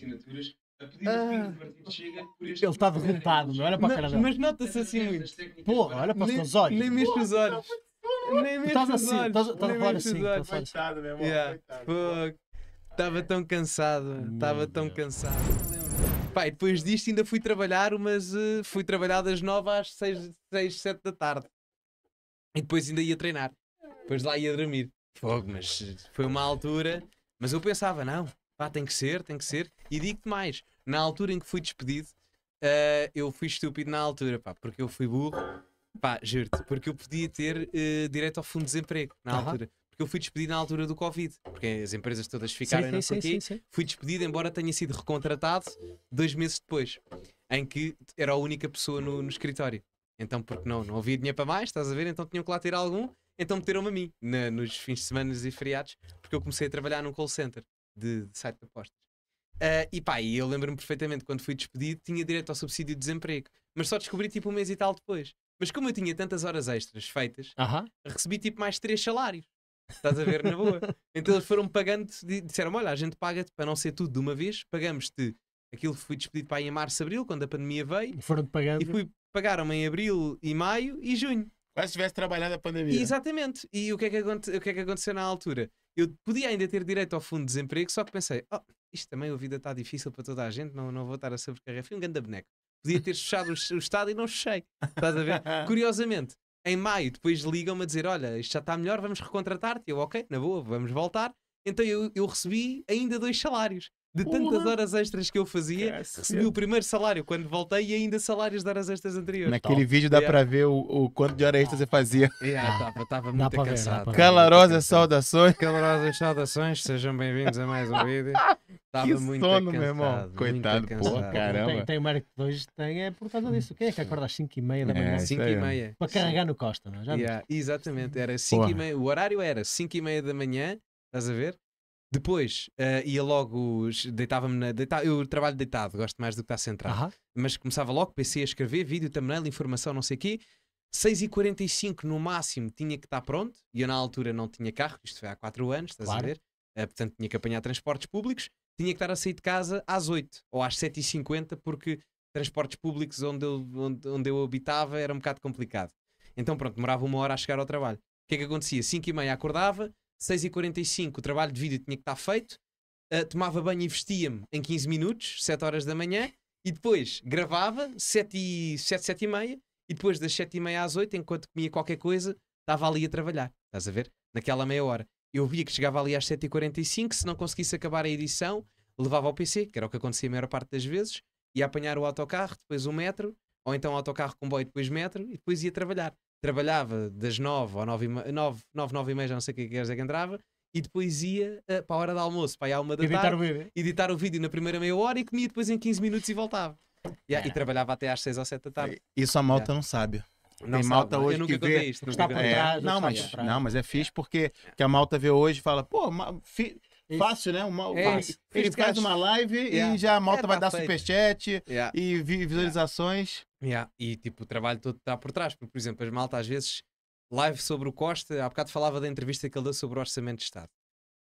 Ah, ele está derrotado, não era para a cara dele. Mas nota-se assim muito. Porra, olha para os teus olhos. Nem mesmo os olhos. Nem mesmo os assim, assim, olhos. Estás a falar assim. Coitado, meu Estava tão cansado. Estava tão cansado e depois disto ainda fui trabalhar, mas uh, eh, fui trabalhar das 9 às 6, 6, 7 da tarde. E depois ainda ia treinar. Depois lá ia dormir. Fogo, mas eh, foi uma altura. Mas eu pensava, não, pá, tem que ser, tem que ser. E digo-te mais, na altura em que fui despedido, uh, eu fui estúpido na altura, pá, porque eu fui burro. Pá, juro-te, porque eu podia ter uh, direito ao fundo de desemprego na altura que eu fui despedido na altura do Covid, porque as empresas todas ficaram sim, não sei sim, sim, Fui despedido, embora tenha sido recontratado dois meses depois, em que era a única pessoa no, no escritório. Então, porque não? Não havia dinheiro para mais, estás a ver? Então tinham que lá ter algum, então meteram-me a mim na, nos fins de semana e feriados, porque eu comecei a trabalhar num call center de, de site de apostas. Uh, e pá, eu lembro-me perfeitamente quando fui despedido, tinha direito ao subsídio de desemprego, mas só descobri tipo um mês e tal depois. Mas como eu tinha tantas horas extras feitas, uh -huh. recebi tipo mais três salários. Estás a ver na boa. Então eles foram pagando disseram: Olha, a gente paga-te para não ser tudo de uma vez, pagamos-te aquilo que fui despedido para aí em março, abril, quando a pandemia veio. Foram pagando. E fui, pagaram em abril e maio e junho. Quase tivesse trabalhado a pandemia. E, exatamente. E o que, é que aconte, o que é que aconteceu na altura? Eu podia ainda ter direito ao fundo de desemprego, só que pensei: oh, isto também, a vida está difícil para toda a gente, não, não vou estar a sobrecarregar. Fui um grande boneco. Podia ter <laughs> fechado o, o Estado e não fechei. Estás a ver? <laughs> Curiosamente, em maio depois ligam-me a dizer: Olha, isto já está melhor, vamos recontratar-te. Eu, ok, na boa, vamos voltar. Então eu, eu recebi ainda dois salários de tantas Porra. horas extras que eu fazia, Cacete. recebi o primeiro salário quando voltei e ainda salários de horas extras anteriores. Naquele Top. vídeo dá yeah. pra ver o, o quanto de horas extras eu fazia. <laughs> Yeah, ah. tava, muito cansado. ver. Calorosas saudações. Calorosas saudações, sejam bem-vindos a mais um vídeo. Estava <laughs> muito sono, cansado. meu irmão. muito Coitado, cansado. porra, Caramba. Tem, tem o mérito que hoje tem é por causa disso. O que é que acorda às 5 h 30 da é, manhã 5 aí. e meia. para carregar no Costa, não é? Já Yeah, exatamente, era 5 e Porra. O horário era 5 h 30 da manhã, estás a ver? Depois uh, ia logo, deitava-me na. Deita, eu trabalho deitado, gosto mais do que estar centrado. Mas começava logo, PC a escrever, vídeo, thumbnail, informação, não sei o quê. 6h45 no máximo tinha que estar pronto. E eu na altura não tinha carro, isto foi há 4 anos, estás claro. a ver? Uh, portanto tinha que apanhar transportes públicos. Tinha que estar a sair de casa às 8 ou às 7h50, porque transportes públicos onde eu, onde, onde eu habitava era um bocado complicado. Então pronto, demorava uma hora a chegar ao trabalho. O que é que acontecia? 5 e meia acordava, 6h45 o trabalho de vídeo tinha que estar feito, uh, tomava banho e vestia-me em 15 minutos, 7 horas da manhã, e depois gravava 7 e, 7, 7 e meia, e depois das 7 h 30 às 8, enquanto comia qualquer coisa, estava ali a trabalhar. Estás a ver? Naquela meia hora. Eu via que chegava ali às 7h45, se não conseguisse acabar a edição, levava ao PC, que era o que acontecia a maior parte das vezes, ia apanhar o autocarro, depois o metro, ou então autocarro, comboio, depois metro, e depois ia trabalhar trabalhava das nove ou nove nove nove nove e meia, já não sei o que é quer dizer que entrava, e depois ia uh, para a hora de almoço, para ir a uma da editar tarde, o vídeo. editar o vídeo na primeira meia hora e comia depois em 15 minutos e voltava. Yeah, e é. trabalhava até às 6 ou 7 da tarde. É, isso a malta yeah. não sabe. Não Tem sabe, malta hoje eu nunca que vê... isto. Está por trás, é, não, mas, não, mas é fixe porque que a malta vê hoje e fala, pô, fi... Fácil, né? Uma, é, fácil. Ele faz uma live yeah. e já a malta é, vai tá dar feito. superchat yeah. e visualizações. Yeah. E tipo, o trabalho todo está por trás. Porque, por exemplo, as malta às vezes live sobre o Costa, há bocado falava da entrevista que ele deu sobre o Orçamento de Estado.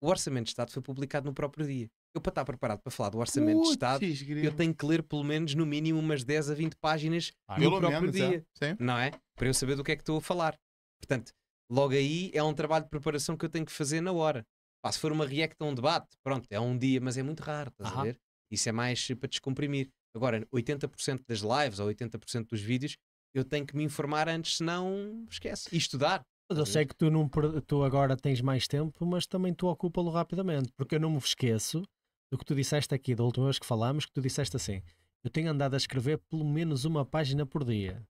O Orçamento de Estado foi publicado no próprio dia. Eu, para estar preparado para falar do Orçamento Putz, de Estado, eu tenho que ler pelo menos, no mínimo, umas 10 a 20 páginas ah, no próprio menos, dia. É. Não é? Para eu saber do que é que estou a falar. Portanto, logo aí é um trabalho de preparação que eu tenho que fazer na hora. Pá, se for uma react a um debate, pronto, é um dia, mas é muito raro, estás uh -huh. a ver? Isso é mais para descomprimir. Agora, 80% das lives ou 80% dos vídeos eu tenho que me informar antes, senão esquece. E estudar. Mas eu sei que tu, não, tu agora tens mais tempo, mas também tu ocupa-lo rapidamente, porque eu não me esqueço do que tu disseste aqui da última vez que falámos, que tu disseste assim: eu tenho andado a escrever pelo menos uma página por dia.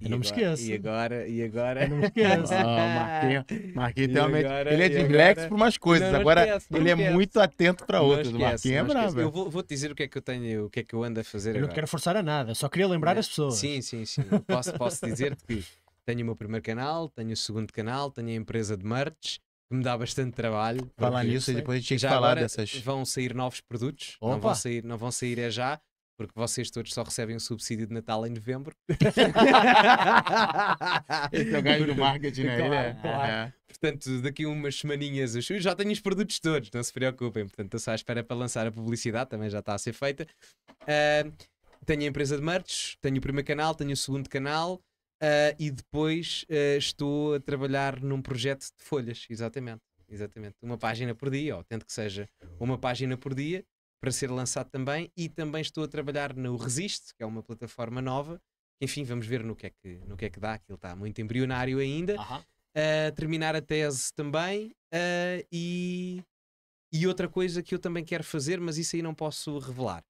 Eu não me esqueço. E agora, e agora. Eu não me esqueço. <laughs> Ah, Marquinhos, <laughs> Marquinhos realmente. Agora, ele é dislexo por umas coisas, não, não agora ele é muito atento para outras. Esquece, Marquinhos é bravo. Eu vou, vou, te dizer o que é que eu tenho, o que é que eu ando a fazer. Eu agora. não quero forçar a nada, só queria lembrar não. as pessoas. Sim, sim, sim. posso, posso dizer-te que tenho o meu primeiro canal, tenho o segundo canal, tenho a empresa de merch. Que me dá bastante trabalho. Falar nisso e depois a gente tinha que falar dessas. Vão sair novos produtos. Não vão sair, não vão sair é já porque vocês todos só recebem o subsídio de Natal em novembro. <laughs> Então é o ganho do marketing, é? Claro, é. claro. É. Portanto, daqui umas semaninhas eu já tenho os produtos todos, não se preocupem. Portanto, estou só à espera para lançar a publicidade, também já está a ser feita. Uh, tenho a empresa de merch, tenho o primeiro canal, tenho o segundo canal. Uh, e depois uh, estou a trabalhar num projeto de folhas, exatamente, exatamente, uma página por dia, ou tento que seja uma página por dia, para ser lançado também. E também estou a trabalhar no Resist, que é uma plataforma nova. Enfim, vamos ver no que é que, no que, é que dá, aquilo está muito embrionário ainda. Uh -huh. uh, terminar a tese também. Uh, e, e outra coisa que eu também quero fazer, mas isso aí não posso revelar.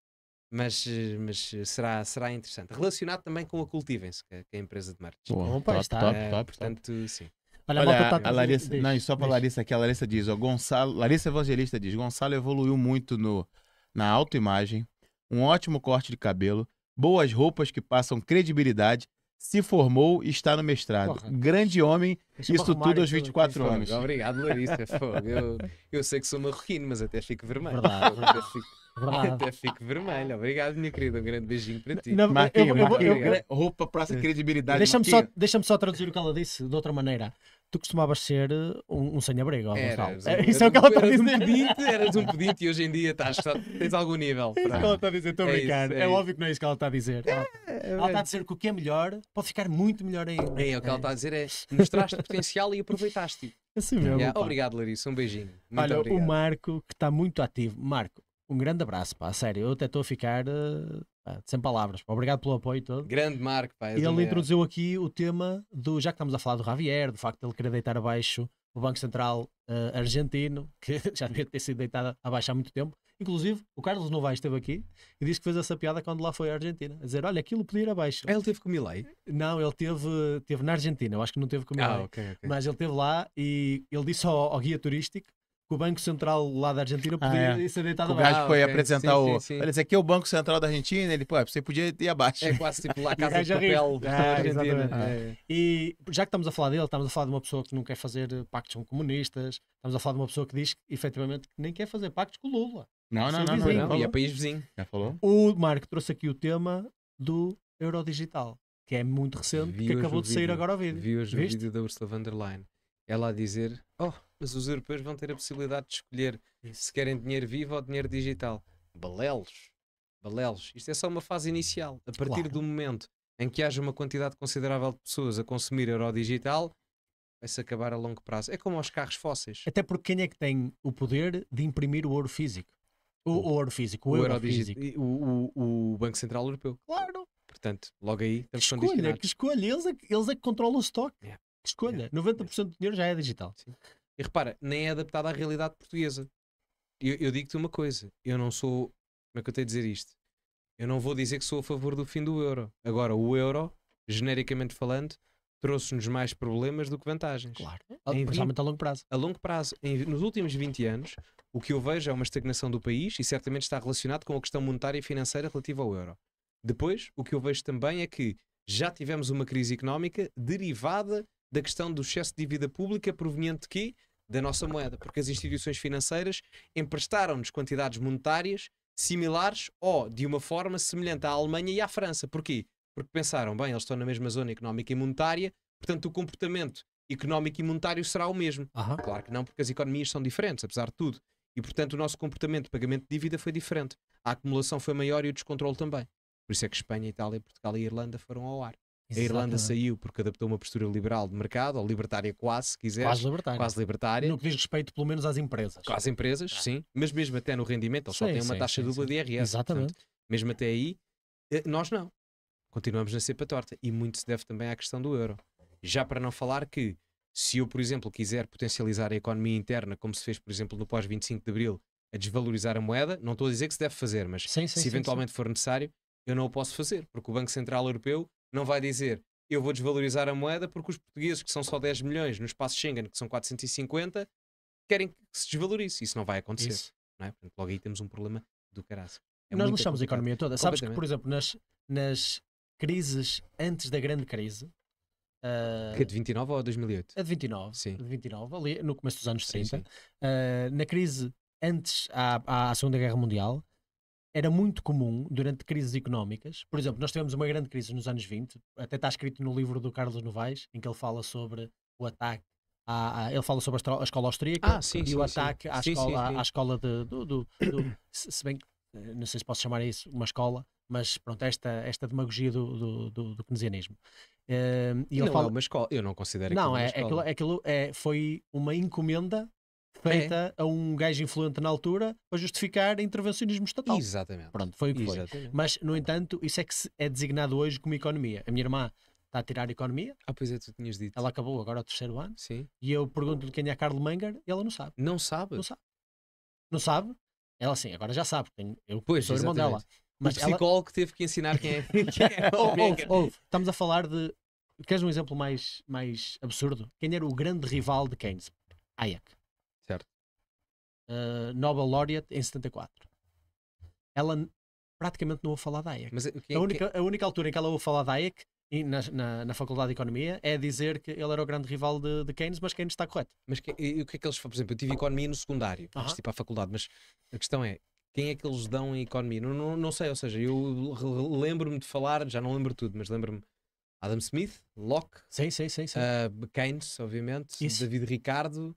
Mas, mas será, será interessante. Relacionado também com a Cultivem-se, é, que, é a empresa de marketing. bom está, top, eh, top, top, portanto, top. sim. Olha, Olha a, a Larissa, diz, não, só para Larissa aqui, a Larissa diz, Gonçalo, Larissa Evangelista diz, Gonçalo evoluiu muito no na autoimagem, um ótimo corte de cabelo, boas roupas que passam credibilidade, se formou e está no mestrado. Porra. Grande homem, isso tudo aos 24 anos. Fogo. Obrigado, Larissa. <laughs> Fogo. Eu, eu sei que sou marroquino, mas até fico vermelho. Verdade. <laughs> Até fico... Até fico vermelho. Obrigado, minha querida. Um grande beijinho para ti. Não, Marquinho, eu, eu, Eu, eu, roupa para essa credibilidade. Deixa-me só, deixa só traduzir o que ela disse de outra maneira tu costumavas ser eh, um, um sem-abrigo. É, isso é o que ela está a dizer. Um pedinte, eras um <laughs> pedinte e hoje em dia estás, tens algum nível. É isso que ela está a dizer, estou a brincar. É, é, é óbvio que não é isso que ela está a dizer. Ela, ela está a dizer que o que é melhor pode ficar muito melhor ainda. É, o que ela está a dizer é mostraste potencial e aproveitaste-o. <laughs> Assim mesmo. Yeah. Obrigado, Larissa. Um beijinho. Muito Olha, obrigado. o Marco, que está muito ativo. Marco, um grande abraço, pá. Sério, eu até estou a ficar. Uh ah, sem palavras. Obrigado pelo apoio todo. Grande Marco, pá, Ele introduziu aqui o tema do, já que estamos a falar do Javier, do facto de ele querer deitar abaixo o Banco Central uh, argentino, <laughs> que já devia ter sido deitado abaixo há muito tempo. Inclusive, o Carlos Novaes esteve aqui e disse que fez essa piada quando lá foi à Argentina. A dizer, olha, aquilo podia ir abaixo. Ah, ele teve com o Milei? Não, ele teve, teve na Argentina. Eu acho que não teve com o Milei. Ah, okay, okay. Mas ele teve lá e ele disse ao, ao guia turístico o Banco Central lá da Argentina podia ah, é. ser deitado abaixo. O gajo foi okay. apresentar sim, o. Sim, sim. Olha, esse aqui é o Banco Central da Argentina. Ele, pô, é, você podia ir abaixo. É quase tipo lá <laughs> a Casa de Papel da ah, Argentina. Ah. É. E já que estamos a falar dele, estamos a falar de uma pessoa que não quer fazer pactos com comunistas, estamos a falar de uma pessoa que diz efetivamente que nem quer fazer pactos com Lula. Não, não, não, não, não, não. E é país vizinho. Já falou? O Marco trouxe aqui o tema do Eurodigital, que é muito recente, Vi que acabou de vídeo. sair agora ao vídeo. Vi hoje Viste? o vídeo da Ursula von der Leyen. Ela a dizer: Oh mas os europeus vão ter a possibilidade de escolher se querem dinheiro vivo ou dinheiro digital. Balelos. Balelos. Isto é só uma fase inicial. A partir claro. do momento em que haja uma quantidade considerável de pessoas a consumir euro digital, vai-se acabar a longo prazo. É como aos carros fósseis. Até porque quem é que tem o poder de imprimir o ouro físico? O, o ouro físico, o, o euro, digital, físico. O, o, o Banco Central Europeu. Claro. Portanto, logo aí estamos que escolha, Que escolha, eles é, eles é que controlam o estoque. Yeah. Que escolha, yeah. 90% yeah. do dinheiro já é digital. Sim. E repara, nem é adaptada à realidade portuguesa. Eu, eu digo-te uma coisa: eu não sou. Como é que eu tenho a dizer isto? Eu não vou dizer que sou a favor do fim do euro. Agora, o euro, genericamente falando, trouxe-nos mais problemas do que vantagens. Claro. É em Principalmente a longo prazo. A longo prazo. Em... Nos últimos 20 anos, o que eu vejo é uma estagnação do país e certamente está relacionado com a questão monetária e financeira relativa ao euro. Depois, o que eu vejo também é que já tivemos uma crise económica derivada da questão do excesso de dívida pública proveniente de quê? da nossa moeda, porque as instituições financeiras emprestaram-nos quantidades monetárias similares ou de uma forma semelhante à Alemanha e à França. Porquê? Porque pensaram, bem, eles estão na mesma zona económica e monetária, portanto o comportamento económico e monetário será o mesmo. Uhum. Claro que não, porque as economias são diferentes, apesar de tudo. E, portanto, o nosso comportamento de pagamento de dívida foi diferente. A acumulação foi maior e o descontrole também. Por isso é que Espanha, Itália, Portugal e Irlanda foram ao ar. A Irlanda saiu porque adaptou uma postura liberal de mercado, ou libertária quase, se quiser. Quase libertária. Quase libertária. No que diz respeito, pelo menos, às empresas. Às empresas, tá. sim. Mas mesmo até no rendimento, eles só têm uma sim, taxa sim, dupla sim. de IRS. Exatamente. Portanto, mesmo até aí, eh, nós não. Continuamos na cepa torta. E muito se deve também à questão do euro. Já para não falar que, se eu, por exemplo, quiser potencializar a economia interna, como se fez, por exemplo, no pós-25 de Abril, a desvalorizar a moeda, não estou a dizer que se deve fazer, mas sim, sim, se eventualmente sim, for necessário, eu não o posso fazer, porque o Banco Central Europeu não vai dizer eu vou desvalorizar a moeda porque os portugueses, que são só 10 milhões, no espaço Schengen, que são 450, querem que se desvalorize. Isso não vai acontecer. Isso. Não é? Portanto, logo aí temos um problema do caraço. É Nós lixamos a economia toda. Sabes que, por exemplo, nas, nas crises antes da grande crise. Uh, que é de 29 ou 2008? A de 29. Sim. De 29, ali no começo dos anos 30. Sim, sim. Uh, na crise antes à, à Segunda Guerra Mundial, era muito comum durante crises económicas. Por exemplo, nós tivemos uma grande crise nos anos 20, até está escrito no livro do Carlos Novaes, em que ele fala sobre o ataque. À, à ele fala sobre a escola austríaca ah, sim, e sim, o ataque sim. À, escola, à escola de, do, do, do se bem eh, não sei se posso chamar isso uma escola, mas pronto, esta, esta demagogia do, do, do, do keynesianismo. Uh, e ele não é fala... é uma escola, eu não considero não, aquilo é, uma é escola. Aquilo, é aquilo é, foi uma encomenda é. feita é. a um gajo influente na altura para justificar intervencionismo estatal. Exatamente. Pronto, foi o que Exatamente. foi. Mas, no entanto, isso é que é designado hoje como economia. A minha irmã está a tirar a economia. Ah, pois é, tu tinhas dito. Ela acabou agora o terceiro ano. Sim. E eu pergunto-lhe quem é a Carlo Manger e ela não sabe. Não sabe? Não sabe. Não sabe? Ela sim, agora já sabe. Eu pois, sou exatamente. irmão dela. Mas o psicólogo ela... teve que ensinar quem é. <laughs> quem é, <laughs> é ouve, ouve. Estamos a falar de. Queres um exemplo mais, mais absurdo? Quem era o grande rival de Keynes? Hayek uh, Nobel Laureate em 74. Ela praticamente não ouve falar da EEC. Mas, eh, é a, única, a única altura em que ela ouve falar da Hayek na, na, na, Faculdade de Economia é dizer que ele era o grande rival de, de Keynes, mas Keynes está correto. Mas que, e, o que é que eles. Por exemplo, eu tive Economia no secundário, uh -huh. tipo à faculdade, mas a questão é. Quem é que eles dão em economia? Não, não, não sei, ou seja, eu lembro-me de falar, já não lembro tudo, mas lembro-me Adam Smith, Locke, sim, sim, sim, sim. Uh, Keynes, obviamente, Isso. David Ricardo,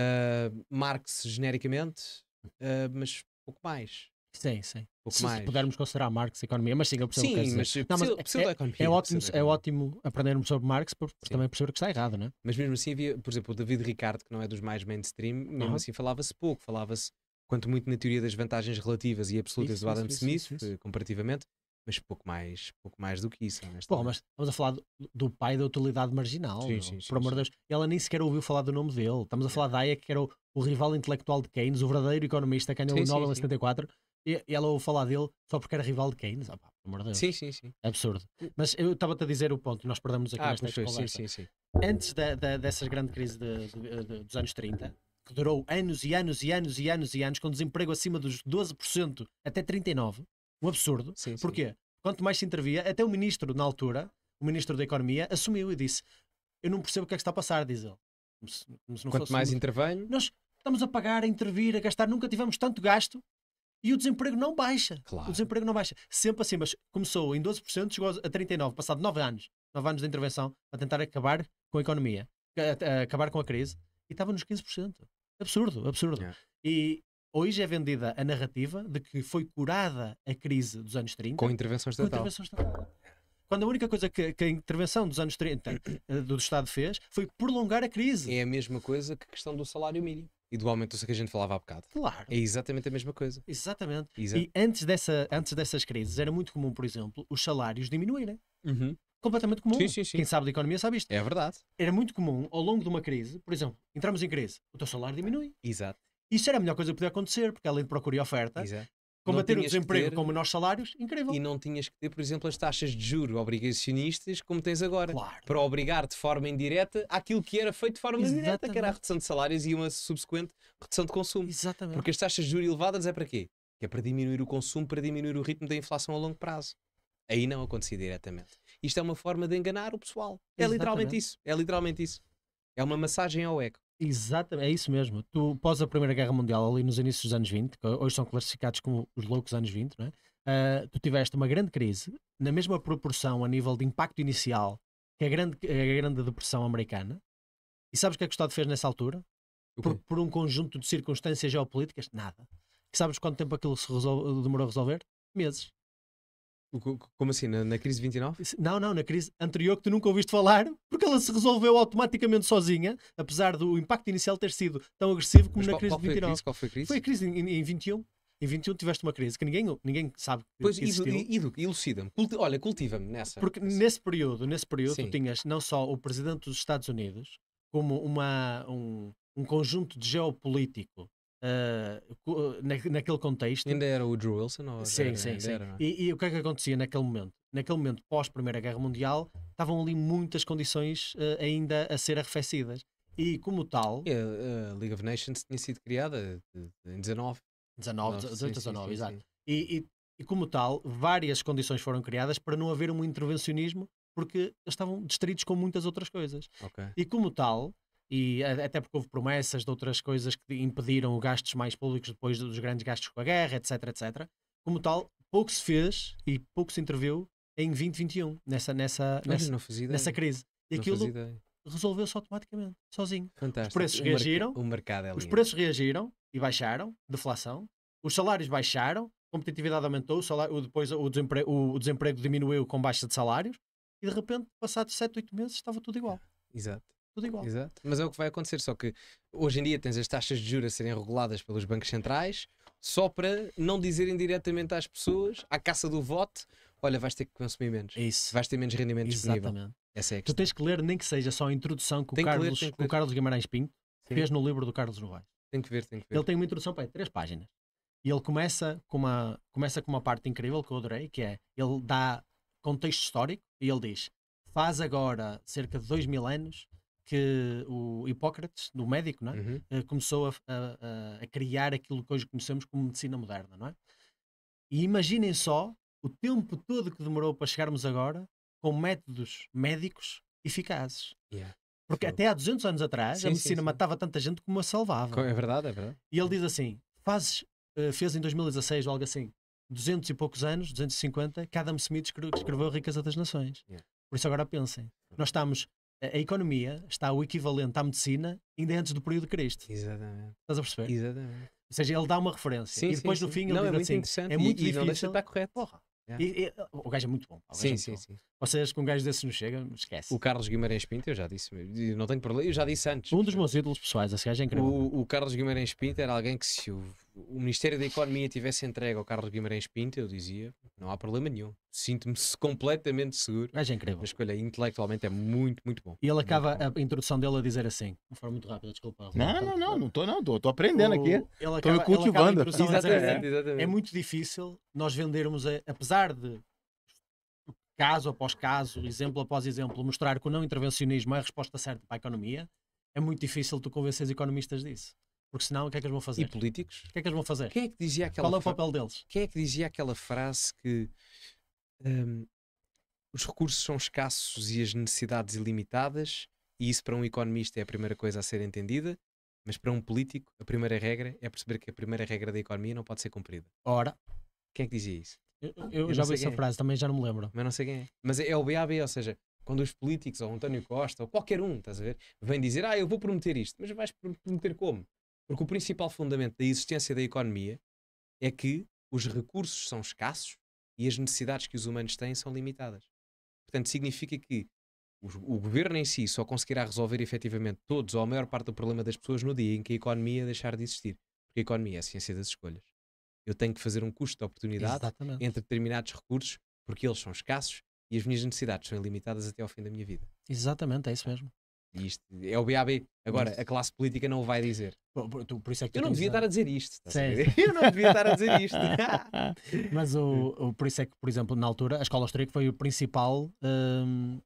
ah, Marx genericamente, uh, mas pouco mais. Sim, sim. Pouco se, mais. pudermos considerar Marx economia, mas sim, eu percebo sim, que mas, não, mas é, é, economia, é, ótimo, é ótimo aprendermos sobre Marx porque também perceber que está errado, né? Mas mesmo assim havia, por exemplo, o David Ricardo, que não é dos mais mainstream, mesmo uhum. assim falava-se pouco, falava-se quanto muito na teoria das vantagens relativas e absolutas isso, do Adam isso, Smith, isso, comparativamente, mas pouco mais, pouco mais do que isso. Bom, mas estamos a falar do, do pai da utilidade marginal. Sim, sim, sim, por amor de Deus, ela nem sequer ouviu falar do nome dele. Estamos a é. falar da Hayek, que era o, o, rival intelectual de Keynes, o verdadeiro economista que ganhou o Nobel em 74. E, e ela ouviu falar dele só porque era rival de Keynes. Ah, pá, por amor de Deus. Sim, sim, sim. É absurdo. Mas eu estava-te a dizer o ponto, nós perdemos aqui ah, nesta conversa. Sim, sim, sim. Antes da, da, dessa grande crise de, de, de, dos anos 30, que durou anos e anos e anos e anos e anos, com desemprego acima dos 12% até 39%, um absurdo. Sim, Porquê? Sim. Quanto mais se intervia, até o ministro, na altura, o ministro da Economia, assumiu e disse: Eu não percebo o que é que está a passar, diz ele. Como se, como se Quanto mais muito... intervenho. Nós estamos a pagar, a intervir, a gastar, nunca tivemos tanto gasto e o desemprego não baixa. Claro. O desemprego não baixa. Sempre assim, mas começou em 12%, chegou a 39%, passado 9 anos. 9 anos de intervenção a tentar acabar com a economia, a, a acabar com a crise, e estava nos 15%. Absurdo, absurdo. Yeah. E Hoje é vendida a narrativa de que foi curada a crise dos anos 30 com intervenção estatal. Com intervenção estatal. Quando a única coisa que, que, a intervenção dos anos 30 eh, eh, do Estado fez foi prolongar a crise. É a mesma coisa que a questão do salário mínimo e do aumento do que a gente falava há bocado. Claro. É exatamente a mesma coisa. Exatamente. Exato. E antes, dessa, antes dessas crises era muito comum, por exemplo, os salários diminuírem. Uhum. Completamente comum. Sim, sim, sim. Quem sabe de economia sabe isto. É verdade. Era muito comum, ao longo de uma crise, por exemplo, entramos em crise, o teu salário diminui. Exato. Isso era a melhor coisa que podia acontecer, porque além de procura e oferta, Exato. combater o desemprego ter... com menores salários, incrível. E não tinhas que ter, por exemplo, as taxas de juro obrigacionistas como tens agora, claro. para obrigar de forma indireta aquilo que era feito de forma Exatamente. indireta, que era a redução de salários e uma subsequente redução de consumo. Exatamente. Porque as taxas de juro elevadas é para quê? Que é para diminuir o consumo, para diminuir o ritmo da inflação a longo prazo. Aí não acontecia diretamente. Isto é uma forma de enganar o pessoal. É Exatamente. literalmente isso. É literalmente isso. É uma massagem ao eco. Exatamente, é isso mesmo. Tu, pós a Primeira Guerra Mundial, ali nos inícios dos anos 20, que hoje são classificados como os loucos anos 20, não é? Uh, tu tiveste uma grande crise, na mesma proporção a nível de impacto inicial que a grande, a grande Depressão Americana. E sabes o que é que o Estado fez nessa altura? Okay. Por, por, um conjunto de circunstâncias geopolíticas? Nada. E sabes quanto tempo aquilo se resolve, demorou a resolver? Meses. Como assim? Na, na, crise 29? Não, não, na crise anterior que tu nunca ouviste falar, porque ela se resolveu automaticamente sozinha, apesar do impacto inicial ter sido tão agressivo como Mas na qual, crise qual de 29. Crise? Qual foi a crise? Foi a crise em, em 21. Em 21 tiveste uma crise que ninguém, ninguém sabe. Pois, elucida-me. Culti olha, cultiva-me nessa. Porque assim. nesse período, nesse período tu tinhas não só o presidente dos Estados Unidos, como uma, um, um conjunto de geopolítico ah, naquele contexto. Ainda era o Drew Wilson? Ou sim, era, sim, sim. Era, é? e, e, o que é que acontecia naquele momento? Naquele momento, pós Primeira Guerra Mundial, estavam ali muitas condições uh, ainda a ser arrefecidas. E como tal. a League of Nations tinha sido criada em 19. 19, 19, 19, exato. E, e, e como tal, várias condições foram criadas para não haver um intervencionismo, porque estavam distritos com muitas outras coisas. Okay. E como tal, e até porque houve promessas de outras coisas que impediram gastos mais públicos depois dos grandes gastos com a guerra, etc, etc. Como tal, pouco se fez e pouco se interviu em 2021, nessa, nessa, nessa, nessa crise. E não aquilo resolveu-se automaticamente, sozinho. Fantástico. Os preços reagiram, o mercado é os preços reagiram e baixaram, deflação, os salários baixaram, competitividade aumentou, o salário, depois o desemprego, o desemprego diminuiu com baixa de salários e de repente, passados 7, 8 meses, estava tudo igual. Exato tudo igual. Exato. Mas é o que vai acontecer, só que hoje em dia tens as taxas de juros a serem reguladas pelos bancos centrais só para não dizerem diretamente às pessoas, à caça do voto, olha, vais ter que consumir menos. É isso. Vais ter menos rendimento Exatamente. Essa é a Tu tens que ler, nem que seja só a introdução que o, Carlos, que ler, que o Carlos Guimarães Pinto Sim. fez no livro do Carlos Novaes. Tem que ver, tem que ver. Ele tem uma introdução para três páginas. E ele começa com, uma, começa com uma parte incrível que eu adorei, que é ele dá contexto histórico e ele diz: faz agora cerca de dois mil anos que o Hipócrates, do médico, não é? uhum. Eh, começou a, a, a, criar aquilo que hoje conhecemos como medicina moderna. Não é? E imaginem só o tempo todo que demorou para chegarmos agora com métodos médicos eficazes. Yeah. Porque até há 200 anos atrás sim, a medicina sim, sim. matava tanta gente como a salvava. É verdade, é verdade. E ele diz assim: fazes, eh, fez em 2016 ou algo assim, 200 e poucos anos, 250, cada Adam Smith escreveu Riqueza das Nações. Yeah. Por isso agora pensem, nós estamos a economia está o equivalente à medicina ainda antes do período de Cristo. Exatamente. Estás a perceber? Exatamente. Ou seja, ele dá uma referência. Sim, e depois sim, no fim ele não, diz é muito assim, interessante. É muito e, difícil. E não deixa de estar correto. Porra. Yeah. É. E, e, o gajo é muito bom. Sim, é muito sim, bom. sim. Vocês com um gajo desse não chega, esquece. O Carlos Guimarães Pinto, eu já disse, não tenho problema, eu já disse antes. Um dos meus ídolos pessoais, esse gajo é incrível. O, o Carlos Guimarães Pinto era alguém que, se o, o, Ministério da Economia tivesse entregue ao Carlos Guimarães Pinto, eu dizia, não há problema nenhum. Sinto-me completamente seguro. Mas é incrível. A escolha intelectualmente é muito, muito bom. E ele acaba a introdução dele a dizer assim, de forma muito rápida, desculpa. Então, não, não, não, não estou, não, estou aprendendo o, aqui. Estou cultivando. exatamente, assim, exatamente. É muito difícil nós vendermos, a, apesar de caso após caso, exemplo após exemplo, mostrar que o não intervencionismo é a resposta certa para a economia, é muito difícil tu convencer os economistas disso. Porque senão o que é que eles vão fazer? E políticos? O que é que eles vão fazer? Quem é que dizia aquela Qual é o papel deles? Quem é que dizia aquela frase que um, os recursos são escassos e as necessidades ilimitadas, e isso para um economista é a primeira coisa a ser entendida, mas para um político a primeira regra é perceber que a primeira regra da economia não pode ser cumprida. Ora. Quem é que dizia isso? Eu, eu, eu já ouvi essa é. frase, também já não me lembro. Mas não sei quem é. Mas é o BAB, ou seja, quando os políticos, ou António Costa, ou qualquer um, estás a ver, vem dizer, ah, eu vou prometer isto, mas vais prometer como? Porque o principal fundamento da existência da economia é que os recursos são escassos e as necessidades que os humanos têm são limitadas. Portanto, significa que o, o governo em si só conseguirá resolver efetivamente todos ou a maior parte do problema das pessoas no dia em que a economia deixar de existir. Porque a economia é a ciência das escolhas eu tenho que fazer um custo de oportunidade Exatamente. entre determinados recursos, porque eles são escassos e as minhas necessidades são ilimitadas até ao fim da minha vida. Exatamente, é isso mesmo. E isto é o BAB. Agora, a classe política não o vai dizer. Por, por isso é que eu não devia estar a dizer isto. Eu não devia estar a dizer isto. Mas o, o, por isso é que, por exemplo, na altura, a escola austríaca foi o principal um,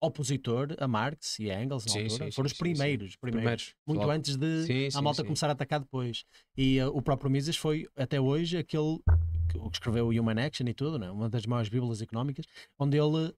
opositor a Marx e a Engels na sim, altura. Sim, Foram sim, os primeiros, primeiros, primeiros, muito logo. antes de a malta começar a atacar depois. E uh, o próprio Mises foi, até hoje, aquele que escreveu o Human Action e tudo, né? uma das maiores bíblias económicas, onde ele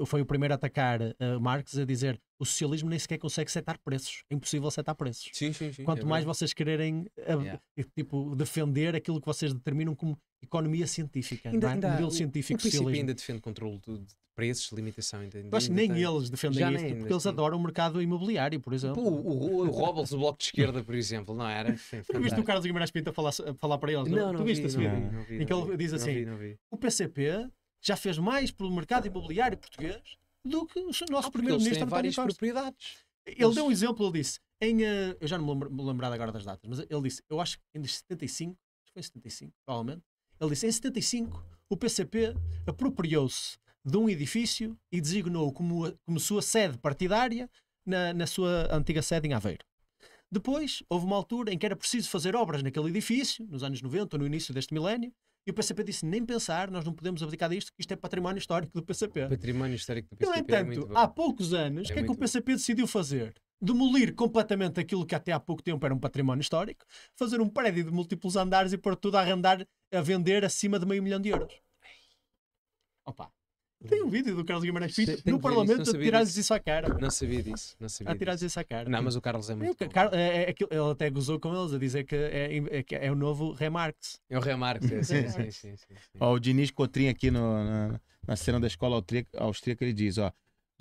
uh, foi o primeiro a atacar uh, Marx a dizer o socialismo nem sequer consegue setar preços. É impossível setar preços. Sim, sim, sim, Quanto é mais verdade. vocês quererem eh, yeah. Eh, tipo, defender aquilo que vocês determinam como economia científica, ainda, é? ainda, modelo científico o socialismo. ainda defende controle de, de preços, limitação. Ainda, ainda, Mas nem tem. eles defendem Já isto, nem, tipo, porque eles adoram o mercado imobiliário, por tipo, exemplo. Pô, o, o, o Robles do Bloco de Esquerda, por exemplo, não era? Sim, <laughs> tu viste o Carlos Guimarães Pinto a falar, a falar para eles? Não, não, tu viste vi, esse Não, não vi, em que ele diz assim, o PCP já fez mais pelo mercado imobiliário português do que o nosso ah, primeiro-ministro várias propriedades. Ele deu um exemplo, ele disse, em, uh, eu já não me lembro, agora das datas, mas ele disse, eu acho que em 75, foi em 75, provavelmente, ele disse, em 75 o PCP apropriou-se de um edifício e designou como, como sua sede partidária na, na sua antiga sede em Aveiro. Depois, houve uma altura em que era preciso fazer obras naquele edifício, nos anos 90 ou no início deste milénio, e o PCP disse: nem pensar, nós não podemos abdicar disto, que isto é património histórico do PCP. Património histórico do PCP. No é entanto, é há poucos anos, é o é que é que o PCP bom. decidiu fazer? Demolir completamente aquilo que até há pouco tempo era um património histórico, fazer um prédio de múltiplos andares e pôr tudo a arrendar, a vender acima de meio milhão de euros. Opa, tem um vídeo do Carlos Guimarães Pinto no Parlamento a tirar se isso à cara. Não sabia disso. Não sabia a tirar se isso à cara. Não, mas o Carlos é muito. Car é, é, é, ele até gozou com eles a dizer que é, é, é, o novo Remarx. É o Remarx, é, <laughs> sim, sim, sim, sim, Ó, o Diniz Cotrim aqui no, na, na cena da escola austríaca ele diz: ó,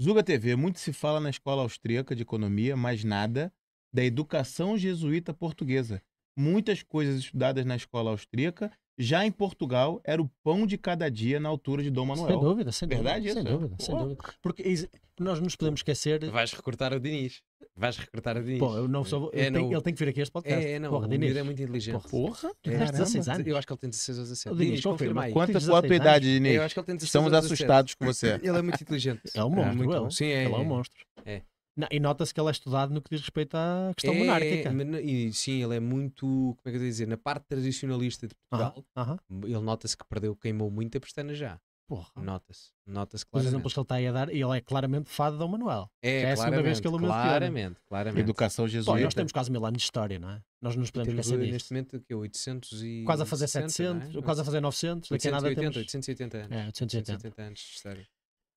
Zuga TV, muito se fala na escola austríaca de economia, mas nada da educação jesuíta portuguesa. Muitas coisas estudadas na escola austríaca já em Portugal, era o pão de cada dia na altura de Dom Manuel. Sem dúvida, sem Verdade dúvida. verdade, sem é? dúvida, sem dúvida. Porque nós nos podemos esquecer. Vais recrutar o Diniz. Vais recrutar o Diniz. Pô, eu não sou. É, ele, é não... Tem, ele tem que vir aqui a este podcast. É, é não, Porra, o Diniz. é muito inteligente. Porra, Porra. tu tens 16 anos. Eu acho que ele tem 16 ou 17. O Diniz, Diniz confirma aí. Quanto a tua idade, Diniz? Eu acho que ele tem 16 Estamos assustados com você. ele é muito inteligente. É um monstro. É, muito... Sim, é, ele é um monstro. É. Não, e nota-se que ele é estudado no que diz respeito à questão é, monárquica. É, e, sim, ele é muito, como é que eu dizer, na parte tradicionalista de Portugal, uh -huh, ele nota-se que perdeu, queimou muita pestana já. Porra. Nota-se, nota-se claramente. Os exemplos que ele está aí a dar, ele é claramente fado de Dom Manuel. É, é a segunda vez que ele claramente, claramente. Educação jesuíta. Bom, nós temos quase mil anos de história, não é? Nós não nos podemos esquecer disto. Neste momento, que é 800 e... Quase a fazer 700, é? quase a fazer 900, 880, daqui a nada temos... 880 anos. É, 880, 880 anos de história.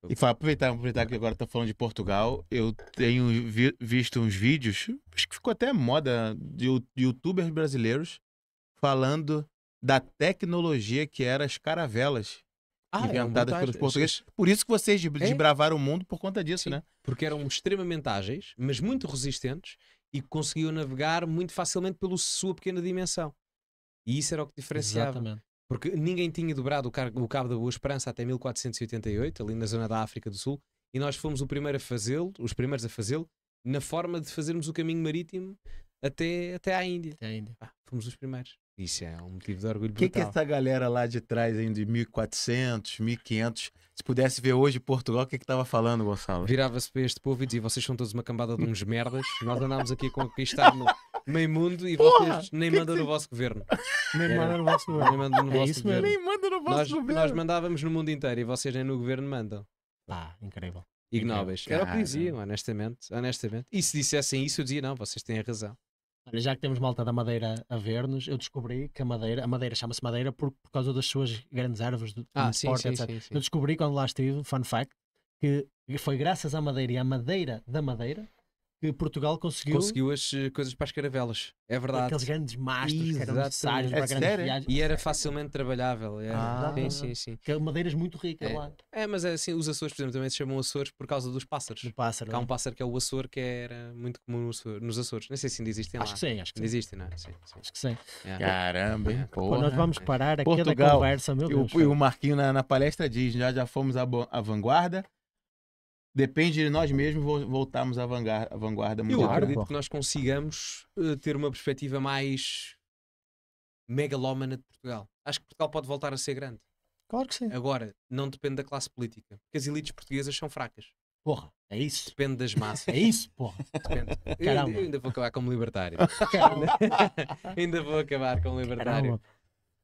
E aproveitar, aproveitar que agora tá falando de Portugal, eu tenho vi, visto uns vídeos, acho que ficou até moda, de youtubers brasileiros falando da tecnologia que eram as caravelas ah, é inventadas é, pelos portugueses. Por isso que vocês é? desbravaram é? o mundo por conta disso, Sim, né? Porque eram extremamente ágeis, mas muito resistentes e conseguiam navegar muito facilmente pela sua pequena dimensão. E isso era o que diferenciava. Exatamente. Porque ninguém tinha dobrado o, o cabo da Boa Esperança até 1488, ali na zona da África do Sul, e nós fomos o primeiro a fazê-lo, os primeiros a fazê-lo, na forma de fazermos o caminho marítimo até, até à Índia. Até à Índia. Ah, fomos os primeiros. Isso é um motivo de orgulho brutal. O que, que essa galera lá de trás, ainda de 1400, 1500, se pudesse ver hoje Portugal, o que é que estava falando, Gonçalo? Virava-se para este povo e dizia: vocês são todos uma cambada de uns <laughs> merdas, nós andámos aqui a conquistar no, meio mundo e Porra, vocês nem é mandam no vosso governo. Nem mandam no é vosso governo. Nem mandam no vosso governo. Nem mandam no vosso nós, governo. Nós mandávamos no mundo inteiro e vocês nem no governo mandam. Pá, ah, incrível. Ignóbeis. Era o que diziam, honestamente. honestamente. E se dissessem isso, eu dizia não, vocês têm a razão. Olha, já que temos malta da Madeira a ver-nos, eu descobri que a Madeira, a Madeira chama-se Madeira por, por causa das suas grandes árvores do, ah, sim, porta, sim, sim, sim, Eu descobri quando lá estive, fun fact, que foi graças à Madeira e à Madeira da Madeira que Portugal conseguiu. Conseguiu as eh, coisas para as caravelas, é verdade. Aqueles grandes mastros que eram necessários é para grandes viagens. E era facilmente trabalhável. Era. É. Ah, sim, sim, sim. Que é madeiras muito ricas é. lá. É, mas é assim, os Açores, por exemplo, também se chamam Açores por causa dos pássaros. Do pássaro, Há um pássaro que é o Açor, que era muito comum nos Açores. Não sei se ainda existem acho lá. Que sim, acho que sim. existem, não é? Sim, sim. Acho que sim. É. Caramba, é. Porra, nós vamos parar aqui Portugal, da conversa, meu Deus. E o, o Marquinho na, na palestra diz: já, já fomos à vanguarda Depende de nós mesmos voltarmos à vanguarda, à vanguarda mundial. Eu acredito que nós consigamos uh, ter uma perspectiva mais megalómana de Portugal. Acho que Portugal pode voltar a ser grande. Claro que sim. Agora, não depende da classe política, porque as elites portuguesas são fracas. Porra, é isso. Depende das massas. É isso, porra. Depende. <laughs> Caramba. Eu, eu ainda vou acabar como libertário. <laughs> <laughs> ainda vou acabar como libertário. Caramba.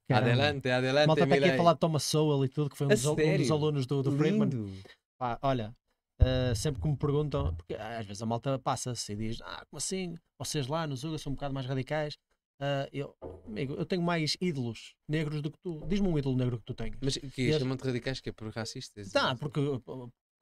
Caramba. Adelante, adelante. Malta está aqui a falar de Thomas Sowell e tudo, que foi um, dos, um dos, alunos do, do Friedman. Pá, olha, ah, sempre que me perguntam, porque ah, às vezes a malta passa-se e diz: Ah, como assim? Vocês lá nos Uga são um bocado mais radicais. Uh, eu, amigo, eu tenho mais ídolos negros do que tu. Diz-me um ídolo negro que tu tens Mas que chamam-te é radicais que é por racistas? Tá, porque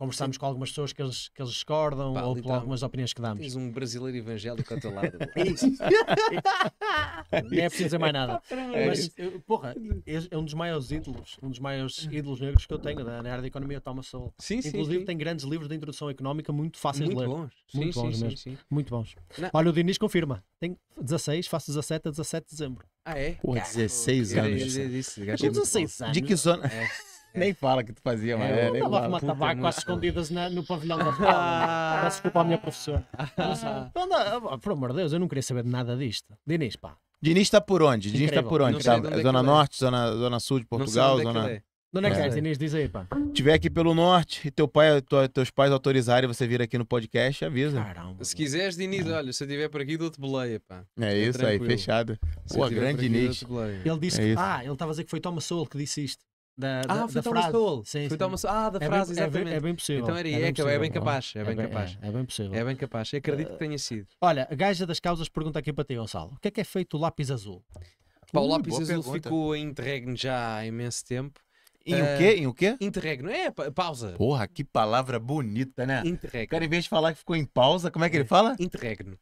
conversámos Sim. com algumas pessoas que eles, que eles discordam Pá, ou por então, algumas opiniões que damos. Tens um brasileiro evangélico ao teu lado. É isso. <laughs> Nem é preciso dizer mais nada. <laughs> É Mas, porra, é um dos maiores ídolos, um dos maiores hum. ídolos negros que eu tenho da área da economia, Thomas Sowell. Sim, sim, Inclusive sim. tem grandes livros de introdução económica muito fáceis muito de ler. Bons. Muito sim, bons sim, mesmo. Sim, Muito bons. Não. Olha, o Diniz confirma. Tem 16, faço 17 a 17 de dezembro. Ah, é? Pô, 16 anos. É eu, 16 anos. De que zona? É. <laughs> Nem fala que tu fazia, mas é, eu é, nem andava a fumar escondidas na- no pavilhão da Fala. <laughs> Peço desculpa a minha professora. <laughs> Eu andava- Por amor de Deus, eu não queria saber de nada disto. Diniz, pá. Diniz está por onde? Diniz está por onde? Tá, onde é zona é. Norte, zona, zona Sul de Não sei Portugal, onde é que zona... é. De onde é que É. Diniz? Diz aí, pá. Tiver aqui pelo Norte e teu pai, tua- teus pais autorizarem você vir aqui no podcast, avisa. Caramba. Se quiseres, Diniz, olha, se eu estiver por aqui, dou-te boleia, pá. é isso aí, fechado. Se Pô, grande aqui, Diniz. Ele disse É que, ah, ele estava a dizer que foi Thomas Sowell que disse isto. Da, da, ah, foi da frase. Sim, foi Thomas Ah, da é frase, é bem, exatamente. É bem, é bem possível. Então era é, bem possível, é, bem é, é capaz. É bem capaz. É, bem possível. É bem capaz. Eu acredito que tenha eh, sido. Olha, a gaja das causas pergunta aqui para ti, Gonçalo. O que é que é feito o lápis azul? Pá, o hum, lápis azul pergunta. ficou em interregno já há imenso tempo. Em uh, o eh, quê? Em o quê? Interregno. É, pausa. Porra, que palavra bonita, né? Interregno. O cara, em vez de falar que ficou em pausa, como é que ele fala? Interregno.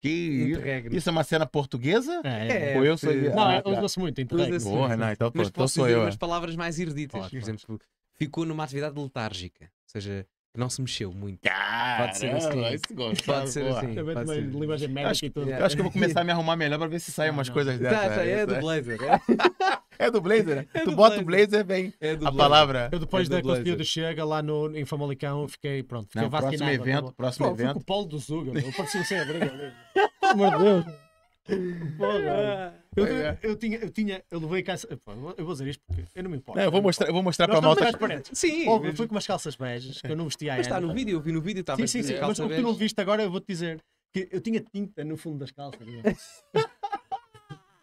Que Interregne. isso é uma cena portuguesa? É, é. Ou eu sou. Ah, não, ah, eu tá. gosto muito, Boa, então, mas então posso sou dizer eu. umas é. palavras mais eruditas. Pode, por exemplo, pode. ficou numa atividade letárgica. Ou seja, não se mexeu muito. Caramba, pode ser assim. gosto, pode ser assim. acho, Eu acho que eu vou começar a me arrumar melhor para ver se saem umas coisas tá, dessas. Tá, tá, é, é do é? blazer. É. <laughs> É do Blazer, né? É tu bota Blazer. o Blazer, vem é a Blazer. palavra. Eu depois é da Classe do Chega, lá no, em Famalicão, fiquei, pronto, fiquei Não, vacinado. Próximo evento, próximo Pô, evento. o Paulo do Zuga, eu Parecia ser é a <laughs> Pelo Amor de Deus. Ah. Eu, é. eu, tinha, eu tinha, eu levei cá. Eu vou dizer isto porque eu não me importo. Não, eu vou mostrar, eu vou mostrar para a malta. Sim, Pô, eu fui com umas calças beijas que eu não vestia ainda. Mas está no vídeo, eu vi no vídeo, estava Sim, sim, sim. Mas o que tu não viste agora, eu vou-te dizer que eu tinha tinta no fundo das calças. <laughs>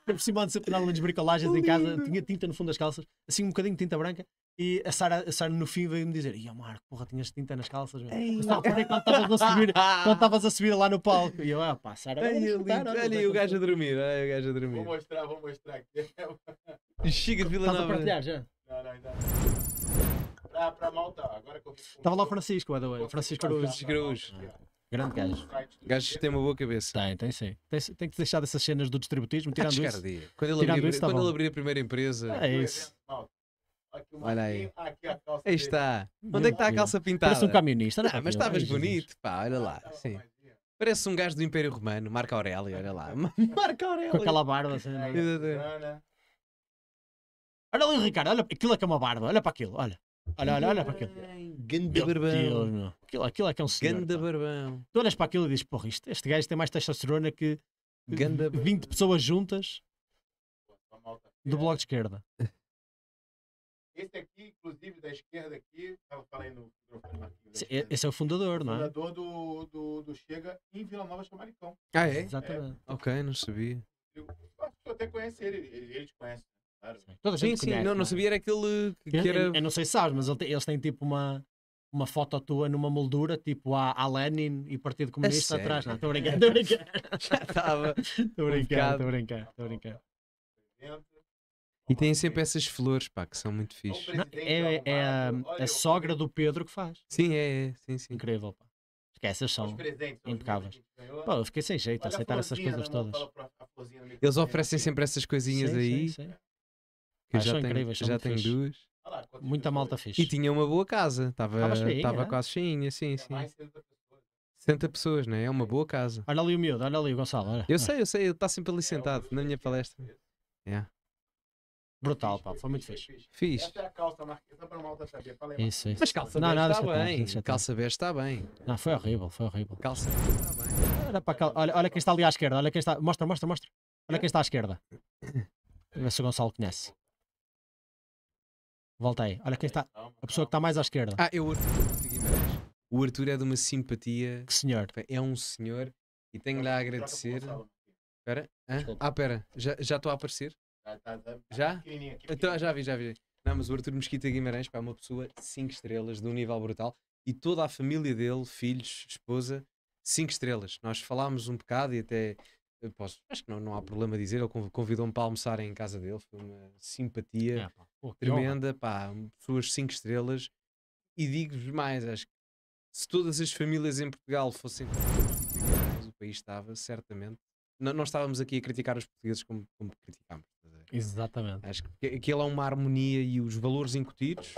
por cima de sempre de bricolagens em casa, tinha tinta no fundo das calças, assim um bocadinho de tinta branca. E a Sara, a Sara no fim veio-me dizer: Ia Marco, porra, tinhas tinta nas calças. Ei, mas reparei quando estavas a subir, quando estavas a subir lá no palco. E eu, ah pá, Sara, olha é aí o gajo a dormir, o gajo a dormir. Vou mostrar, vou mostrar. <laughs> Chega de Vila Nova. a partilhar já? Não, não, não. Para a malta, agora que eu Estava lá o Francisco, by é Francisco Cruz. Cruz. Grande gajo. Gajo que tem uma boa cabeça. Tem, tem sim. Tem, tem que deixar dessas cenas do distributismo, tirando isso. Dia. Quando ele, tirando abrir, isso, tá quando ele abrir a primeira empresa. É isso. Olha aí. Aí está. Onde é que está a calça pintada? Parece um camionista, não, é, ah, mas estavas bonito, pá, olha lá. Sim. Parece um gajo do Império Romano, Marco Aurélio, olha lá. <laughs> Marco Aurélio. Com aquela barba assim. É? Olha ali o Ricardo, olha, aquilo é que é uma barba, olha para aquilo, olha. Olha, olha, olha para aquilo. Ganda barbão. Aquilo, aquilo é que é um senhor. Ganda barbão. Tu olhas para aquilo e dizes, porra, isto, este gajo tem mais testosterona que Ganda 20 pessoas juntas do bloco de esquerda. Esse aqui, inclusive, da esquerda aqui, eu tá, tá no microfone Esse é o fundador, não é? O fundador do, do, do Chega em Vila Nova Chamaricão. Ah, é? Exatamente. É. Ok, não sabia. Eu, eu até conheço ele, ele, ele te conhece. Toda a sim, gente sim, conhece, não, não é? sabia era aquele que, eu, que era. Eu, eu, não sei se sabes, mas eles têm tipo uma, uma foto tua numa moldura, tipo a, a Lenin e Partido Comunista atrás. Não, estou é? a brincar, estou a brincar. <laughs> Já estava. Estou a brincar, estou a brincar, estou a brincar. E têm sempre essas flores, pá, que são muito fixe. Não, é, é, é hum, a, a, sogra do Pedro que faz. Sim, é, é sim, sim. Incrível, pá. Porque essas são impecáveis. Pô, eu fiquei sem jeito a aceitar essas coisas todas. Eles oferecem né? sempre essas coisinhas sim, aí. Sim, sim. Que já tenho, já tenho duas. Muita malta fez E tinha uma boa casa, estava estava né? quase cheinha, sim, é sim. 60 pessoas, né? É uma boa casa. Olha ali o miúdo, olha ali o Gonçalo. Olha. Eu sei, eu sei, ele está sempre ali é, é sentado é, na minha é palestra. Brutal, pá, foi muito fixe. Fiz. a calça, Isso, isso. Mas calça não, nada está bem. calça verde está tá bem. Não, foi horrível, foi horrível. Calça verde está bem. Olha, para cal... olha, olha quem está ali à esquerda, olha quem está. Mostra, mostra, mostra. Olha quem está à esquerda. Vê se o Gonçalo conhece. Voltei. Olha quem está. Então, a pessoa que está mais à esquerda. Ah, eu o Arthur Guimarães. O Arthur é de uma simpatia. Que senhor. É um senhor e tenho-lhe a agradecer. Espera. Ah, espera. Já, já estou a aparecer? Já? Então, já vi, já vi. Não, mas o Arthur Mesquita Guimarães pá, é uma pessoa 5 estrelas, de um nível brutal. E toda a família dele, filhos, esposa, 5 estrelas. Nós falámos um bocado e até eu posso, acho que não, não há problema dizer. Ele convidou-me para almoçar em casa dele. Foi uma simpatia é, pá. Pô, tremenda. Pá, pessoas 5 estrelas. E digo-vos mais: acho que se todas as famílias em Portugal fossem o país estava, certamente. Não, não estávamos aqui a criticar os portugueses como, como criticámos. Exatamente. Acho que aquilo é uma harmonia e os valores incutidos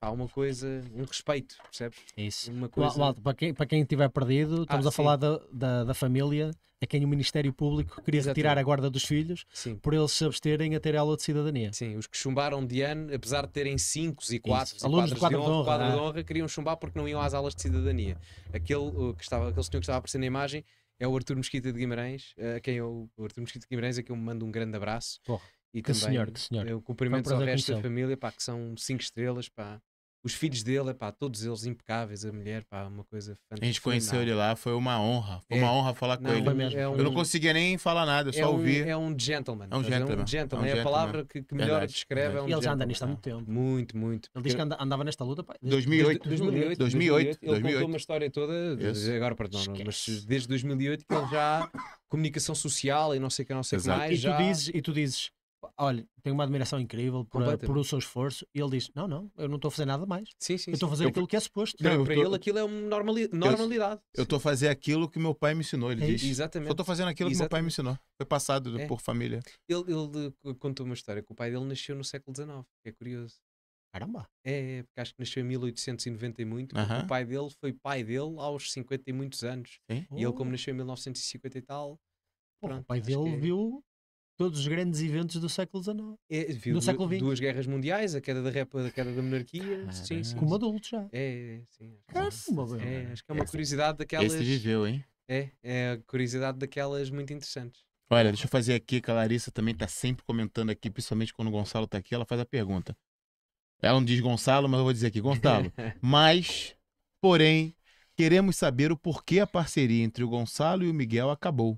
há uma coisa, um respeito, percebes? Isso. Uma coisa... Malta, para, quem, para quem tiver perdido, estamos ah, a sim. falar da, da, da, família a é quem o Ministério Público queria Exatamente. retirar a guarda dos filhos sim. por eles se absterem a ter ela de cidadania. Sim, os que chumbaram de ano, apesar de terem 5 e 4 alunos de quadro de, honra, de, honra, de ah. honra, queriam chumbar porque não iam às aulas de cidadania. Aquele, uh, que estava, aquele senhor que estava aparecendo na imagem é o Arthur Mesquita de Guimarães, uh, a quem eu, o Arthur Mesquita de Guimarães, a quem eu mando um grande abraço. Porra. E que também senhor, que senhor. eu cumprimento ao resto da família, pá, que são cinco estrelas, pá. Os filhos dele, pá, todos eles impecáveis, a mulher, pá, uma coisa fantástica. A gente conheceu ele lá, foi uma honra. Foi é. uma honra falar não, com ele. É um, eu não conseguia nem falar nada, eu é só é um, ouvir. É um gentleman. É um gentleman. É, um gentleman. é a palavra que, que melhor verdade, descreve. É um e ele já anda nisto há muito tempo. Muito, muito. Ele diz que andava nesta luta, pá. 2008. 2008. 2008. 2008. Ele 2008. contou uma história toda, agora perdão, Esquece. mas desde 2008 que ele já. comunicação social e não sei o que, não sei o que mais. E tu dizes, e tu dizes olha, tenho uma admiração incrível por, a, por o seu esforço. E ele diz: Não, não, eu não estou a fazer nada mais. Sim, sim, eu estou a fazer eu, aquilo que é suposto. Não, não, para tô, ele aquilo é uma normali normalidade. Eu estou a fazer aquilo que meu pai me ensinou, ele é diz. Exatamente. Eu estou fazendo aquilo exatamente. que meu pai me ensinou. Foi passado é. por família. Ele, ele eh, contou uma história que o pai dele nasceu no século XIX, é curioso. Caramba! É, é, porque acho que nasceu em 1890 e muito. Uh -huh. O pai dele foi pai dele aos 50 e muitos anos. Sim? E oh. ele, como oh. nasceu em 1950 e tal. Pronto, o pai dele que... É viu todos os grandes eventos do século XIX. É, viu, do século XX. Duas guerras mundiais, a queda da rep, a queda da monarquia. Ah, sim, sim, Como adulto já. É, é sim. Caramba, é, acho que é uma curiosidade daquelas. Esse viveu, hein? É, é a curiosidade daquelas muito interessantes. Olha, deixa eu fazer aqui que a Larissa também está sempre comentando aqui, principalmente quando o Gonçalo está aqui, ela faz a pergunta. Ela não diz Gonçalo, mas eu vou dizer aqui, Gonçalo. <laughs> mas, porém, queremos saber o porquê a parceria entre o Gonçalo e o Miguel acabou.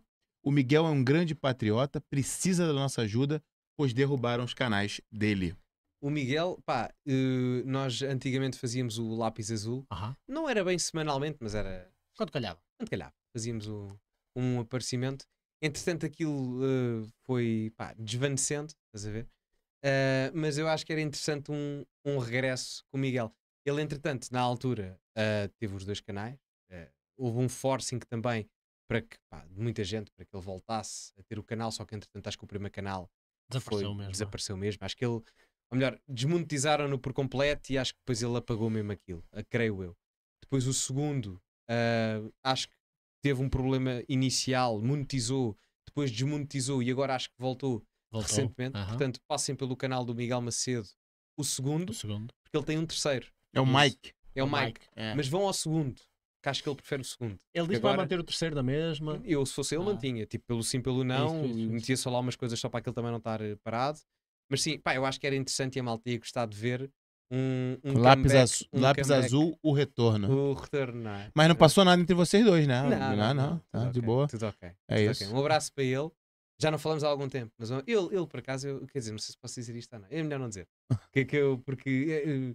O Miguel é um grande patriota, precisa da nossa ajuda, pois derrubaram os canais dele. O Miguel, pá, eh, nós antigamente fazíamos o lápis azul. Não era bem semanalmente, mas era. Quando calhava. Quando calhava. Fazíamos o, um aparecimento. Entretanto, aquilo uh, foi pá, desvanecendo, estás a ver? Uh, mas eu acho que era interessante um, um regresso com o Miguel. Ele, entretanto, na altura, uh, teve os dois canais. houve um forcing também para que, pá, muita gente, para que ele voltasse a ter o canal, só que entretanto acho que o primeiro canal desapareceu, foi, mesmo. É? desapareceu mesmo. Acho que ele, ou melhor, desmonetizaram-no por completo e acho que depois ele apagou mesmo aquilo, creio eu. Depois o segundo, uh, acho que teve um problema inicial, monetizou, depois desmonetizou e agora acho que voltou, voltou. recentemente. Portanto, passem pelo canal do Miguel Macedo o segundo, o segundo, porque ele tem um terceiro. É o Mike. É o, é o Mike. Mike. É. Mas vão ao segundo que acho que ele prefere o segundo. Ele diz para manter o terceiro da mesma. Eu, se fosse ele, ah. mantinha. Tipo, pelo sim, pelo é não, é isso, é isso, metia só lá umas coisas só para aquele também não estar eh, parado. Mas sim, pá, eu acho que era interessante e a malta ia gostar de ver um, um lápis, comeback, azul, um lápis azul, o retorno. O retorno, não é? Mas não passou nada entre vocês dois, né? Não, não, não, não. Tá, de boa. Tudo ok. É Tudo isso. Okay. Um abraço para ele. Já não falamos há algum tempo, mas ele, ele por acaso, eu, quer dizer, não sei se posso dizer isto ou não. É melhor não dizer. <laughs> que, que eu, porque eu, eh, eh,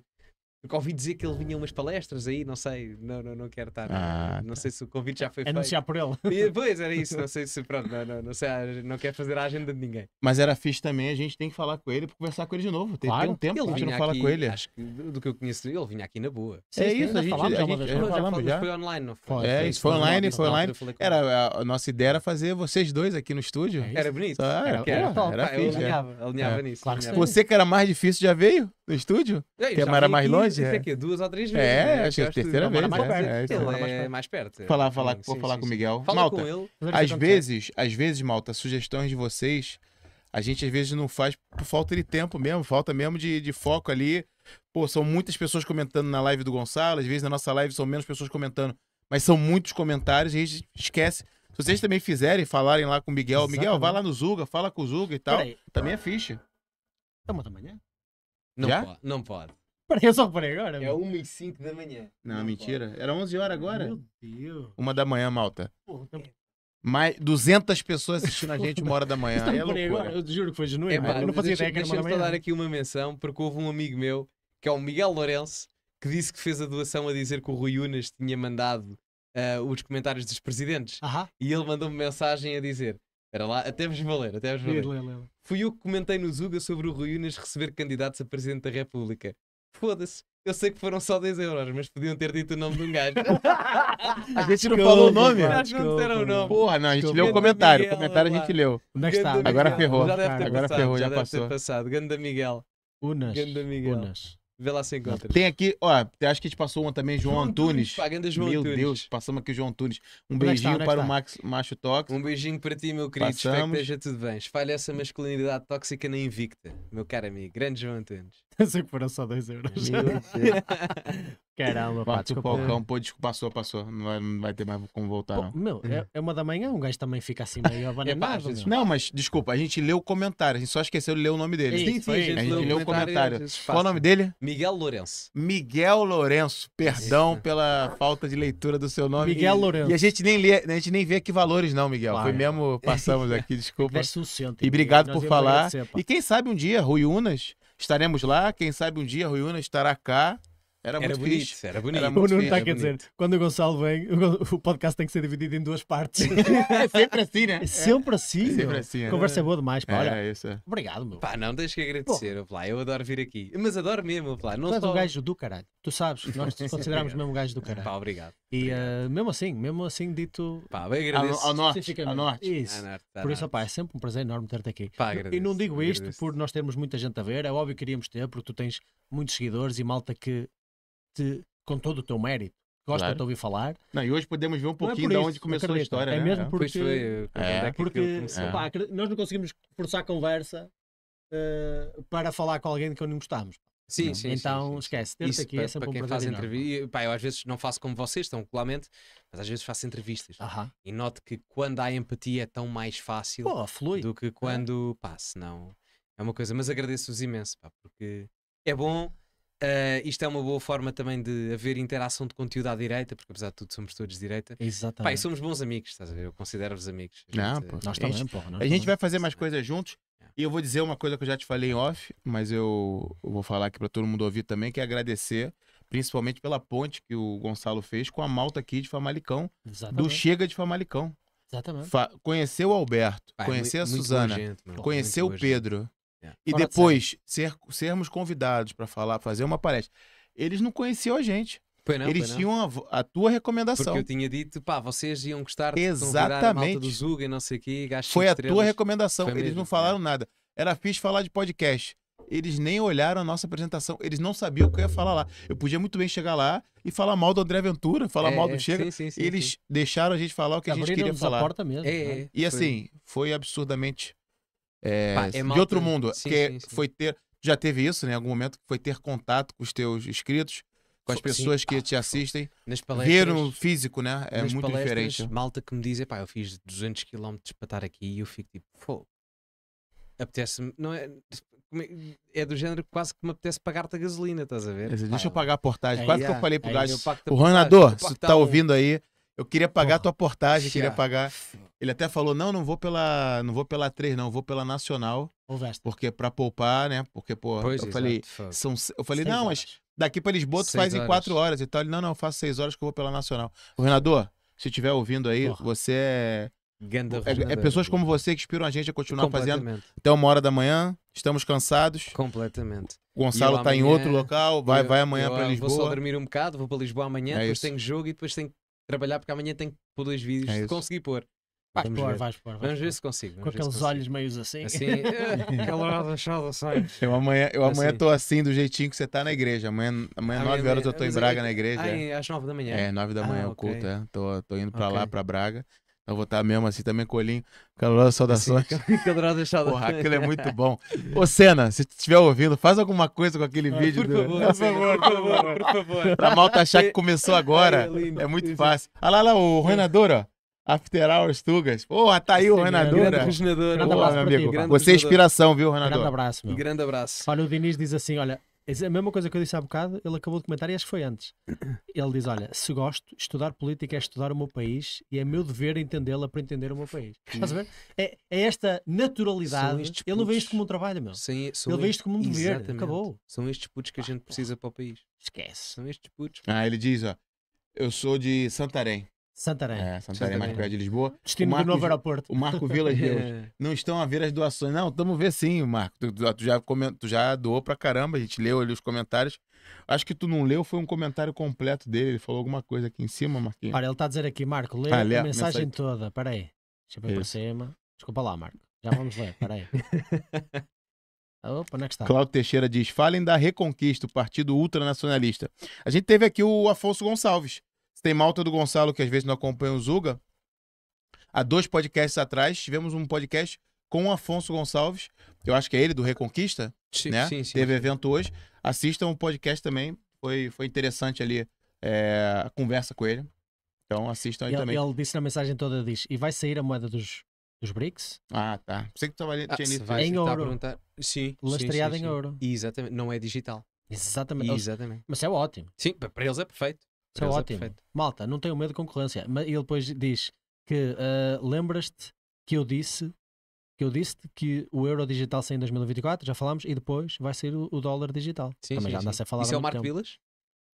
porque ouvi dizer que ele vinha umas palestras aí, não sei, não, não, não quero estar. Ah, não tá. sei se o convite já foi Anunciar feito. Anunciar por ele. E, pois, era isso, não sei se, pronto, não, não, não sei, ah, não quero fazer a agenda de ninguém. Mas era fixe também, a gente tem que falar com ele para conversar com ele de novo. Tem, claro. um tempo ele que a gente não aqui, fala com ele. Acho que do que eu conheço, ele vinha aqui na boa. é isso, a gente, é, a gente, já, falamos, já. Foi online, não foi? É, isso foi online, foi online. Era, a, nossa ideia era fazer vocês dois aqui no estúdio. É era bonito. Ah, era, era, era, era, era, era, era, era, era, era, era, no estúdio? Aí, que a Mara mais longe? Isso é. aqui, duas ou três é, vezes. É, né? acho que é a terceira vez. Né? Mais é, perto. É, ele é mais perto. É. Falar, falar, vou sim, falar sim, com o Miguel. Fala Malta, com ele. Às vezes, às vezes, Malta, sugestões de vocês, a gente às vezes não faz por falta de tempo mesmo, falta mesmo de, de foco ali. Pô, são muitas pessoas comentando na live do Gonçalo, às vezes na nossa live são menos pessoas comentando, mas são muitos comentários, a gente esquece. Se vocês também fizerem, falarem lá com o Miguel, Exatamente. Miguel, vai lá no Zuga, fala com o Zuga e tal, também é ficha. Tamo também, né? Não Já? pode. Não pode. Parei, eu só reparei agora. É 1 e 5 da manhã. Não, Não mentira. Era 11 horas agora. Meu Deus. Uma da manhã, malta. Porra, então é. Mais 200 pessoas assistindo a gente uma hora da manhã. É loucura. Agora. Eu juro que foi genuíno. É, eu não fazia deixa, ideia que era dar aqui uma menção, porque houve um amigo meu, que é o Miguel Lourenço, que disse que fez a doação a dizer que o Rui Unas tinha mandado uh, os comentários dos presidentes. Uh -huh. E ele mandou-me mensagem a dizer era lá, até vos valer, até vos valer. Lê, lê, lê. Fui eu que comentei no Zuga sobre o Rui Unas receber candidatos a Presidente da República. Foda-se. Eu sei que foram só 10 euros, mas podiam ter dito o nome de um gajo. a <laughs> gente não falou o nome? Acho que não disseram o nome. Porra, não, a gente leu o comentário. Miguel, o comentário lá. a gente leu. Onde é que está? Agora ferrou. Já deve ter Agora passado, já, passou. Deve ter passado. Ganda Miguel. Unas. Ganda Miguel. Unas. Vê lá se encontra. Tem aqui, ó, acho que a gente passou uma também, João, João Antunes. Pagando João Meu Antunes. Deus, passamos aqui o João Antunes. Um é beijinho é está, para está? o Max, Macho tox Um beijinho para ti, meu querido. Passamos. Espero que esteja tudo bem. Espalha essa masculinidade tóxica na Invicta, meu caro amigo. Grande João Antunes sei que foram só 2 euros. <laughs> Caramba, pá, desculpa. O cão, pô, desculpa, passou, passou. Não vai, não vai ter mais como voltar, pô, não. Meu, é, é, uma da manhã, um gajo também fica assim meio <laughs> abananado. É, não, mas desculpa, a gente leu o comentário, a gente só esqueceu de ler o nome dele. Sim, sim, sim a gente, a gente leu, leu o comentário. comentário. Qual é o nome dele? Miguel Lourenço. Miguel Lourenço, perdão pela falta de leitura do seu nome. Miguel Lourenço. E a gente nem lê, a gente nem vê aqui valores não, Miguel. Foi mesmo, passamos <laughs> aqui, desculpa. E obrigado por falar. E quem sabe um dia, Rui Unas Estaremos lá, quem sabe um dia a Ruyuna estará cá era, muito era bonito, fixe. era bonito. Tá era o Nuno está a dizer, quando o Gonçalo vem, o podcast tem que ser dividido em duas partes. <laughs> é sempre assim, né? É sempre é assim. É sempre assim né? Conversa é boa demais, pá. É, isso. É. Obrigado, meu. Pá, não tens que agradecer, Pô. Eu adoro vir aqui. Mas adoro mesmo, Plá. Não tu só... um gajo do caralho. Tu sabes, nós te <laughs> consideramos mesmo um gajo do caralho. Pá, obrigado. E eh, obrigado. Uh, mesmo assim, mesmo assim dito... Pá, bem agradeço. Ao, ao norte. Ao norte. Isso. Ao norte, por isso, pá, é sempre um prazer enorme ter-te aqui. Pá, agradeço, e não digo isto agradeço. por nós termos muita gente a ver. É óbvio que queríamos ter, porque tu tens muitos seguidores e malta que te, com todo o teu mérito. Gosta claro. de ouvir falar. Não, e hoje podemos ver um é pouquinho é de onde começou acredito. a história. É né? mesmo porque, foi, é, porque pá, nós não conseguimos forçar a conversa uh, para falar com alguém que eu não gostamos. Sim, não. É? sim. Então sim, sim. esquece, isso aqui para, é para quem faz entrevista. eu às vezes não faço como vocês, tão claramente mas às vezes faço entrevistas. Uh -huh. E noto que quando há empatia é tão mais fácil Pô, flui. do que é. quando, é. pá, senão é uma coisa. Mas agradeço-vos imenso, pá, porque é bom Uh, isto é uma boa forma também de haver interação de conteúdo à direita, porque apesar de tudo somos todos de direita. Exatamente. pai somos bons amigos, estás a ver? Eu considero-vos amigos. Gente, Não, pô, nós é também, porra, Nós a gente vai fazer mais coisas juntos. É. E eu vou dizer uma coisa que eu já te falei em off, mas eu vou falar aqui para todo mundo ouvir também, que é agradecer principalmente pela ponte que o Gonçalo fez com a malta aqui de Famalicão, Exatamente. do Chega de Famalicão. Exatamente. Fa conheceu o Alberto, Pai, é conheceu a Suzana, gente, conheceu o né? Pedro, é. E Fora depois, de ser, sermos convidados para falar, fazer uma palestra. Eles não conheciam a gente. Não, Eles tinham a, a, tua recomendação. Porque eu tinha dito, pá, vocês iam gostar de Exatamente. do Zuga e não sei o quê. Foi a tua recomendação. Foi Eles mesmo, não falaram é. nada. Era fixe falar de podcast. Eles nem olharam a nossa apresentação. Eles não sabiam o que eu ia falar lá. Eu podia muito bem chegar lá e falar mal do André Ventura, falar é, mal do Chega. Sim, sim, sim, Eles deixaram a gente falar o que a gente queria falar. Mesmo, é, né? É, e assim, foi absurdamente é, é, de outro mundo. Sim, que sim, sim. foi ter. Já teve isso, né? Em algum momento foi ter contato com os teus inscritos, com as pessoas que ah, te assistem. Nas Ver no físico, né? É muito diferente. Malta que me diz, pá, eu fiz 200 km para estar aqui e eu fico tipo, pô, apetece-me. Não é, é, é do género quase que me apetece pagar-te a gasolina, estás a ver? Deixa Pai, eu pagar a portagem. Quase é, que eu é, falei pro é, gajo. O Ronador, se tá um... Então, ouvindo aí, eu queria pagar a tua portagem, queria pagar. Ele até falou: "Não, não vou pela, não vou pela 3 não, vou pela nacional". Porque pra poupar, né? Porque pô, pois eu exato, falei, são eu falei: "Não, horas. mas daqui pra Lisboa tu seis faz horas. em 4 horas e tal". Ele: "Não, não, eu faço 6 horas que eu vou pela nacional". O Renador, se estiver ouvindo aí, Porra. você é é, é, pessoas como você que inspiram a gente a continuar fazendo até uma hora da manhã. Estamos cansados. Completamente. O Gonçalo está em outro local, vai, eu, vai amanhã para Lisboa. Vou só dormir um bocado, vou para Lisboa amanhã, é depois isso. tenho jogo e depois tenho trabalhar porque amanhã tenho que pôr dois vídeos é se conseguir pôr. Vais vamos pôr, ver. vais pôr. Vais vamos pôr. ver se consigo. Com aqueles consigo. olhos meios assim. Assim, calorada, chada, assim. Eu amanhã estou amanhã assim. assim, do jeitinho que você está na igreja. Amanhã, amanhã às 9 horas eu estou em Braga é na igreja. Ai, ah, é, às 9 da manhã. É, 9 da manhã ah, é o okay. culto, é. estou indo para okay. lá, para Braga. Eu vou estar mesmo assim também, colinho. calorosa saudações. Calorosas saudações. Porra, aquilo é muito bom. Ô, Senna, se estiver ouvindo, faz alguma coisa com aquele ah, vídeo. Por, do... favor, por, favor, por favor, por favor. Pra malta achar que é começou agora, é, é muito fácil. Olha ah, lá, lá, o Renador, ó. After Hours Tugas. Porra, tá aí o Renador. Grande Renador. Grande abraço, meu amigo. Você é inspiração, viu, Renador? Grande abraço, meu. Grande abraço. Olha, o Vinícius diz assim, olha, é a mesma coisa que eu disse há bocado, ele acabou de comentar e acho que foi antes. Ele diz: Olha, se gosto, estudar política é estudar o meu país e é meu dever entendê-la para entender o meu país. Estás a ver? É, é esta naturalidade. Ele não vê isto como um trabalho, meu. Sim, ele vê isto como um dever. Exatamente. Acabou. São estes putos que a gente precisa para o país. Esquece. São estes putos. Ah, ele diz: Ó, eu sou de Santarém. Santarém. É, Santarém, é Santarém. mais perto de Lisboa. Destino Marcos, do novo aeroporto. O Marco Vilas <laughs> Deus. É. Não estão a ver as doações. Não, estamos a ver sim, Marco. Tu, tu, já coment... tu já doou pra caramba, a gente leu ali os comentários. Acho que tu não leu, foi um comentário completo dele. Ele falou alguma coisa aqui em cima, Marquinhos. Olha, ele está a dizer aqui, Marco, lê, ah, lê a mensagem, mensagem toda. Peraí. Deixa eu ver para cima. Desculpa lá, Marco. Já vamos ler, peraí. <laughs> Opa, onde é que está? Cláudio Teixeira diz: falem da Reconquista, o partido ultranacionalista. A gente teve aqui o Afonso Gonçalves tem malta do Gonçalo que às vezes não acompanha o Zuga. Há dois podcasts atrás, tivemos um podcast com o Afonso Gonçalves. Eu acho que é ele, do Reconquista. Sim, né? sim, sim. Teve evento hoje. Assistam o podcast também. Foi, foi interessante ali é, a conversa com ele. Então assistam aí ele, também. Ele disse na mensagem toda, diz, e vai sair a moeda dos, dos BRICS? Ah, tá. Sei que estava ali, ah, vai, Em ouro. Sim. Lastreado em ouro. Exatamente. Não é digital. Exatamente. Exatamente. Mas é ótimo. Sim, para eles é perfeito. Isso é ótimo. Malta, não tenho medo de concorrência. Mas ele depois diz que uh, lembras-te que eu disse que eu disse que o euro digital sai em 2024, já falámos, e depois vai sair o, o dólar digital. Sim, Também sim, já anda sim. a falar Isso é o Marco Vilas?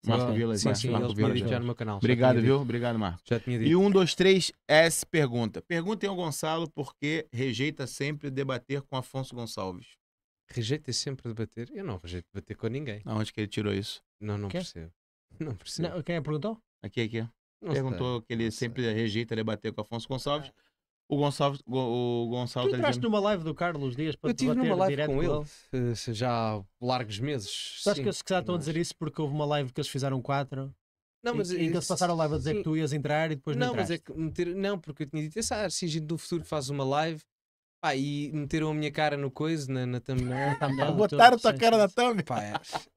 Marco Vilas, sim, sim, Marco Vilas. Já no meu canal. Obrigado, viu? Obrigado, Marco. Já tinha dito. E um, dois, três, S pergunta. Perguntem ao Gonçalo por que rejeita sempre debater com Afonso Gonçalves. Rejeita sempre debater? Eu não rejeito debater com ninguém. Aonde que ele tirou isso? Não, não percebo. <laughs> Não percebo. Não, quem é perguntou? Aqui, aqui. Nossa, Perguntou que ele Nossa. sempre rejeita debater com o Afonso Gonçalves. Ah. O Gonçalves, o Gonçalves. Tu entraste numa live do Carlos Dias para Eu estive numa live com, com ele, ele. Eh, já há largos meses. Tu acho que eles que já a dizer isso porque houve uma live que eles fizeram quatro? Não, mas, e, e que eles eh, passaram a live a dizer sim. que tu ias entrar e depois não Não, mas é que meter, não, porque eu tinha dito, ah, se a gente do futuro faz uma live Pá, e meteram a minha cara no coisa, na, na thumbnail. Não, <laughs> tá Botaram tá a tua cara na thumb. Pá, é,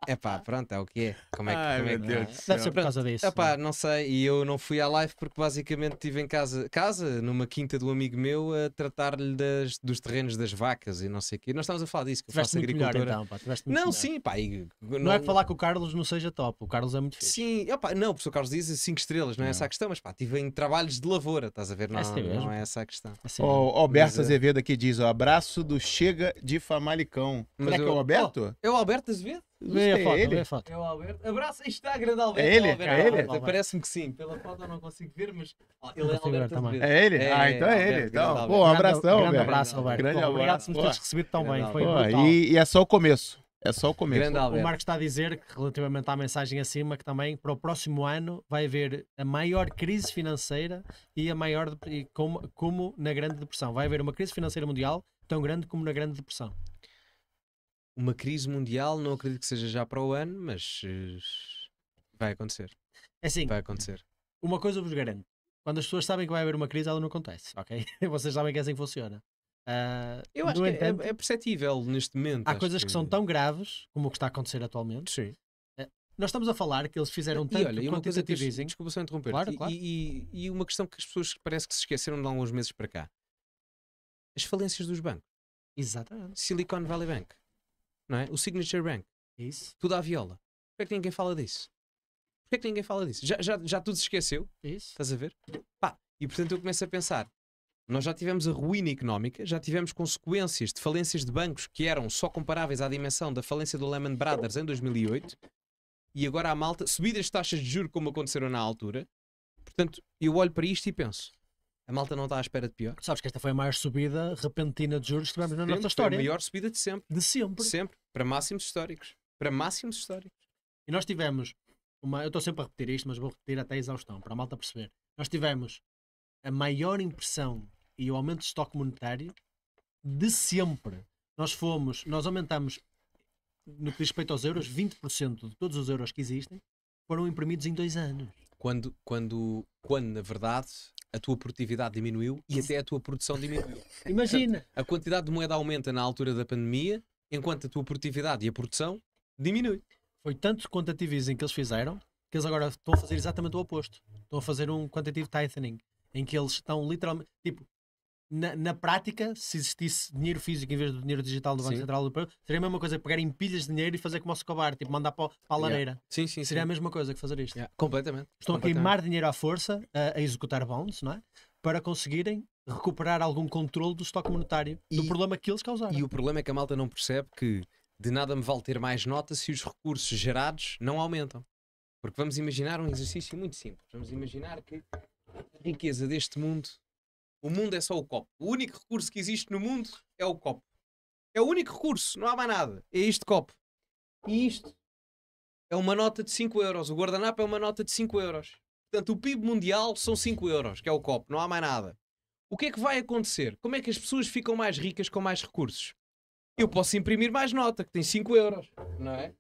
é pá, pronto, é o que é. Como é que. Ai, como é meu que... Deus. É? Deve ser por causa disso. É pá, é? não sei. E eu não fui à live porque basicamente estive em casa, casa, numa quinta do amigo meu, a tratar-lhe dos terrenos das vacas e não sei o quê. Nós estávamos a falar disso, que eu faço agricultura. Melhor, então, pá, não, melhor. sim, pá. E, não... É não... é que falar que o Carlos não seja top. O Carlos é muito fixe. Sim, não, o professor Carlos diz 5 estrelas, não, não é essa a questão. Mas pá, estive em trabalhos de lavoura, estás a ver? Não é, não é essa a questão. Assim, Berta Alberto Azevedo aqui que diz, o abraço do Chega de Famalicão. Como Mas é que é o Alberto? Oh, é o Alberto Azevedo? Vê a é foto, ele? vê a foto. É o Alberto. Abraço Instagram de Alberto. É ele? Alberto. É ele? Parece-me que sim. Pela foto eu não consigo ver, mas oh, ele é Alberto também. É ele? É, ah, então é, Alberto, ele. Então, pô, um abração, Grande, grande abraço, Alberto. Grande abraço. Obrigado por me teres recebido tão bem. Foi e, e é só o começo. É só o começo. o Marcos está a dizer que, relativamente à mensagem acima, que também para o próximo ano vai haver a maior crise financeira e a maior e como, como na Grande Depressão. Vai haver uma crise financeira mundial tão grande como na Grande Depressão. Uma crise mundial, não acredito que seja já para o ano, mas eh, vai acontecer. É assim. Vai acontecer. Uma coisa eu vos garanto: quando as pessoas sabem que vai haver uma crise, ela não acontece, ok? <laughs> Vocês sabem que é assim que funciona. Uh, eu acho que é, é, perceptível neste momento. Há coisas que... que... são tão graves como o que está a acontecer atualmente. Sim. Ah, nós estamos a falar que eles fizeram e olha, e uma coisa que dizem. Desculpa só interromper. Claro, claro. E, e, e, uma questão que as pessoas parece que se esqueceram de há uns meses para cá: as falências dos bancos. Exatamente. Silicon Valley Bank, não é? O Signature Bank. Isso. Tudo à viola. Porquê é que ninguém fala disso? Porquê é que ninguém fala disso? Já, já, já tudo se esqueceu? Isso. Estás a ver? Pá, e portanto eu começo a pensar: nós já tivemos a ruína económica, já tivemos consequências de falências de bancos que eram só comparáveis à dimensão da falência do Lehman Brothers em 2008 e agora a malta, subidas de taxas de juros como aconteceram na altura. Portanto, eu olho para isto e penso: a malta não está à espera de pior. Sabes que esta foi a maior subida repentina de juros que tivemos na nossa história. Foi a maior subida de sempre. De sempre. sempre. Para máximos históricos. Para máximos históricos. E nós tivemos uma. Eu estou sempre a repetir isto, mas vou repetir até a exaustão, para a malta perceber. Nós tivemos a maior impressão e o aumento de estoque monetário de sempre. Nós fomos, nós aumentamos, no que diz respeito aos euros, 20% de todos os euros que existem foram imprimidos em dois anos. Quando, quando, quando na verdade, a tua produtividade diminuiu e até a tua produção diminuiu. <laughs> Imagina! a quantidade de moeda aumenta na altura da pandemia, enquanto a tua produtividade e a produção diminui. Foi tanto quantitativismo que eles fizeram que eles agora estão a fazer exatamente o oposto. Estão a fazer um quantitative tightening, em que eles estão literalmente. Tipo, na, na, prática, se existisse dinheiro físico em vez do dinheiro digital do Banco sim. Central Europeu, seria a mesma coisa que pegarem pilhas de dinheiro e fazer como o Escobar, tipo mandar para, para a lareira. Yeah. Sim, sim, seria sim. a mesma coisa que fazer isto. Yeah. Completamente. Estão Completamente. a queimar dinheiro à força, a, a, executar bonds, não é? Para conseguirem recuperar algum controle do estoque monetário, e, do problema que eles causaram. E o problema é que a malta não percebe que de nada me vale ter mais nota se os recursos gerados não aumentam. Porque vamos imaginar um exercício muito simples. Vamos imaginar que a riqueza deste mundo o mundo é só o copo. O único recurso que existe no mundo é o copo. É o único recurso, não há mais nada. É este copo. E isto é uma nota de 5 euros. O guardanapo é uma nota de 5 euros. Portanto, o PIB mundial são 5 euros, que é o copo, não há mais nada. O que é que vai acontecer? Como é que as pessoas ficam mais ricas com mais recursos? Eu posso imprimir mais nota, que tem 5 euros, não é?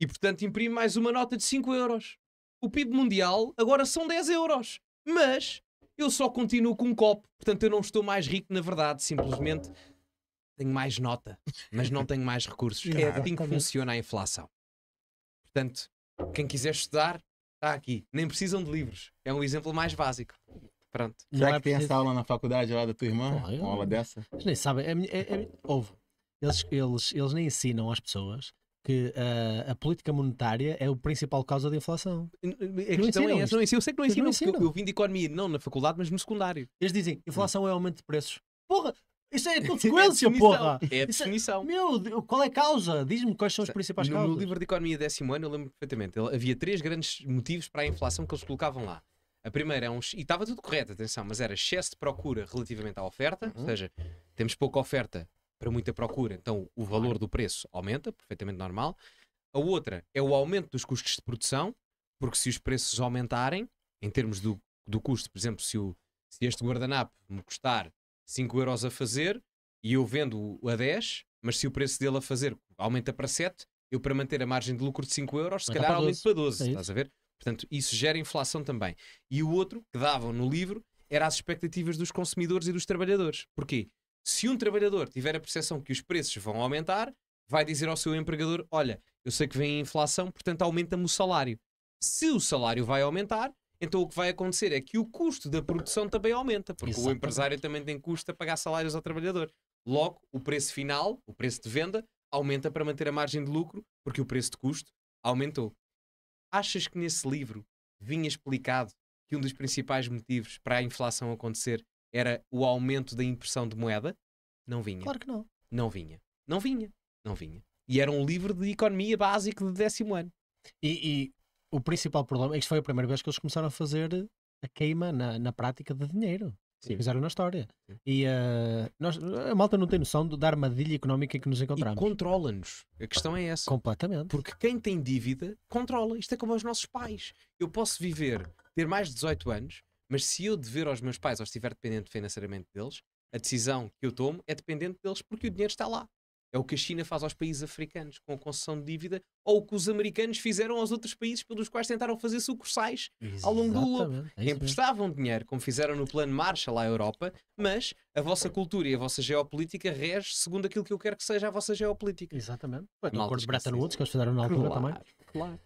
E portanto imprimo mais uma nota de 5 euros. O PIB mundial agora são 10 euros. Mas eu só continuo com um copo. Portanto, eu não estou mais rico, na verdade, simplesmente tenho mais nota, mas não tenho mais recursos. É assim que funciona a inflação. Portanto, quem quiser estudar, está aqui. Nem precisam de livros. É um exemplo mais básico. Pronto. Será que é tem essa aula na faculdade lá da tua irmã? Uma aula dessa? Eles nem sabem. É, é, é, ouve. Eles, eles, eles nem ensinam às pessoas que uh, a política monetária é o principal causa da inflação. A não é essa, não ensino. Eu sei que não ensino. ensinam. Eu, eu vim de economia, não na faculdade, mas no secundário. Eles dizem, inflação é aumento de preços. Porra, isso é <laughs> consequência, é porra! É a é- definição. É, meu, qual é a causa? Diz-me quais são os é, principais no, causas. No livro de Economia décimo ano, eu lembro perfeitamente. havia três grandes motivos para a inflação que eles colocavam lá. A primeira é um. E estava tudo correto, atenção, mas era excesso de procura relativamente à oferta, uhum. ou seja, temos pouca oferta, para muita procura, então o valor do preço aumenta, perfeitamente normal. A outra é o aumento dos custos de produção, porque se os preços aumentarem, em termos do, do custo, por exemplo, se, o, se este guardanapo me custar 5 euros a fazer e eu vendo a 10, mas se o preço dele a fazer aumenta para 7, eu para manter a margem de lucro de 5 euros, se calhar aumento para 12, é estás a ver? Portanto, isso gera inflação também. E o outro que davam no livro era as expectativas dos consumidores e dos trabalhadores. Porquê? Se um trabalhador tiver a percepção que os preços vão aumentar, vai dizer ao seu empregador: Olha, eu sei que vem a inflação, portanto aumenta-me o salário. Se o salário vai aumentar, então o que vai acontecer é que o custo da produção também aumenta, porque Exatamente. o empresário também tem custo a pagar salários ao trabalhador. Logo, o preço final, o preço de venda, aumenta para manter a margem de lucro, porque o preço de custo aumentou. Achas que nesse livro vinha explicado que um dos principais motivos para a inflação acontecer era o aumento da impressão de moeda, não vinha. Claro que não. Não vinha. Não vinha. Não vinha. E era um livro de economia básico de décimo ano. E, e o principal problema, isto foi a primeira vez que eles começaram a fazer a queima na, na prática de dinheiro. Sim. Fizeram na história. Sim. E uh, nós, a malta não tem noção da armadilha económica em que nos encontramos. Controla-nos. A questão é essa. Completamente. Porque quem tem dívida controla. Isto é como os nossos pais. Eu posso viver, ter mais de 18 anos, mas se eu dever aos meus pais ou estiver dependente financeiramente deles, a decisão que eu tomo é dependente deles porque o dinheiro está lá. É o que a China faz aos países africanos com a concessão de dívida ou o que os americanos fizeram aos outros países pelos quais tentaram fazer sucursais ao longo do globo. É Emprestavam dinheiro, como fizeram no plano Marshall à Europa, mas a vossa cultura e a vossa geopolítica rege segundo aquilo que eu quero que seja a vossa geopolítica. Exatamente. No acordo de Bretton Woods, que eles fizeram na altura claro, também. Claro.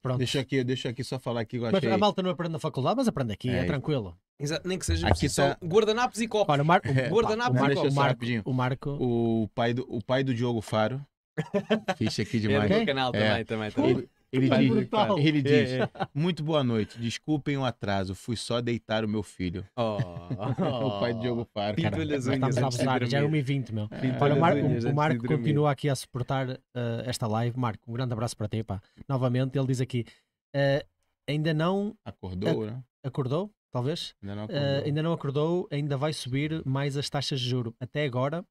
Pronto. Deixa aqui, deixa aqui só falar aqui. achei... Mas a malta não aprende na faculdade, mas aprende aqui, é, é tranquilo. Exato, nem que seja aqui tá... guardanapos e copos. Olha, o, Mar... é, <laughs> guardanapos pá, o, Marco, o, Marco, o Marco, o pai do, o pai do Diogo Faro. <laughs> Fixa aqui demais. É, okay. canal é. também, também, é. também. Ele diz, ele é, diz é, é. muito boa noite, desculpem o atraso, fui só deitar o meu filho. Oh, <laughs> oh. o pai de Diogo Faro. Pinto Estamos a abusar, já é 1h20, meu. Pinto Olha, o Marco, o Marco continua aqui a suportar uh, esta live. Marco, um grande abraço para ti, pá. Novamente, ele diz aqui, uh, ainda não... Acordou, a, né? Acordou, talvez? Ainda não eh, acordou. Uh, ainda não acordou, ainda vai subir mais as taxas de juro. Até agora,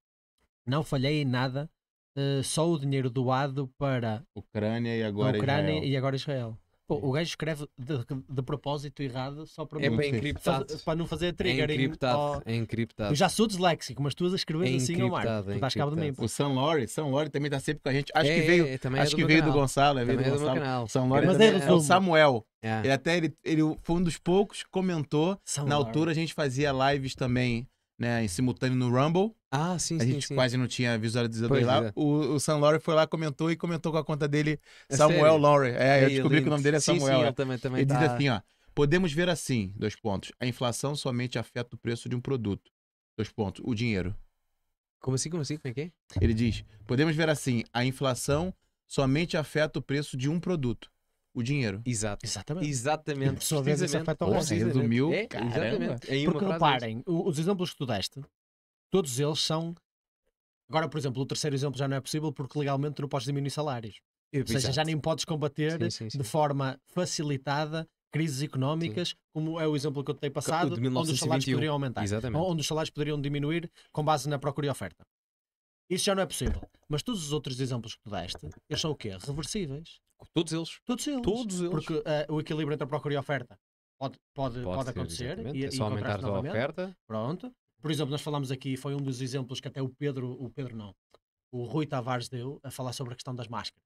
não falhei em nada eh, só o dinheiro doado para Ucrânia e agora Ucrânia Israel. e agora Israel. Pô, o gajo escreve de, de, propósito errado só para, é não, para, encriptado. Faz, para não fazer trigger. É encriptado. Ao... É encriptado. Eu já sou disléxico, mas tu as escreves é assim ao mar. É tu estás cabo de mim. O São Lori, São Lori também está sempre com a gente. Acho é, que veio, é, é acho do que veio do Gonçalo. É veio do é Gonçalo. São Lori mas também, é, o Samuel. Ele até ele, ele foi um dos poucos que comentou. São na Lord. altura a gente fazia lives também né, em simultâneo no Rumble. Ah, sim, a sim. A gente sim. quase não tinha visualizador lá. É. O, o Sam Laurie foi lá, comentou e comentou com a conta dele, é Samuel Laurie. É, eu descobri que o nome dele é sim, Samuel. Sim, eu é. também, também Ele tá... diz assim, ó. Podemos ver assim, dois pontos. A inflação somente afeta o preço de um produto. Dois pontos. O dinheiro. Como assim, como assim? Como é que é? Ele diz: podemos ver assim, a inflação somente afeta o preço de um produto o dinheiro. Exato. Exatamente. Exatamente. E a pessoa vê esse efeito ao do mil. É, exatamente. Porque reparem, os exemplos que tu deste, todos eles são. Agora, por exemplo, o terceiro exemplo já não é possível porque legalmente tu não podes diminuir salários. Ou seja, já nem podes combater sim, sim, sim. de forma facilitada crises económicas, como é o exemplo que eu te dei passado, onde os salários poderiam aumentar, Exatamente. onde os salários poderiam diminuir com base na procura e oferta. Isso já não é possível. Mas todos os outros exemplos que tu deste, eles são o quê? Reversíveis. Todos eles. Todos eles. Todos eles. Porque uh, o equilíbrio entre a procura e a oferta pode, pode, pode, pode ser, acontecer. E, é só aumentar a oferta. Pronto. Por exemplo, nós falámos aqui, foi um dos exemplos que até o Pedro, o Pedro não, o Rui Tavares deu a falar sobre a questão das máscaras.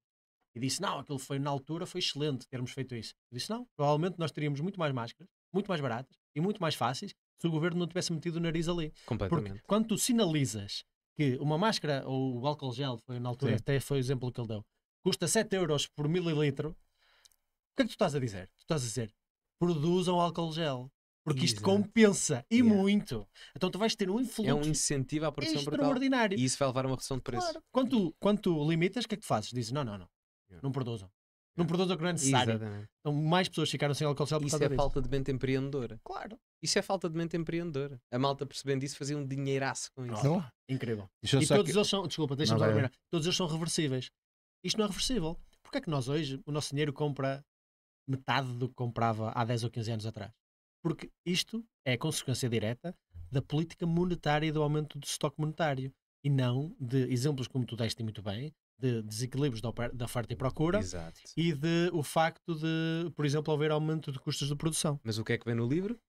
E disse, não, aquilo foi na altura, foi excelente termos feito isso. Eu disse, não, provavelmente nós teríamos muito mais máscaras, muito mais baratas e muito mais fáceis se o governo não tivesse metido o nariz ali. Completamente. Porque quando tu sinalizas que uma máscara ou o álcool gel, foi na altura Sim. até foi o exemplo que ele deu, custa 7 euros por mililitro, o que é que tu estás a dizer? Tu estás a dizer, produzam álcool gel. Porque isto Exato. compensa e yeah. muito. Então tu vais ter um influxo. É um incentivo à produção extraordinário. E isso vai levar a uma redução de preço. Claro. Quando, tu, quando tu limitas, o que é que tu fazes? Dizes, não, não, não. Yeah. Não produzam num produto que não é necessário. Exatamente. Então mais pessoas ficaram sem álcool gel por Isso é falta de mente empreendedora. Claro. Isso é falta de mente empreendedora. A malta percebendo isso fazia um dinheiraço com isso. Oh, incrível. E todos que... eles são, desculpa, deixa-me terminar. Todos eles são reversíveis. Isto não é reversível. Porquê é que nós hoje, o nosso dinheiro compra metade do que comprava há 10 ou 15 anos atrás? Porque isto é consequência direta da política monetária e do aumento do estoque monetário. E não de exemplos como tu deste muito bem, de desequilíbrios da, oferta e procura Exato. e de o facto de, por exemplo, haver aumento de custos de produção. Mas o que é que vem no livro?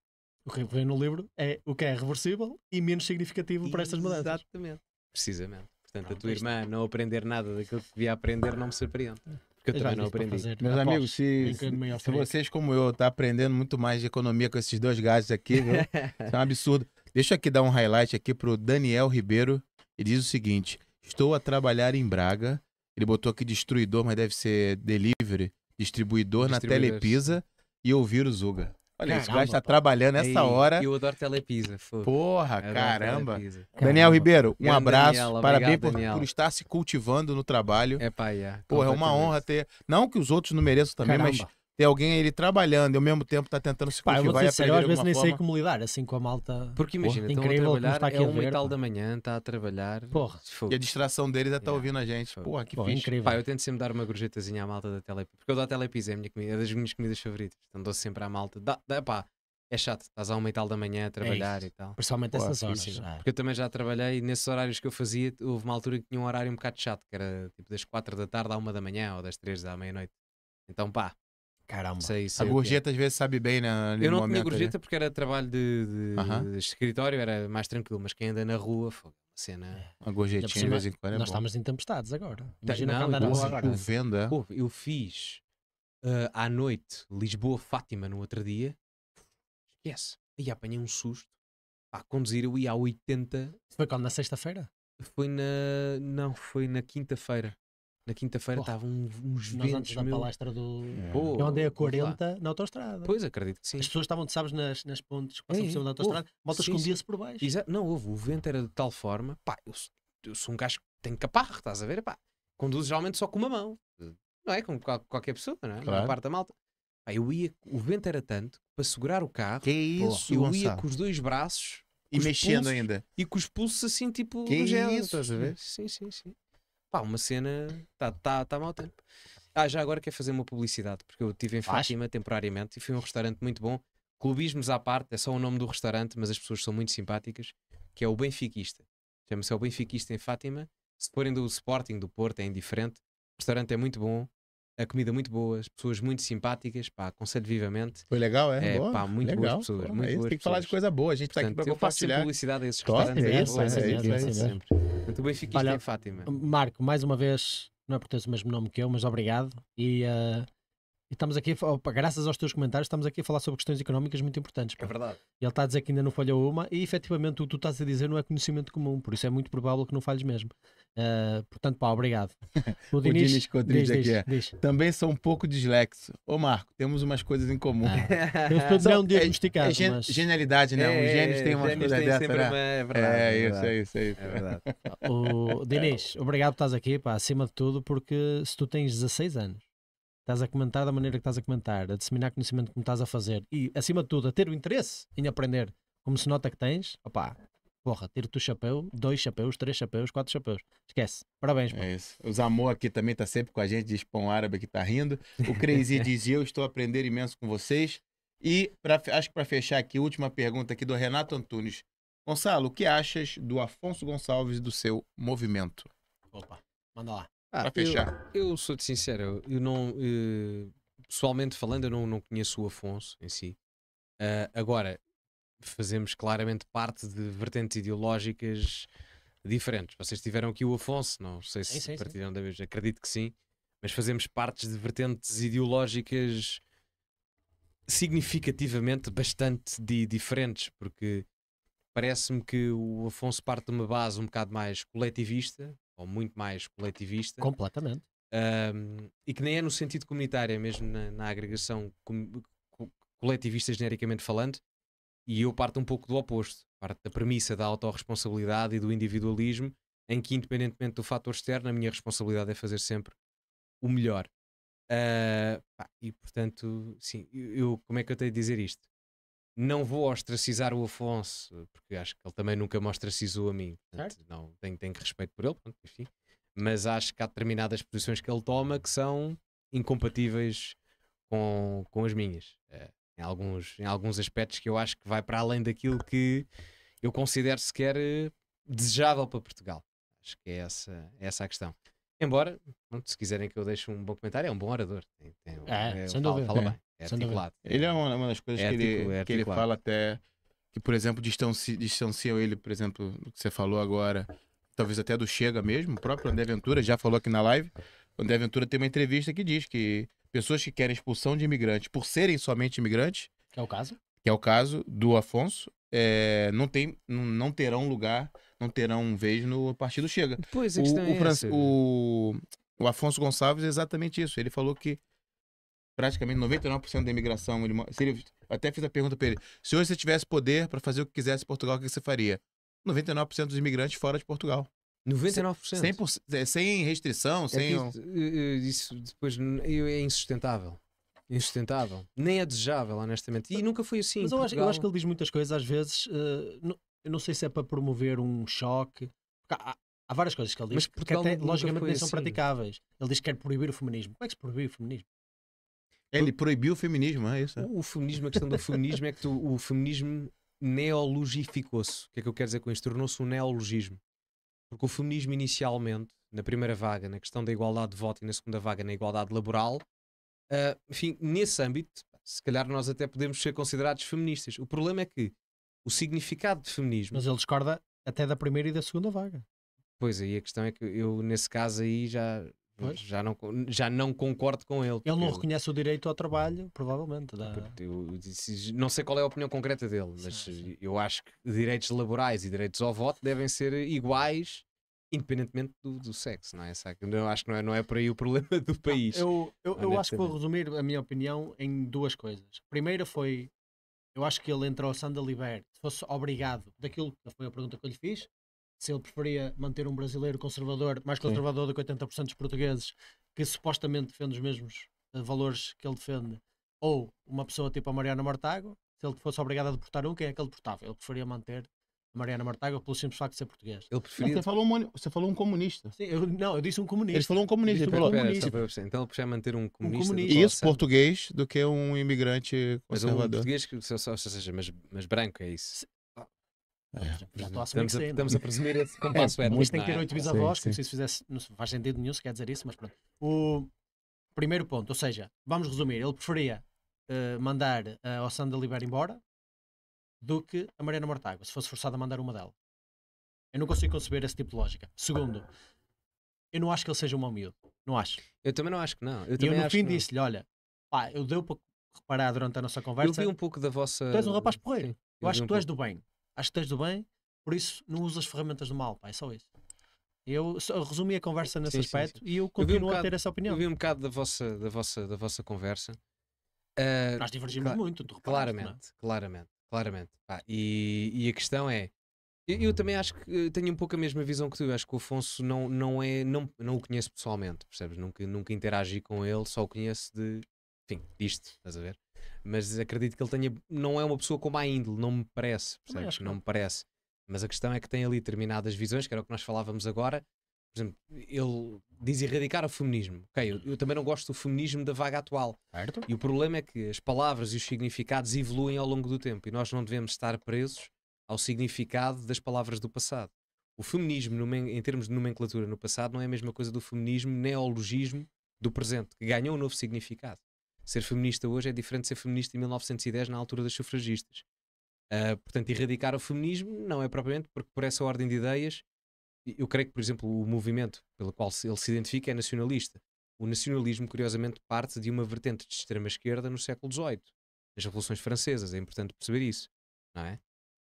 O que é vem no livro é o que é reversível e menos significativo para estas mudanças. Exatamente. Precisamente. Portanto, Pronto, a tua irmã não aprender nada daquilo que devia aprender não me surpreende. É. Porque eu, também não aprendi. Fazer, Meus após, amigos, se, se vocês como eu tá aprendendo muito mais de economia com esses dois gases aqui, viu? <laughs> Isso é um absurdo. Deixa eu aqui dar um highlight aqui para o Daniel Ribeiro. Ele diz o seguinte: Estou a trabalhar em Braga. Ele botou aqui destruidor, mas deve ser delivery. Distribuidor na Telepisa e ouvir o Zuga. Olha, caramba, esse gajo está trabalhando nessa hora. E eu adoro Telepisa. Porra, caramba. Telepisa. Daniel Ribeiro, um Grande abraço. Daniela, Parabéns obrigado, por, por estar se cultivando no trabalho. É, pai. É, Porra, é uma honra ter. Não que os outros não mereçam também, caramba. mas ter alguém ele trabalhando e ao mesmo tempo tá tentando se Pá, eu vou e eu às vezes nem sei como lidar, assim com a malta. Porque imagina, Porra, estão a trabalhar, está aqui é a uma e tal da manhã, está a trabalhar. Porra. E a distração deles é estar tá Yeah. ouvindo a gente. Porra, que Pô, é fixe. incrível. Pai, eu tento sempre dar uma gorjetazinha à malta da Telepizza. Porque eu dou a Telepizza, é, a minha comida, é das minhas comidas favoritas. Então dou sempre à malta. Dá, dá, pá, é chato, estás a uma e tal da manhã a é trabalhar e tal. Principalmente Pô, é essas horas. Porque eu também já trabalhei e nesses horários que eu fazia, houve uma altura que tinha um horário um bocado chato, que era tipo das 4 da tarde à 1 da manhã ou das 3 da meia-noite. Então pá, Caramba. Sei, sei a é. gorjeta às vezes sabe bem, né? Eu não tinha gorjeta porque era trabalho de, de, uh -huh. de, escritório, era mais tranquilo, mas quem anda na rua, foi é cena. É, a gorjetinha de vez em quando é Nós bom. estamos em tempestades agora. Tá, Imagina não, andar boa, agora. venda. Pô, eu fiz uh, à noite Lisboa-Fátima no outro dia. Esquece. E apanhei um susto. A conduzir eu ia a 80. Foi quando? Na sexta-feira? Foi na. Não, foi na quinta-feira. Na quinta-feira estavam uns ventos. Antes da meu... palestra do. É. eu andei a 40 na autostrada. Pois, acredito que sim. As pessoas estavam, sabes, nas, nas pontes que passam é, por cima da é. autostrada, a malta escondia-se por baixo. Exato. Não, houve. O vento era de tal forma. Pá, eu, eu sou um gajo que tem caparro, estás a ver? Pá, conduzo geralmente só com uma mão. Não é? Como qualquer pessoa, não é? Claro. A parte da malta. Pá, eu ia. O vento era tanto para segurar o carro. Que é isso, Eu ia com os dois braços. E mexendo pulsos, ainda. E com os pulsos assim, tipo. Que é isso? Estás a ver? Sim, sim, sim pá, uma cena, está tá, tá mau tempo. Ah, já agora quero fazer uma publicidade, porque eu estive em Fátima temporariamente e fui um restaurante muito bom. Clubismos à parte, é só o nome do restaurante, mas as pessoas são muito simpáticas, que é o Benfiquista. Chama-se o Benfiquista em Fátima. Se forem do Sporting, do Porto, é indiferente. O restaurante é muito bom, a comida muito boa, as pessoas muito simpáticas, pá, aconselho vivamente. Foi legal, é? é boa. Pá, muito legal. boas pessoas. Pô, muito é boas tem que falar de coisa boa, a gente está aqui para compartilhar. Eu faço publicidade a esses restaurantes. É, é, é isso, é, isso, é, isso, Muito bem, Fátima. Marco, mais uma vez, não é por teres o mesmo nome que eu, mas obrigado. E... Uh e estamos aqui, graças aos teus comentários, estamos aqui a falar sobre questões económicas muito importantes. Pá. É verdade. E ele está a dizer que ainda não falhou uma, e efetivamente o que tu estás a dizer não é conhecimento comum, por isso é muito provável que não falhes mesmo. Uh, portanto, pá, obrigado. <laughs> O, o Diniz, Diniz Rodrigues diz, aqui é. Diz. Também sou um pouco dislexo. Ô Marco, temos umas coisas em comum. Ah, <laughs> eu estou não é, diagnosticado. É, é gen mas... Genialidade, né? É, Os gênios têm umas coisas dessa, né? Uma... É, verdade, é, é, isso, é, é isso, é verdade. <laughs> O Diniz, obrigado por estás aqui, pá, acima de tudo, porque se tu tens 16 anos estás a comentar da maneira que estás a comentar, a disseminar conhecimento como estás a fazer e, acima de tudo, a ter o interesse em aprender, como se nota que tens, opá, porra, tiro-te o chapéu, dois chapéus, três chapéus, quatro chapéus. Esquece. Parabéns, pô. É isso. O Zamor aqui também está sempre com a gente, diz Pão Árabe que está rindo. O Crazy <laughs> diz: Eu estou a aprender imenso com vocês. E pra, acho que para fechar aqui, última pergunta aqui do Renato Antunes. Gonçalo, o que achas do Afonso Gonçalves e do seu movimento? Opa, manda lá. Ah, para fechar. Eu, eu sou-te sincero, eu não. Eu, eh, pessoalmente falando, eu não, não conheço o Afonso em si. Uh, agora, fazemos claramente parte de vertentes ideológicas diferentes. Vocês tiveram aqui o Afonso, não sei se sim, partilham sim. da mesma, acredito que sim, mas fazemos partes de vertentes ideológicas significativamente bastante diferentes, porque parece-me que o Afonso parte de uma base um bocado mais coletivista, ou muito mais coletivista. Completamente. Um, e que nem é no sentido comunitário, é mesmo na, na agregação com, coletivista genericamente falando, e eu parto um pouco do oposto, parte da premissa da autorresponsabilidade e do individualismo, em que independentemente do fator externo, a minha responsabilidade é fazer sempre o melhor. Uh, pá, e portanto, sim, eu, como é que eu tenho de dizer isto? Não vou ostracizar o Afonso, porque acho que ele também nunca me ostracizou a mim. Portanto, certo. não, tenho, tenho respeito por ele, pronto, enfim. Mas acho que há determinadas posições que ele toma que são incompatíveis com, com as minhas. É, em, alguns, em alguns aspectos que eu acho que vai para além daquilo que eu considero sequer eh, desejável para Portugal. Acho que é essa, é essa a questão. Embora, se quiserem que eu deixe um bom comentário, é um bom orador. Tem, tem, é, é, sem fala, dúvida. Fala é, bem, é articulado. Ele é uma, uma das coisas é que, ele, é que ele fala até, que por exemplo distanci, distanciam ele, por exemplo, do que você falou agora, talvez até do Chega mesmo, o próprio André Ventura já falou aqui na live, o André Ventura tem uma entrevista que diz que pessoas que querem expulsão de imigrantes por serem somente imigrantes... Que é o caso? que é o caso do Afonso, é, não, tem, não terão lugar, não terão um vez no partido Chega. Pois é, o, o, né? o, o, Afonso Gonçalves é exatamente isso. Ele falou que praticamente 99% da imigração. Ele, ele, até fiz a pergunta para ele: se hoje você tivesse poder para fazer o que quisesse em Portugal, o que você faria? 99% dos imigrantes fora de Portugal. 99%? Sem, é, sem restrição, é sem. Isso, eh, eh, isso depois é insustentável insustentável, nem é desejável, honestamente. E nunca foi assim. Mas eu acho, eu acho que ele diz muitas coisas, às vezes, uh, não, eu não sei se é para promover um choque. Há, há, várias coisas que ele diz que até, logicamente nem são assim. praticáveis. Ele diz que quer proibir o feminismo. Como é que se proíbe o feminismo? É, ele proibiu o feminismo, é isso? O, o, feminismo, a questão do feminismo é que tu, o feminismo neologificou-se. O que é que eu quero dizer com isto? Tornou-se um neologismo. Porque o feminismo inicialmente, na primeira vaga, na questão da igualdade de voto e na segunda vaga, na igualdade laboral, Uh, enfim, nesse âmbito, se calhar nós até podemos ser considerados feministas. O problema é que o significado de feminismo. Mas ele discorda até da primeira e da segunda vaga. Pois aí a questão é que eu, nesse caso, aí já, já, não, já não concordo com ele. Ele não ele... reconhece o direito ao trabalho, provavelmente. Ah, da... Eu, não sei qual é a opinião concreta dele, mas sim, sim. eu acho que direitos laborais e direitos ao voto devem ser iguais independentemente do, do sexo, não é? Eu acho que não é, não é por aí o problema do país. Não, eu, eu, eu acho que vou resumir a minha opinião em duas coisas. Primeira foi, eu acho que ele entrou Sandaliber, se fosse obrigado, daquilo que foi a pergunta que eu lhe fiz, se ele preferia manter um brasileiro conservador, mais conservador Sim. do que 80% dos portugueses, que supostamente defende os mesmos uh, valores que ele defende, ou uma pessoa tipo a Mariana Mortago, se ele fosse obrigado a deportar um, quem é que ele deportava? Ele preferia manter Mariana Martaga pelo simples facto de ser português. Ele preferia... Você falou, um, você, falou um, comunista. Sim, eu, não, eu disse um comunista. Ele falou um comunista. Ele falou comunista. Pera, pera, então ele prefere manter um comunista. Um comunista. isso, português, do que um imigrante conservador. Mas um português, que, seja, mas, mas branco, é isso? Ah. Ah, é, já estou a é? estamos, a presumir esse é, compasso é, étnico. Mas tem que é? ter oito bisavós, sim, sim. se isso fizesse, não faz sentido nenhum se quer dizer isso, mas pronto. O primeiro ponto, ou seja, vamos resumir, ele preferia uh, mandar uh, eh, a Ossanda Libera embora do que a Mariana Mortágua, se fosse forçada a mandar uma dela. Eu não consigo conceber esse tipo de lógica. Segundo, eu não acho que ele seja um mau miúdo. Não acho. Eu também não acho que não. Eu, e eu no fim disse-lhe: olha, pá, eu deu para reparar durante a nossa conversa. Eu vi um pouco da vossa. Tu és um rapaz porreiro. Sim, eu, eu acho que tu és do bem. Acho que tu és do bem, por isso não usas ferramentas do mal, pá, é só isso. Eu, resumi a conversa nesse sim, aspecto sim, e eu continuo um bocado, a ter essa opinião. Eu vi um bocado da vossa, da vossa, da vossa conversa. Uh, Nós divergimos ah, muito, tu é? claramente, claramente. Claramente. e, e a questão é. Eu, também acho que eh, tenho um pouco a mesma visão que tu. acho que o Afonso não, não é. Não, não o conheço pessoalmente, percebes? Nunca, nunca interagi com ele, só o conheço de. Enfim, disto, estás a ver? Mas acredito que ele tenha. Não é uma pessoa com má índole, não me parece, percebes? Não me parece. Mas a questão é que tem ali determinadas visões, que era o que nós falávamos agora, por exemplo, ele diz erradicar o feminismo. Ok, eu, eu, também não gosto do feminismo da vaga atual. Certo. E o problema é que as palavras e os significados evoluem ao longo do tempo e nós não devemos estar presos ao significado das palavras do passado. O feminismo, em termos de nomenclatura no passado, não é a mesma coisa do feminismo neologismo do presente, que ganhou um novo significado. Ser feminista hoje é diferente de ser feminista em 1910, na altura das sufragistas. Uh, portanto, erradicar o feminismo não é propriamente porque, por essa ordem de ideias, eu creio que, por exemplo, o movimento pelo qual ele se identifica é nacionalista. O nacionalismo, curiosamente, parte de uma vertente de extrema-esquerda no século XVIII, nas Revoluções Francesas, é importante perceber isso, não é?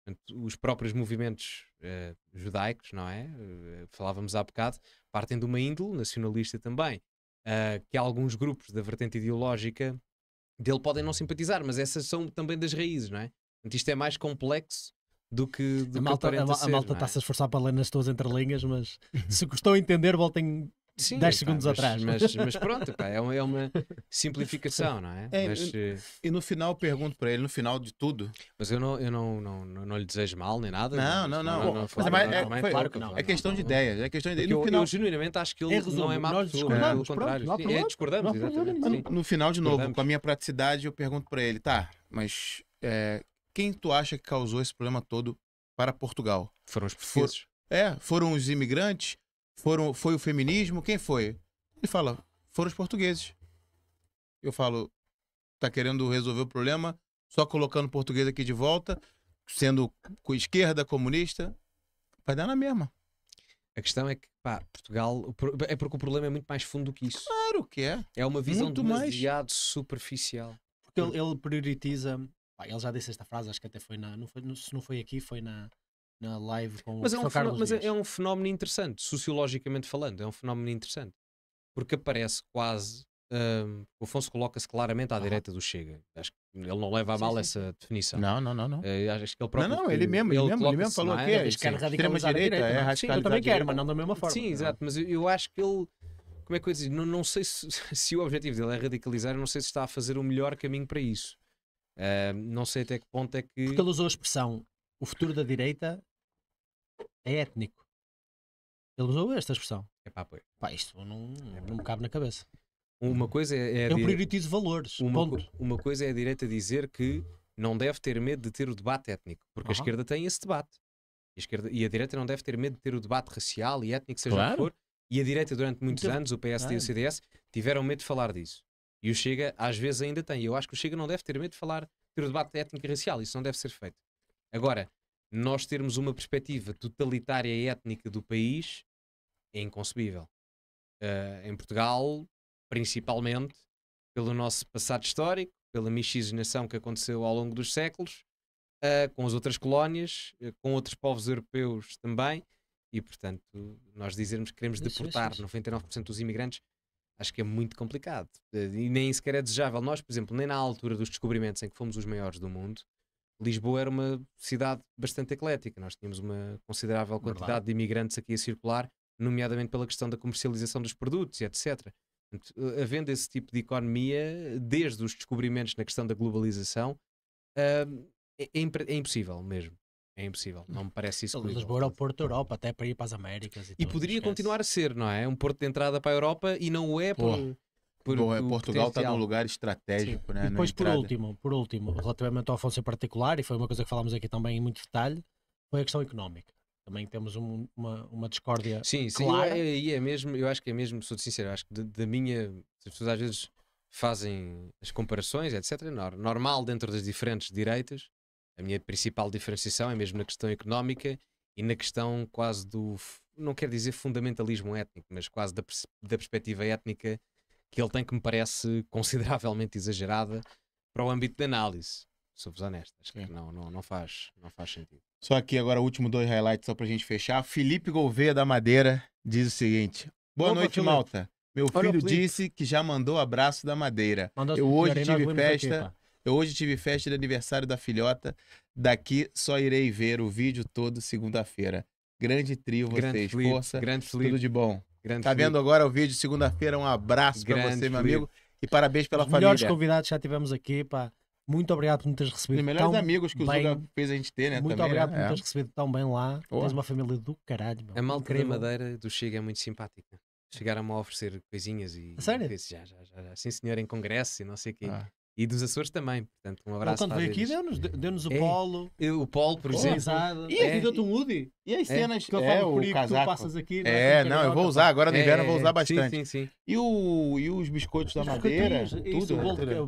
Portanto, os próprios movimentos uh, judaicos, não é? Uh, falávamos há bocado, partem de uma índole nacionalista também, uh, que alguns grupos da vertente ideológica dele podem não simpatizar, mas essas são também das raízes, não é? Portanto, isto é mais complexo do que do a malta, que a, ser, a malta está-se é? a esforçar para ler nas tuas entrelinhas, mas uhum. se gostou a entender, voltem Sim, 10 segundos mas, atrás. Mas, <laughs> mas pronto, pá, é, uma, é, uma, simplificação, não é? é mas, eh, e, no final pergunto para ele, no final de tudo. Mas eu não, eu não, não, não, não lhe desejo mal nem nada. Não, não, não. mas, é, foi, claro que não, é questão de ideias. É questão de ideias. No final, eu, genuinamente acho que ele é não é má pessoa, é discordamos, pelo contrário. Pronto, é, discordamos, exatamente. No final, de novo, com a minha praticidade, eu pergunto para ele, tá, mas eh, quem tu acha que causou esse problema todo para Portugal? Foram os portugueses. For, é, foram os imigrantes, foram, foi o feminismo, quem foi? Ele fala, foram os portugueses. Eu falo, tá querendo resolver o problema só colocando o português aqui de volta, sendo com esquerda, comunista, vai dar na mesma. A questão é que, pá, Portugal. É porque o problema é muito mais fundo do que isso. Claro que é. É uma visão muito demasiado mais. superficial. Porque ele, ele prioritiza Pá, ele já disse esta frase, acho que até foi na. Não foi, se não foi aqui, foi na, na live com mas é o é um Carlos. Mas Dias. é um fenómeno interessante, sociologicamente falando, é um fenómeno interessante. Porque aparece quase. Um, o Afonso coloca-se claramente à ah. direita do Chega. Acho que ele não leva a mal sim, sim. essa definição. Não, não, não. não. Eh, acho que ele próprio. Não, não, ele mesmo, ele, ele mesmo, ele mesmo falou que é. Quer radicalizar a direita. direita é, sim, é, eu também quero, mas não da mesma forma. Sim, é? exato, mas eu acho que ele como é que eu ia dizer? Não, não sei se, <laughs> se, o objetivo dele é radicalizar, não sei se está a fazer o melhor caminho para isso. Uh, não sei até que ponto é que. Porque ele usou a expressão o futuro da direita é étnico. Ele usou esta expressão. É pá, pois. Pá, isto não, é não me cabe na cabeça. Uma coisa é. é, é Eu prioritizo valores. Uma, co uma, coisa é a direita dizer que não deve ter medo de ter o debate étnico, porque uhum. a esquerda tem esse debate. A esquerda, e a direita não deve ter medo de ter o debate racial e étnico, seja claro. o que for. E a direita, durante muitos então, anos, o PSD e o CDS, tiveram medo de falar disso. E o Chega, às vezes, ainda tem. Eu acho que o Chega não deve ter medo de falar, ter o debate étnico-racial. Isso não deve ser feito. Agora, nós termos uma perspectiva totalitária e étnica do país é inconcebível. Uh, em Portugal, principalmente pelo nosso passado histórico, pela miscigenação que aconteceu ao longo dos séculos, uh, com as outras colónias, uh, com outros povos europeus também, e portanto, nós dizermos que queremos deportar 99% dos imigrantes acho que é muito complicado eh, e nem sequer é desejável. Nós, por exemplo, nem na altura dos descobrimentos em que fomos os maiores do mundo, Lisboa era uma cidade bastante eclética. Nós tínhamos uma considerável quantidade Verdade. de imigrantes aqui a circular, nomeadamente pela questão da comercialização dos produtos, e etc. Eh, havendo esse tipo de economia, desde os descobrimentos na questão da globalização, eh, é, é, é, impossível mesmo. É impossível, não me parece isso. Lisboa era o Porto da Europa, até para ir para as Américas. E, e tudo, poderia esquece. continuar a ser, não é? Um porto de entrada para a Europa e não o é por. Pô. Por, Bom, Portugal está num lugar estratégico, Sim. né? E depois, por último, por último, relativamente ao Afonso em particular, e foi uma coisa que falámos aqui também em muito detalhe, foi a questão económica também temos um, uma, uma discórdia sim, sim clara. É, e é, é, mesmo, eu acho que é mesmo, sou sincero, acho que da minha, as pessoas às vezes fazem as comparações, etc, normal dentro das diferentes direitas, a minha principal diferenciação é mesmo na questão económica e na questão quase do, não quer dizer fundamentalismo étnico, mas quase da, da perspectiva étnica que ele tem que me parece <laughs> consideravelmente exagerada para o âmbito de análise. Sou-vos honesto, acho é. não, não, não, faz, não faz sentido. Só aqui agora o último dois highlights só para a gente fechar. Felipe Gouveia da Madeira diz o seguinte: Boa Opa, noite, Felipe. Malta. Meu filho Olha, disse que já mandou abraço da Madeira. Mandou Eu hoje tive festa. Aqui, eu hoje tive festa de aniversário da filhota. Daqui só irei ver o vídeo todo segunda-feira. Grande trio vocês. Flip, Força. Grande flip. Tudo de bom. Grande tá flip. vendo agora o vídeo segunda-feira. Um abraço para você, meu amigo. E parabéns pela Os família. melhores convidados já tivemos aqui, pá. Muito obrigado por nos teres recebido. Os melhores amigos que o bem. Zuga fez a gente ter, né? Muito também, obrigado né? por nos é. teres é. recebido tão bem lá. Oh. Tens uma família do caralho, meu. A malta da Madeira do Chega é muito simpática. Chegaram-me a oferecer coisinhas e. A sério? já, já, já, já. Sim, senhor, em congresso e não sei o quê. Ah. E dos Açores também, portanto, um abraço. Ele quando veio aqui deu-nos é. deu o é. polo. É, o polo, por exemplo. Exato. E aqui é. deu-te um Woody. E as é. cenas é. que eu falo é, por aí, que tu passas aqui. É, não, eu vou usar, agora no inverno vou usar bastante. Sim, sim, sim. E, o, e os biscoitos os da madeira, tudo. Isso, o, bolo, de, o,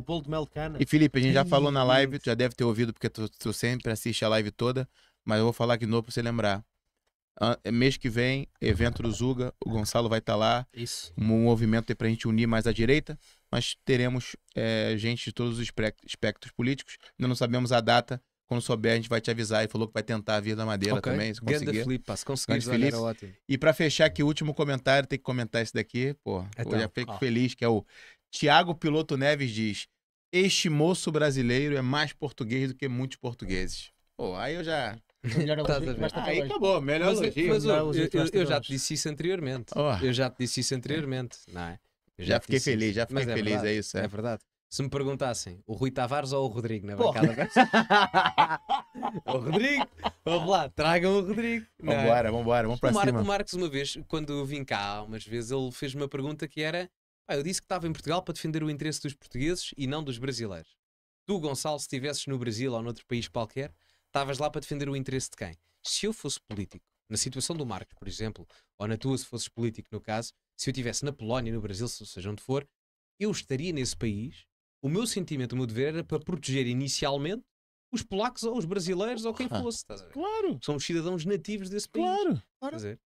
bolo, de mel de cana. E Felipe, a gente já falou na live, tu já deve ter ouvido, porque tu, tu sempre assiste a live toda, mas eu vou falar aqui de novo pra você lembrar. Uh, mês que vem, evento do Zuga, o Gonçalo vai estar tá lá. Isso. Um movimento aí pra gente unir mais a direita mas teremos é, gente de todos os espectros políticos. Ainda não sabemos a data. Quando souber, a gente vai te avisar. E falou que vai tentar vir da Madeira okay. também. Se conseguir. Grande Flipas, conseguimos. Grande Felipe. E para fechar aqui, último comentário, tem que comentar esse daqui. Pô, então, eu já fico ó. feliz, que é o Tiago Piloto Neves diz, este moço brasileiro é mais português do que muitos portugueses. Pô, aí eu já <laughs> Tá ah, aí acabou, melhor mas, é, elogio. eu, eu, já te disse isso anteriormente. Oh. Eu já te disse isso anteriormente, não é? Já, já, fiquei feliz, já fiquei é feliz, é verdade, é isso. É. é. verdade. Se me perguntassem o Rui Tavares ou o Rodrigo na bancada, <laughs> o Rodrigo, vamos lá, tragam o Rodrigo. É? Vamos embora, vamos embora, vamos para o Mar cima. O Marcos, uma vez, quando vim cá, umas vezes, ele fez uma pergunta que era: ah, eu disse que estava em Portugal para defender o interesse dos portugueses e não dos brasileiros. Tu, Gonçalo, se estivesses no Brasil ou noutro país qualquer, estavas lá para defender o interesse de quem? Se eu fosse político, na situação do Marcos, por exemplo, ou na tua, se fosses político, no caso, se eu estivesse na Polónia, no Brasil, seja onde for, eu estaria nesse país. O meu sentimento, o meu dever era para proteger inicialmente os polacos ou os brasileiros ou quem ah. fosse. Claro. Somos cidadãos nativos desse país. Claro. claro. Dizer,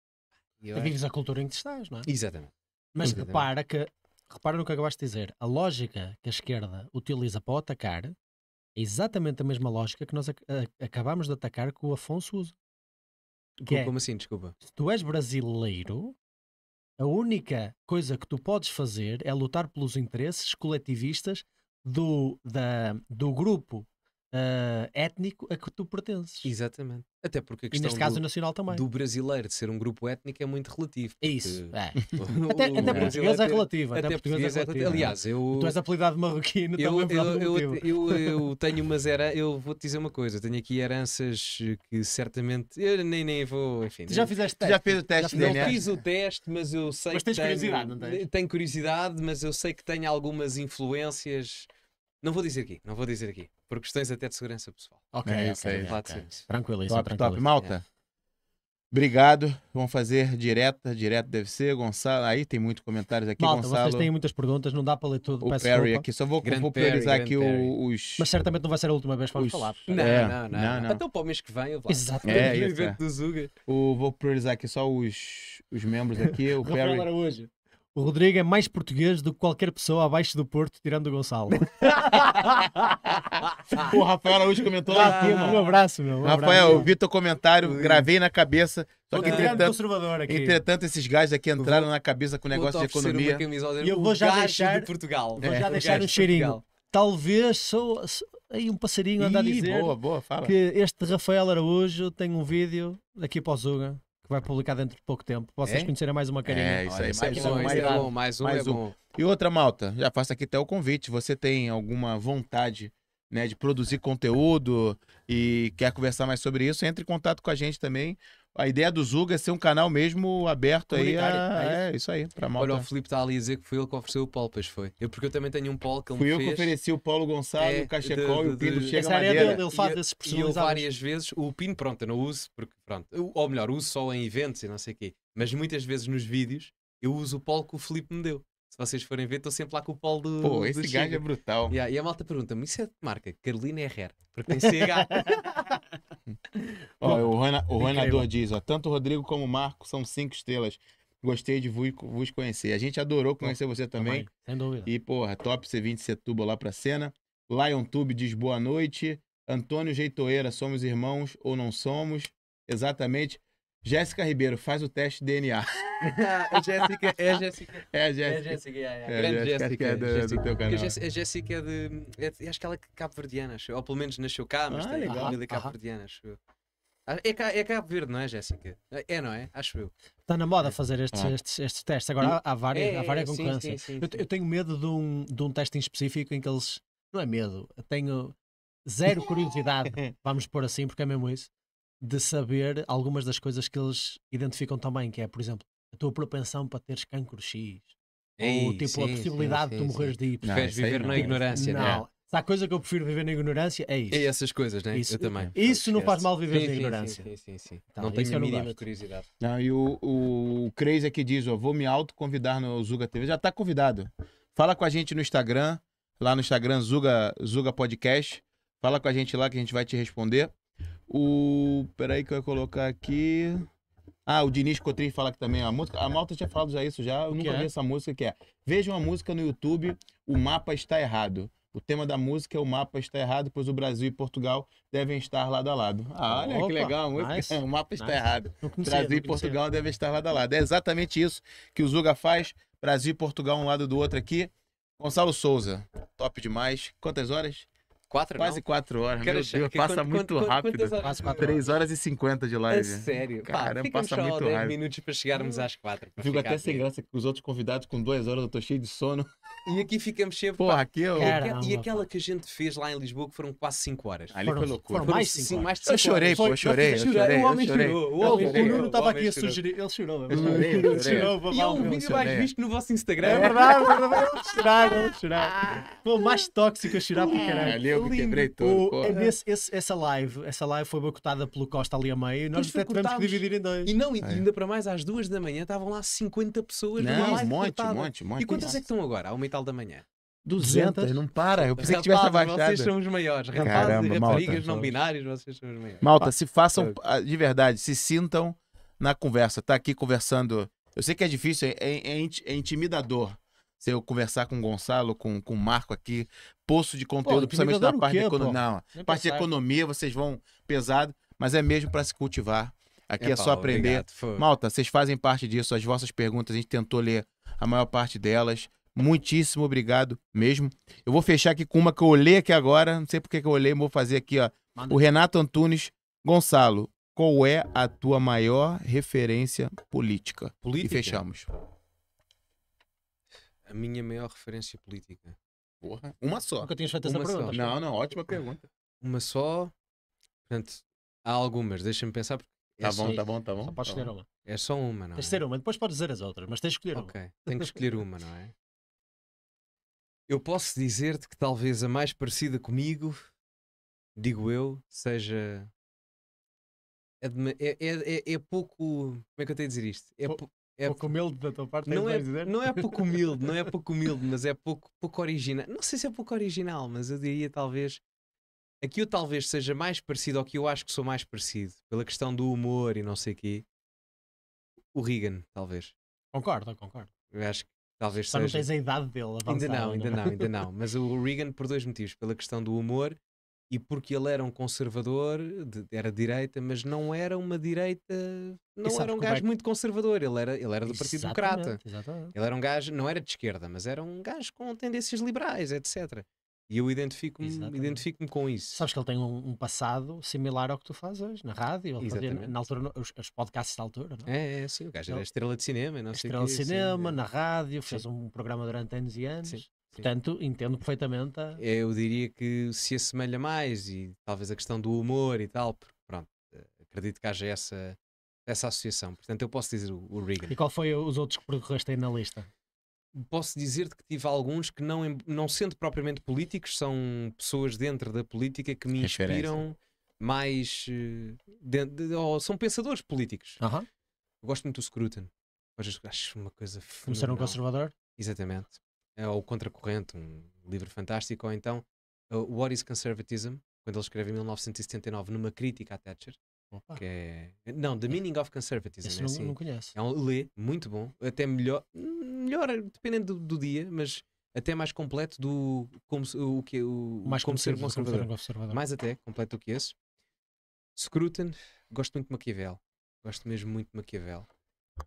eu Vives a cultura em que estás, não é? Exatamente. Mas Exatamente. repara que repara no que acabaste de dizer. A lógica que a esquerda utiliza para atacar é exatamente a mesma lógica que nós ac acabámos de atacar com o Afonso usa. como, é, como assim? Desculpa. Se tu és brasileiro, a única coisa que tu podes fazer é lutar pelos interesses coletivistas do, da, do grupo uh, étnico a que tu pertences. Exatamente. Até porque a questão e neste caso do, nacional também. do brasileiro de ser um grupo étnico é muito relativo. É isso. É. <laughs> <laughs> O, até o português é relativa. Até, até português é, é relativa. É? Aliás, eu. Tu és apelidado marroquino eu, também eu, eu, eu, eu, tenho umas era. Eu vou-te dizer uma coisa. Tenho aqui heranças que certamente. Eu nem, nem vou. Enfim. Tu já fizeste teste? Já fiz o teste, Não DNA. fiz o teste, mas eu sei mas que. Mas tens tenho, curiosidade, não tens? Tenho curiosidade, mas eu sei que tenho algumas influências. Não vou dizer aqui, não vou dizer aqui. Por questões até de segurança pessoal. Ok, é, ok. okay. okay. Tranquilíssimo, é top, top, malta. É. Obrigado. Vão fazer direta, direto deve ser. Gonçalo, aí tem muitos comentários aqui. Malta, Gonçalo, vocês têm muitas perguntas, não dá para ler tudo. O Peço Perry aqui, só vou, vou priorizar Perry, aqui o, os. Mas certamente não vai ser a última vez que vamos os... falar. Não, é. não, não, não, não. Até o então, para o mês que vem, eu vou. Exatamente. É, <laughs> o evento do Zuga. O, vou priorizar aqui só os, os membros aqui. O <laughs> Perry. hoje. O Rodrigo é mais português do que qualquer pessoa abaixo do Porto, tirando o Gonçalo. <laughs> o Rafael Araújo comentou lá Um abraço, meu. Um Rafael, abraço. eu vi teu comentário, gravei na cabeça. Só que, entretanto, entretanto esses gajos aqui entraram na cabeça com o negócio de economia. E eu vou já deixar de Portugal. Vou já deixar um cheirinho. Talvez sou, aí um passarinho anda a dizer boa, boa, que este Rafael Araújo tem um vídeo aqui para o Zuga vai publicar dentro de pouco tempo. Vocês é? conhecerem mais uma carinha. É, isso aí. Mais, um, mais, mais, um, mais um, mais é um. E outra, malta, já faço aqui até o convite. Você tem alguma vontade né, de produzir conteúdo e quer conversar mais sobre isso, entre em contato com a gente também a ideia do Zuga é ser um canal mesmo aberto aí. A, é, isso é aí, para malta. Olha, o Felipe está ali a dizer que foi ele que ofereceu o Paulo, pois foi. Eu, porque eu também tenho um Paulo que ele Fui eu que ofereci o Paulo Gonçalo, é, o Cachecol de, de, e o Pino de, Chega Essa área dele, ele faz esses E eu várias vezes, o Pino, pronto, eu não uso, porque pronto, eu, ou melhor, uso só em eventos e não sei o quê. Mas muitas vezes nos vídeos eu uso o Paulo que o Felipe me deu. Se vocês forem ver, estou sempre lá com o Paulo do. Pô, esse gajo é brutal. Yeah, e a malta pergunta-me: isso é de marca? Carolina Herrera. Porque tem CH. <laughs> ó, o, Rona, o Ronador diz, ó, tanto o Rodrigo como o Marco são cinco estrelas. Gostei de vos, vos conhecer. A gente adorou conhecer você também. também. Sem dúvida. E, porra, top você vir de Setúbal lá pra cena. Lion Tube diz boa noite. Antônio Jeitoeira, somos irmãos ou não somos? Exatamente. Jéssica Ribeiro, faz o teste de DNA. é Jéssica, é Jéssica. É Jéssica. É Jéssica, é, é. é grande Jéssica. É, do, do teu canal. Porque a Jéssica é de. É, acho que ela é cabo-verdiana, ou pelo menos nasceu cá, mas ah, tem legal. família cabo-verdiana, acho eu. Ah, é, cá, é Cabo Verde, não é, Jéssica? É, não é? Acho eu. Está na moda é. fazer estes, ah. estes, estes, testes. Agora há, hum. há várias, há é, é, várias concorrências. Sim, sim, sim, eu, eu, tenho medo de um, de um teste em específico em que eles. Não é medo, tenho zero curiosidade, <laughs> vamos pôr assim, porque é mesmo isso de saber algumas das coisas que eles identificam também, que é, por exemplo, a tua propensão para teres cancro X. ou tipo sim, a possibilidade sim, sim, de tu morreres de Y. Preferes viver não. na ignorância, não. não. Se há coisa que eu prefiro viver na ignorância, é isso. É essas coisas, né? Isso, eu também. Isso não faz mal viver na ignorância. Sim, sim, sim. Então, não tenho é a mínima curiosidade. Não, e o, o Crazy aqui diz: ó, vou me autoconvidar no Zuga TV. Já está convidado. Fala com a gente no Instagram, lá no Instagram Zuga, Zuga Podcast. Fala com a gente lá que a gente vai te responder. O. Peraí que eu ia colocar aqui. Ah, o Diniz Cotrim fala que também. A, música, a Malta tinha falado já isso já. Eu nunca é? vi essa música que é. Veja uma música no YouTube, o mapa está errado. O tema da música é o mapa está errado, pois o Brasil e Portugal devem estar lado a lado. Ah, olha Opa, que legal a música. Nice, <laughs> o mapa está nice. errado. Conhecia, Brasil e Portugal devem estar lado a lado. É exatamente isso que o Zuga faz. Brasil e Portugal um lado do outro aqui. Gonçalo Souza, top demais. Quantas horas? Quatro, Quase não? quatro horas, Quero meu Deus, passa quanto, muito quanto, rápido. Quase quatro Três horas e cinquenta de live. É sério? Caramba, passa muito rápido. minutos para chegarmos hum. às quatro. Fico até sem graça que os outros convidados com duas horas eu tô cheio de sono. E aqui ficamos sempre. Pô, aqui aquele... Caramba, e aquela que a gente fez lá em Lisboa, que foram quase 5 horas. Ali foi loucura. Foram mais 5 horas. Mais eu chorei, pô, eu chorei. Eu chorei, o homem O, homem, chorei, o Nuno estava aqui a sugerir. Ele chorou. Ele chorou. E é um vídeo mais visto no vosso Instagram. É verdade, é ele chorava, ele chorava. Pô, mais tóxico a chorar por caralho. Ali eu me quebrei todo. É essa live, essa live foi boicotada pelo Costa ali a meio. Nós até tivemos que dividir em dois. E não, é. ainda para mais às 2 da manhã estavam lá 50 pessoas. Não, um monte, um monte, E quantas é que estão agora? Há tal da manhã. 200? 200? Não para, eu pensei rapazes, que tivesse abaixado. Vocês são os maiores, rapazes Caramba, e raparigas malta, não somos... Então. binários, vocês são os maiores. Malta, se ah, façam, ah, de verdade, se sintam na conversa, tá aqui conversando. Eu sei que é difícil, é, é, é, é intimidador. Se eu conversar com o Gonçalo, com, com o Marco aqui, poço de conteúdo, pô, principalmente na parte, quê, economia. não, parte de economia, vocês vão pesado, mas é mesmo para se cultivar. Aqui é, é Paulo, só aprender. Obrigado, Malta, vocês fazem parte disso. As vossas perguntas, a gente tentou ler a maior parte delas. Muitíssimo obrigado mesmo. Eu vou fechar aqui com uma que eu olhei aqui agora. Não sei porque que eu olhei, mas vou fazer aqui, ó. O Renato Antunes. Gonçalo, qual é a tua maior referência política? Política? E fechamos. A minha maior referência política. Porra. Uma só. Nunca tinhas feito essa uma pergunta. Só. Não, não, ótima pergunta. Uma só. Portanto, há algumas, deixa-me pensar. Porque é tá, só... bom, tá bom, tá bom, Só tá escolher uma. É só uma, não. Tens é? ser uma, depois podes dizer as outras, mas tens de escolher okay. uma. Ok, tenho que escolher uma, não é? Eu posso dizer-te que talvez a mais parecida comigo, digo eu, seja. É, é, é, é pouco. Como é que eu tenho a dizer isto? É, é pouco humilde da tua parte, não é, Não é pouco <laughs> humilde, não é pouco humilde, mas é pouco, pouco original. Não sei se é pouco original, mas eu diria talvez. Aqui eu talvez seja mais parecido ao que eu acho que sou mais parecido, pela questão do humor e não sei o quê. O Regan, talvez. Concordo, concordo. Eu acho que Talvez Só seja. não tens a idade dele avançada. Ainda não, ainda não, é? ainda não. <laughs> Mas o Reagan por dois motivos. Pela questão do humor e porque ele era um conservador, de, era direita, mas não era uma direita, não era um é gajo é que... muito conservador, ele era, ele era do Partido Democrata. Exatamente. Ele era um gajo, não era de esquerda, mas era um gajo com tendências liberais, etc. E eu identifico-me identifico com isso. Sabes que ele tem um, um, passado similar ao que tu fazes hoje, na rádio, fazia, na altura, os, os, podcasts da altura, não é? É, é sim, o gajo era estrela de cinema, não estrela é sei Estrela de cinema, é. na rádio, fez sim. um programa durante anos e anos. Sim. Sim. Portanto, entendo perfeitamente. A... Eu diria que se assemelha mais e talvez a questão do humor e tal, porque, pronto, acredito que haja essa, essa associação. Portanto, eu posso dizer o, o Regan. E qual foi os outros que percorreste aí na lista? posso dizer-te que tive alguns que não, não sendo propriamente políticos, são pessoas dentro da política que me inspiram mais eh, dentro de, oh, são pensadores políticos. Eu gosto muito do Scruton. acho uma coisa fenomenal. Ser um conservador? Exatamente. É, o Contracorrente, um livro fantástico, ou então uh, What is Conservatism, quando ele escreve em 1979 numa crítica à Thatcher, que é... Não, The é. Meaning of Conservatism. Esse é não, assim, não conheço. É um lê muito bom, até melhor, melhor dependendo do, do dia, mas até mais completo do como, o que, o, mais como ser conservador. conservador. Mais até completo do que esse. Scruton, gosto muito de Maquiavel. Gosto mesmo muito de Maquiavel.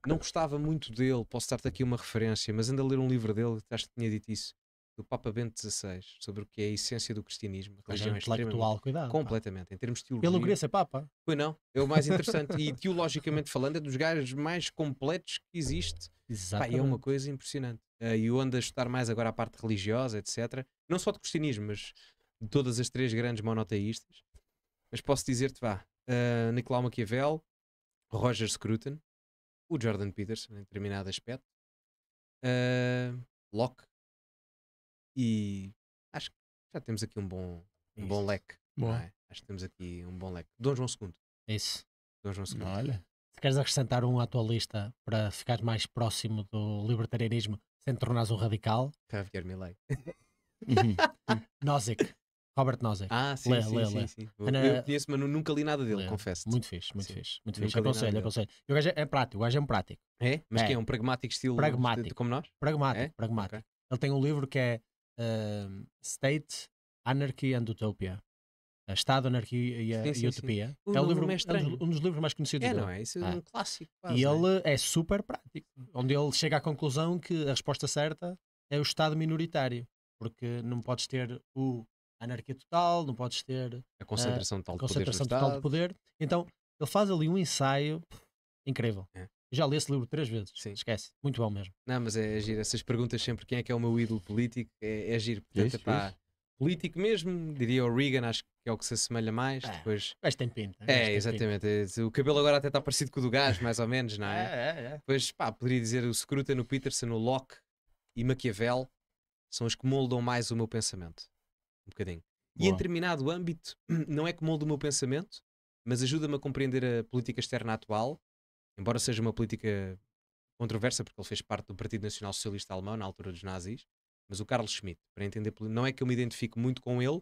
Não gostava muito dele, posso dar-te aqui uma referência, mas ainda a ler um livro dele, acho que tinha dito isso do Papa Bento XVI sobre o que é a essência do cristianismo. A é, religião é intelectual, cuidado. Completamente, pá. em termos de teologia. Pelo Grecia, é Papa. Foi não, é o mais interessante. e <laughs> teologicamente falando, é dos gajos mais completos que existe. Exatamente. é uma coisa impressionante. Uh, e eu ando a estudar mais agora a parte religiosa, etc. Não só do cristianismo, mas de todas as três grandes monoteístas. Mas posso dizer-te, vá, uh, Nicolau Maquiavel, Roger Scruton, o Jordan Peterson, em determinado aspecto, uh, Locke, e acho que já temos aqui um bom, um bom leque. É? Acho que temos aqui um bom leque. Dom João II. Isso. Dom João II. Olha. Se queres acrescentar um à tua lista para ficares mais próximo do libertarianismo sem te tornares um radical. Javier Milei. Uhum. <laughs> Uhum. Nozick. Robert Nozick. Ah, sim, lê, sim, lê, sim, lê. sim. Ana... Eu conheço, mas nunca li nada dele, confesso. Muito fixe, muito sim. fixe. Muito fixe. Aconselho, aconselho. E o gajo é, é prático, o gajo é um prático. É? Mas é. que é um pragmático estilo pragmático. De, como nós? Pragmático, é? pragmático. Okay. Ele tem um livro que é uh, State, Anarchy and Utopia. Estado, Anarquia e, sim, sim, e Utopia. Sim. é, o livro, é é um, um dos livros mais conhecidos é, Não é? Isso é ah. um clássico. Quase, e ele é? é super prático, onde ele chega à conclusão que a resposta certa é o Estado minoritário, porque não podes ter o anarquia total, não podes ter a ah, concentração total, de, concentração poder total de poder. Então ele faz ali um ensaio incrível. É já li esse livro três vezes. Sim. Esquece. Muito bom mesmo. Não, mas é agir. Essas perguntas sempre, quem é que é o meu ídolo político? É, agir. É, é Portanto, isso, pá, é isso. político mesmo, diria o Reagan, acho que é o que se assemelha mais. É, depois... Mas tem pinta. Né? É, tem exatamente. Pinta. É, o cabelo agora até está parecido com o do gás, mais ou menos, não <laughs> é? É, é, Depois, pá, poderia dizer o Scruton, o Peterson, o Locke e Maquiavel são os que moldam mais o meu pensamento. Um bocadinho. Boa. E em determinado âmbito, <clears throat> não é que molda o meu pensamento, mas ajuda-me a compreender a política externa atual embora seja uma política controversa, porque ele fez parte do Partido Nacional Socialista Alemão na altura dos nazis, mas o Carlos Schmitt, para entender, não é que eu me identifico muito com ele,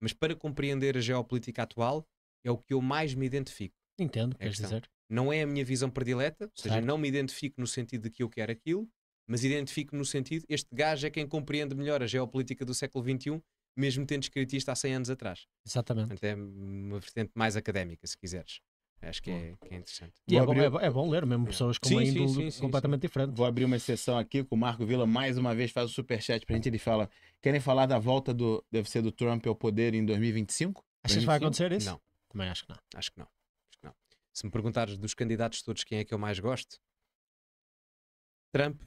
mas para compreender a geopolítica atual é o que eu mais me identifico. Entendo, é queres dizer? Não é a minha visão predileta, ou seja, certo. não me identifico no sentido de que eu quero aquilo, mas identifico no sentido, este gajo é quem compreende melhor a geopolítica do século XXI, mesmo tendo escrito isto há 100 anos atrás. Exatamente. até é uma vertente mais académica, se quiseres. Acho que é, que é interessante. E é, abrir... bom, é, é, bom, ler mesmo é. pessoas com sim, uma índole sim, sim, completamente diferente. Vou abrir uma exceção aqui com o Marco Vila, mais uma vez faz o superchat pra gente. Ele fala: querem falar da volta do deve ser do Trump ao poder em 2025? acho que vai acontecer isso? Não. Também acho que não. Acho que não. Acho que não. Se me perguntares dos candidatos todos quem é que eu mais gosto, Trump,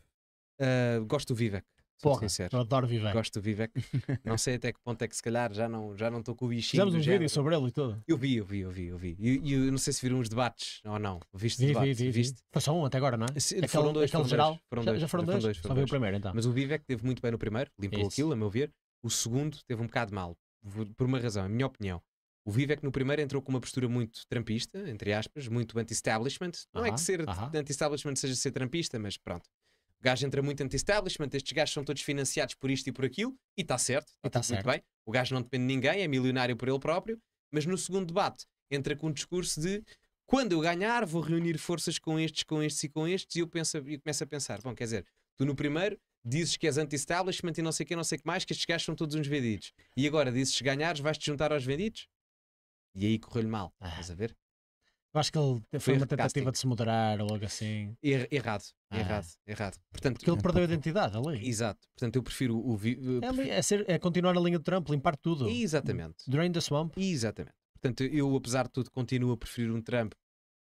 uh, gosto do Vivek. Porra, sincero. Eu adoro Vivek. Gosto do Vivek. <laughs> não sei até que ponto é que se calhar já não já não estou com o bichinho. Fizemos um género. vídeo sobre ele e tudo. Eu vi, eu vi, eu vi, eu vi. E eu, eu, não sei se viram os debates ou não. Viste vi, debates? Vi, vi, Viste? Foi só um até agora, não é? Se, aquele, foram dois, geral. foram já, dois, já foram dois. dois foram só vi o primeiro então. Mas o Vivek teve muito bem no primeiro, limpou Isso. aquilo, a meu ver. O segundo teve um bocado mal, por uma razão, é a minha opinião. O Vivek no primeiro entrou com uma postura muito trampista, entre aspas, muito anti-establishment. Não uh -huh, é que ser uh -huh. anti-establishment seja ser trampista, mas pronto gajo entra muito anti-establishment, estes gajos são todos financiados por isto e por aquilo, e está certo, está tá, tá certo. bem. O gajo não depende de ninguém, é milionário por ele próprio, mas no segundo debate entra com um discurso de quando eu ganhar vou reunir forças com estes, com estes e com estes, e eu, penso, e começo a pensar, bom, quer dizer, tu no primeiro dizes que és anti-establishment e não sei o que, não sei o que mais, que estes gajos são todos uns vendidos. E agora dizes ganhares, vais-te juntar aos vendidos? E aí correu-lhe mal, ah. estás a ver? Eu acho que ele foi uma tentativa de se moderar ou algo assim. Er, errado, ah. errado, errado. Portanto, Porque ele perdeu a identidade ali. Exato. Portanto, eu prefiro o. eu eh, é prefiro... É, ser, é, continuar a linha de Trump, limpar tudo. Exatamente. Drain the swamp. Exatamente. Portanto, eu, apesar de tudo, continuo a preferir um Trump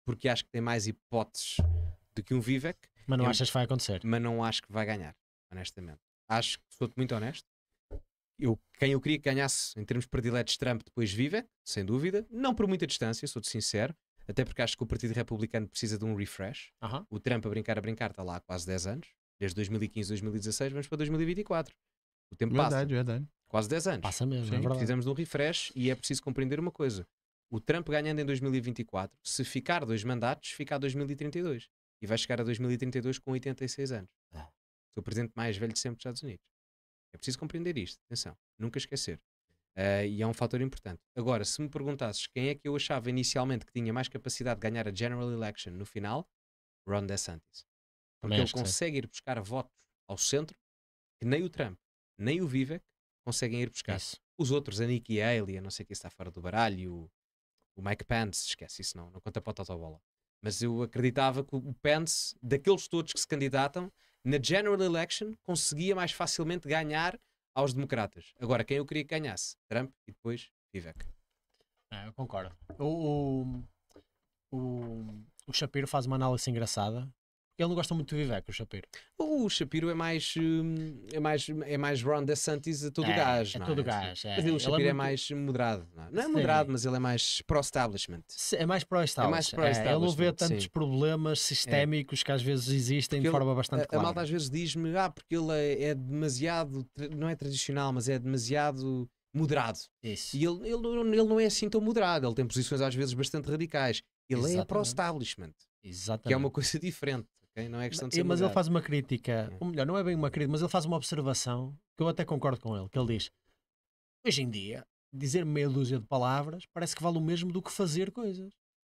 porque acho que tem mais hipóteses do que um Vivek. Mas não achas que vai acontecer? Mas não acho que vai ganhar, honestamente. Acho que sou muito honesto. Eu, quem eu queria que ganhasse em termos prediletos Trump depois Vivek, sem dúvida, não por muita distância, sou-te sincero até porque acho que o Partido Republicano precisa de um refresh. O Trump a brincar, a brincar, está lá há quase 10 anos. Desde 2015, 2016, vamos para 2024. O tempo verdade, passa. Verdade. Quase 10 anos. Passa mesmo, é Sim, é Precisamos de um refresh e é preciso compreender uma coisa. O Trump ganhando em 2024, se ficar dois mandatos, fica a 2032. E vai chegar a 2032 com 86 anos. Ah. Sou o presidente mais velho de sempre dos Estados Unidos. É preciso compreender isto. Atenção, nunca esquecer. Uh, e é um fator importante. Agora, se me perguntasses quem é que eu achava inicialmente que tinha mais capacidade de ganhar a general election no final, Ron DeSantis. Porque ele consegue ir buscar votos ao centro que nem o Trump, nem o Vivek conseguem ir buscar. Isso. Os outros, a Nikki Haley, a não sei quem está fora do baralho, o, Mike Pence, esquece isso não, não conta para a bola. Mas eu acreditava que o Pence, daqueles todos que se candidatam, na general election conseguia mais facilmente ganhar aos democratas. Agora, quem eu queria que ganhasse? Trump e depois Vivek. É, eu concordo. O, o, o, o Shapiro faz uma análise engraçada ele não gosta muito de com o Shapiro. O Shapiro é mais, hum, é mais, é mais Ron DeSantis a todo é, gás. É não todo é? gás. É. Mas o é Shapiro é, é, mais moderado. Não é? não é moderado, mas ele é mais pro-establishment. É mais pro-establishment. É, é ele não vê tantos sim. problemas sistémicos que às vezes existem porque de forma ele, bastante a, clara. A malta às vezes diz-me, ah, porque ele é demasiado, não é tradicional, mas é demasiado moderado. Isso. E ele, ele, ele não é assim tão moderado. Ele tem posições às vezes bastante radicais. Ele Exatamente. é pro-establishment. Exatamente. Que é uma coisa <laughs> diferente. Okay? Não é questão de ser Mas mudado. ele faz uma crítica, uhum. ou melhor, não é bem uma crítica, mas ele faz uma observação que eu até concordo com ele, que ele diz hoje em dia, dizer meia dúzia de palavras parece que vale o mesmo do que fazer coisas.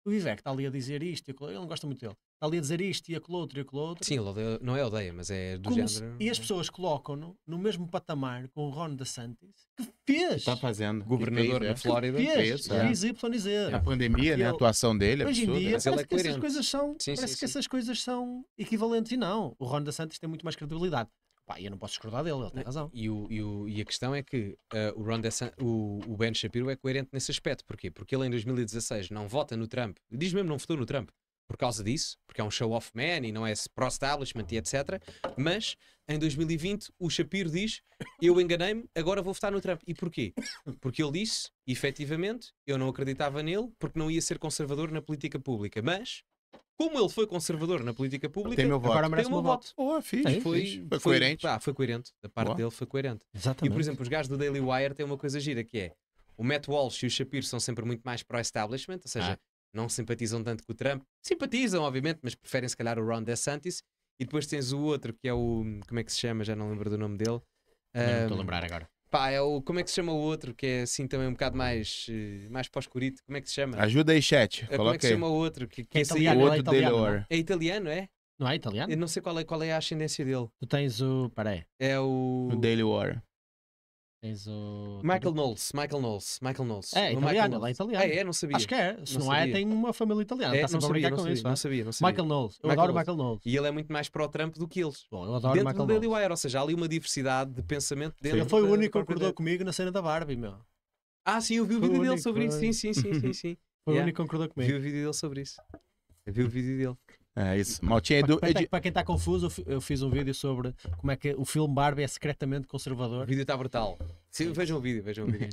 O Vivek está ali a dizer isto, eu não gosto muito dele está ali a dizer isto e aquilo outro e aquilo outro. Sim, não é odeia, mas é do Como género. Se, e as pessoas colocam-no no mesmo patamar com o Ron DeSantis, que fez. está fazendo. Governador da é. Flórida. Que fez, fez é. XYZ. A pandemia, ele, né, a atuação dele. É Hoje em dia, é parece, é que, essas coisas, são, sim, parece sim, que essas coisas são equivalentes e não. O Ron DeSantis tem muito mais credibilidade. Pá, eu não posso discordar dele, ele tem razão. E, o, e, o, e a questão é que uh, o, Ron DeSan, o, o Ben Shapiro é coerente nesse aspecto. Porquê? Porque ele em 2016 não vota no Trump, diz mesmo não votou no Trump, por causa disso, porque é um show-off man e não é pro-establishment e etc. Mas em 2020 o Shapiro diz: Eu enganei-me, agora vou votar no Trump. E porquê? Porque ele disse, efetivamente, eu não acreditava nele porque não ia ser conservador na política pública. Mas. Como ele foi conservador na política pública, tem meu voto. agora merece tem meu voto. voto. Oh, é fiz, foi, foi, foi, coerente. Ah, foi coerente. Da parte oh. dele foi coerente. Exatamente. E, por exemplo, os gajos do Daily Wire têm uma coisa gira que é o Matt Walsh e o Shapiro são sempre muito mais pro-establishment, ou seja, ah não simpatizam tanto com o Trump. Simpatizam, obviamente, mas preferem se calhar o Ron DeSantis. E depois tens o outro que é o. Como é que se chama? Já não lembro do nome dele. Não estou a lembrar agora. Pá, é o. Como é que se chama o outro? Que é assim também um bocado mais. Eh, mais pós-curito. Como é que se chama? Ajuda aí, chat. Eh, coloca como é que se chama o outro? Que, que é, é assim, italiano, é outro é italiano, é italiano, é? Não é italiano? Eu não sei qual é, qual é a ascendência dele. Tu tens o. Peraí. É o. O Daily War. Tens o. Michael Knowles, Michael Knowles, Michael Knowles. É, o italiano, ele é italiano. É, é, não sabia. Acho que é. Se não, não é, tem uma família italiana. É, não, sabia, não, sabia, isso, não, sabia, não sabia. Michael Knowles, eu Michael adoro Michael Knowles. E ele é muito mais pró-Trump do que eles. Bom, eu adoro dentro Michael Knowles. Dentro do Daily Wire, ou seja, há ali uma diversidade de pensamento dentro Ele foi o único que concordou comigo na cena da Barbie, meu. Ah, sim, eu vi o vídeo dele sobre isso. Sim, sim, sim, sim, sim. <laughs> Foi o único que concordou comigo. Vi o vídeo dele sobre isso. Eu vi o vídeo dele. É isso. Maltinha edu... É para, para, é para, quem está confuso, eu fiz um vídeo sobre como é que o filme Barbie é secretamente conservador. O vídeo está brutal. vejam o vídeo, vejam o vídeo.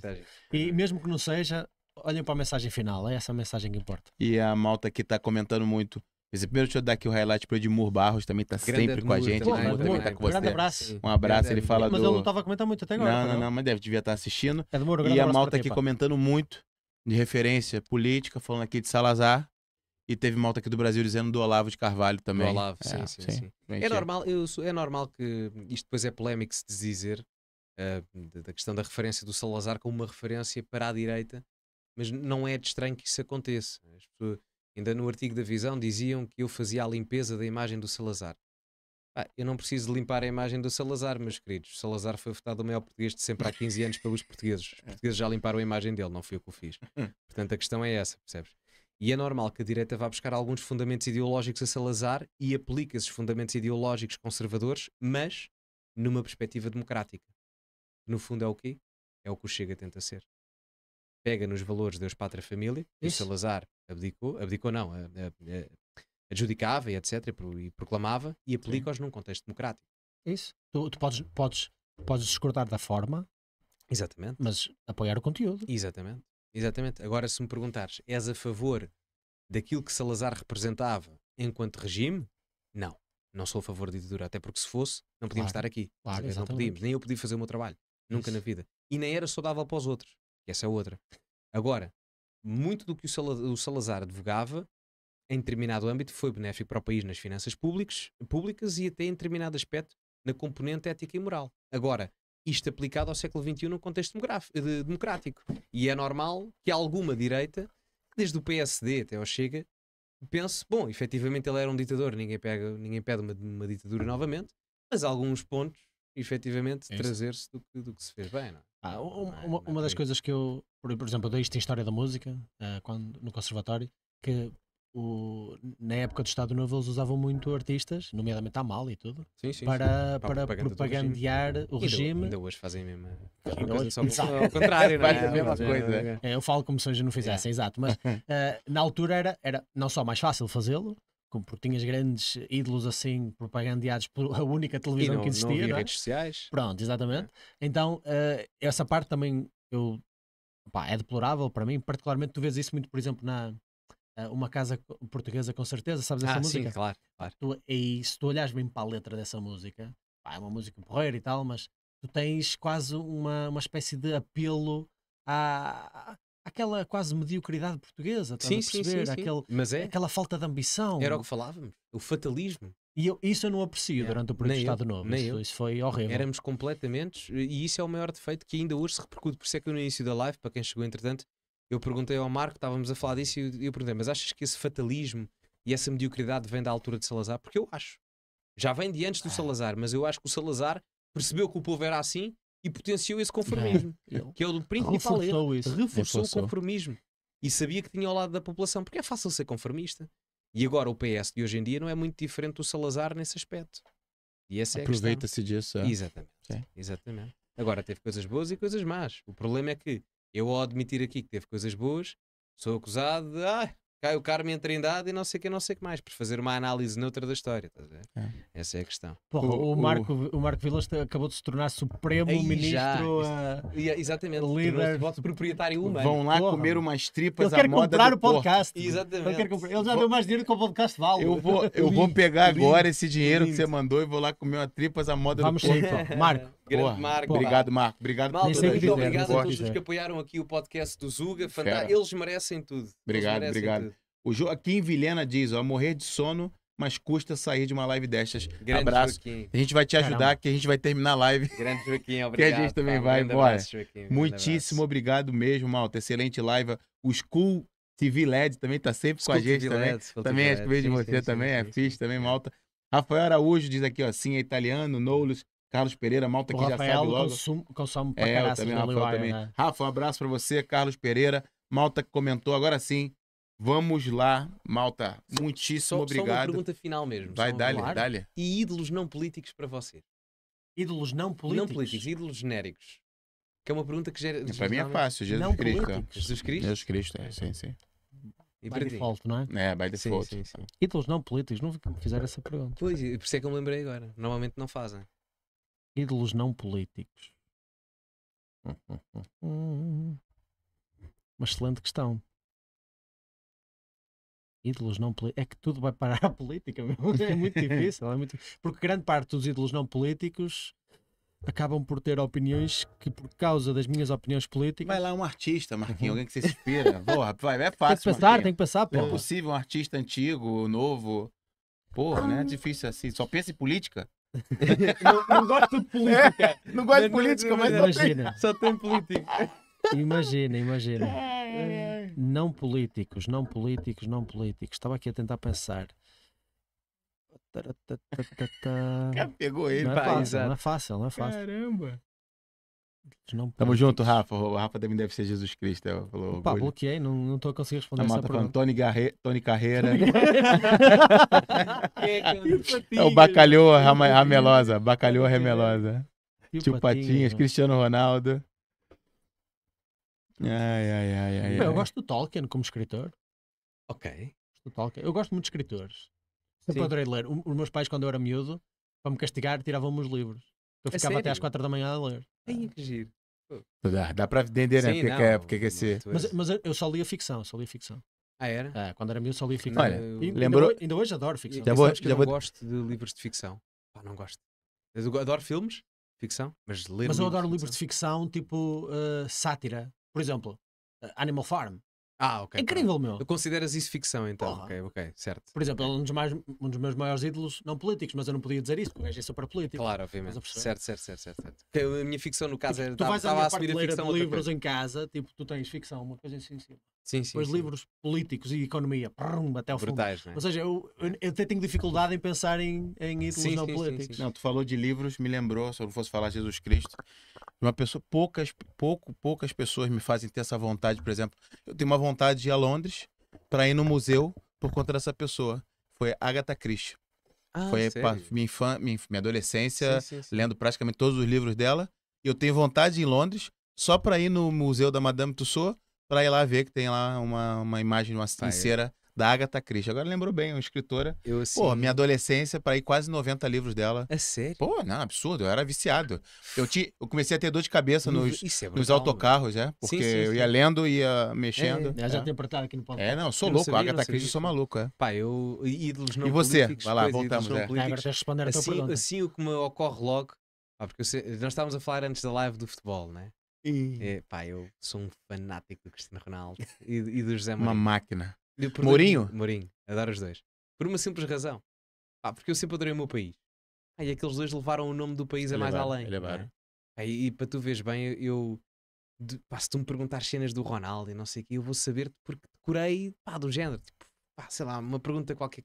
e mesmo que não seja, olhem para a mensagem final, é essa a mensagem que importa. E a malta aqui está comentando muito. primeiro deixa eu dar aqui o highlight para o Edmur Barros, também está sempre Edmur, com a gente. Também, Edmur também está com você. Grande abraço. Um abraço, ele fala mas do... Mas eu não estava comentando muito até agora. Não, não, não, mas deve, devia estar tá assistindo. Edmur, um e a malta aqui ti, comentando muito de referência política, falando aqui de Salazar. E teve malta aqui do Brasil dizendo do Olavo de Carvalho também. Do Olavo, sim, é, sim, sim, sim. É, normal, eu, é normal que isto depois é polémico se dizer uh, da questão da referência do Salazar como uma referência para a direita, mas não é de estranho que isso aconteça. Pessoas, ainda no artigo da Visão diziam que eu fazia a limpeza da imagem do Salazar. Ah, eu não preciso limpar a imagem do Salazar, meus queridos. Salazar foi votado o maior português de sempre há 15 anos pelos portugueses. Os portugueses já limparam a imagem dele, não fui eu que o fiz. <laughs> Portanto, a questão é essa, percebes? E é normal que a direita vá buscar alguns fundamentos ideológicos a Salazar e aplique esses fundamentos ideológicos conservadores, mas numa perspectiva democrática. No fundo é o quê? É o que o Chega tenta ser. Pega nos valores de Deus, Pátria, Família, e Salazar abdicou, abdicou não, a, a, a, adjudicava e etc, e proclamava, e aplica-os num contexto democrático. Isso. Tu, tu podes, podes, podes discordar da forma, Exatamente. mas apoiar o conteúdo. Exatamente. Exatamente. Agora, se me perguntares, és a favor daquilo que Salazar representava enquanto regime? Não. Não sou a favor da ditadura. Até porque se fosse, não podíamos claro. estar aqui. Claro, não podíamos. Nem eu podia fazer o meu trabalho. Nunca na vida. E nem era saudável para os outros. essa é outra. Agora, muito do que o Salazar advogava em determinado âmbito foi benéfico para o país nas finanças públicas, públicas e até em determinado aspecto na componente ética e moral. Agora, isto aplicado ao século XXI num contexto democrático. E é normal que alguma direita, desde o PSD até ao Chega, pense, bom, efetivamente ele era um ditador, ninguém, pega, ninguém pede uma, uma ditadura novamente, mas alguns pontos, efetivamente, trazer-se do, do, que se fez bem, é? ah, ah, uma, é, uma, é uma das coisas que eu, por exemplo, eu dei isto em História da Música, uh, quando, no Conservatório, que o, na época do Estado Novo eles usavam muito artistas, nomeadamente a Mal e tudo, sim, sim, para, sim. para, propagandear o regime. O regime. Ainda, ainda, hoje fazem a mesma coisa, ao contrário, <laughs> não é? a mesma coisa. É, eu falo como se hoje não fizessem, exato, mas uh, <laughs> na altura era, era não só mais fácil fazê-lo, porque tinhas grandes ídolos assim propagandeados pela única televisão não, que existia. Não havia não é? redes sociais. Pronto, exatamente. É. Então, uh, essa parte também eu, pá, é deplorável para mim, particularmente tu vês isso muito, por exemplo, na, ah, uma casa portuguesa com certeza, sabes ah, essa música? Sim, claro, claro. Tu, e se tu olhares bem para a letra dessa música, pá, é uma música porreira e tal, mas tu tens quase uma, uma espécie de apelo à, àquela quase mediocridade portuguesa, sim, sim, sim, sim, Aquele, mas é. aquela falta de ambição. Era o que falávamos, o fatalismo. E eu, isso eu não aprecio durante o período de Estado eu, Novo. Isso, isso, foi horrível. Éramos completamente, e isso é o maior defeito que ainda hoje se repercute. Por isso é que no início da live, para quem chegou entretanto, eu perguntei ao Marco, estávamos a falar disso, e eu perguntei: mas achas que esse fatalismo e essa mediocridade vem da altura de Salazar? Porque eu acho. Já vem de antes do ah. Salazar, mas eu acho que o Salazar percebeu que o povo era assim e potenciou esse é. conformismo, não, é. que é o principal erro. Isso. Reforçou Reforçou o conformismo e sabia que tinha ao lado da população, porque é fácil ser conformista. E agora o PS de hoje em dia não é muito diferente do Salazar nesse aspecto. E essa é Aproveita-se disso. É. Exatamente. Sim. Exatamente. Agora teve coisas boas e coisas más. O problema é que eu, ao admitir aqui que teve coisas boas, sou acusado de. Ah, cai o em Trindade e não sei o que, não sei o que mais, por fazer uma análise neutra da história, estás a ver? É. Essa é a questão. o, o, Marco, o... o Marco Vilas acabou de se tornar Supremo Aí, Ministro. Já, a... Eh, é, exatamente, líder. Voto proprietário humano. Vão lá porra. comer umas tripas à moda. Ele comprar o podcast. Exatamente. Ele, comprar... Ele já vou... deu mais dinheiro que o podcast vale. Eu vou, eu vou pegar agora esse dinheiro que você mandou e vou lá comer uma tripas à moda Vamos do Vamos Marco. Grande Boa. Marco. Obrigado, Marco. Obrigado Malta, por muito dizer, obrigado a todos dizer. os que apoiaram aqui o podcast do Zuga. Fantá... Eles merecem tudo. Obrigado, merecem obrigado. Tudo. O Joaquim Vilhena diz: ó, morrer de sono, mas custa sair de uma live destas. Grande abraço. Joaquim. A gente vai te ajudar, Caramba. que a gente vai terminar a live. Grande Joaquim, obrigado. <laughs> que a gente também tá, vai embora. Muitíssimo abraço. obrigado mesmo, Malta. Excelente live. O School TV LED também está sempre School com a gente. TV também LED, também acho é que veio de você sim, também. É sim, é fixe também, Malta. Rafael Araújo diz aqui, ó, sim, é italiano, Noulos Carlos Pereira, malta que já sabe logo. Consumo, pra é, eu também, Rafael Wire, também. Né? Rafa, um abraço para você, Carlos Pereira, malta que comentou. Agora sim, vamos lá, malta. Muitíssimo só, obrigado. Só uma pergunta final mesmo. Vai, dá-lhe, dá-lhe. E ídolos não políticos para você Ídolos não políticos? Não políticos, ídolos genéricos. Que é uma pergunta que gera. Para mim é fácil, Jesus não Cristo. Políticos. Jesus Cristo? Jesus Cristo, é, é. sim, sim. E by default, não é? É, by default. Sim, sim, sim. Ídolos não políticos, não fizeram essa pergunta. Pois, por isso é que eu me lembrei agora. Normalmente não fazem. Ídolos não políticos. Uma excelente questão. Ídolos não políticos. É que tudo vai parar a política, meu. <laughs> é muito difícil. É muito... Porque grande parte dos ídolos não políticos acabam por ter opiniões que, por causa das minhas opiniões políticas. Vai lá um artista, Marquinhos, uhum. alguém que se inspira. <laughs> vai, é fácil. Tem que pensar, tem que pensar, é porra. É possível um artista antigo, novo. Porra, né? É difícil assim. Só pensa em política. <laughs> não, não, gosto de política. É, não gosto de política, mas, imagina, só tem político. Imagina, imagina. Não políticos, não políticos, não políticos. Estava aqui a tentar pensar. Pegou ele, não é, fácil, não é fácil, não é fácil. Caramba! Não Tamo junto, Rafa. O Rafa também deve ser Jesus Cristo. Eu, é falou, Opa, bloqueei, não, não tô conseguindo responder a essa tá pergunta. Tony, Garre... Tony Carreira. <laughs> é, o Bacalhau Ramelosa. Bacalhau Remelosa. Tio Patinhas, Cristiano Ronaldo. Ai, ai, ai, ai, Eu gosto do Tolkien como escritor. Ok. do Tolkien. Eu gosto muito de escritores. Sempre adorei ler. Os meus pais, quando eu era miúdo, para me castigar, tiravam-me os livros. Eu é ficava sério? até às quatro da manhã a ler. Ai, que giro. Dá, dá para entender, né? porque, é não, é que é, porque que é ser. Mas, mas eu só lia ficção, só lia ficção. Ah, era? É, quando era miúdo só lia ficção. Olha, e, lembrou... ainda, ainda hoje adoro ficção. Já vou, já eu vou... gosto de livros de ficção. Pá, não gosto. Eu adoro filmes, ficção, mas ler Mas eu adoro livros de ficção tipo uh, sátira. Por exemplo, eh, Animal Farm. Ah, ok. É incrível, pronto. meu. Tu consideras isso ficção, então? Porra. Ok, ok, certo. Por exemplo, ele é um dos, mais, um dos meus maiores ídolos não políticos, mas eu não podia dizer isso, porque o gajo é super político. Claro, obviamente. Certo, certo, certo, certo, certo. Porque a minha ficção, no caso, tipo, era. É tu vais estava a, assumir a ficção. livros coisa. em casa, tipo, tu tens ficção, uma coisa assim sim. Sim, sim, sim. livros políticos e economia, prum, até o fundo. né? Ou seja, eu, é. eu, até tenho dificuldade em pensar em, em ídolos sim, não sim, políticos. Não, tu falou de livros, me lembrou, se eu não fosse falar Jesus Cristo, uma pessoa, poucas, pouco, poucas pessoas me fazem ter essa vontade, por exemplo. Eu tenho uma vontade de ir a Londres para ir no museu por conta dessa pessoa. Foi Agatha Christie. Ah, Foi minha, infan, minha, minha adolescência, lendo praticamente todos os livros dela. Eu tenho vontade de ir em Londres só para ir no museu da Madame Tussauds para ir lá ver que tem lá uma, uma imagem de uma sincera da Agatha Christie. Agora lembrou bem, uma escritora. Eu, sim Pô, minha adolescência, para ir quase 90 livros dela. É sério? Pô, não, absurdo, eu era viciado. Eu, te, eu comecei a ter dor de cabeça nos, é nos autocarros, né? Porque sim, sim, sim. eu ia lendo, ia mexendo. É, é. Já aqui no palco É, não, sou eu louco. Sabia, Agatha Christie, sou maluco, é. Pá, eu... Ídolos não E você? Vai lá, voltamos, é. Ah, agora já assim, a tua pergunta. Assim, o que me ocorre logo... Ah, porque sei, nós estávamos a falar antes da live do futebol, né? É, pá, eu sou um fanático do Cristiano Ronaldo <laughs> e, e do José Mourinho. Uma máquina. Mourinho? Mourinho, adoro os dois. Por uma simples razão. Pá, porque eu sempre adorei o meu país. Ah, e aqueles dois levaram o nome do país a mais além. Elevaram. É? E, e para tu veres bem, eu. De, pá, se tu me perguntar cenas do Ronaldo e não sei o que, eu vou saber-te porque decorei, pá, do género. Tipo, pá, sei lá, uma pergunta qualquer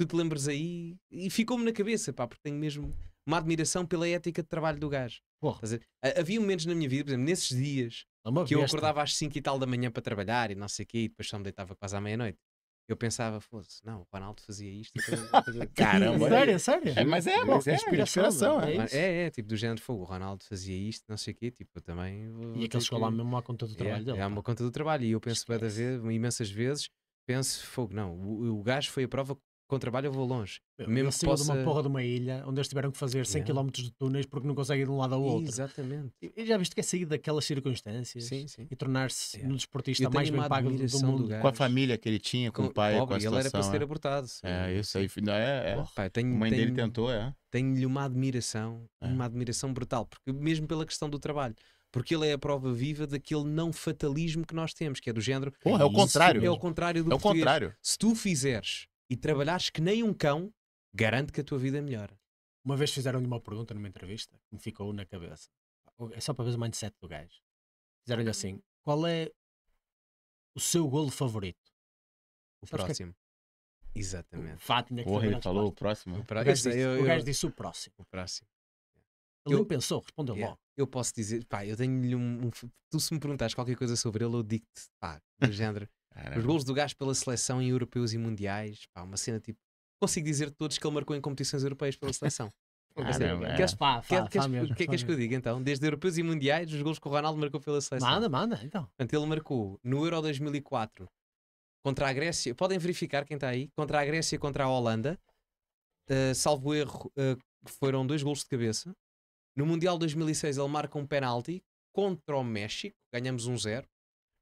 tu te lembres aí e ficou-me na cabeça, pá, porque tenho mesmo uma admiração pela ética de trabalho do gajo. Porra. Havia momentos na minha vida, por exemplo, nesses dias é que eu acordava às 5 e tal da manhã para trabalhar e não sei o quê, e depois só me deitava quase à meia-noite. Eu pensava, fosse, não, o Ronaldo fazia isto. <laughs> Caramba! É sério, é sério? É, mas é, mas é, é, inspiração, é, é, é, é, tipo do género, foi, o Ronaldo fazia isto, não sei o quê, tipo, eu também. E aquele chegou lá mesmo à conta do trabalho dele. É, uma conta do trabalho, e eu penso, vai haver imensas vezes, penso, fogo, não, o, o gajo foi a prova com trabalho eu vou longe. Eu, mesmo se possa... de uma porra de uma ilha onde eles tiveram que fazer 100 yeah. km de túneis porque não conseguem ir de um lado ao outro. Exatamente. E já viste que é sair daquelas circunstâncias sim, sim. e tornar-se yeah. no desportista mais bem pago do mundo. com a família que ele tinha, com, com o pai, pobre, com a situação. Ele era para é. ser abortado. Sim. É, isso aí. Não, é, é. pai, tenho, a mãe tenho, dele tentou, é. Tenho-lhe uma admiração, é. uma admiração brutal, porque mesmo pela questão do trabalho porque ele é a prova viva daquele não fatalismo que nós temos, que é do género. Porra, é o contrário. É o contrário do é o contrário. Se tu fizeres e trabalhares que nem um cão, garante que a tua vida é melhora. Uma vez fizeram-lhe uma pergunta numa entrevista que me ficou na cabeça. É só para ver o mindset do gajo. Fizeram-lhe assim: qual é o seu golo favorito? O Sabes é próximo. Exatamente. O Fato, que Porra, ele falou o próximo. O, o gajo, disse, eu, eu... o gajo disse o próximo. O próximo. Ele eu, não pensou, respondeu yeah. logo. Eu posso dizer, pá, eu tenho-lhe um, um, Tu se me perguntares qualquer coisa sobre ele, eu digo-te, pá, do <laughs> género. Caramba. Os gols do gajo pela seleção em europeus e mundiais, pá, uma cena tipo. Consigo dizer todos que ele marcou em competições europeias pela seleção. <laughs> O é que é que eu digo então? Desde europeus e mundiais, os gols que o Ronaldo marcou pela seleção. Manda, manda, então. Portanto, ele marcou no Euro 2004 contra a Grécia. Podem verificar quem está aí. Contra a Grécia e contra a Holanda. Uh, salvo erro, uh, foram dois gols de cabeça. No Mundial 2006 ele marca um penalti contra o México, ganhamos um zero.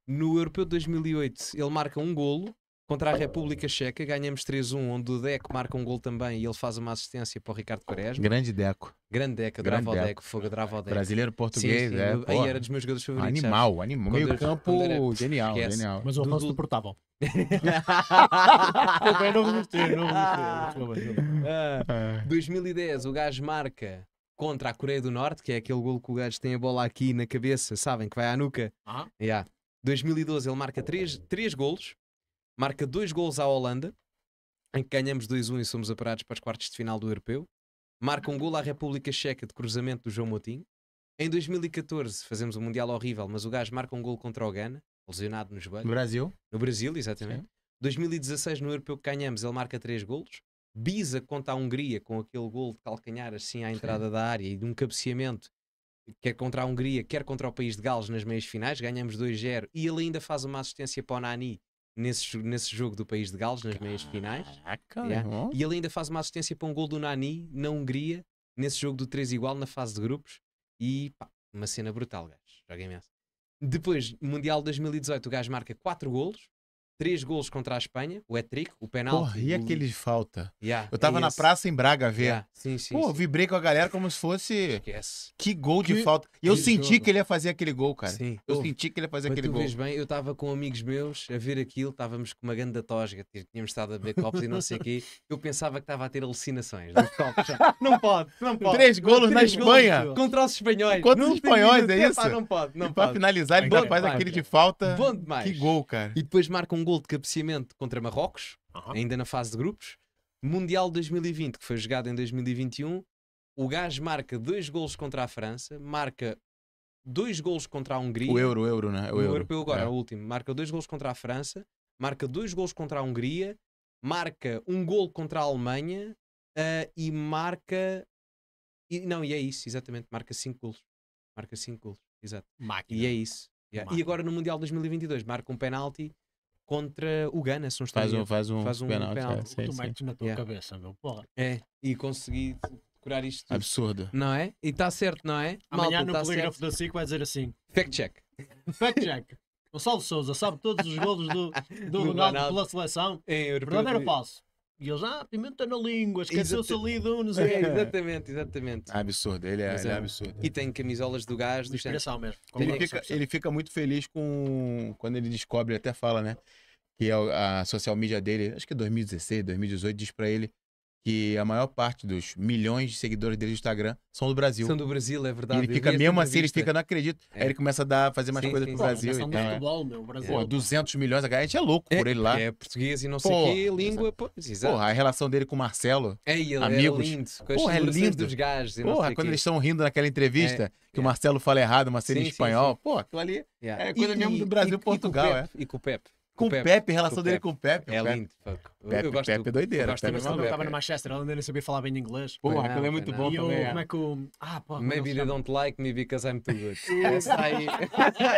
No Europeu 2008, ele marca um golo contra a República Checa, ganhamos 3-1, onde o Deco marca um golo também e ele faz uma assistência para o Ricardo Quaresma. Grande Deco. Grande Deco, Grande o Deco, fogo, adorava o Deco. Brasileiro, português, sim, sim, é, Aí era dos meus jogadores favoritos. Animal, sabes? animal. Quando Meio campo, era... genial, Esquece. genial. Mas o Afonso do... suportava. <laughs> Também não resistir, não resistir. Ah, 2010, o gajo marca contra a Coreia do Norte, que é aquele golo que o gajo tem a bola aqui na cabeça, sabem, que vai à nuca. Ah. Yeah. 2012 ele marca 3, três golos, marca 2 golos à Holanda, em que ganhamos 2-1 e somos aparados para os quartos de final do Europeu. Marca um golo à República Checa de cruzamento do João Moutinho. Em 2014 fazemos um Mundial horrível, mas o gajo marca um golo contra o Ghana, lesionado no joelho. No Brasil? No Brasil, exatamente. Sim. 2016 no Europeu que ganhamos ele marca 3 golos. Biza contra a Hungria com aquele golo de calcanhar assim à entrada Sim. da área e de um cabeceamento quer contra a Hungria, quer contra o país de Gales nas meias finais, ganhamos 2-0 e ele ainda faz uma assistência para o Nani nesse, nesse jogo do país de Gales nas meias finais. Yeah. E ele ainda faz uma assistência para um gol do Nani na Hungria nesse jogo do 3 igual na fase de grupos e pá, uma cena brutal, gajo. Joga imenso. Depois, Mundial 2018, o gajo marca 4 golos três gols contra a Espanha, o hat-trick, o penalti. Porra, e aquele de falta? Yeah, eu tava é na praça em Braga a ver. Yeah, sim, sim, Pô, sim. vibrei com a galera como se fosse. Esquece. Que gol de que... falta. E eu senti jogo. que ele ia fazer aquele gol, cara. Sim. Eu Pô, senti que ele ia fazer aquele tu gol. Vês bem, eu tava com amigos meus a ver aquilo, estávamos com uma grande tosga, tínhamos estado a beber copos e não sei o quê. Eu pensava que estava a ter alucinações. <laughs> não pode, não pode. Três golos na Espanha. contra os espanhóis. Contra os espanhóis, é isso? Ah, não pode, não e pode. Para finalizar, ele faz aquele de falta. Bom demais. Que gol, cara. E depois marca um gol de cabeceamento contra Marrocos, uhum. ainda na fase de grupos. Mundial 2020, que foi jogado em 2021, o gás marca dois gols contra a França, marca dois gols contra a Hungria. O euro, o euro, né? O, o euro. europeu agora, é. o último. Marca dois gols contra a França, marca dois gols contra a Hungria, marca um gol contra a Alemanha uh, e marca. E, não, e é isso, exatamente. Marca cinco gols Marca cinco gols exato. Máquina. E é isso. Yeah. E agora no Mundial 2022 marca um penalti contra o Gana, se não está faz um, faz um, faz um penal, penalti. É, tu metes na tua yeah. cabeça, meu porra. É, e consegui curar isto. Absurdo. Não é? E está certo, não é? Amanhã Malta, no polígrafo da SIC vai dizer assim: Fact check. Fact check. Gonçalo Souza sabe todos os golos do, <laughs> do, do Ronaldo, Ronaldo, pela seleção. É, Verdadeiro ou falso? E eles, ah, pimenta na língua, esqueceu-se ali do não sei. É, exatamente, exatamente. Ah, absurdo, ele é, ele é, é absurdo. E tem camisolas do gás, do expressão mesmo. Ele fica, ele fica muito feliz com quando ele descobre, até fala, né? Que é a, social media dele, acho que 2016, é 2018, diz para ele que a maior parte dos milhões de seguidores dele no Instagram são do Brasil. São do Brasil, é verdade. E ele fica, mesmo assim, ele fica, não acredito. É. Aí ele começa a dar, fazer mais sim, coisas sim. pro Pô, Brasil. É então, é. global, meu, Brasil. Pô, 200 milhões, a gente é louco é, por ele lá. É, português e não sei o que, língua. Pô, porra, a relação dele com o Marcelo, é, ele, amigos. É lindo. Porra, é lindo. Dos gajos, porra, quando eles estão rindo naquela entrevista, é, que o é. Marcelo fala errado, uma série em espanhol. Pô, aquilo ali é coisa mesmo do Brasil-Portugal, e é. E com o Pepe. Com o Pepe, Pepe a relação dele com o Pepe. É lindo. Pepe, é eu gosto Pepe é doideira. Eu gosto eu estava no Manchester, ainda não sabia falar bem inglês. Pô, aquele é muito bom e também. É. como é que o... Ah, pô, é Maybe they don't like me because I'm too good. <laughs> aí...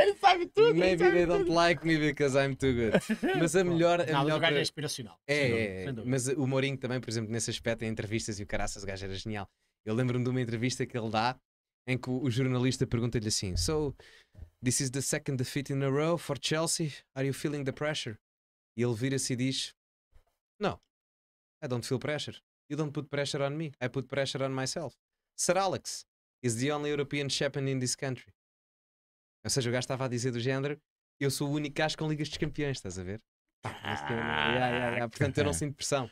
Ele sabe tudo. Maybe they don't like me because I'm too good. Mas a melhor... A o é inspiracional. É, é. Mas o Mourinho também, por exemplo, nesse aspecto, em entrevistas, e o caraças, o gajo era genial. Eu lembro-me de uma entrevista que ele dá em que o jornalista pergunta-lhe assim: sou This is the second defeat in a row for Chelsea. Are you feeling the pressure? E ele vira-se e diz: No, I don't feel pressure. You don't put pressure on me. I put pressure on myself. Sir Alex is the only European champion in this country. Ou seja, o gajo estava a dizer do género: Eu sou o único gajo com ligas dos campeões, estás a ver? Ah, yeah, yeah, yeah. Portanto, eu não sinto pressão.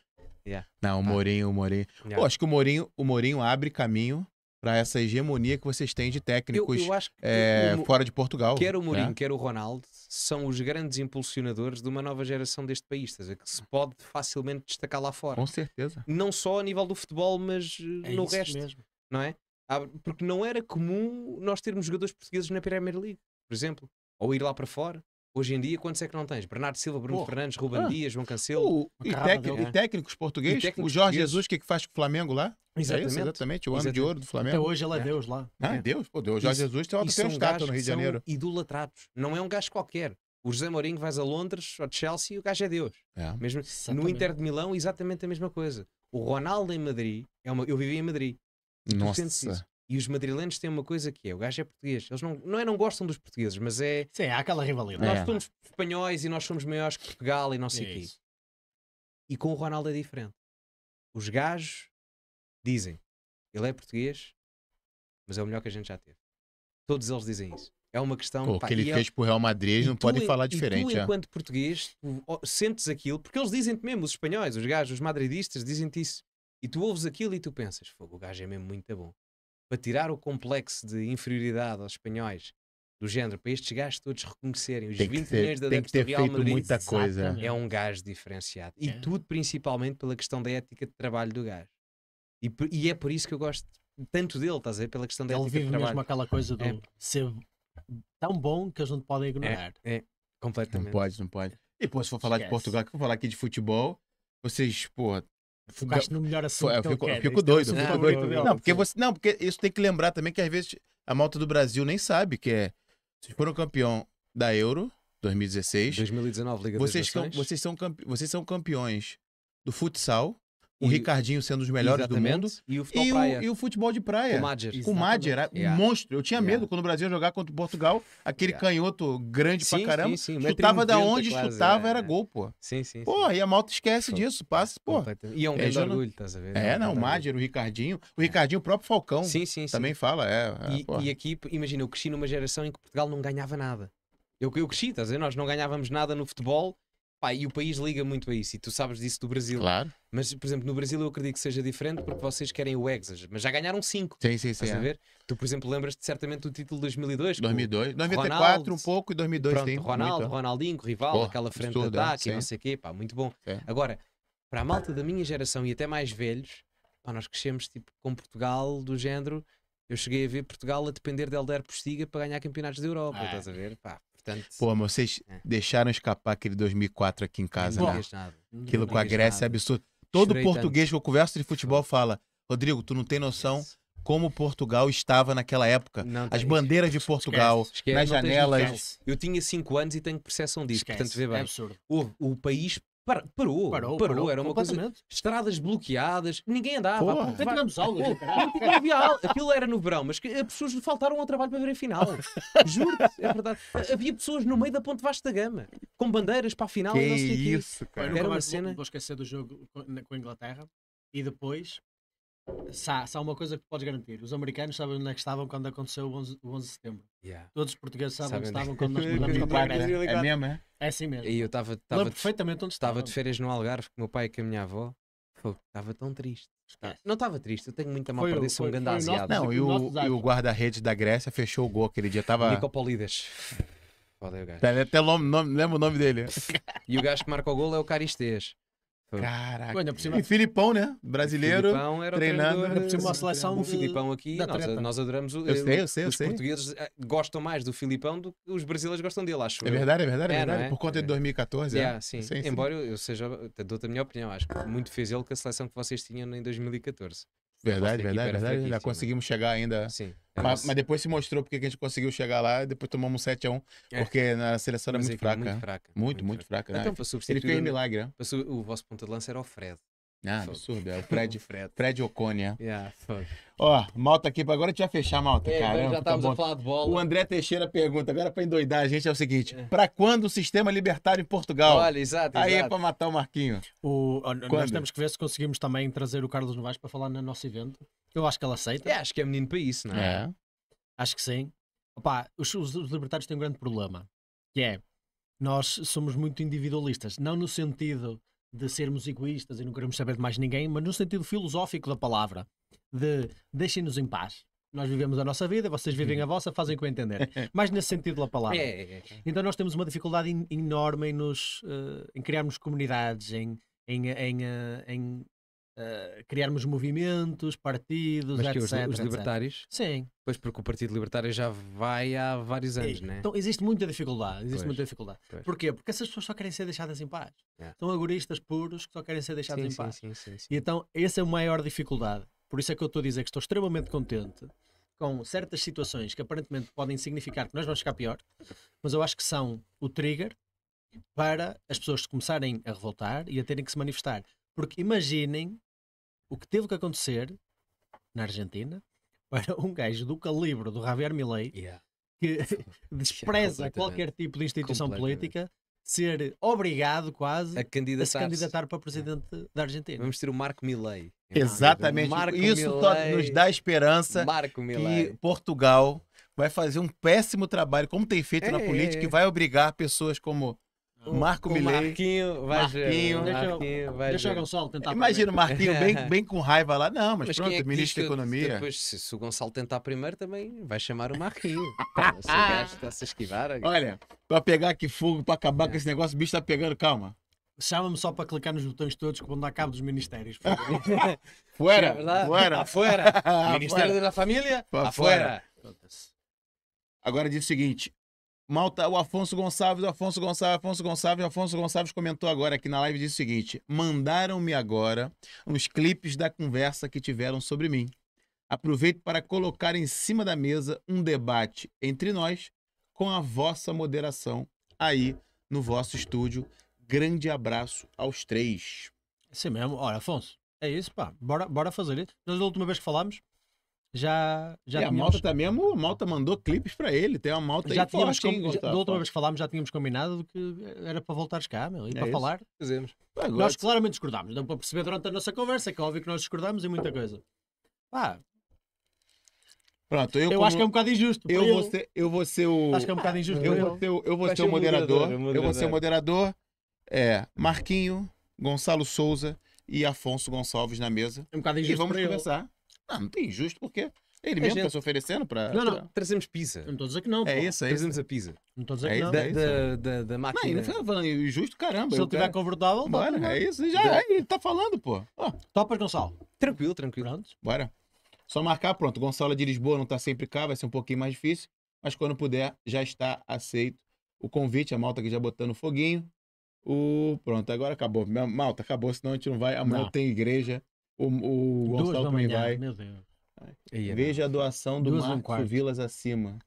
Yeah. Não, o Mourinho, o Mourinho. Yeah. Pô, acho que o Mourinho, o Mourinho abre caminho para essa hegemonia que vocês têm de técnicos eu, eu que é, o, fora de Portugal. Quer o né? Mourinho, é? quer o Ronaldo, são os grandes impulsionadores de uma nova geração deste país, dizer, que se pode facilmente destacar lá fora. Com certeza. Não só a nível do futebol, mas eh, é no resto. Mesmo. Não é? Ah, porque não era comum nós termos jogadores portugueses na Premier League, por exemplo, ou ir lá para fora. Hoje em dia, quantos é que não tens? Bernardo Silva, Bruno Porra. Fernandes, Ruben ah. Dias, João Cancelo. O, e, tec, e, é. técnicos portugueses. E técnicos o Jorge Jesus, o que, é que faz com o Flamengo lá? Exatamente. É isso, exatamente. O ano exatamente. de ouro do Flamengo. Até hoje ele é, é. Deus lá. Ah, é. é. Deus. Pô, Deus. O Jorge Jesus tem, tem um estátua no Rio de Janeiro. idolatrados. Não é um gajo qualquer. O José Mourinho vai a Londres ou Chelsea e o gajo é Deus. É. Mesmo, no Inter de Milão, exatamente a mesma coisa. O Ronaldo em Madrid, é uma, eu vivi em Madrid. Nossa. E os madrilenos têm uma coisa que é: o gajo é português. Eles não, não é não gostam dos portugueses, mas é. Sim, há aquela rivalidade. Nós é. somos espanhóis e nós somos maiores que Portugal e não sei o é quê. Isso. E com o Ronaldo é diferente. Os gajos dizem: ele é português, mas é o melhor que a gente já teve. Todos eles dizem isso. É uma questão. O que ele é fez é... pro Real Madrid não podem falar diferente. Tu, é. enquanto português, tu sentes aquilo, porque eles dizem-te mesmo, os espanhóis, os gajos, os madridistas, dizem-te isso. E tu ouves aquilo e tu pensas: fogo, o gajo é mesmo muito bom para tirar o complexo de inferioridade aos espanhóis do género, para estes gajos todos reconhecerem os 20 ter, milhões de adeptos do Real Madrid, muita coisa. é um gajo diferenciado. E é. tudo principalmente pela questão da ética de trabalho do gajo. E, e é por isso que eu gosto tanto dele, estás a ver? Pela questão da Ele ética de trabalho. ele vive mesmo aquela coisa de é. ser tão bom que eles não te podem é, ignorar. É, é. completamente. Não pode, não pode. E depois, se for falar Esquece. de Portugal, que vou falar aqui de futebol, vocês, porra, Focaste no melhor assunto. Foi, eu, fico, eu fico é doido, eu fico doido. Não, porque você, não, porque isso tem que lembrar também que às vezes a malta do Brasil nem sabe que é. Vocês foram campeão da Euro 2016. 2019, Liga vocês das São, vocês, são campe, vocês são campeões do futsal o e Ricardinho sendo os melhores do mundo. E o futebol, e praia. O, e o futebol de praia. Com o Madjer. era é um yeah. É. monstro. Eu tinha yeah. É. medo quando o Brasil ia jogar contra o Portugal, aquele yeah. canhoto grande sim, pra caramba. Sim, sim. Chutava da onde quase, chutava, é, era é. gol, pô. Sim, sim. Pô, e a malta esquece disso, passa, pô. E é um grande é, orgulho, tá sabendo? É, não, o Madjer, o Ricardinho. O Ricardinho, o próprio Falcão. Sim, sim, Também fala, é. E aqui, imagina, eu cresci numa geração em que Portugal não ganhava nada. Eu, eu cresci, tá a dizer? Nós não ganhávamos nada no futebol Pá, e o país liga muito a isso, e tu sabes disso do Brasil. Claro. Mas, por exemplo, no Brasil eu acredito que seja diferente porque vocês querem o Exas, mas já ganharam 5. Sim, sim, sim. É. ver? Tu, por exemplo, lembras-te certamente do título de 2002? 2002, 94 Ronaldo, um pouco e 2002 pronto, tem. Ronaldo, muito. Ronaldinho, rival, aquela frente absurdo, de é? ataque, sim. não sei o quê, pá, muito bom. Agora, para a malta da minha geração e até mais velhos, pá, nós crescemos tipo com Portugal do género. Eu cheguei a ver Portugal a depender de Helder Postiga para ganhar campeonatos da Europa, ah. estás a ver? Pá, Portanto, Pô, mas vocês é. deixaram escapar aquele 2004 aqui em casa, não né? Aquilo com a Grécia é absurdo. Todo português que eu converso de futebol fala, Rodrigo, tu não tem noção como Portugal estava naquela época. Não, As bandeiras de Portugal, Esquece. nas Esquece. janelas. Eu tinha 5 anos e tenho percepção disso, Esquece. portanto vê é bem. É absurdo. O, o país Parou, parou, parou, parou, era uma coisa. Estradas bloqueadas, ninguém andava. não ponto, aulas, Aquilo era no verão, mas que, eh, pessoas faltaram ao trabalho para ver a final. <laughs> Juro, é verdade. Havia pessoas no meio da Ponte Vasta Gama, com bandeiras para a final que e não sei Era uma vou, cena. Vou esquecer do jogo com a Inglaterra e depois Sá, só uma coisa que podes garantir: os americanos sabem onde é que estavam quando aconteceu o 11, o 11 de setembro. Yeah. Todos os portugueses sabem onde estavam é quando nós mudamos de país. É, é mesmo, é? É assim mesmo. E eu estava perfeitamente onde estava. de férias no Algarve com o meu pai e com a minha avó. Estava tão triste. Tá, Esquece. Não estava triste, eu tenho muita mal para sou um grande asiado. Não, e o, e o guarda-redes da Grécia fechou o gol aquele dia. Tava... Nicopolides. Foda o gajo. Até, até lembro o nome dele. e o gajo que marca o gol é o Caristês. Caraca. Olha, cima... E Filipão, né? Brasileiro. Filipão era treinando. Ainda por cima, a seleção. O Filipão aqui, nós, nós, adoramos. O, eu eh, sei, eu sei, eu os sei. portugueses eh, gostam mais do Filipão do que os brasileiros gostam dele, acho. É verdade, é verdade, é, é verdade. É? Por conta é. de 2014. É? Yeah, é. sim. Sim, Embora eu seja, dou-te a minha opinião, acho que muito fez ele com a seleção que vocês tinham em 2014. Verdade, verdade, verdade. Ainda conseguimos chegar ainda. Sim. Mas, mas, depois se mostrou porque a gente conseguiu chegar lá e depois tomamos um 7x1, é. porque na seleção era muito fraca. muito fraca. Muito, muito, muito fraca. fraca. Né? Então, né? para Ele fez um milagre, né? O vosso ponto de lança era o Fred. Ah, absurdo. É o <laughs> Fred, Fred. Fred Oconia. É. Yeah, fuck. Ó, malta aqui, agora a gente vai fechar, malta. É, Caramba, já estávamos tá a falar de bola. O André Teixeira pergunta, agora é para endoidar a gente, é o seguinte: é. para quando o sistema libertário em Portugal? Olha, exato. Aí é exato. é para matar o Marquinho. O, nós temos que ver se conseguimos também trazer o Carlos Novaes para falar no nosso evento. Eu acho que ela aceita. É, acho que é menino para isso, não é? é. Acho que sim. Opa, os, os libertários têm um grande problema, que é nós somos muito individualistas, não no sentido de sermos egoístas e não queremos saber de mais ninguém, mas no sentido filosófico da palavra de deixem-nos em paz. Nós vivemos a nossa vida, vocês vivem a vossa, fazem o que entender. <laughs> Mais nesse sentido da palavra. É, é, é. Então nós temos uma dificuldade enorme em, nos, uh, em criarmos comunidades, em, em, em, uh, em uh, criarmos movimentos, partidos, Mas etc. Os, os libertários? Etc. Sim. Pois porque o Partido Libertário já vai há vários anos, é? Então existe muita dificuldade. Existe pois, muita dificuldade. Pois. Porquê? Porque essas pessoas só querem ser deixadas em paz. São agoristas puros que só querem ser deixados sim, em paz. Sim, sim, sim, sim. E então essa é a maior dificuldade por isso é que eu estou a dizer que estou extremamente contente com certas situações que aparentemente podem significar que nós vamos ficar pior, mas eu acho que são o trigger para as pessoas começarem a revoltar e a terem que se manifestar. Porque imaginem o que teve que acontecer na Argentina <laughs> para um gajo do calibre do Javier Milei yeah. que <laughs> despreza qualquer tipo de instituição política ser obrigado quase a, a, se candidatar para presidente é. da Argentina. Vamos ter o Marco Milei. Exatamente. Marco Isso nos dá esperança Marco que Portugal vai fazer um péssimo trabalho, como tem feito na é. política, é, que vai obrigar pessoas como o, Marco Milei. Marquinho, vai Marquinho, ver, Deixa o Gonçalo tentar. Imagina o Marquinho bem, <laughs> bem com raiva lá. Não, mas, mas pronto, é ministro da Economia. Depois, se, se, o Gonçalo tentar primeiro, também vai chamar o Marquinho. se o gajo está a se esquivar. Olha, para pegar aqui fogo, para acabar com esse negócio, o bicho está pegando. Calma. Chama-me só para clicar nos botões todos que vão dar cabo dos ministérios. <laughs> fora! fora é <laughs> Ministério da Família, fora Agora diz o seguinte, Malta, o Afonso Gonçalves, o Afonso Gonçalves, Afonso Gonçalves, o Afonso Gonçalves comentou agora aqui na live diz o seguinte: mandaram-me agora uns clipes da conversa que tiveram sobre mim. Aproveito para colocar em cima da mesa um debate entre nós com a vossa moderação aí no vosso estúdio Grande abraço aos três. Sim mesmo. Olha, Afonso, é isso, pá. Bora, bora fazer isso Nós, da última vez que falámos, já. já e a malta tá mesmo, a malta mandou clipes para ele. Tem uma malta já aí tínhamos com... já, Da última vez que falámos, já tínhamos combinado que era para voltares cá, meu, e é para isso. falar. nós claramente discordámos, dá para perceber durante a nossa conversa, que é óbvio que nós discordámos em muita coisa. Pá. Pronto, eu, eu como... acho que é um bocado injusto. Eu, eu, Vou ser, eu vou ser o. Acho que é um bocado injusto. eu é, é eu vou ser o moderador. Eu vou ser o moderador é Marquinho, Gonçalo Souza e Afonso Gonçalves na mesa. É um bocado injusto. E vamos conversar. Não, não tem injusto, porque ele é mesmo está se oferecendo para. Não, não, pra... trazemos pizza. Não estou a dizer que não. É isso, é Trazemos a pizza. Não estou a dizer é que não. É da, é da, da, da máquina. Não, não tá falando injusto, é caramba. Se ele estiver confortável, bora. é isso, já é, ele está falando, pô. Oh. Topas, Gonçalo. Tranquilo, tranquilo. Pronto. Bora. Só marcar, pronto. Gonçalo é de Lisboa, não está sempre cá, vai ser um pouquinho mais difícil. Mas quando puder, já está aceito o convite. A malta que já botando foguinho. O... Pronto, agora acabou. Malta, acabou, senão a gente não vai. Amanhã não. tem igreja. O, o Gonçalo também vai. Meu Deus. É veja a doação do Duas Marcos um Vilas acima.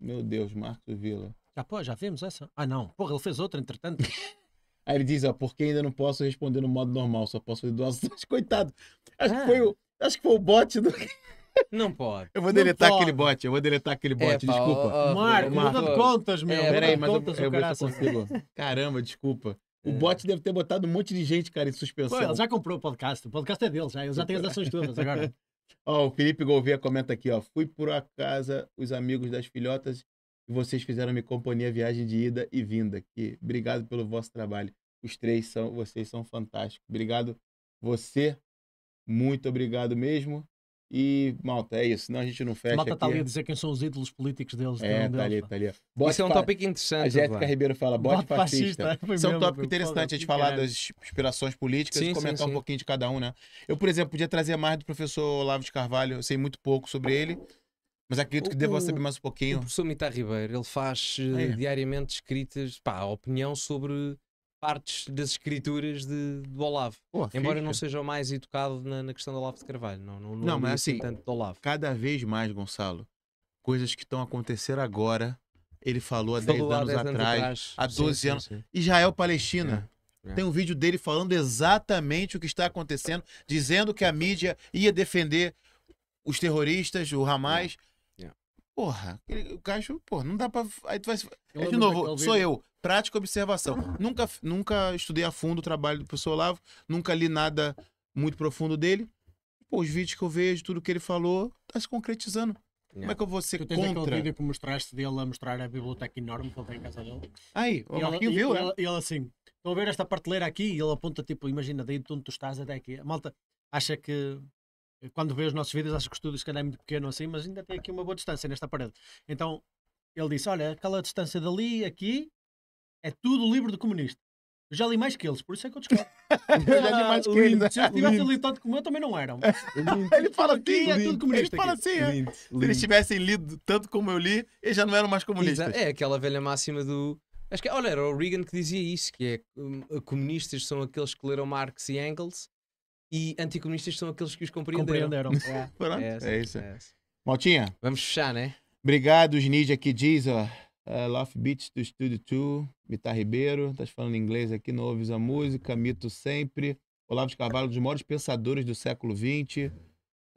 Meu Deus, Marcos Vila. Já, pô, já vimos essa? Ah, não. Porra, ele fez outra, entretanto. <laughs> Aí ele diz, ó, porque ainda não posso responder no modo normal, só posso fazer doações. <laughs> Coitado. Acho, que é. foi o, acho que foi o bot do. <laughs> Não pode. Eu vou deletar aquele bot, eu vou deletar aquele bot, é, desculpa. Ó, ó, Marco, Marco, contas, meu. É, Peraí, mas contas, eu, eu, eu consigo. Caramba, desculpa. O é. bot deve ter botado um monte de gente, cara, em suspensão. Pô, ela já comprou o podcast. O podcast é dele já. Eu já tenho as ações todas agora. <laughs> ó, o Felipe Gouveia comenta aqui, ó. Fui por acaso os amigos das filhotas e vocês fizeram me companhia viagem de ida e vinda aqui. Obrigado pelo vosso trabalho. Os três são, vocês são fantásticos. Obrigado você. Muito obrigado mesmo. E, malta, é isso. Senão a gente não fecha. Malta está ali a dizer quem são os ídolos políticos deles. É, está ali, está ali. Bote isso é um tópico interessante. A Jéssica Ribeiro fala: bote, bote fascista. fascista. <laughs> Isso é um tópico interessante a gente falar das inspirações políticas sim, e comentar sim, um sim. pouquinho de cada um, né? Eu, por exemplo, podia trazer mais do professor Olavo de Carvalho. Eu sei muito pouco sobre ele. Mas acredito que devo saber mais um pouquinho. O professor Mitar Ribeiro, ele faz é. diariamente escritas, pá, opinião sobre partes das escrituras de, do Olavo. Oh, Embora não seja o mais educado na, na, questão do Olavo de Carvalho. Não, não, não, não mas assim, tanto do Olavo. cada vez mais, Gonçalo, coisas que estão a acontecer agora, ele falou há 10, anos, atrás, atrás, há 12 sim, anos. Sim, sim. Israel-Palestina. É, é. Tem um vídeo dele falando exatamente o que está acontecendo, dizendo que a mídia ia defender os terroristas, o Hamas. Yeah. É, yeah. É. Porra, o gajo, porra, não dá pra. Aí tu vai. de novo, sou eu prática observação. Nunca, nunca estudei a fundo o trabalho do professor Olavo, nunca li nada muito profundo dele. Pô, os vídeos que eu vejo, tudo que ele falou, tá se concretizando. Não. É. Como é que eu vou ser tu tens contra? aquele vídeo que mostraste dele a mostrar a biblioteca enorme que ele tem em casa dele. Aí, o Marquinho viu, ele, é? Né? ele, ele assim, estão a ver esta prateleira aqui e ele aponta, tipo, imagina, daí de onde tu estás até aqui. A malta acha que, quando vê os nossos vídeos, acha que o estúdio se calhar é muito pequeno assim, mas ainda tem aqui uma boa distância nesta parede. Então, ele disse, olha, aquela distância dali, aqui, é tudo livro de comunista. Eu já li mais que eles, por isso é que eu <laughs> discordo. eu já li mais que ah, eles. Se eu tivesse lido tanto como eu, também não eram. ele fala assim, é tudo comunista. Ele fala assim, é. Se eles tivessem lido tanto como eu li, eles já não eram mais comunistas. Exato. É aquela velha máxima do. Acho que, olha, era o Reagan que dizia isso: que é hum, comunistas são aqueles que leram Marx e Engels e anticomunistas são aqueles que os compreenderam. compreenderam. <laughs> É. é. é, é, isso. É. Maltinha. Vamos fechar, né? Obrigado, os Nid que diz, ó. Uh, Love Beats do Studio 2, Mitar Ribeiro, estás falando inglês aqui, não ouves a música, mito sempre. Olavo de Carvalho, dos maiores pensadores do século XX.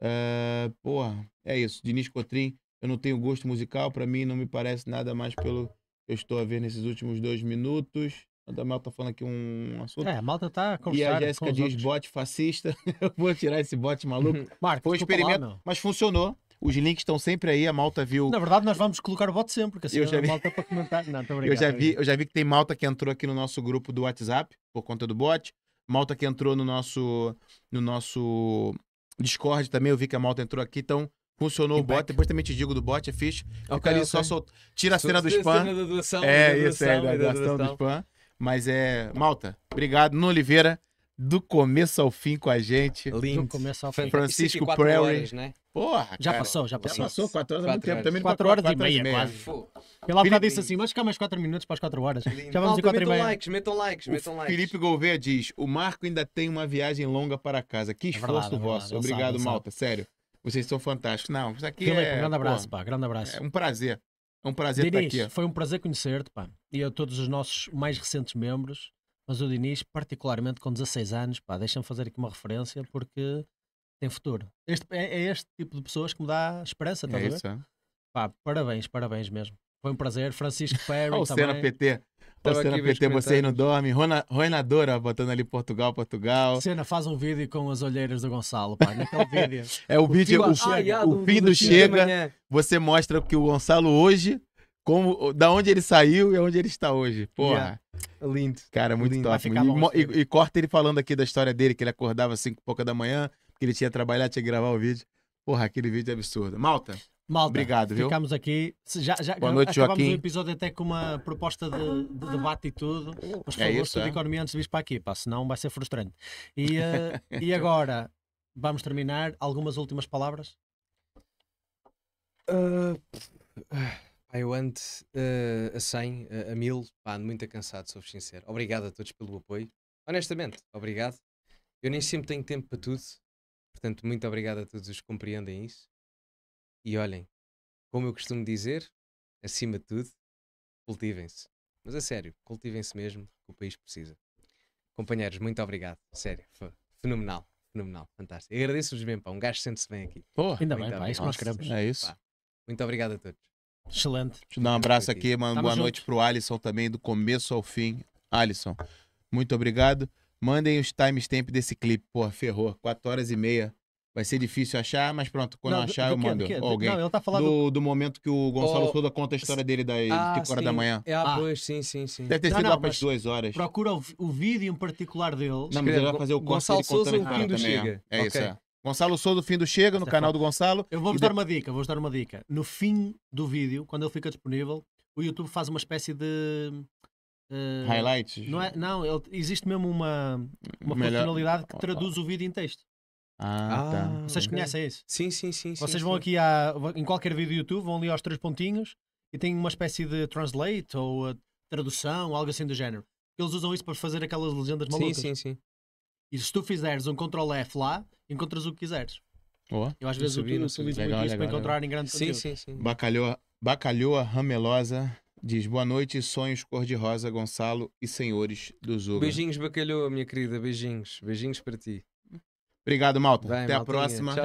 Uh, é, porra, é isso. Diniz Cotrim, eu não tenho gosto musical, para mim não me parece nada mais pelo que eu estou a ver nesses últimos dois minutos. A Malta tá falando aqui um assunto. É, a Malta tá E a Jéssica diz bot bote fascista. <laughs> eu vou tirar esse bote maluco. Marcos, Foi um experimento, lá, mas funcionou. Os links estão sempre aí, a malta viu. Na verdade, nós vamos colocar o bot sempre, porque assim eu já vi... malta é para comentar. Não, obrigado, <laughs> eu, já vi, eu já vi que tem malta que entrou aqui no nosso grupo do WhatsApp, por conta do bot. Malta que entrou no nosso, no nosso Discord também, eu vi que a malta entrou aqui, então funcionou Impact. o bot. Depois também te digo do bot, é fixe. Fica ali okay. só sol... Tira a cena do spam. Cena doação, é, isso é, da doação do spam. Mas é. Malta, obrigado. No Oliveira do começo ao fim com a gente. Lindo. Do começo ao fim. Francisco Prairie. Horas, né? Porra, já cara. passou, já passou. Já passou, quatro horas há muito tempo. Também quatro, horas, quatro, quatro, horas e meia, quase. Pela disse assim, vamos ficar mais quatro minutos para as quatro horas. Lindo. Já vamos quatro metam e meia. likes, metam likes, metam likes. Felipe Gouveia diz, o Marco ainda tem uma viagem longa para casa. Que é esforço é verdade, vosso. Obrigado, sabe, Malta, sabe. sério. Vocês são fantásticos. Não, isso aqui Felipe, é... grande abraço, pô, pá, grande abraço. É um prazer. É um prazer Diris, estar aqui. foi um prazer conhecer-te, pá. E a todos os nossos mais recentes membros mas o Diniz, particularmente com 16 anos, pá, deixa-me fazer aqui uma referência porque tem futuro. Este, é, é, este tipo de pessoas que me dá esperança, estás é a ver? Isso, é? Pá, parabéns, parabéns mesmo. Foi um prazer. Francisco Ferro. <laughs> oh, Cena PT. o Cena PT, vocês não dormem. Roinadora botando ali Portugal, Portugal. Cena, faz um vídeo com as olheiras do Gonçalo, pá. Naquele vídeo. <laughs> é o, o vídeo, o, ah, ah, o, fim do, do Chega. Você mostra que o Gonçalo hoje como, da onde ele saiu e onde ele está hoje. Porra. Yeah. Lindo. Cara, muito Lindo. top. E, e, e, corta ele falando aqui da história dele, que ele acordava às 5 pouca da manhã, que ele tinha trabalhar tinha que gravar o vídeo. Porra, aquele vídeo é absurdo. Malta. Malta, obrigado, viu? Ficamos aqui. Já, já Boa noite, acabamos Joaquim. o um episódio até com uma proposta de, de debate e tudo. Mas por é favor, é? economia antes de vir para aqui, pá, senão vai ser frustrante. E, uh, <laughs> e agora, vamos terminar. Algumas últimas palavras? Uh... Eu ando uh, a 100, a, a 1000, pá, ando muito cansado, sou sincero. Obrigado a todos pelo apoio. Honestamente, obrigado. Eu nem sempre tenho tempo para tudo, portanto, muito obrigado a todos os que compreendem isso. E olhem, como eu costumo dizer, acima de tudo, cultivem-se. Mas a sério, cultivem-se mesmo, que o país precisa. Companheiros, muito obrigado. Sério, fenomenal, fenomenal, fantástico. Agradeço-vos bem, pá, um gajo sente-se bem aqui. Pô, ainda muito bem, pá, isso nós queremos. É isso. Pá, muito obrigado a todos. Excelente. Te dar um abraço aqui, mano. Tamo boa junto. noite pro Alisson também, do começo ao fim. Alisson, muito obrigado. Mandem os timestamp desse clipe, Pô, ferrou. 4 horas e meia. Vai ser difícil achar, mas pronto, quando não, eu achar, do, do eu mando. Que, do, alguém. Não, tá falando... do, do, momento que o Gonçalo oh, Souza conta a história dele da ah, hora da manhã. É, ah, pois, sim, sim, sim. Deve ter não, sido não, lá para as duas horas. Procura o, o vídeo em particular dele. Não, mas ele vai fazer o Gonçalo Souza, o fim do Chega. É, é okay. isso, é. Gonçalo sou do fim do Chega, no é canal do Gonçalo. Eu vou-vos de... dar uma dica, vou-vos dar uma dica. No fim do vídeo, quando ele fica disponível, o YouTube faz uma espécie de. Uh, Highlights? Não, é, não ele, existe mesmo uma, uma Melhor... funcionalidade que oh, traduz oh. o vídeo em texto. Ah, tá. ah tá. Vocês conhecem isso? Sim, sim, sim. Vocês sim, vão sim. aqui a, em qualquer vídeo do YouTube, vão ali aos três pontinhos e tem uma espécie de translate ou tradução, algo assim do género. Eles usam isso para fazer aquelas legendas malucas. Sim, sim, sim. E se tu fizeres um Ctrl F lá, encontras o que quiseres. eu às vezes subi, utilizo, subi, utilizo legal, isso legal, para encontrar em grande sim, sim, sim, Bacalhoa, Bacalhoa Ramelosa diz boa noite, sonhos cor-de-rosa, Gonçalo e senhores do Zuba. Beijinhos, Bacalhoa, minha querida, beijinhos. Beijinhos para ti. Obrigado, Malta. Bem, Até maltinha. a próxima. Tchau.